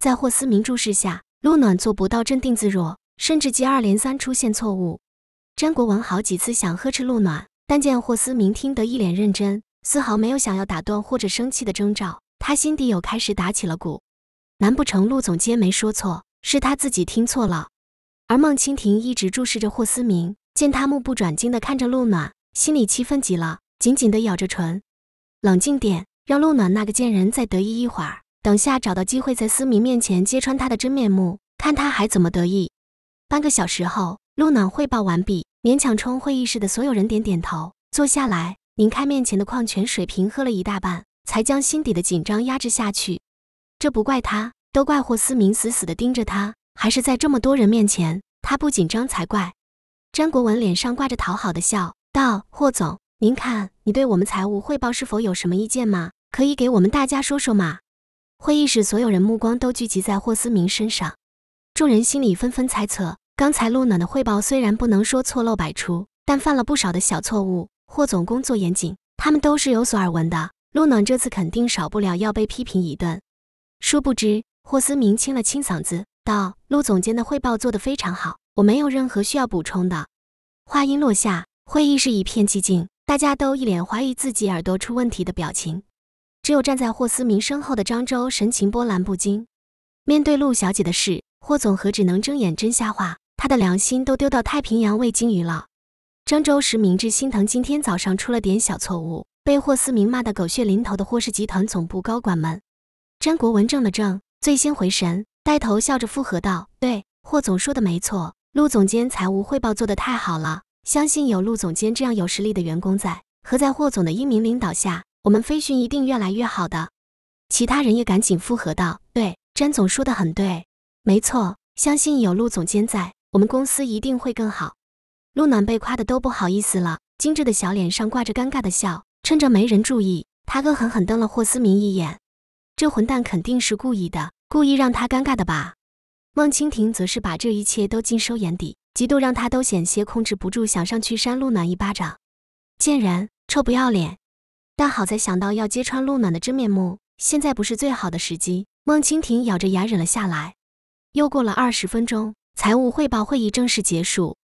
在霍思明注视下，陆暖做不到镇定自若，甚至接二连三出现错误。詹国文好几次想呵斥陆暖，但见霍思明听得一脸认真，丝毫没有想要打断或者生气的征兆，他心底又开始打起了鼓。难不成陆总监没说错，是他自己听错了？而孟蜻蜓一直注视着霍思明，见他目不转睛地看着陆暖，心里气愤极了，紧紧地咬着唇，冷静点，让陆暖那个贱人再得意一会儿。等下，找到机会在思明面前揭穿他的真面目，看他还怎么得意。半个小时后，陆暖汇报完毕，勉强冲会议室的所有人点点头，坐下来，拧开面前的矿泉水瓶，喝了一大半，才将心底的紧张压制下去。这不怪他，都怪霍思明死死的盯着他，还是在这么多人面前，他不紧张才怪。詹国文脸上挂着讨好的笑，道：“霍总，您看你对我们财务汇报是否有什么意见吗？可以给我们大家说说吗？”会议室所有人目光都聚集在霍思明身上，众人心里纷纷猜测：刚才陆暖的汇报虽然不能说错漏百出，但犯了不少的小错误。霍总工作严谨，他们都是有所耳闻的，陆暖这次肯定少不了要被批评一顿。殊不知，霍思明清了清嗓子，道：“陆总监的汇报做得非常好，我没有任何需要补充的。”话音落下，会议室一片寂静，大家都一脸怀疑自己耳朵出问题的表情。只有站在霍思明身后的张周神情波澜不惊。面对陆小姐的事，霍总何止能睁眼真瞎话，他的良心都丢到太平洋喂鲸鱼了。张周实明制心疼，今天早上出了点小错误，被霍思明骂得狗血淋头的霍氏集团总部高管们，詹国文怔了怔，最先回神，带头笑着附和道：“对，霍总说的没错，陆总监财务汇报做得太好了，相信有陆总监这样有实力的员工在，和在霍总的英明领导下。”我们飞巡一定越来越好的，其他人也赶紧附和道：“对，詹总说的很对，没错，相信有陆总监在，我们公司一定会更好。”陆暖被夸的都不好意思了，精致的小脸上挂着尴尬的笑。趁着没人注意，他恶狠狠瞪了霍思明一眼：“这混蛋肯定是故意的，故意让他尴尬的吧？”孟蜻蜓则是把这一切都尽收眼底，嫉妒让他都险些控制不住，想上去扇陆暖一巴掌：“贱人，臭不要脸！”但好在想到要揭穿陆暖的真面目，现在不是最好的时机。孟蜻蜓咬着牙忍了下来。又过了二十分钟，财务汇报会议正式结束，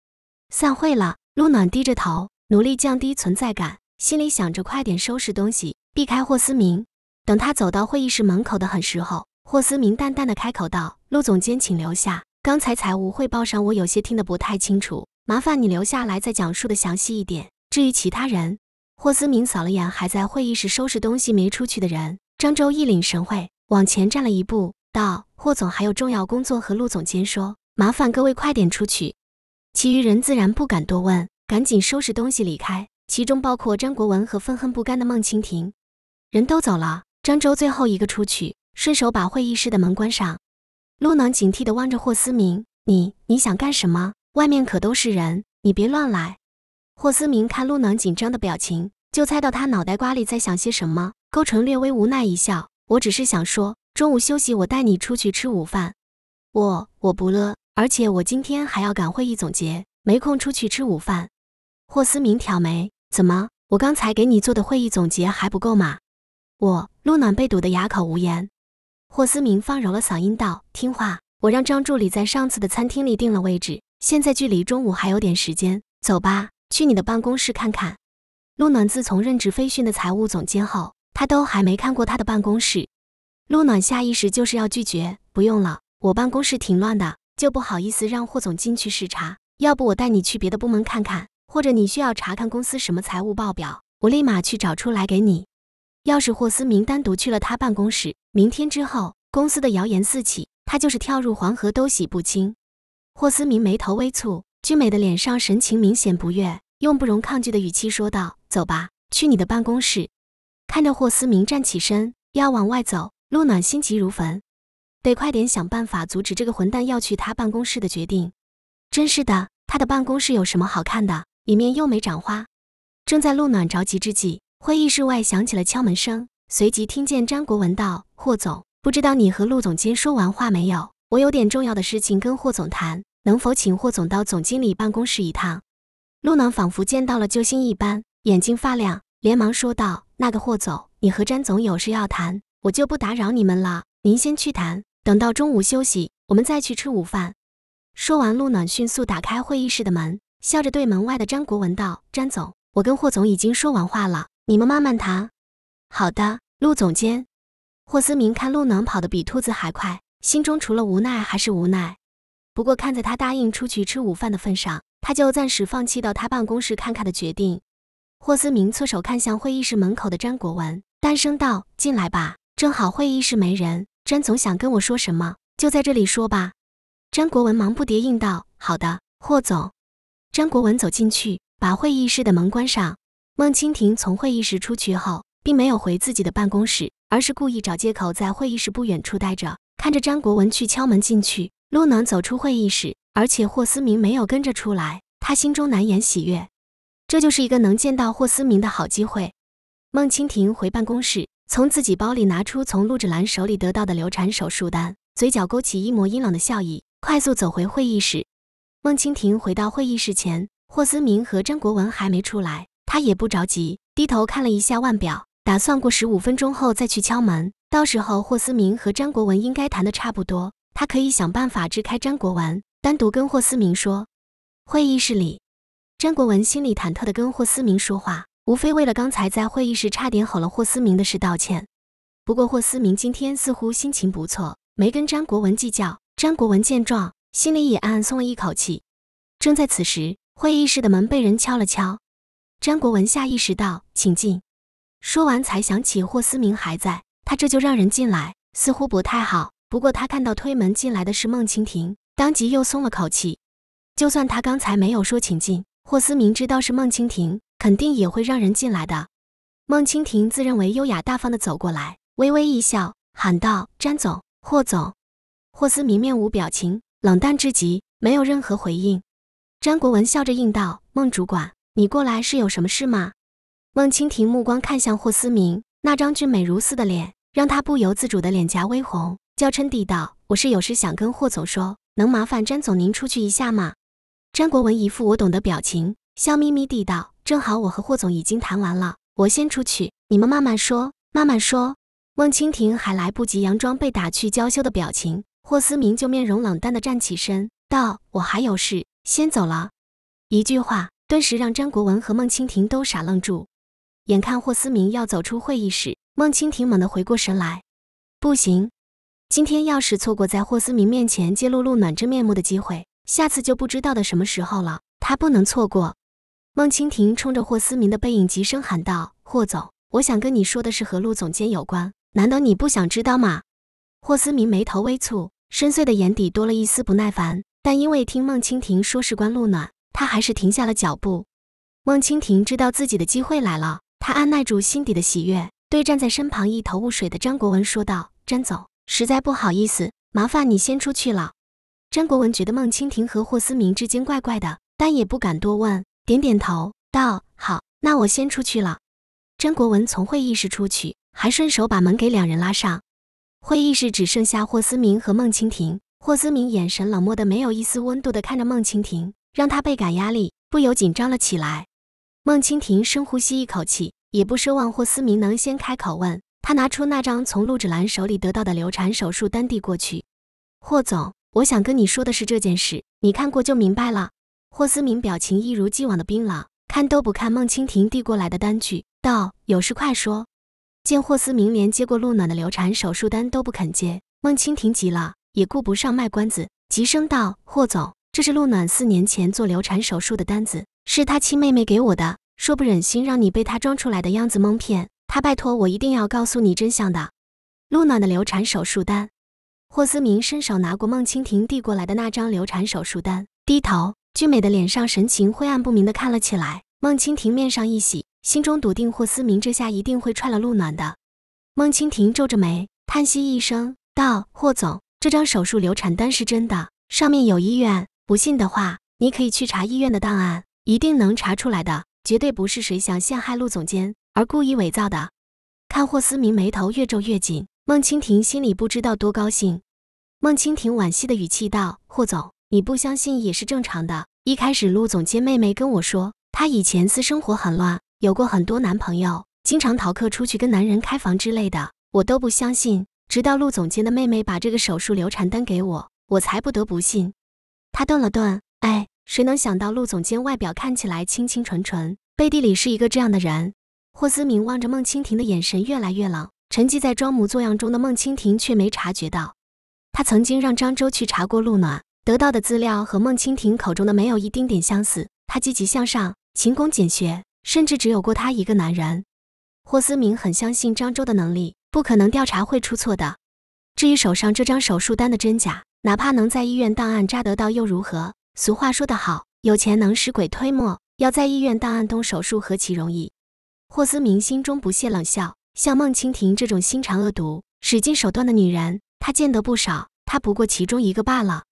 散会了。陆暖低着头，努力降低存在感，心里想着快点收拾东西，避开霍思明。等他走到会议室门口的很时候，霍思明淡淡的开口道：“陆总监，请留下。刚才财务汇报上我有些听得不太清楚，麻烦你留下来再讲述的详细一点。至于其他人。”霍思明扫了眼还在会议室收拾东西没出去的人，张周一领神会，往前站了一步，道：“霍总还有重要工作和陆总监说，麻烦各位快点出去。”其余人自然不敢多问，赶紧收拾东西离开，其中包括张国文和愤恨不甘的孟蜻蜓。人都走了，张周最后一个出去，顺手把会议室的门关上。陆能警惕的望着霍思明：“你你想干什么？外面可都是人，你别乱来。”霍思明看陆暖紧张的表情，就猜到他脑袋瓜里在想些什么，勾唇略微无奈一笑：“我只是想说，中午休息我带你出去吃午饭。我我不饿，而且我今天还要赶会议总结，没空出去吃午饭。”霍思明挑眉：“怎么？我刚才给你做的会议总结还不够吗？”我陆暖被堵得哑口无言。霍思明放柔了嗓音道：“听话，我让张助理在上次的餐厅里定了位置，现在距离中午还有点时间，走吧。”去你的办公室看看。陆暖自从任职飞讯的财务总监后，他都还没看过他的办公室。陆暖下意识就是要拒绝，不用了，我办公室挺乱的，就不好意思让霍总进去视察。要不我带你去别的部门看看，或者你需要查看公司什么财务报表，我立马去找出来给你。要是霍思明单独去了他办公室，明天之后公司的谣言四起，他就是跳入黄河都洗不清。霍思明眉头微蹙。俊美的脸上神情明显不悦，用不容抗拒的语气说道：“走吧，去你的办公室。”看着霍思明站起身要往外走，陆暖心急如焚，得快点想办法阻止这个混蛋要去他办公室的决定。真是的，他的办公室有什么好看的？里面又没长花。正在陆暖着急之际，会议室外响起了敲门声，随即听见张国文道：“霍总，不知道你和陆总监说完话没有？我有点重要的事情跟霍总谈。”能否请霍总到总经理办公室一趟？陆暖仿佛见到了救星一般，眼睛发亮，连忙说道：“那个霍总，你和詹总有事要谈，我就不打扰你们了。您先去谈，等到中午休息，我们再去吃午饭。”说完，陆暖迅速打开会议室的门，笑着对门外的张国文道：“詹总，我跟霍总已经说完话了，你们慢慢谈。”“好的，陆总监。”霍思明看陆暖跑得比兔子还快，心中除了无奈还是无奈。不过看在他答应出去吃午饭的份上，他就暂时放弃到他办公室看看的决定。霍思明侧手看向会议室门口的张国文，单声道：“进来吧，正好会议室没人。张总想跟我说什么，就在这里说吧。”张国文忙不迭应道：“好的，霍总。”张国文走进去，把会议室的门关上。孟清婷从会议室出去后，并没有回自己的办公室，而是故意找借口在会议室不远处待着，看着张国文去敲门进去。露能走出会议室，而且霍思明没有跟着出来，他心中难掩喜悦，这就是一个能见到霍思明的好机会。孟清婷回办公室，从自己包里拿出从陆芷兰手里得到的流产手术单，嘴角勾起一抹阴冷的笑意，快速走回会议室。孟清婷回到会议室前，霍思明和张国文还没出来，他也不着急，低头看了一下腕表，打算过十五分钟后再去敲门，到时候霍思明和张国文应该谈的差不多。他可以想办法支开张国文，单独跟霍思明说。会议室里，张国文心里忐忑地跟霍思明说话，无非为了刚才在会议室差点吼了霍思明的事道歉。不过霍思明今天似乎心情不错，没跟张国文计较。张国文见状，心里也暗暗松了一口气。正在此时，会议室的门被人敲了敲。张国文下意识道：“请进。说完才想起霍思明还在，他这就让人进来，似乎不太好。不过他看到推门进来的是孟蜻蜓，当即又松了口气。就算他刚才没有说请进，霍思明知道是孟蜻蜓，肯定也会让人进来的。孟蜻蜓自认为优雅大方的走过来，微微一笑，喊道：“詹总，霍总。”霍思明面无表情，冷淡至极，没有任何回应。詹国文笑着应道：“孟主管，你过来是有什么事吗？”孟蜻蜓目光看向霍思明那张俊美如斯的脸，让他不由自主的脸颊微红。娇嗔地道：“我是有事想跟霍总说，能麻烦詹总您出去一下吗？”詹国文一副我懂的表情，笑眯眯地道：“正好我和霍总已经谈完了，我先出去，你们慢慢说，慢慢说。”孟蜻蜓还来不及佯装被打趣娇羞的表情，霍思明就面容冷淡的站起身道：“我还有事，先走了。”一句话顿时让詹国文和孟蜻蜓都傻愣住。眼看霍思明要走出会议室，孟蜻蜓猛地回过神来，不行！今天要是错过在霍思明面前揭露陆暖真面目的机会，下次就不知道的什么时候了。他不能错过。孟清婷冲着霍思明的背影急声喊道：“霍总，我想跟你说的是和陆总监有关，难道你不想知道吗？”霍思明眉头微蹙，深邃的眼底多了一丝不耐烦，但因为听孟清婷说是关陆暖，他还是停下了脚步。孟清婷知道自己的机会来了，她按捺住心底的喜悦，对站在身旁一头雾水的张国文说道：“张总。”实在不好意思，麻烦你先出去了。张国文觉得孟清婷和霍思明之间怪怪的，但也不敢多问，点点头道：“好，那我先出去了。”张国文从会议室出去，还顺手把门给两人拉上。会议室只剩下霍思明和孟清婷。霍思明眼神冷漠的，没有一丝温度的看着孟清婷，让他倍感压力，不由紧张了起来。孟清婷深呼吸一口气，也不奢望霍思明能先开口问。他拿出那张从陆芷兰手里得到的流产手术单递过去，霍总，我想跟你说的是这件事，你看过就明白了。霍思明表情一如既往的冰冷，看都不看孟蜻蜓递过来的单据，道：“有事快说。”见霍思明连接过陆暖的流产手术单都不肯接，孟蜻蜓急了，也顾不上卖关子，急声道：“霍总，这是陆暖四年前做流产手术的单子，是他亲妹妹给我的，说不忍心让你被他装出来的样子蒙骗。”他拜托我一定要告诉你真相的，陆暖的流产手术单。霍思明伸手拿过孟蜻蜓递过来的那张流产手术单，低头俊美的脸上神情灰暗不明的看了起来。孟蜻蜓面上一喜，心中笃定霍思明这下一定会踹了陆暖的。孟蜻蜓皱着眉，叹息一声道：“霍总，这张手术流产单是真的，上面有医院。不信的话，你可以去查医院的档案，一定能查出来的。绝对不是谁想陷害陆总监。”而故意伪造的，看霍思明眉头越皱越紧，孟清婷心里不知道多高兴。孟清婷惋惜的语气道：“霍总，你不相信也是正常的。一开始陆总监妹妹跟我说，她以前私生活很乱，有过很多男朋友，经常逃课出去跟男人开房之类的，我都不相信。直到陆总监的妹妹把这个手术流产单给我，我才不得不信。”他顿了顿，哎，谁能想到陆总监外表看起来清清纯纯，背地里是一个这样的人？霍思明望着孟清婷的眼神越来越冷，沉寂在装模作样中的孟清婷却没察觉到，他曾经让张周去查过陆暖得到的资料和孟清婷口中的没有一丁点相似。他积极向上，勤工俭学，甚至只有过他一个男人。霍思明很相信张周的能力，不可能调查会出错的。至于手上这张手术单的真假，哪怕能在医院档案扎得到又如何？俗话说得好，有钱能使鬼推磨，要在医院档案动手术何其容易。霍思明心中不屑冷笑，像孟蜻蜓这种心肠恶毒、使尽手段的女人，他见得不少，她不过其中一个罢了。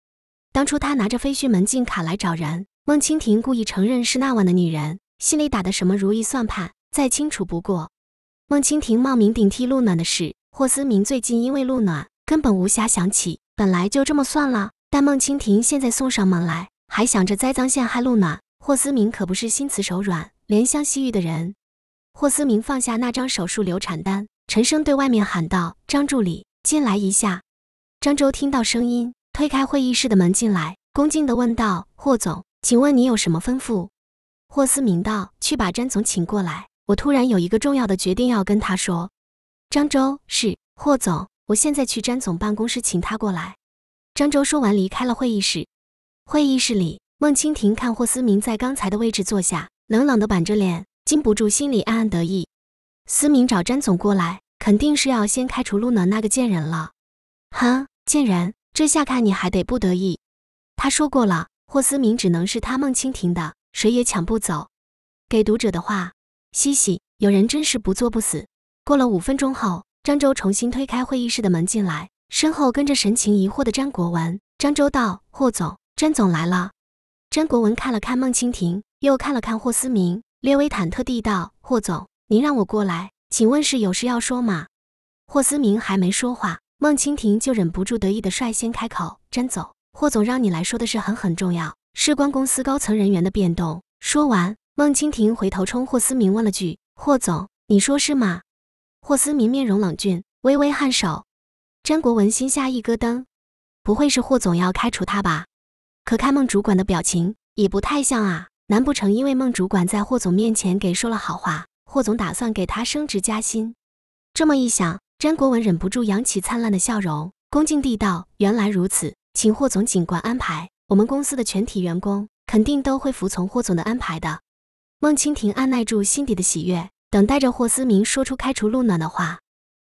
当初他拿着飞絮门禁卡来找人，孟蜻蜓故意承认是那晚的女人，心里打的什么如意算盘，再清楚不过。孟蜻蜓冒名顶替陆暖的事，霍思明最近因为陆暖根本无暇想起，本来就这么算了。但孟蜻蜓现在送上门来，还想着栽赃陷害陆暖，霍思明可不是心慈手软、怜香惜玉的人。霍思明放下那张手术流产单，沉声对外面喊道：“张助理，进来一下。”张周听到声音，推开会议室的门进来，恭敬地问道：“霍总，请问你有什么吩咐？”霍思明道：“去把詹总请过来，我突然有一个重要的决定要跟他说。”张周是霍总，我现在去詹总办公室请他过来。”张周说完离开了会议室。会议室里，孟蜻蜓看霍思明在刚才的位置坐下，冷冷地板着脸。禁不住心里暗暗得意，思明找詹总过来，肯定是要先开除露娜那个贱人了。哼，贱人，这下看你还得不得意。他说过了，霍思明只能是他孟蜻蜓的，谁也抢不走。给读者的话：嘻嘻，有人真是不作不死。过了五分钟后，张周重新推开会议室的门进来，身后跟着神情疑惑的詹国文。张周道：“霍总，詹总来了。”詹国文看了看孟蜻蜓，又看了看霍思明。略微忐忑地道：“霍总，您让我过来，请问是有事要说吗？”霍思明还没说话，孟清婷就忍不住得意地率先开口：“甄总，霍总让你来说的事很很重要，事关公司高层人员的变动。”说完，孟清婷回头冲霍思明问了句：“霍总，你说是吗？”霍思明面容冷峻，微微颔首。詹国文心下一咯噔，不会是霍总要开除他吧？可看孟主管的表情，也不太像啊。难不成因为孟主管在霍总面前给说了好话，霍总打算给他升职加薪？这么一想，詹国文忍不住扬起灿烂的笑容，恭敬地道：“原来如此，请霍总警官安排，我们公司的全体员工肯定都会服从霍总的安排的。”孟清婷按耐住心底的喜悦，等待着霍思明说出开除陆暖的话。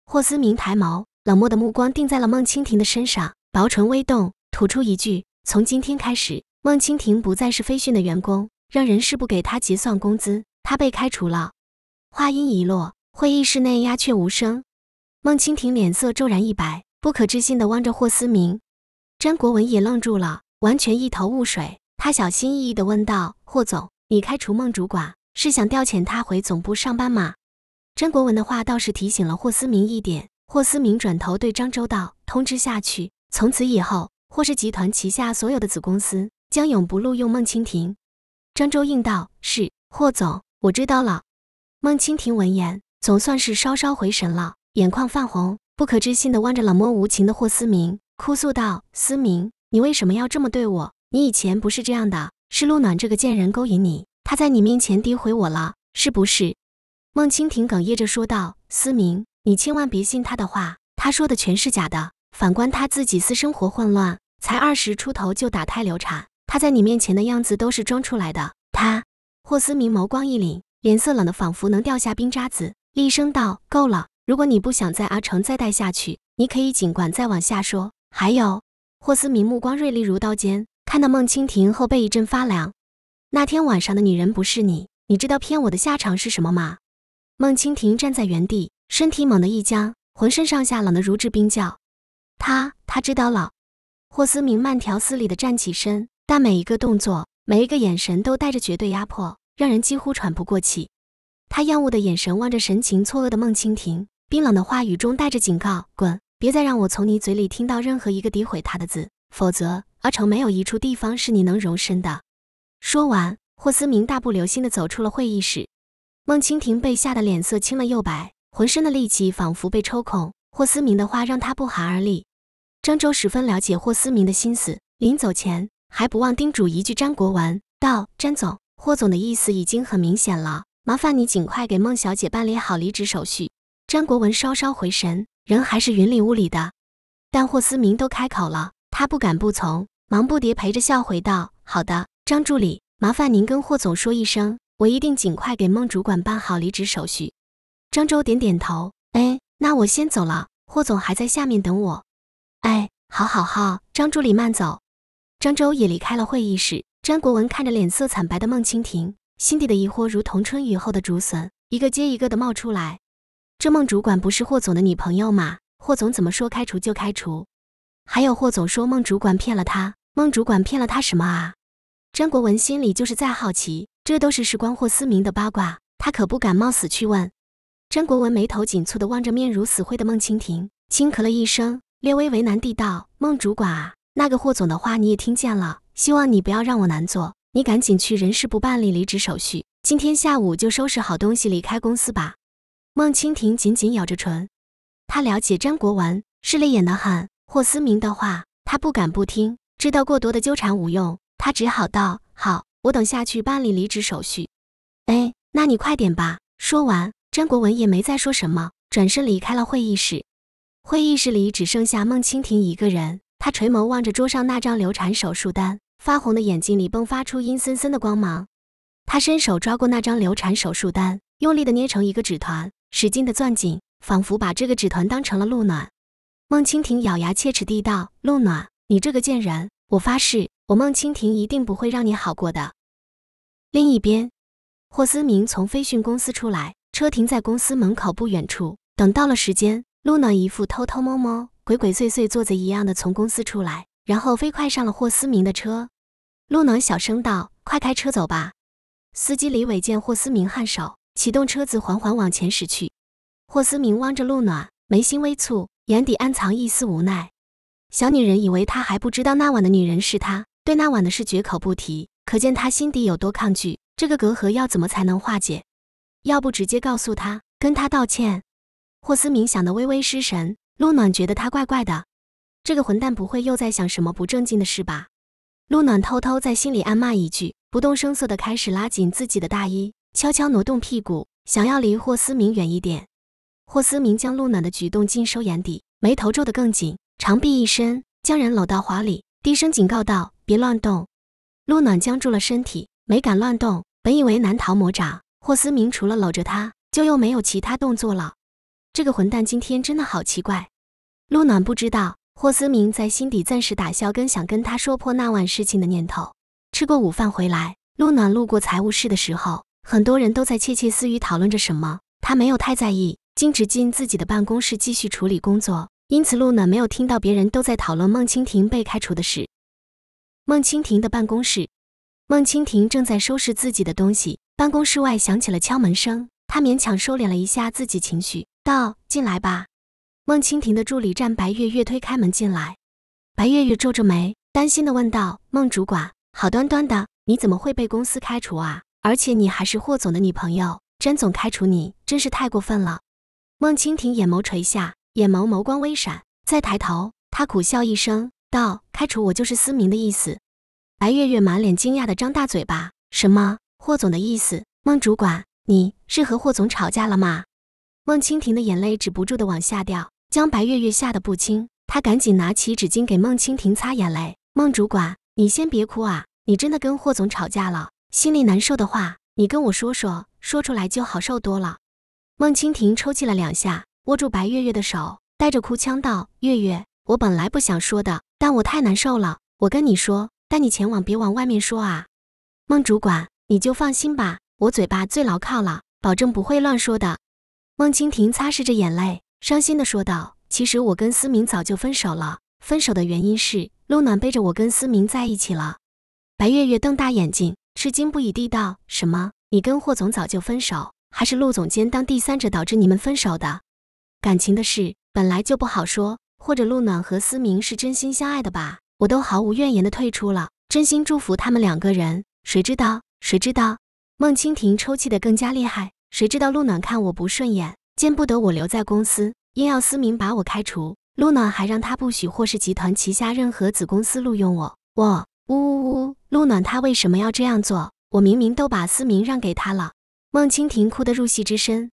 霍思明抬眸，冷漠的目光定在了孟清婷的身上，薄唇微动，吐出一句：“从今天开始，孟清婷不再是飞讯的员工。”让人事部给他结算工资，他被开除了。话音一落，会议室内鸦雀无声。孟清婷脸色骤然一白，不可置信地望着霍思明。张国文也愣住了，完全一头雾水。他小心翼翼地问道：“霍总，你开除孟主管是想调遣他回总部上班吗？”张国文的话倒是提醒了霍思明一点。霍思明转头对张周道：“通知下去，从此以后，霍氏集团旗下所有的子公司将永不录用孟清婷，张周应道：“是霍总，我知道了。”孟清蜓闻言，总算是稍稍回神了，眼眶泛红，不可置信的望着冷漠无情的霍思明，哭诉道：“思明，你为什么要这么对我？你以前不是这样的，是陆暖这个贱人勾引你，她在你面前诋毁我了，是不是？”孟清蜓哽咽着说道：“思明，你千万别信她的话，她说的全是假的。反观他自己，私生活混乱，才二十出头就打胎流产。”他在你面前的样子都是装出来的。他霍思明眸光一凛，脸色冷的仿佛能掉下冰渣子，厉声道：“够了！如果你不想在阿城再待下去，你可以尽管再往下说。”还有，霍思明目光锐利如刀尖，看到孟蜻蜓后背一阵发凉。那天晚上的女人不是你，你知道骗我的下场是什么吗？孟蜻蜓站在原地，身体猛地一僵，浑身上下冷得如置冰窖。他，他知道了。霍思明慢条斯理地站起身。但每一个动作，每一个眼神都带着绝对压迫，让人几乎喘不过气。他厌恶的眼神望着神情错愕的孟清婷，冰冷的话语中带着警告：“滚，别再让我从你嘴里听到任何一个诋毁他的字，否则阿成没有一处地方是你能容身的。”说完，霍思明大步流星地走出了会议室。孟清婷被吓得脸色青了又白，浑身的力气仿佛被抽空。霍思明的话让他不寒而栗。张周十分了解霍思明的心思，临走前。还不忘叮嘱一句：“张国文道，张总，霍总的意思已经很明显了，麻烦你尽快给孟小姐办理好离职手续。”张国文稍稍回神，人还是云里雾里的，但霍思明都开口了，他不敢不从，忙不迭陪着笑回道：“好的，张助理，麻烦您跟霍总说一声，我一定尽快给孟主管办好离职手续。”张周点点头，哎，那我先走了，霍总还在下面等我。哎，好好好，张助理慢走。张周也离开了会议室。张国文看着脸色惨白的孟清婷，心底的疑惑如同春雨后的竹笋，一个接一个地冒出来。这孟主管不是霍总的女朋友吗？霍总怎么说开除就开除？还有霍总说孟主管骗了他，孟主管骗了他什么啊？张国文心里就是再好奇，这都是时光霍思明的八卦，他可不敢冒死去问。张国文眉头紧蹙地望着面如死灰的孟清婷，轻咳了一声，略微为难地道：“孟主管啊。”那个霍总的话你也听见了，希望你不要让我难做。你赶紧去人事部办理离职手续，今天下午就收拾好东西离开公司吧。孟清婷紧紧咬着唇，她了解张国文势利眼的很，霍思明的话他不敢不听，知道过多的纠缠无用，他只好道：“好，我等下去办理离职手续。”哎，那你快点吧。说完，张国文也没再说什么，转身离开了会议室。会议室里只剩下孟清婷一个人。他垂眸望着桌上那张流产手术单，发红的眼睛里迸发出阴森森的光芒。他伸手抓过那张流产手术单，用力地捏成一个纸团，使劲地攥紧，仿佛把这个纸团当成了陆暖。孟清婷咬牙切齿地道：“陆暖，你这个贱人！我发誓，我孟清婷一定不会让你好过的。”另一边，霍思明从飞讯公司出来，车停在公司门口不远处。等到了时间，陆暖一副偷偷摸摸。鬼鬼祟祟、做贼一样的从公司出来，然后飞快上了霍思明的车。陆暖小声道：“快开车走吧。”司机李伟见霍思明颔首，启动车子，缓缓往前驶去。霍思明望着陆暖，眉心微蹙，眼底暗藏一丝无奈。小女人以为他还不知道那晚的女人是他，对那晚的事绝口不提，可见他心底有多抗拒。这个隔阂要怎么才能化解？要不直接告诉他，跟他道歉？霍思明想的微微失神。陆暖觉得他怪怪的，这个混蛋不会又在想什么不正经的事吧？陆暖偷偷在心里暗骂一句，不动声色地开始拉紧自己的大衣，悄悄挪动屁股，想要离霍思明远一点。霍思明将陆暖的举动尽收眼底，眉头皱得更紧，长臂一伸，将人搂到怀里，低声警告道：“别乱动。”陆暖僵住了身体，没敢乱动。本以为难逃魔掌，霍思明除了搂着他，就又没有其他动作了。这个混蛋今天真的好奇怪。陆暖不知道霍思明在心底暂时打消跟想跟他说破那晚事情的念头。吃过午饭回来，陆暖路过财务室的时候，很多人都在窃窃私语讨论着什么，他没有太在意。径直进自己的办公室继续处理工作，因此陆暖没有听到别人都在讨论孟蜻蜓被开除的事。孟蜻蜓的办公室，孟蜻蜓正在收拾自己的东西，办公室外响起了敲门声，他勉强收敛了一下自己情绪。道：“进来吧。”孟清婷的助理站白月月推开门进来，白月月皱着眉，担心的问道：“孟主管，好端端的，你怎么会被公司开除啊？而且你还是霍总的女朋友，詹总开除你，真是太过分了。”孟清婷眼眸垂下，眼眸眸光微闪，再抬头，她苦笑一声道：“开除我就是思明的意思。”白月月满脸惊讶的张大嘴巴：“什么？霍总的意思？孟主管，你是和霍总吵架了吗？”孟清婷的眼泪止不住地往下掉，将白月月吓得不轻。她赶紧拿起纸巾给孟清婷擦眼泪。孟主管，你先别哭啊！你真的跟霍总吵架了，心里难受的话，你跟我说说，说出来就好受多了。孟清婷抽泣了两下，握住白月月的手，带着哭腔道：“月月，我本来不想说的，但我太难受了。我跟你说，但你前往，别往外面说啊。”孟主管，你就放心吧，我嘴巴最牢靠了，保证不会乱说的。孟清婷擦拭着眼泪，伤心地说道：“其实我跟思明早就分手了。分手的原因是陆暖背着我跟思明在一起了。”白月月瞪大眼睛，吃惊不已地道：“什么？你跟霍总早就分手？还是陆总监当第三者导致你们分手的？感情的事本来就不好说。或者陆暖和思明是真心相爱的吧？我都毫无怨言地退出了，真心祝福他们两个人。谁知道？谁知道？”孟清婷抽泣得更加厉害。谁知道陆暖看我不顺眼，见不得我留在公司，硬要思明把我开除。陆暖还让他不许霍氏集团旗下任何子公司录用我。我呜呜呜！陆暖他为什么要这样做？我明明都把思明让给他了。孟蜻蜓哭得入戏之深。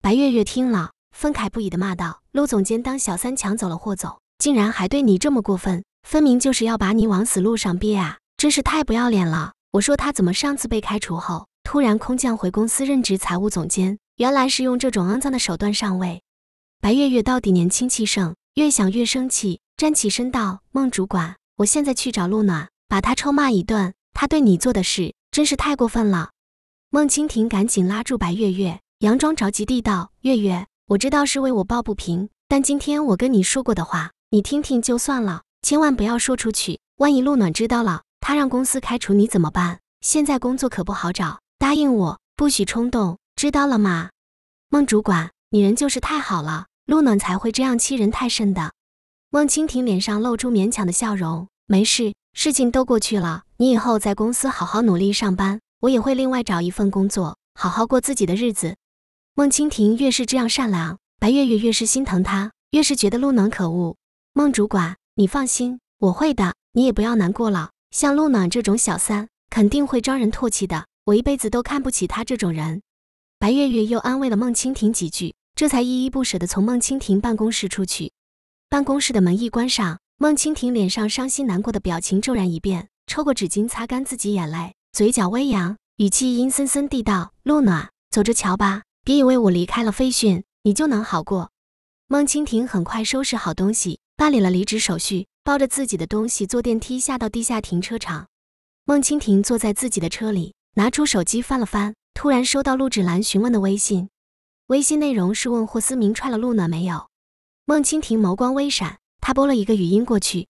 白月月听了，愤慨不已的骂道：“陆总监当小三抢走了霍总，竟然还对你这么过分，分明就是要把你往死路上逼啊！真是太不要脸了！”我说他怎么上次被开除后。突然空降回公司任职财务总监，原来是用这种肮脏的手段上位。白月月到底年轻气盛，越想越生气，站起身道：“孟主管，我现在去找陆暖，把他臭骂一顿。他对你做的事真是太过分了。”孟蜻蜓赶紧拉住白月月，佯装着急地道：“月月，我知道是为我抱不平，但今天我跟你说过的话，你听听就算了，千万不要说出去。万一陆暖知道了，他让公司开除你怎么办？现在工作可不好找。”答应我，不许冲动，知道了吗？孟主管，你人就是太好了，陆暖才会这样欺人太甚的。孟蜻蜓脸上露出勉强的笑容，没事，事情都过去了，你以后在公司好好努力上班，我也会另外找一份工作，好好过自己的日子。孟蜻蜓越是这样善良，白月月越是心疼她，越是觉得陆暖可恶。孟主管，你放心，我会的，你也不要难过了。像陆暖这种小三，肯定会招人唾弃的。我一辈子都看不起他这种人。白月月又安慰了孟清婷几句，这才依依不舍地从孟清婷办公室出去。办公室的门一关上，孟清婷脸上伤心难过的表情骤然一变，抽过纸巾擦干自己眼泪，嘴角微扬，语气阴森森地道：“露暖，走着瞧吧！别以为我离开了飞讯，你就能好过。”孟清婷很快收拾好东西，办理了离职手续，抱着自己的东西坐电梯下到地下停车场。孟清婷坐在自己的车里。拿出手机翻了翻，突然收到陆芷兰询问的微信，微信内容是问霍思明踹了陆暖没有。孟蜻蜓眸光微闪，她拨了一个语音过去，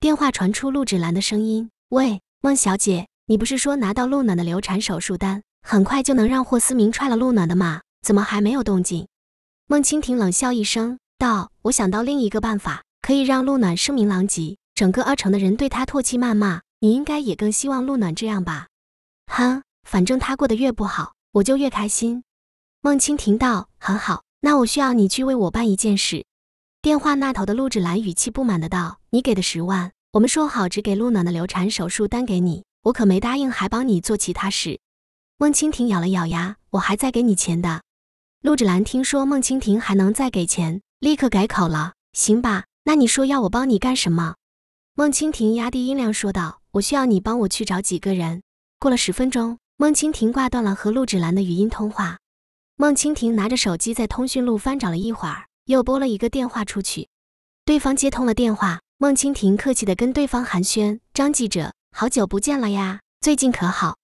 电话传出陆芷兰的声音：“喂，孟小姐，你不是说拿到陆暖的流产手术单，很快就能让霍思明踹了陆暖的吗？怎么还没有动静？”孟蜻蜓冷笑一声道：“我想到另一个办法，可以让陆暖声名狼藉，整个二城的人对她唾弃谩骂。你应该也更希望陆暖这样吧？”哼，反正他过得越不好，我就越开心。孟清婷道：“很好，那我需要你去为我办一件事。”电话那头的陆芷兰语气不满的道：“你给的十万，我们说好只给陆暖的流产手术单给你，我可没答应还帮你做其他事。”孟清婷咬了咬牙：“我还在给你钱的。”陆芷兰听说孟清婷还能再给钱，立刻改口了：“行吧，那你说要我帮你干什么？”孟清婷压低音量说道：“我需要你帮我去找几个人。”过了十分钟，孟蜻蜓挂断了和陆芷兰的语音通话。孟蜻蜓拿着手机在通讯录翻找了一会儿，又拨了一个电话出去。对方接通了电话，孟蜻蜓客气地跟对方寒暄：“张记者，好久不见了呀，最近可好？”“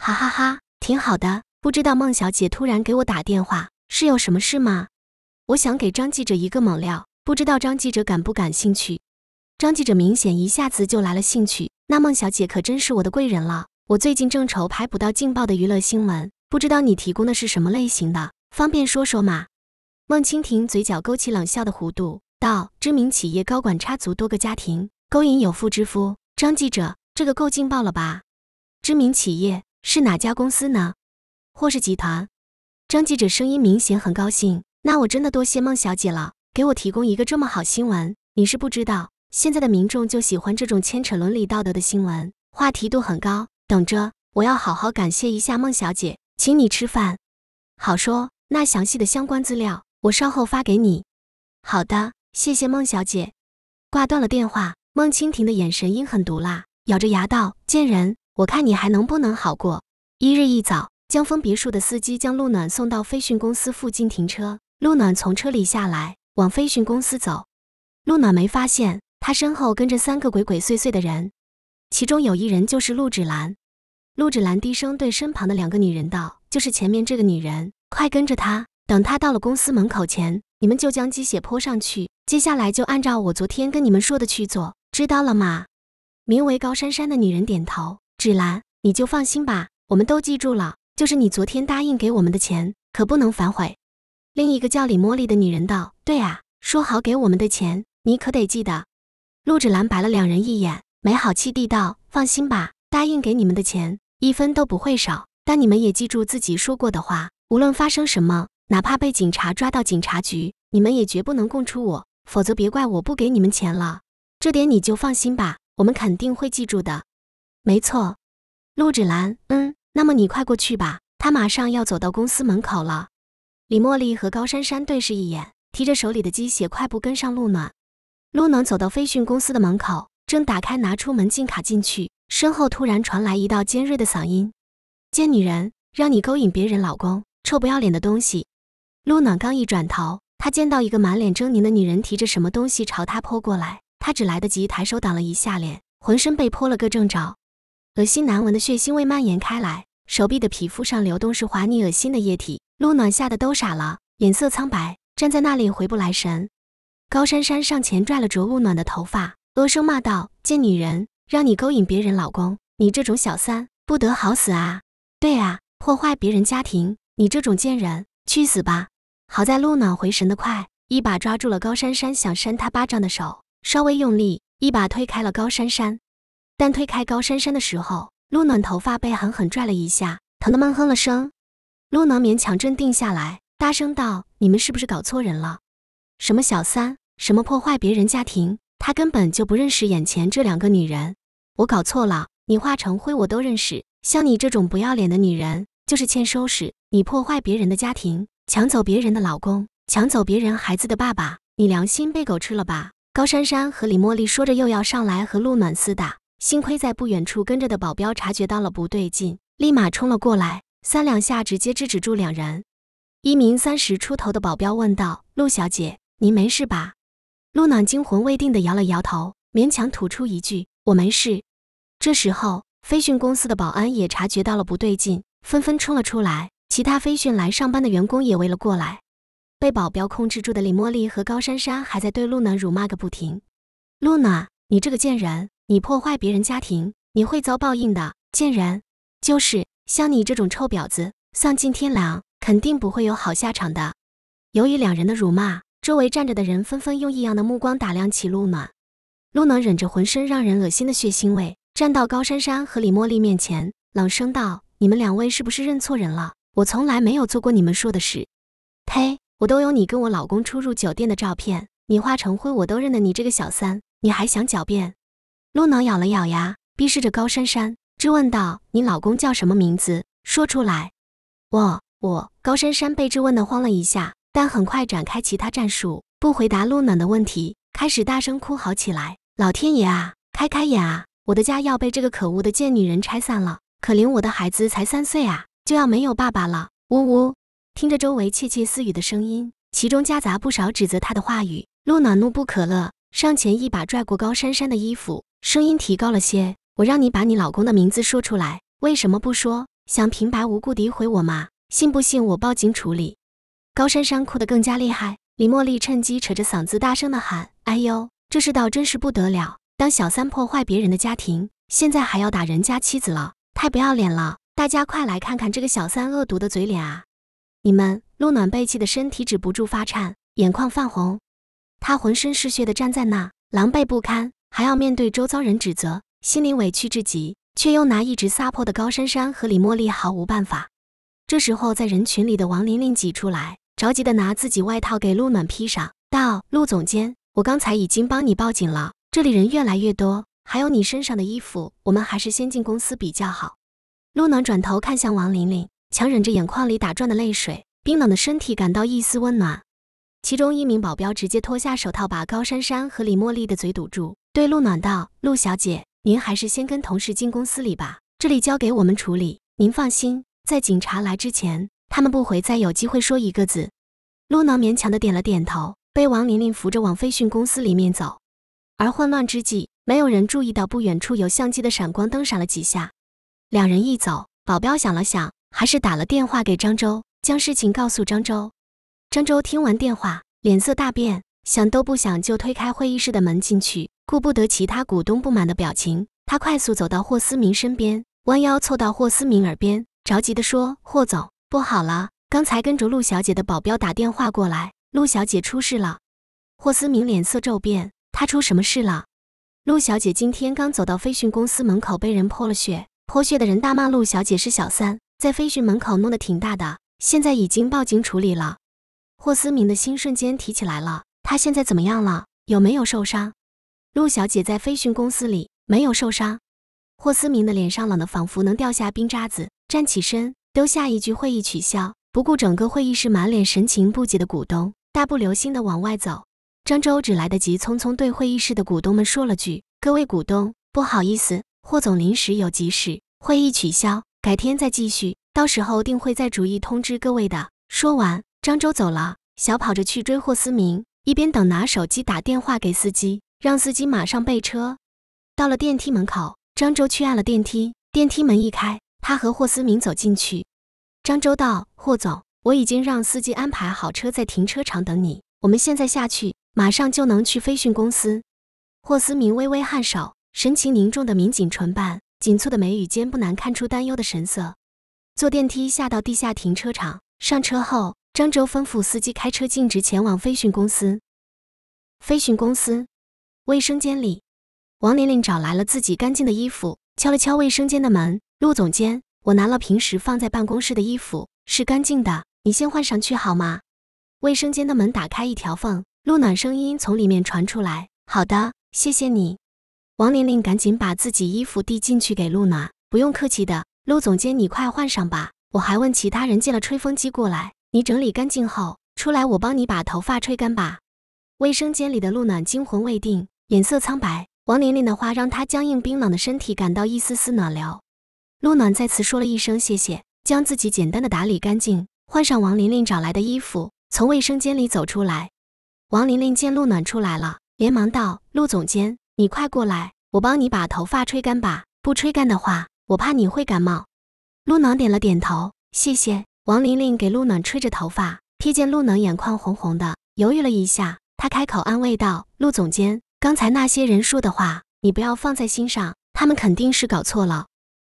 哈哈哈，挺好的。不知道孟小姐突然给我打电话是有什么事吗？我想给张记者一个猛料，不知道张记者感不感兴趣？”张记者明显一下子就来了兴趣：“那孟小姐可真是我的贵人了。”我最近正愁拍不到劲爆的娱乐新闻，不知道你提供的是什么类型的，方便说说吗？孟蜻蜓嘴角勾起冷笑的弧度，道：“知名企业高管插足多个家庭，勾引有妇之夫。”张记者，这个够劲爆了吧？知名企业是哪家公司呢？霍氏集团。张记者声音明显很高兴，那我真的多谢孟小姐了，给我提供一个这么好新闻。你是不知道，现在的民众就喜欢这种牵扯伦理道德的新闻，话题度很高。等着，我要好好感谢一下孟小姐，请你吃饭。好说，那详细的相关资料我稍后发给你。好的，谢谢孟小姐。挂断了电话，孟清婷的眼神阴狠毒辣，咬着牙道：“贱人，我看你还能不能好过。”一日一早，江峰别墅的司机将陆暖送到飞讯公司附近停车。陆暖从车里下来，往飞讯公司走。陆暖没发现他身后跟着三个鬼鬼祟祟的人，其中有一人就是陆芷兰。陆芷兰低声对身旁的两个女人道：“就是前面这个女人，快跟着她。等她到了公司门口前，你们就将鸡血泼上去。接下来就按照我昨天跟你们说的去做，知道了吗？”名为高珊珊的女人点头。芷兰，你就放心吧，我们都记住了。就是你昨天答应给我们的钱，可不能反悔。另一个叫李茉莉的女人道：“对啊，说好给我们的钱，你可得记得。”陆芷兰白了两人一眼，没好气地道：“放心吧，答应给你们的钱。”一分都不会少，但你们也记住自己说过的话。无论发生什么，哪怕被警察抓到警察局，你们也绝不能供出我，否则别怪我不给你们钱了。这点你就放心吧，我们肯定会记住的。没错，陆芷兰。嗯，那么你快过去吧。他马上要走到公司门口了。李茉莉和高珊珊对视一眼，提着手里的鸡血，快步跟上陆暖。陆暖走到飞讯公司的门口，正打开拿出门禁卡进去。身后突然传来一道尖锐的嗓音：“贱女人，让你勾引别人老公，臭不要脸的东西！”陆暖刚一转头，她见到一个满脸狰狞的女人提着什么东西朝她泼过来，她只来得及抬手挡了一下脸，浑身被泼了个正着，恶心难闻的血腥味蔓延开来，手臂的皮肤上流动是滑腻恶心的液体。陆暖吓得都傻了，脸色苍白，站在那里回不来神。高珊珊上前拽了着陆暖的头发，恶声骂道：“贱女人！”让你勾引别人老公，你这种小三不得好死啊！对啊，破坏别人家庭，你这种贱人去死吧！好在陆暖回神的快，一把抓住了高珊珊想扇她巴掌的手，稍微用力，一把推开了高珊珊。但推开高珊珊的时候，露暖头发被狠狠拽了一下，疼得闷哼了声。露暖勉强镇定下来，大声道：“你们是不是搞错人了？什么小三，什么破坏别人家庭，他根本就不认识眼前这两个女人。”我搞错了，你化成灰我都认识。像你这种不要脸的女人，就是欠收拾。你破坏别人的家庭，抢走别人的老公，抢走别人孩子的爸爸，你良心被狗吃了吧？高珊珊和李茉莉说着，又要上来和陆暖厮打。幸亏在不远处跟着的保镖察觉到了不对劲，立马冲了过来，三两下直接制止住两人。一名三十出头的保镖问道：“陆小姐，您没事吧？”陆暖惊魂未定的摇了摇头，勉强吐出一句。我没事。这时候，飞讯公司的保安也察觉到了不对劲，纷纷冲了出来。其他飞讯来上班的员工也围了过来。被保镖控制住的李茉莉和高珊珊还在对露娜辱骂个不停：“露娜，你这个贱人，你破坏别人家庭，你会遭报应的！贱人，就是像你这种臭婊子，丧尽天良，肯定不会有好下场的。”由于两人的辱骂，周围站着的人纷纷用异样的目光打量起露娜。露娜忍着浑身让人恶心的血腥味，站到高珊珊和李茉莉面前，冷声道：“你们两位是不是认错人了？我从来没有做过你们说的事。呸！我都有你跟我老公出入酒店的照片，你化成灰我都认得你这个小三，你还想狡辩？”露娜咬了咬牙，逼视着高珊珊，质问道：“你老公叫什么名字？说出来！”我我高珊珊被质问的慌了一下，但很快展开其他战术，不回答露娜的问题，开始大声哭嚎起来。老天爷啊，开开眼啊！我的家要被这个可恶的贱女人拆散了！可怜我的孩子才三岁啊，就要没有爸爸了！呜呜！听着周围窃窃私语的声音，其中夹杂不少指责他的话语。陆暖怒不可遏，上前一把拽过高珊珊的衣服，声音提高了些：“我让你把你老公的名字说出来，为什么不说？想平白无故诋毁我吗？信不信我报警处理？”高珊珊哭得更加厉害，李茉莉趁机扯着嗓子大声的喊：“哎呦！”这世道真是不得了！当小三破坏别人的家庭，现在还要打人家妻子了，太不要脸了！大家快来看看这个小三恶毒的嘴脸啊！你们，陆暖被气的身体止不住发颤，眼眶泛红。他浑身是血的站在那，狼狈不堪，还要面对周遭人指责，心里委屈至极，却又拿一直撒泼的高珊珊和李茉莉毫无办法。这时候，在人群里的王玲玲挤出来，着急的拿自己外套给陆暖披上，道：“陆总监。”我刚才已经帮你报警了，这里人越来越多，还有你身上的衣服，我们还是先进公司比较好。陆暖转头看向王玲玲，强忍着眼眶里打转的泪水，冰冷的身体感到一丝温暖。其中一名保镖直接脱下手套，把高珊珊和李茉莉的嘴堵住，对陆暖道：“陆小姐，您还是先跟同事进公司里吧，这里交给我们处理，您放心，在警察来之前，他们不会再有机会说一个字。”陆暖勉强的点了点头。被王玲玲扶着往飞讯公司里面走，而混乱之际，没有人注意到不远处有相机的闪光灯闪了几下。两人一走，保镖想了想，还是打了电话给张周，将事情告诉张周。张周听完电话，脸色大变，想都不想就推开会议室的门进去，顾不得其他股东不满的表情，他快速走到霍思明身边，弯腰凑到霍思明耳边，着急地说：“霍总，不好了，刚才跟着陆小姐的保镖打电话过来。”陆小姐出事了，霍思明脸色骤变。她出什么事了？陆小姐今天刚走到飞讯公司门口，被人泼了血。泼血的人大骂陆小姐是小三，在飞讯门口弄得挺大的，现在已经报警处理了。霍思明的心瞬间提起来了。她现在怎么样了？有没有受伤？陆小姐在飞讯公司里没有受伤。霍思明的脸上冷得仿佛能掉下冰渣子，站起身丢下一句会议取消，不顾整个会议室满脸神情不解的股东。大步流星地往外走，张周只来得及匆匆对会议室的股东们说了句：“各位股东，不好意思，霍总临时有急事，会议取消，改天再继续，到时候定会再逐一通知各位的。”说完，张周走了，小跑着去追霍思明，一边等拿手机打电话给司机，让司机马上备车。到了电梯门口，张周去按了电梯，电梯门一开，他和霍思明走进去。张周道：“霍总。”我已经让司机安排好车在停车场等你，我们现在下去，马上就能去飞讯公司。霍思明微微颔首，神情凝重的抿紧唇瓣，紧蹙的眉宇间不难看出担忧的神色。坐电梯下到地下停车场，上车后，张哲吩咐司机开车径直前往飞讯公司。飞讯公司，卫生间里，王琳琳找来了自己干净的衣服，敲了敲卫生间的门。陆总监，我拿了平时放在办公室的衣服，是干净的。你先换上去好吗？卫生间的门打开一条缝，陆暖声音从里面传出来。好的，谢谢你。王玲玲赶紧把自己衣服递进去给陆暖，不用客气的。陆总监，你快换上吧。我还问其他人借了吹风机过来，你整理干净后出来，我帮你把头发吹干吧。卫生间里的陆暖惊魂未定，脸色苍白。王玲玲的话让她僵硬冰冷的身体感到一丝丝暖流。陆暖再次说了一声谢谢，将自己简单的打理干净。换上王琳琳找来的衣服，从卫生间里走出来。王琳琳见陆暖出来了，连忙道：“陆总监，你快过来，我帮你把头发吹干吧。不吹干的话，我怕你会感冒。”陆暖点了点头，谢谢。王琳琳给陆暖吹着头发，瞥见陆暖眼眶红红的，犹豫了一下，她开口安慰道：“陆总监，刚才那些人说的话，你不要放在心上，他们肯定是搞错了。”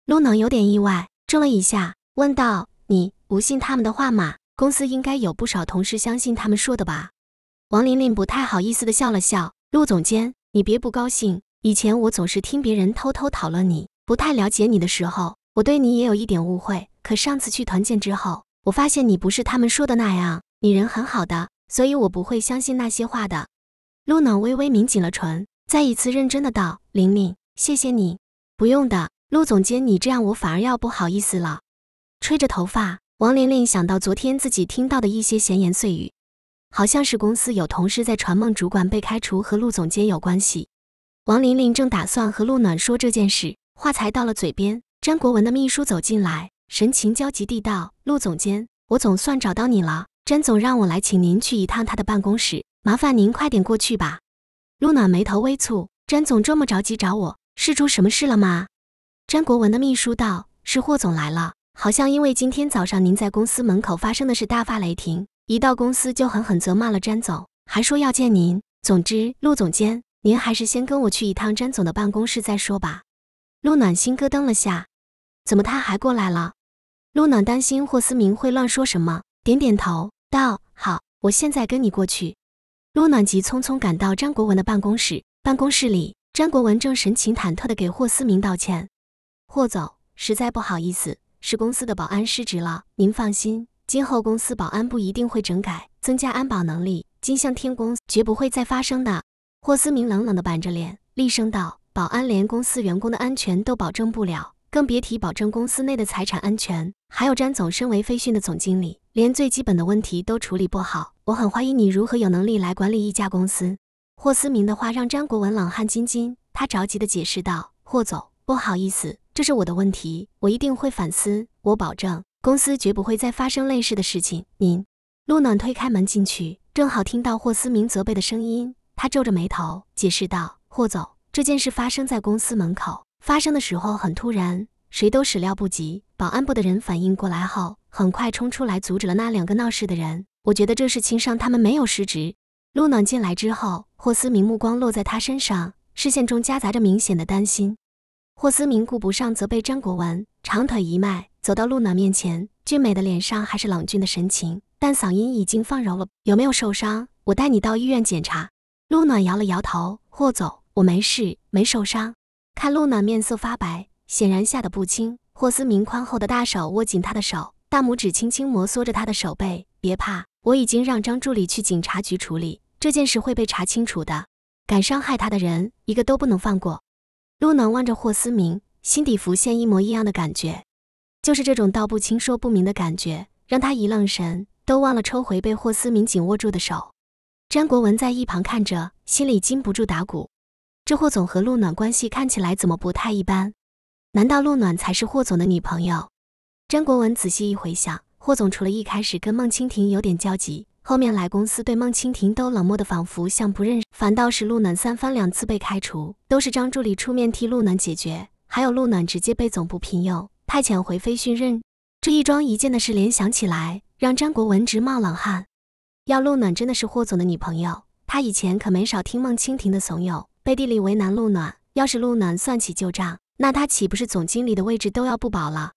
陆暖有点意外，怔了一下，问道：“你？”不信他们的话吗？公司应该有不少同事相信他们说的吧？王玲玲不太好意思的笑了笑。陆总监，你别不高兴。以前我总是听别人偷偷讨论你，不太了解你的时候，我对你也有一点误会。可上次去团建之后，我发现你不是他们说的那样，你人很好的，所以我不会相信那些话的。陆暖微微抿紧了唇，再一次认真的道：“玲玲，谢谢你。不用的，陆总监，你这样我反而要不好意思了。”吹着头发。王玲玲想到昨天自己听到的一些闲言碎语，好像是公司有同事在传梦主管被开除和陆总监有关系。王玲玲正打算和陆暖说这件事，话才到了嘴边，詹国文的秘书走进来，神情焦急地道：“陆总监，我总算找到你了。詹总让我来请您去一趟他的办公室，麻烦您快点过去吧。”陆暖眉头微蹙：“詹总这么着急找我，是出什么事了吗？”詹国文的秘书道：“是霍总来了。”好像因为今天早上您在公司门口发生的事大发雷霆，一到公司就狠狠责骂了詹总，还说要见您。总之，陆总监，您还是先跟我去一趟詹总的办公室再说吧。陆暖心咯噔了下，怎么他还过来了？陆暖担心霍思明会乱说什么，点点头道：“好，我现在跟你过去。”陆暖急匆匆赶到詹国文的办公室，办公室里，詹国文正神情忐忑地给霍思明道歉：“霍总，实在不好意思。”是公司的保安失职了，您放心，今后公司保安部一定会整改，增加安保能力。金向天公司绝不会再发生的。霍思明冷冷的板着脸，厉声道：“保安连公司员工的安全都保证不了，更别提保证公司内的财产安全。还有张总，身为飞讯的总经理，连最基本的问题都处理不好，我很怀疑你如何有能力来管理一家公司。”霍思明的话让张国文冷汗津津，他着急的解释道：“霍总，不好意思。”这是我的问题，我一定会反思。我保证，公司绝不会再发生类似的事情。您，陆暖推开门进去，正好听到霍思明责备的声音。他皱着眉头解释道：“霍总，这件事发生在公司门口，发生的时候很突然，谁都始料不及。保安部的人反应过来后，很快冲出来阻止了那两个闹事的人。我觉得这事情上他们没有失职。”陆暖进来之后，霍思明目光落在他身上，视线中夹杂着明显的担心。霍思明顾不上责备张国文，长腿一迈，走到陆暖面前，俊美的脸上还是冷峻的神情，但嗓音已经放柔了：“有没有受伤？我带你到医院检查。”陆暖摇了摇头：“霍总，我没事，没受伤。”看陆暖面色发白，显然吓得不轻。霍思明宽厚的大手握紧她的手，大拇指轻轻摩挲着她的手背：“别怕，我已经让张助理去警察局处理这件事，会被查清楚的。敢伤害他的人，一个都不能放过。”陆暖望着霍思明，心底浮现一模一样的感觉，就是这种道不清说不明的感觉，让他一愣神，都忘了抽回被霍思明紧握住的手。詹国文在一旁看着，心里禁不住打鼓：这霍总和陆暖关系看起来怎么不太一般？难道陆暖才是霍总的女朋友？詹国文仔细一回想，霍总除了一开始跟孟清婷有点交集。后面来公司对孟清婷都冷漠的，仿佛像不认识；反倒是陆暖三番两次被开除，都是张助理出面替陆暖解决。还有陆暖直接被总部聘用，派遣回飞训任。这一桩一件的事联想起来，让张国文直冒冷汗。要陆暖真的是霍总的女朋友，他以前可没少听孟清婷的怂恿，背地里为难陆暖。要是陆暖算起旧账，那他岂不是总经理的位置都要不保了？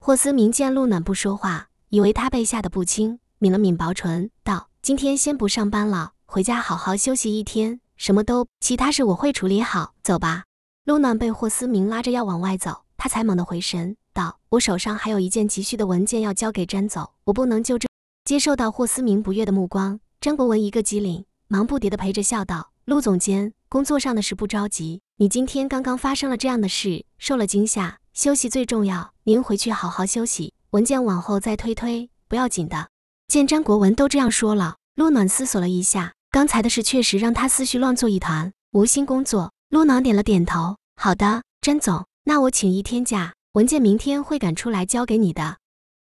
霍思明见陆暖不说话，以为他被吓得不轻。抿了抿薄唇，道：“今天先不上班了，回家好好休息一天，什么都其他事我会处理好。走吧。”陆暖被霍思明拉着要往外走，他才猛地回神，道：“我手上还有一件急需的文件要交给詹总，我不能就这。”接受到霍思明不悦的目光，张国文一个机灵，忙不迭的陪着笑道：“陆总监，工作上的事不着急，你今天刚刚发生了这样的事，受了惊吓，休息最重要，您回去好好休息，文件往后再推推，不要紧的。”见张国文都这样说了，陆暖思索了一下，刚才的事确实让他思绪乱作一团，无心工作。陆暖点了点头，好的，张总，那我请一天假，文件明天会赶出来交给你的。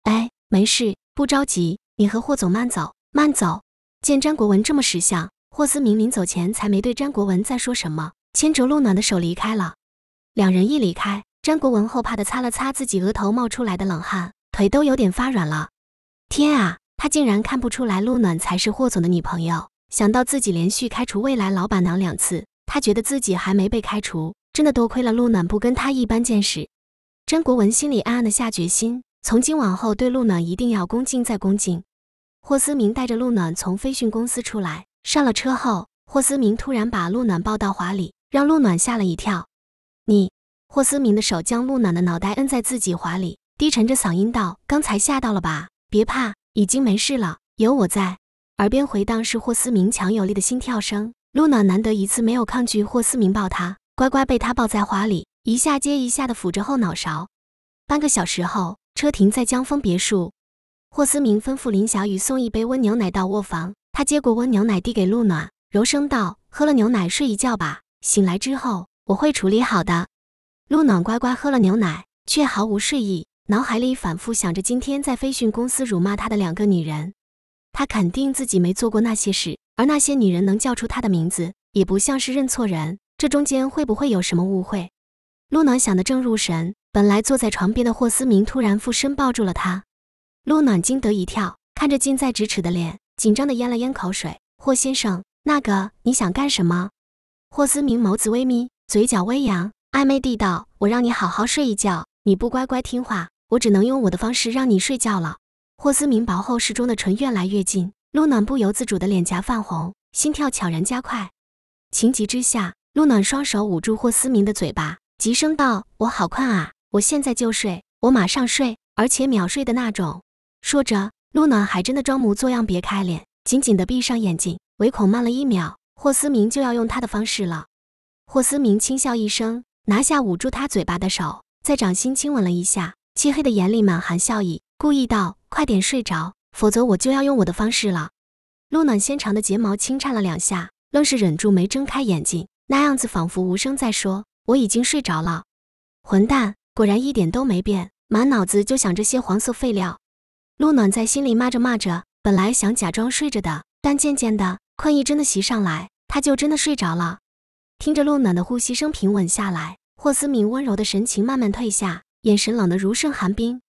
哎，没事，不着急。你和霍总慢走，慢走。见张国文这么识相，霍思明临走前才没对张国文再说什么，牵着陆暖的手离开了。两人一离开，张国文后怕的擦了擦自己额头冒出来的冷汗，腿都有点发软了。天啊！他竟然看不出来陆暖才是霍总的女朋友。想到自己连续开除未来老板娘两次，他觉得自己还没被开除，真的多亏了陆暖不跟他一般见识。甄国文心里暗暗的下决心，从今往后对陆暖一定要恭敬再恭敬。霍思明带着陆暖从飞讯公司出来，上了车后，霍思明突然把陆暖抱到怀里，让陆暖吓了一跳。你，霍思明的手将陆暖的脑袋摁在自己怀里，低沉着嗓音道：“刚才吓到了吧？别怕。”已经没事了，有我在。耳边回荡是霍思明强有力的心跳声。陆暖难得一次没有抗拒霍思明抱他，乖乖被他抱在怀里，一下接一下的抚着后脑勺。半个小时后，车停在江峰别墅。霍思明吩咐林小雨送一杯温牛奶到卧房，他接过温牛奶递给陆暖，柔声道：“喝了牛奶睡一觉吧，醒来之后我会处理好的。”陆暖乖乖喝了牛奶，却毫无睡意。脑海里反复想着今天在飞讯公司辱骂他的两个女人，他肯定自己没做过那些事，而那些女人能叫出他的名字，也不像是认错人。这中间会不会有什么误会？陆暖想得正入神，本来坐在床边的霍思明突然附身抱住了他，陆暖惊得一跳，看着近在咫尺的脸，紧张地咽了咽口水。霍先生，那个你想干什么？霍思明眸子微眯，嘴角微扬，暧昧地道：“我让你好好睡一觉，你不乖乖听话。”我只能用我的方式让你睡觉了。霍思明薄厚适中的唇越来越近，陆暖不由自主的脸颊泛红，心跳悄然加快。情急之下，陆暖双手捂住霍思明的嘴巴，急声道：“我好困啊，我现在就睡，我马上睡，而且秒睡的那种。”说着，陆暖还真的装模作样别开脸，紧紧的闭上眼睛，唯恐慢了一秒，霍思明就要用他的方式了。霍思明轻笑一声，拿下捂住他嘴巴的手，在掌心亲吻了一下。漆黑的眼里满含笑意，故意道：“快点睡着，否则我就要用我的方式了。”陆暖纤长的睫毛轻颤了两下，愣是忍住没睁开眼睛，那样子仿佛无声在说：“我已经睡着了。”混蛋，果然一点都没变，满脑子就想着些黄色废料。陆暖在心里骂着骂着，本来想假装睡着的，但渐渐的困意真的袭上来，他就真的睡着了。听着陆暖的呼吸声平稳下来，霍思明温柔的神情慢慢退下。眼神冷得如盛寒冰，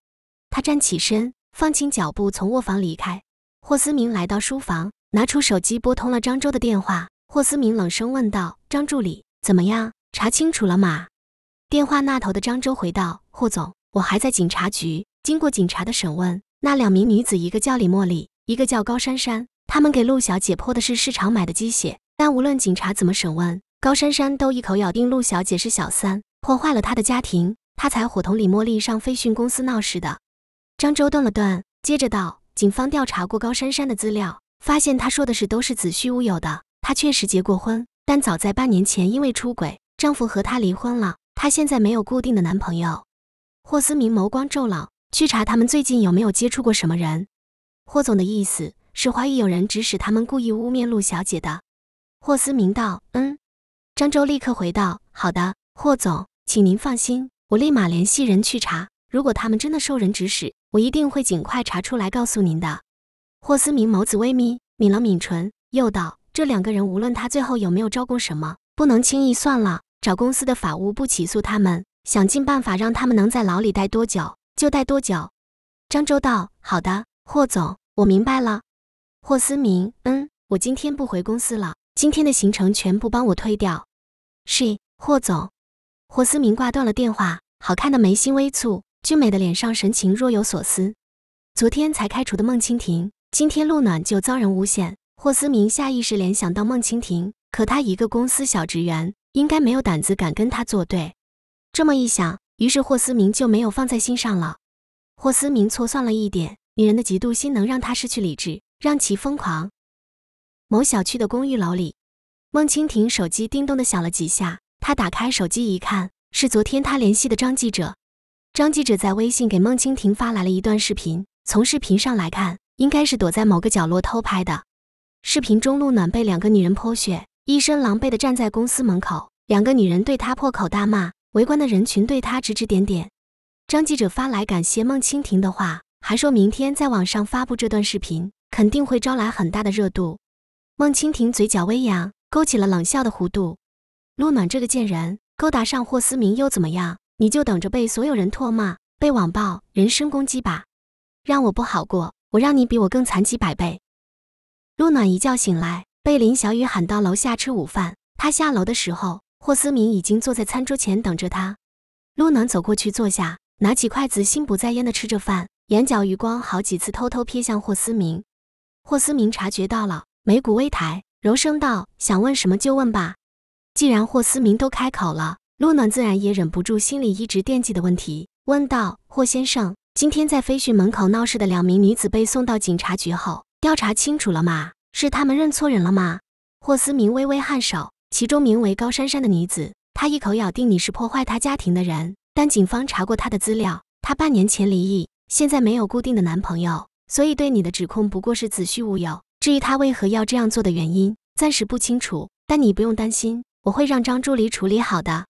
他站起身，放轻脚步从卧房离开。霍思明来到书房，拿出手机拨通了张周的电话。霍思明冷声问道：“张助理，怎么样？查清楚了吗？”电话那头的张周回道：“霍总，我还在警察局，经过警察的审问，那两名女子，一个叫李茉莉，一个叫高珊珊，他们给陆小姐泼的是市场买的鸡血。但无论警察怎么审问，高珊珊都一口咬定陆小姐是小三，破坏了她的家庭。”他才伙同李茉莉上飞讯公司闹事的。张周顿了顿，接着道：“警方调查过高珊珊的资料，发现她说的事都是子虚乌有的。她确实结过婚，但早在八年前因为出轨，丈夫和她离婚了。她现在没有固定的男朋友。”霍思明眸光骤冷，去查他们最近有没有接触过什么人。霍总的意思是怀疑有人指使他们故意污蔑陆小姐的。霍思明道：“嗯。”张周立刻回道：“好的，霍总，请您放心。”我立马联系人去查，如果他们真的受人指使，我一定会尽快查出来告诉您的。霍思明眸子微眯，抿了抿唇，又道：“这两个人无论他最后有没有招供什么，不能轻易算了。找公司的法务不起诉他们，想尽办法让他们能在牢里待多久就待多久。”张周道：“好的，霍总，我明白了。”霍思明：“嗯，我今天不回公司了，今天的行程全部帮我推掉。”是霍总。霍思明挂断了电话，好看的眉心微蹙，俊美的脸上神情若有所思。昨天才开除的孟蜻蜓，今天陆暖就遭人诬陷。霍思明下意识联想到孟蜻蜓，可他一个公司小职员，应该没有胆子敢跟他作对。这么一想，于是霍思明就没有放在心上了。霍思明错算了一点，女人的嫉妒心能让他失去理智，让其疯狂。某小区的公寓楼里，孟蜻蜓手机叮咚的响了几下。他打开手机一看，是昨天他联系的张记者。张记者在微信给孟蜻蜓发来了一段视频，从视频上来看，应该是躲在某个角落偷拍的。视频中，陆暖被两个女人泼血，一身狼狈地站在公司门口，两个女人对他破口大骂，围观的人群对他指指点点。张记者发来感谢孟蜻蜓的话，还说明天在网上发布这段视频，肯定会招来很大的热度。孟蜻蜓嘴角微扬，勾起了冷笑的弧度。陆暖这个贱人勾搭上霍思明又怎么样？你就等着被所有人唾骂、被网暴、人身攻击吧！让我不好过，我让你比我更惨几百倍。陆暖一觉醒来，被林小雨喊到楼下吃午饭。她下楼的时候，霍思明已经坐在餐桌前等着她。陆暖走过去坐下，拿起筷子，心不在焉地吃着饭，眼角余光好几次偷偷瞥向霍思明。霍思明察觉到了，眉骨微抬，柔声道：“想问什么就问吧。”既然霍思明都开口了，陆暖自然也忍不住心里一直惦记的问题，问道：“霍先生，今天在飞讯门口闹事的两名女子被送到警察局后，调查清楚了吗？是他们认错人了吗？”霍思明微微颔首。其中名为高珊珊的女子，她一口咬定你是破坏她家庭的人，但警方查过她的资料，她半年前离异，现在没有固定的男朋友，所以对你的指控不过是子虚乌有。至于她为何要这样做的原因，暂时不清楚，但你不用担心。我会让张助理处理好的。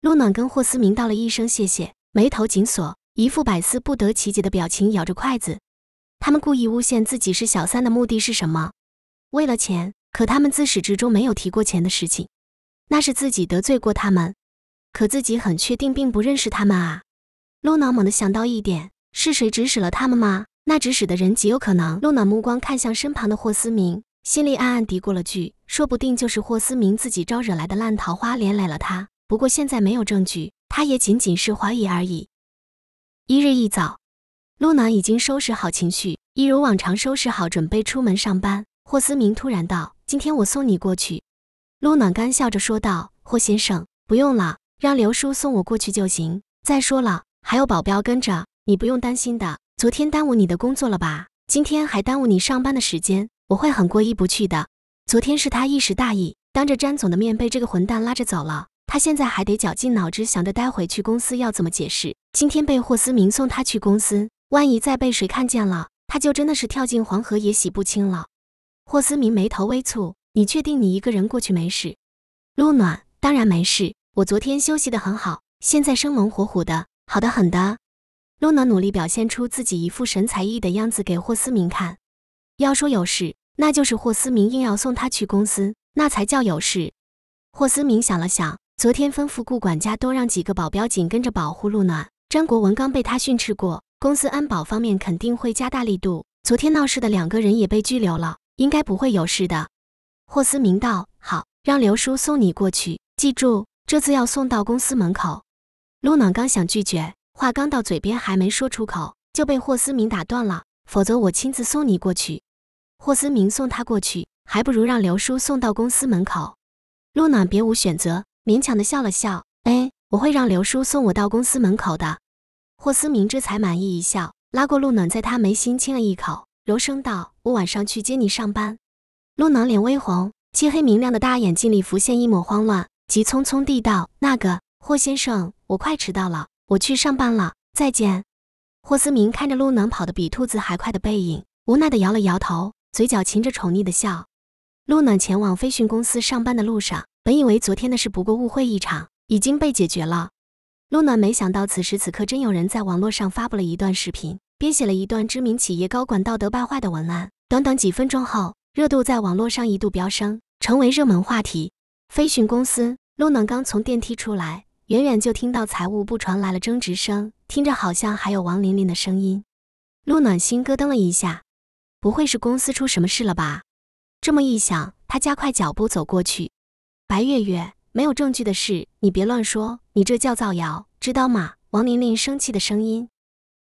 陆暖跟霍思明道了一声谢谢，眉头紧锁，一副百思不得其解的表情，咬着筷子。他们故意诬陷自己是小三的目的是什么？为了钱？可他们自始至终没有提过钱的事情。那是自己得罪过他们？可自己很确定并不认识他们啊。陆暖猛地想到一点：是谁指使了他们吗？那指使的人极有可能……陆暖目光看向身旁的霍思明，心里暗暗嘀咕了句。说不定就是霍思明自己招惹来的烂桃花，连累了他。不过现在没有证据，他也仅仅是怀疑而已。一日一早，陆暖已经收拾好情绪，一如往常收拾好，准备出门上班。霍思明突然道：“今天我送你过去。”陆暖干笑着说道：“霍先生，不用了，让刘叔送我过去就行。再说了，还有保镖跟着，你不用担心的。昨天耽误你的工作了吧？今天还耽误你上班的时间，我会很过意不去的。”昨天是他一时大意，当着詹总的面被这个混蛋拉着走了。他现在还得绞尽脑汁想着待会去公司要怎么解释。今天被霍思明送他去公司，万一再被谁看见了，他就真的是跳进黄河也洗不清了。霍思明眉头微蹙：“你确定你一个人过去没事？”陆暖：“当然没事，我昨天休息得很好，现在生龙活虎的，好的很的。”陆暖努力表现出自己一副神采奕的样子给霍思明看。要说有事。那就是霍思明硬要送他去公司，那才叫有事。霍思明想了想，昨天吩咐顾管家多让几个保镖紧跟着保护陆暖。张国文刚被他训斥过，公司安保方面肯定会加大力度。昨天闹事的两个人也被拘留了，应该不会有事的。霍思明道：“好，让刘叔送你过去，记住这次要送到公司门口。”陆暖刚想拒绝，话刚到嘴边还没说出口，就被霍思明打断了：“否则我亲自送你过去。”霍思明送他过去，还不如让刘叔送到公司门口。陆暖别无选择，勉强的笑了笑：“哎，我会让刘叔送我到公司门口的。”霍思明这才满意一笑，拉过陆暖，在他眉心亲了一口，柔声道：“我晚上去接你上班。”陆暖脸微红，漆黑明亮的大眼睛里浮现一抹慌乱，急匆匆地道：“那个霍先生，我快迟到了，我去上班了，再见。”霍思明看着陆暖跑得比兔子还快的背影，无奈地摇了摇头。嘴角噙着宠溺的笑，陆暖前往飞讯公司上班的路上，本以为昨天的事不过误会一场，已经被解决了。陆暖没想到，此时此刻真有人在网络上发布了一段视频，编写了一段知名企业高管道德败坏的文案。短短几分钟后，热度在网络上一度飙升，成为热门话题。飞讯公司，陆暖刚从电梯出来，远远就听到财务部传来了争执声，听着好像还有王琳琳的声音。陆暖心咯噔了一下。不会是公司出什么事了吧？这么一想，他加快脚步走过去。白月月，没有证据的事，你别乱说，你这叫造谣，知道吗？王玲玲生气的声音。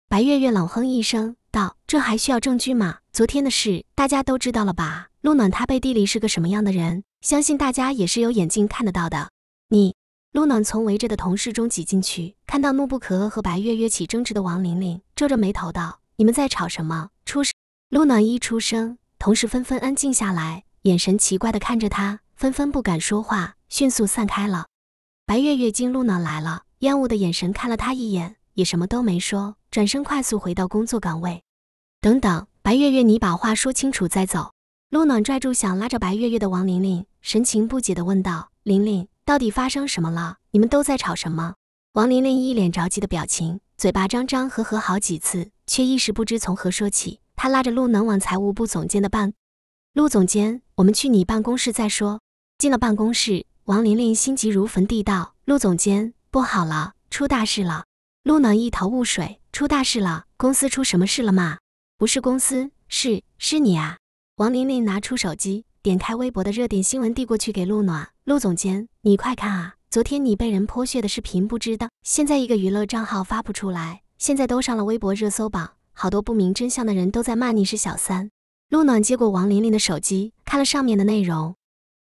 白月月冷哼一声道：“这还需要证据吗？昨天的事，大家都知道了吧？陆暖他背地里是个什么样的人，相信大家也是有眼睛看得到的。”你，陆暖从围着的同事中挤进去，看到怒不可遏和白月月起争执的王玲玲，皱着眉头道：“你们在吵什么？出事。”陆暖一出声，同事纷纷安静下来，眼神奇怪的看着他，纷纷不敢说话，迅速散开了。白月月见陆暖来了，厌恶的眼神看了他一眼，也什么都没说，转身快速回到工作岗位。等等，白月月，你把话说清楚再走。陆暖拽住想拉着白月月的王玲玲，神情不解的问道：“玲玲，到底发生什么了？你们都在吵什么？”王玲玲一脸着急的表情，嘴巴张张合合好几次，却一时不知从何说起。他拉着陆能往财务部总监的办，陆总监，我们去你办公室再说。进了办公室，王玲玲心急如焚地道：“陆总监，不好了，出大事了！”陆暖一头雾水：“出大事了？公司出什么事了吗？”“不是公司，是，是你啊！”王玲玲拿出手机，点开微博的热点新闻，递过去给陆暖：“陆总监，你快看啊！昨天你被人泼血的视频，不知道现在一个娱乐账号发不出来，现在都上了微博热搜榜。”好多不明真相的人都在骂你是小三。陆暖接过王琳琳的手机，看了上面的内容，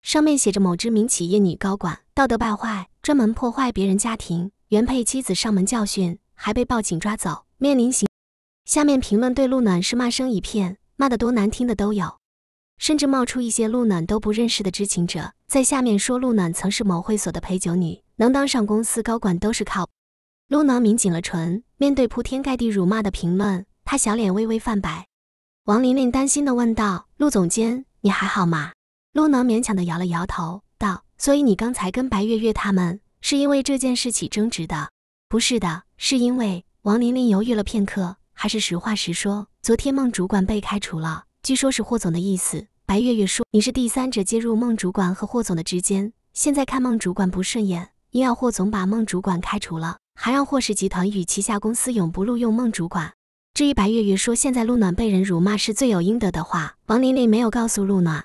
上面写着某知名企业女高管道德败坏，专门破坏别人家庭，原配妻子上门教训，还被报警抓走，面临刑。下面评论对陆暖是骂声一片，骂得多难听的都有，甚至冒出一些陆暖都不认识的知情者，在下面说陆暖曾是某会所的陪酒女，能当上公司高管都是靠。陆暖抿紧了唇，面对铺天盖地辱骂的评论。他小脸微微泛白，王琳琳担心的问道：“陆总监，你还好吗？”陆能勉强的摇了摇头，道：“所以你刚才跟白月月他们是因为这件事起争执的？不是的，是因为……”王琳琳犹豫了片刻，还是实话实说：“昨天孟主管被开除了，据说是霍总的意思。”白月月说：“你是第三者介入孟主管和霍总的之间，现在看孟主管不顺眼，硬要霍总把孟主管开除了，还让霍氏集团与旗下公司永不录用孟主管。”至于白月月说现在陆暖被人辱骂是罪有应得的话，王琳琳没有告诉陆暖。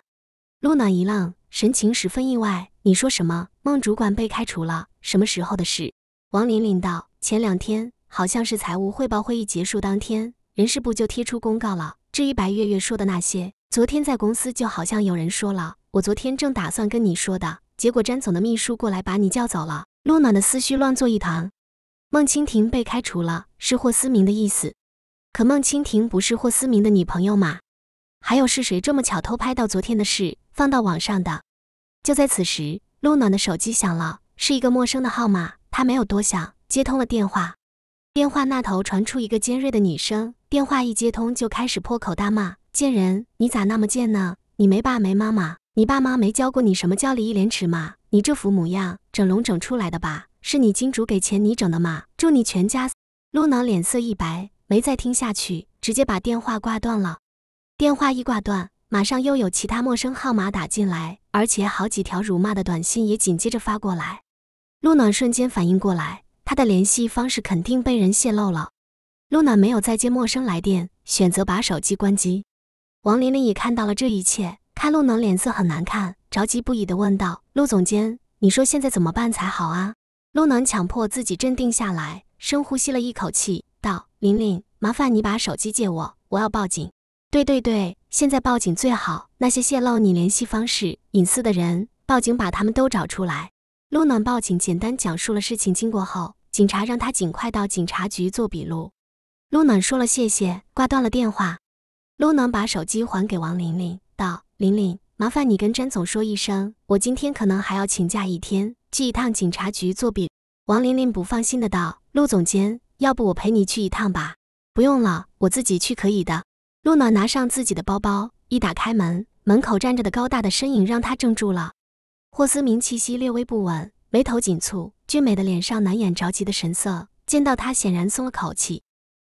陆暖一愣，神情十分意外。你说什么？孟主管被开除了？什么时候的事？王琳琳道：前两天，好像是财务汇报会议结束当天，人事部就贴出公告了。至于白月月说的那些，昨天在公司就好像有人说了，我昨天正打算跟你说的，结果詹总的秘书过来把你叫走了。陆暖的思绪乱作一团。孟清婷被开除了，是霍思明的意思。可孟蜻蜓不是霍思明的女朋友吗？还有是谁这么巧偷拍到昨天的事放到网上的？就在此时，陆暖的手机响了，是一个陌生的号码。他没有多想，接通了电话。电话那头传出一个尖锐的女声。电话一接通，就开始破口大骂：“贱人，你咋那么贱呢？你没爸没妈妈？你爸妈没教过你什么叫礼义廉耻吗？你这副模样，整容整出来的吧？是你金主给钱你整的吗？祝你全家……”陆暖脸色一白。没再听下去，直接把电话挂断了。电话一挂断，马上又有其他陌生号码打进来，而且好几条辱骂的短信也紧接着发过来。陆暖瞬间反应过来，他的联系方式肯定被人泄露了。陆暖没有再接陌生来电，选择把手机关机。王琳琳也看到了这一切，看陆暖脸色很难看，着急不已的问道：“陆总监，你说现在怎么办才好啊？”陆暖强迫自己镇定下来，深呼吸了一口气。玲玲，麻烦你把手机借我，我要报警。对对对，现在报警最好。那些泄露你联系方式隐私的人，报警把他们都找出来。陆暖报警，简单讲述了事情经过后，警察让他尽快到警察局做笔录。陆暖说了谢谢，挂断了电话。陆暖把手机还给王玲玲，道：“玲玲，麻烦你跟詹总说一声，我今天可能还要请假一天，去一趟警察局做笔。”王玲玲不放心的道：“陆总监。”要不我陪你去一趟吧？不用了，我自己去可以的。陆暖拿上自己的包包，一打开门，门口站着的高大的身影让她怔住了。霍思明气息略微不稳，眉头紧蹙，俊美的脸上难掩着急的神色。见到他，显然松了口气。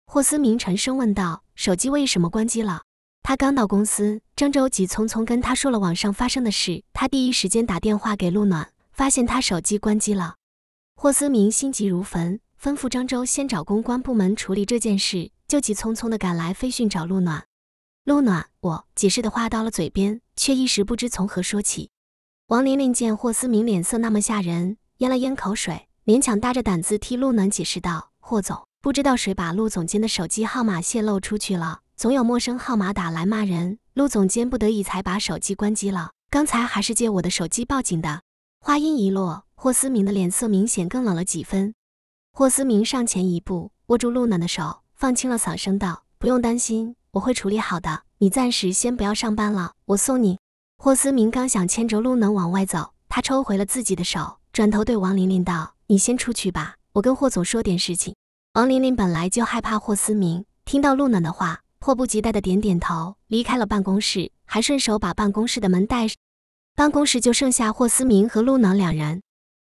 霍思明沉声问道：“手机为什么关机了？”他刚到公司，郑周急匆匆跟他说了网上发生的事，他第一时间打电话给陆暖，发现他手机关机了。霍思明心急如焚。吩咐张周先找公关部门处理这件事，就急匆匆地赶来飞讯找陆暖。陆暖，我解释的话到了嘴边，却一时不知从何说起。王玲玲见霍思明脸色那么吓人，咽了咽口水，勉强搭着胆子替陆暖解释道：“霍总，不知道谁把陆总监的手机号码泄露出去了，总有陌生号码打来骂人，陆总监不得已才把手机关机了。刚才还是借我的手机报警的。”话音一落，霍思明的脸色明显更冷了几分。霍思明上前一步，握住露娜的手，放轻了嗓声道：“不用担心，我会处理好的。你暂时先不要上班了，我送你。”霍思明刚想牵着露娜往外走，他抽回了自己的手，转头对王琳琳道：“你先出去吧，我跟霍总说点事情。”王琳琳本来就害怕霍思明，听到露娜的话，迫不及待的点点头，离开了办公室，还顺手把办公室的门带。办公室就剩下霍思明和露娜两人，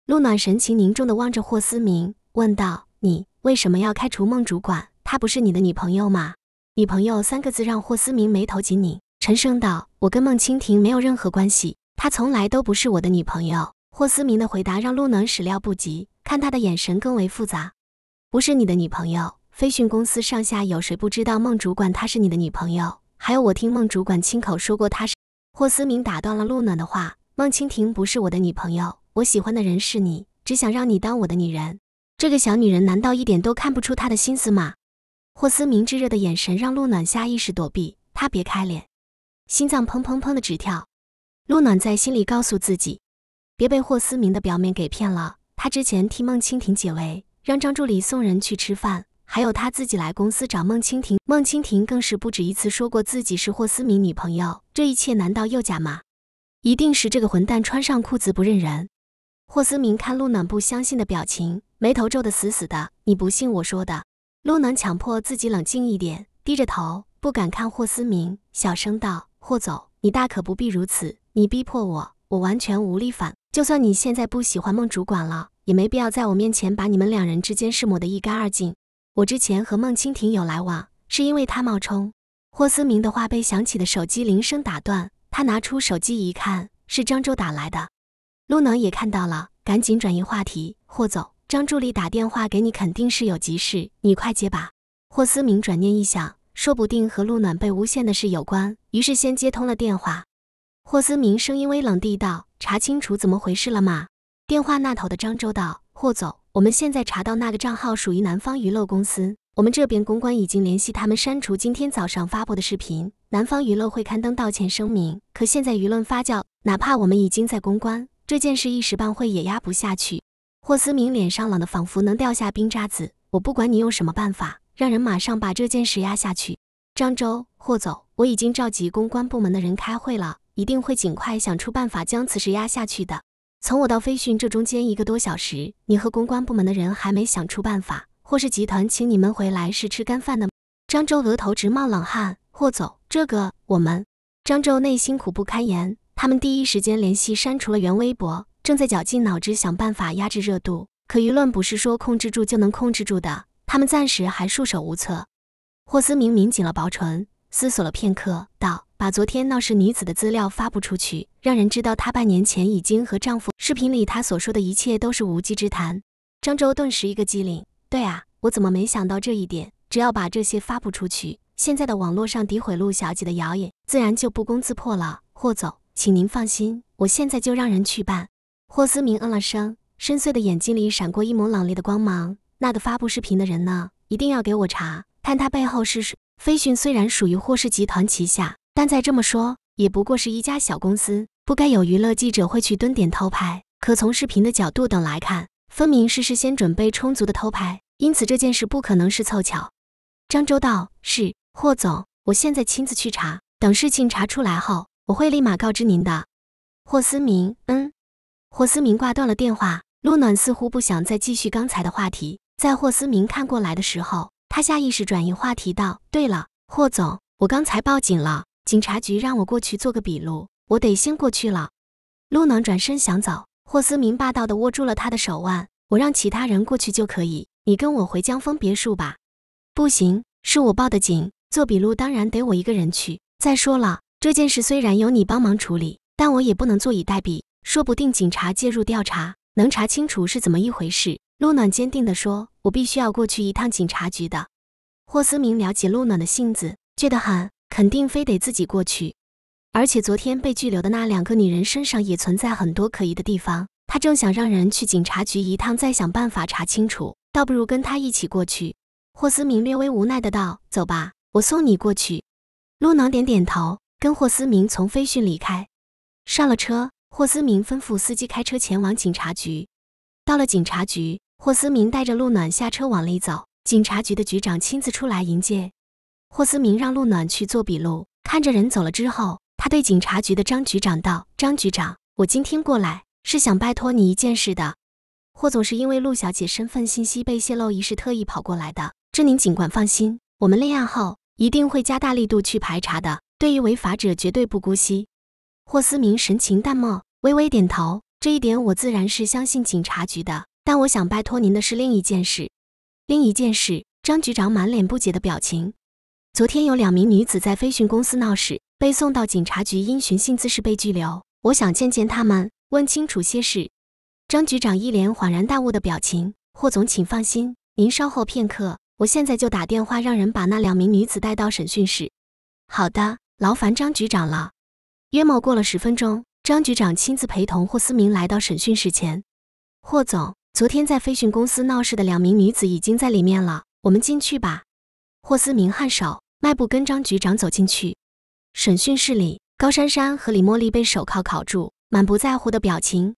露娜神情凝重的望着霍思明。问道：“你为什么要开除孟主管？她不是你的女朋友吗？”女朋友三个字让霍思明眉头紧拧，沉声道：“我跟孟清婷没有任何关系，她从来都不是我的女朋友。”霍思明的回答让陆暖始料不及，看他的眼神更为复杂。不是你的女朋友，飞讯公司上下有谁不知道孟主管她是你的女朋友？还有，我听孟主管亲口说过，她是……霍思明打断了陆暖的话：“孟清婷不是我的女朋友，我喜欢的人是你，只想让你当我的女人。”这个小女人难道一点都看不出他的心思吗？霍思明炙热的眼神让陆暖下意识躲避，他别开脸，心脏砰砰砰的直跳。陆暖在心里告诉自己，别被霍思明的表面给骗了。他之前替孟蜻蜓解围，让张助理送人去吃饭，还有他自己来公司找孟蜻蜓，孟蜻蜓更是不止一次说过自己是霍思明女朋友。这一切难道又假吗？一定是这个混蛋穿上裤子不认人。霍思明看陆暖不相信的表情。眉头皱得死死的，你不信我说的？陆能强迫自己冷静一点，低着头，不敢看霍思明，小声道：“霍总，你大可不必如此。你逼迫我，我完全无力反。就算你现在不喜欢孟主管了，也没必要在我面前把你们两人之间事抹得一干二净。我之前和孟清蜓有来往，是因为他冒充。”霍思明的话被响起的手机铃声打断，他拿出手机一看，是张舟打来的。陆能也看到了，赶紧转移话题：“霍总。”张助理打电话给你，肯定是有急事，你快接吧。霍思明转念一想，说不定和陆暖被诬陷的事有关，于是先接通了电话。霍思明声音微冷地道：“查清楚怎么回事了吗？”电话那头的张周道：“霍总，我们现在查到那个账号属于南方娱乐公司，我们这边公关已经联系他们删除今天早上发布的视频，南方娱乐会刊登道歉声明。可现在舆论发酵，哪怕我们已经在公关这件事，一时半会也压不下去。”霍思明脸上冷得仿佛能掉下冰渣子。我不管你用什么办法，让人马上把这件事压下去。张周，霍总，我已经召集公关部门的人开会了，一定会尽快想出办法将此事压下去的。从我到飞讯这中间一个多小时，你和公关部门的人还没想出办法。霍氏集团请你们回来是吃干饭的？张周额头直冒冷汗。霍总，这个我们……张周内心苦不堪言。他们第一时间联系删除了原微博。正在绞尽脑汁想办法压制热度，可舆论不是说控制住就能控制住的，他们暂时还束手无策。霍思明抿紧了薄唇，思索了片刻，道：“把昨天闹事女子的资料发布出去，让人知道她半年前已经和丈夫……”视频里她所说的一切都是无稽之谈。张周顿时一个机灵，对啊，我怎么没想到这一点？只要把这些发布出去，现在的网络上诋毁陆小姐的谣言自然就不攻自破了。霍总，请您放心，我现在就让人去办。霍思明嗯了声，深邃的眼睛里闪过一抹冷冽的光芒。那个发布视频的人呢？一定要给我查，看他背后是谁。飞讯虽然属于霍氏集团旗下，但再这么说也不过是一家小公司，不该有娱乐记者会去蹲点偷拍。可从视频的角度等来看，分明是事先准备充足的偷拍，因此这件事不可能是凑巧。张周道是霍总，我现在亲自去查。等事情查出来后，我会立马告知您的。霍思明嗯。霍思明挂断了电话，陆暖似乎不想再继续刚才的话题，在霍思明看过来的时候，他下意识转移话题道：“对了，霍总，我刚才报警了，警察局让我过去做个笔录，我得先过去了。”陆暖转身想走，霍思明霸道地握住了他的手腕：“我让其他人过去就可以，你跟我回江峰别墅吧。”“不行，是我报的警，做笔录当然得我一个人去。再说了，这件事虽然有你帮忙处理，但我也不能坐以待毙。”说不定警察介入调查能查清楚是怎么一回事。陆暖坚定地说：“我必须要过去一趟警察局的。”霍思明了解陆暖的性子倔得很，肯定非得自己过去。而且昨天被拘留的那两个女人身上也存在很多可疑的地方，他正想让人去警察局一趟，再想办法查清楚，倒不如跟他一起过去。霍思明略微无奈的道：“走吧，我送你过去。”陆暖点点头，跟霍思明从飞讯离开，上了车。霍思明吩咐司机开车前往警察局。到了警察局，霍思明带着陆暖下车往里走。警察局的局长亲自出来迎接。霍思明让陆暖去做笔录。看着人走了之后，他对警察局的张局长道：“张局长，我今天过来是想拜托你一件事的。霍总是因为陆小姐身份信息被泄露一事特意跑过来的，这您尽管放心，我们立案后一定会加大力度去排查的，对于违法者绝对不姑息。”霍思明神情淡漠。微微点头，这一点我自然是相信警察局的。但我想拜托您的是另一件事，另一件事。张局长满脸不解的表情。昨天有两名女子在飞讯公司闹事，被送到警察局，因寻衅滋事被拘留。我想见见他们，问清楚些事。张局长一脸恍然大悟的表情。霍总，请放心，您稍后片刻，我现在就打电话让人把那两名女子带到审讯室。好的，劳烦张局长了。约莫过了十分钟。张局长亲自陪同霍思明来到审讯室前。霍总，昨天在飞讯公司闹事的两名女子已经在里面了，我们进去吧。霍思明颔首，迈步跟张局长走进去。审讯室里，高珊珊和李茉莉被手铐铐住，满不在乎的表情。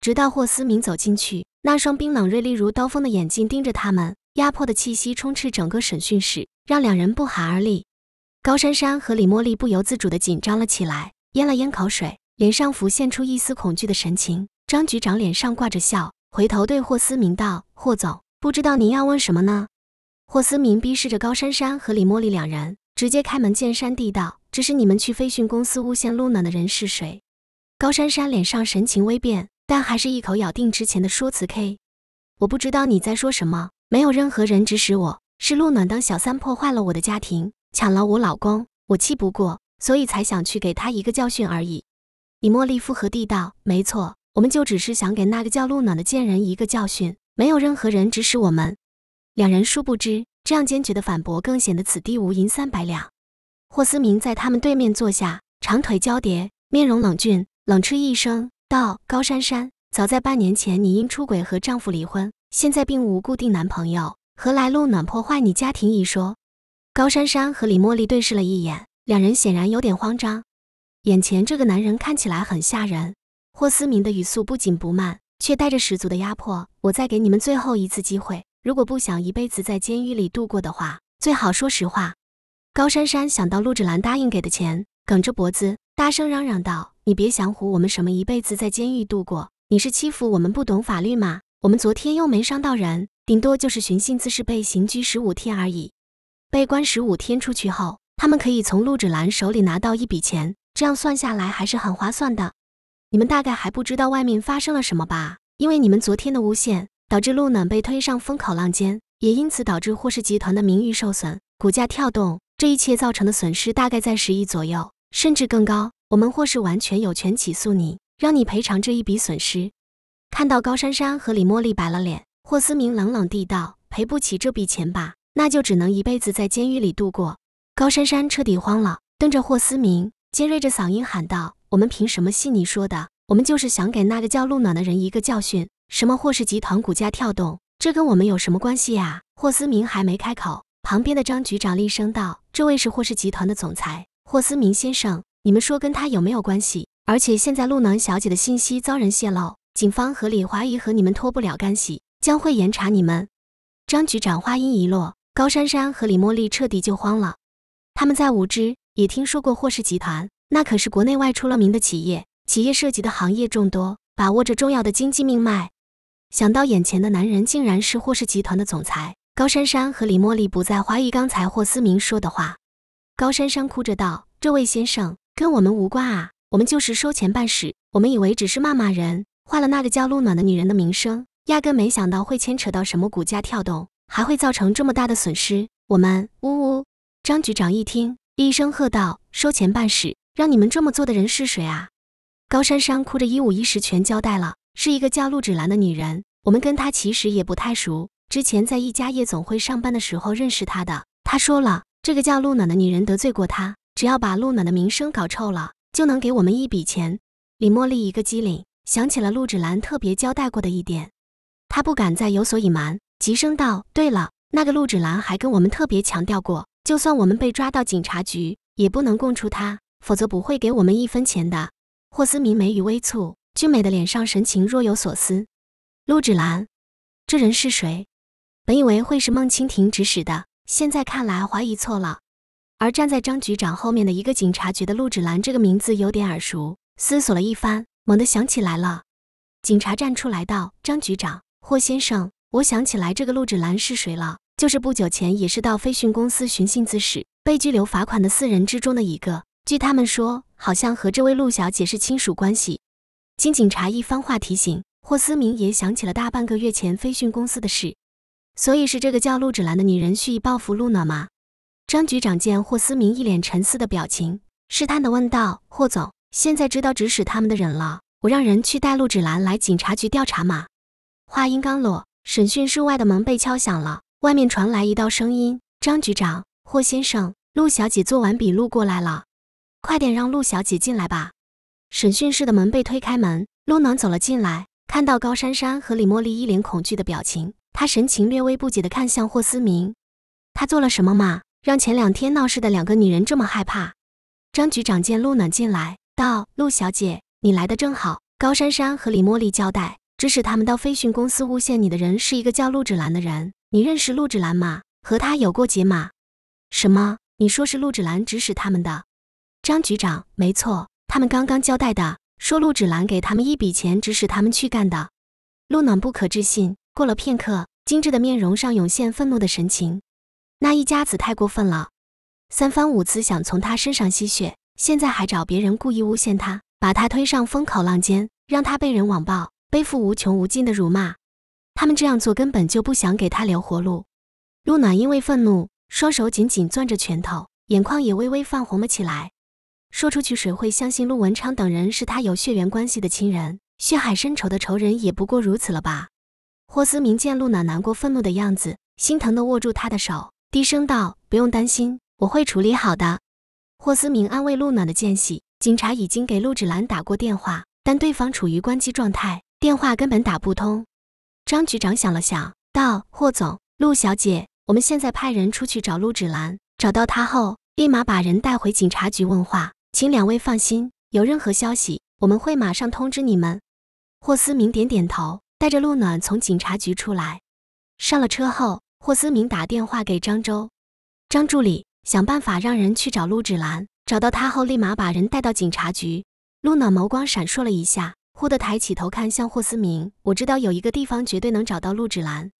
直到霍思明走进去，那双冰冷锐利如刀锋的眼睛盯着他们，压迫的气息充斥整个审讯室，让两人不寒而栗。高珊珊和李茉莉不由自主地紧张了起来，咽了咽口水。脸上浮现出一丝恐惧的神情，张局长脸上挂着笑，回头对霍思明道：“霍总，不知道您要问什么呢？”霍思明逼视着高珊珊和李茉莉两人，直接开门见山地道：“指使你们去飞讯公司诬陷陆暖的人是谁？”高珊珊脸上神情微变，但还是一口咬定之前的说辞：“K，我不知道你在说什么，没有任何人指使我，是陆暖当小三破坏了我的家庭，抢了我老公，我气不过，所以才想去给她一个教训而已。”李茉莉附和地道：“没错，我们就只是想给那个叫陆暖的贱人一个教训，没有任何人指使我们。”两人殊不知，这样坚决的反驳更显得此地无银三百两。霍思明在他们对面坐下，长腿交叠，面容冷峻，冷嗤一声道：“高珊珊，早在半年前，你因出轨和丈夫离婚，现在并无固定男朋友，何来陆暖破坏你家庭一说？”高珊珊和李茉莉对视了一眼，两人显然有点慌张。眼前这个男人看起来很吓人。霍思明的语速不紧不慢，却带着十足的压迫。我再给你们最后一次机会，如果不想一辈子在监狱里度过的话，最好说实话。高珊珊想到陆芷兰答应给的钱，梗着脖子大声嚷嚷道：“你别想唬我们，什么一辈子在监狱度过？你是欺负我们不懂法律吗？我们昨天又没伤到人，顶多就是寻衅滋事被刑拘十五天而已。被关十五天出去后，他们可以从陆芷兰手里拿到一笔钱。”这样算下来还是很划算的。你们大概还不知道外面发生了什么吧？因为你们昨天的诬陷，导致陆暖被推上风口浪尖，也因此导致霍氏集团的名誉受损，股价跳动，这一切造成的损失大概在十亿左右，甚至更高。我们霍氏完全有权起诉你，让你赔偿这一笔损失。看到高珊珊和李茉莉白了脸，霍思明冷冷地道：“赔不起这笔钱吧？那就只能一辈子在监狱里度过。”高珊珊彻底慌了，瞪着霍思明。尖锐着嗓音喊道：“我们凭什么信你说的？我们就是想给那个叫陆暖的人一个教训。什么霍氏集团股价跳动，这跟我们有什么关系呀？”霍思明还没开口，旁边的张局长厉声道：“这位是霍氏集团的总裁霍思明先生，你们说跟他有没有关系？而且现在陆暖小姐的信息遭人泄露，警方和李华怡和你们脱不了干系，将会严查你们。”张局长话音一落，高珊珊和李茉莉彻底就慌了，他们在无知。也听说过霍氏集团，那可是国内外出了名的企业，企业涉及的行业众多，把握着重要的经济命脉。想到眼前的男人竟然是霍氏集团的总裁，高珊珊和李茉莉不再怀疑刚才霍思明说的话。高珊珊哭着道：“这位先生跟我们无关啊，我们就是收钱办事。我们以为只是骂骂人，坏了那个叫陆暖的女人的名声，压根没想到会牵扯到什么股价跳动，还会造成这么大的损失。我们呜呜。”张局长一听。一声喝道：“收钱办事，让你们这么做的人是谁啊？”高珊珊哭着一五一十全交代了，是一个叫陆芷兰的女人。我们跟她其实也不太熟，之前在一家夜总会上班的时候认识她的。她说了，这个叫陆暖的女人得罪过她，只要把陆暖的名声搞臭了，就能给我们一笔钱。李茉莉一个机灵，想起了陆芷兰特别交代过的一点，她不敢再有所隐瞒，急声道：“对了，那个陆芷兰还跟我们特别强调过。”就算我们被抓到警察局，也不能供出他，否则不会给我们一分钱的。霍思明眉宇微蹙，俊美的脸上神情若有所思。陆芷兰，这人是谁？本以为会是孟清蜓指使的，现在看来怀疑错了。而站在张局长后面的一个警察觉得陆芷兰这个名字有点耳熟，思索了一番，猛地想起来了。警察站出来道：“张局长，霍先生，我想起来这个陆芷兰是谁了。”就是不久前，也是到飞讯公司寻衅滋事、被拘留罚款的四人之中的一个。据他们说，好像和这位陆小姐是亲属关系。经警察一番话提醒，霍思明也想起了大半个月前飞讯公司的事，所以是这个叫陆芷兰的女人蓄意报复陆暖吗？张局长见霍思明一脸沉思的表情，试探的问道：“霍总，现在知道指使他们的人了？我让人去带陆芷兰来警察局调查吗？”话音刚落，审讯室外的门被敲响了。外面传来一道声音：“张局长，霍先生，陆小姐做完笔录过来了，快点让陆小姐进来吧。”审讯室的门被推开门，陆暖走了进来，看到高珊珊和李茉莉一脸恐惧的表情，她神情略微不解的看向霍思明：“他做了什么嘛，让前两天闹事的两个女人这么害怕？”张局长见陆暖进来，道：“陆小姐，你来的正好。”高珊珊和李茉莉交代。指使他们到飞讯公司诬陷你的人是一个叫陆芷兰的人，你认识陆芷兰吗？和他有过节吗？什么？你说是陆芷兰指使他们的？张局长，没错，他们刚刚交代的，说陆芷兰给他们一笔钱，指使他们去干的。陆暖不可置信，过了片刻，精致的面容上涌现愤怒的神情。那一家子太过分了，三番五次想从他身上吸血，现在还找别人故意诬陷他，把他推上风口浪尖，让他被人网暴。背负无穷无尽的辱骂，他们这样做根本就不想给他留活路。陆暖因为愤怒，双手紧紧攥着拳头，眼眶也微微泛红了起来。说出去，谁会相信陆文昌等人是他有血缘关系的亲人？血海深仇的仇人也不过如此了吧？霍思明见陆暖难过愤怒的样子，心疼地握住他的手，低声道：“不用担心，我会处理好的。”霍思明安慰陆暖的间隙，警察已经给陆芷兰打过电话，但对方处于关机状态。电话根本打不通。张局长想了想，道：“霍总，陆小姐，我们现在派人出去找陆芷兰。找到她后，立马把人带回警察局问话。请两位放心，有任何消息，我们会马上通知你们。”霍思明点点头，带着陆暖从警察局出来，上了车后，霍思明打电话给张周，张助理想办法让人去找陆芷兰。找到她后，立马把人带到警察局。陆暖眸光闪烁了一下。忽地抬起头看向霍思明，我知道有一个地方绝对能找到陆芷兰。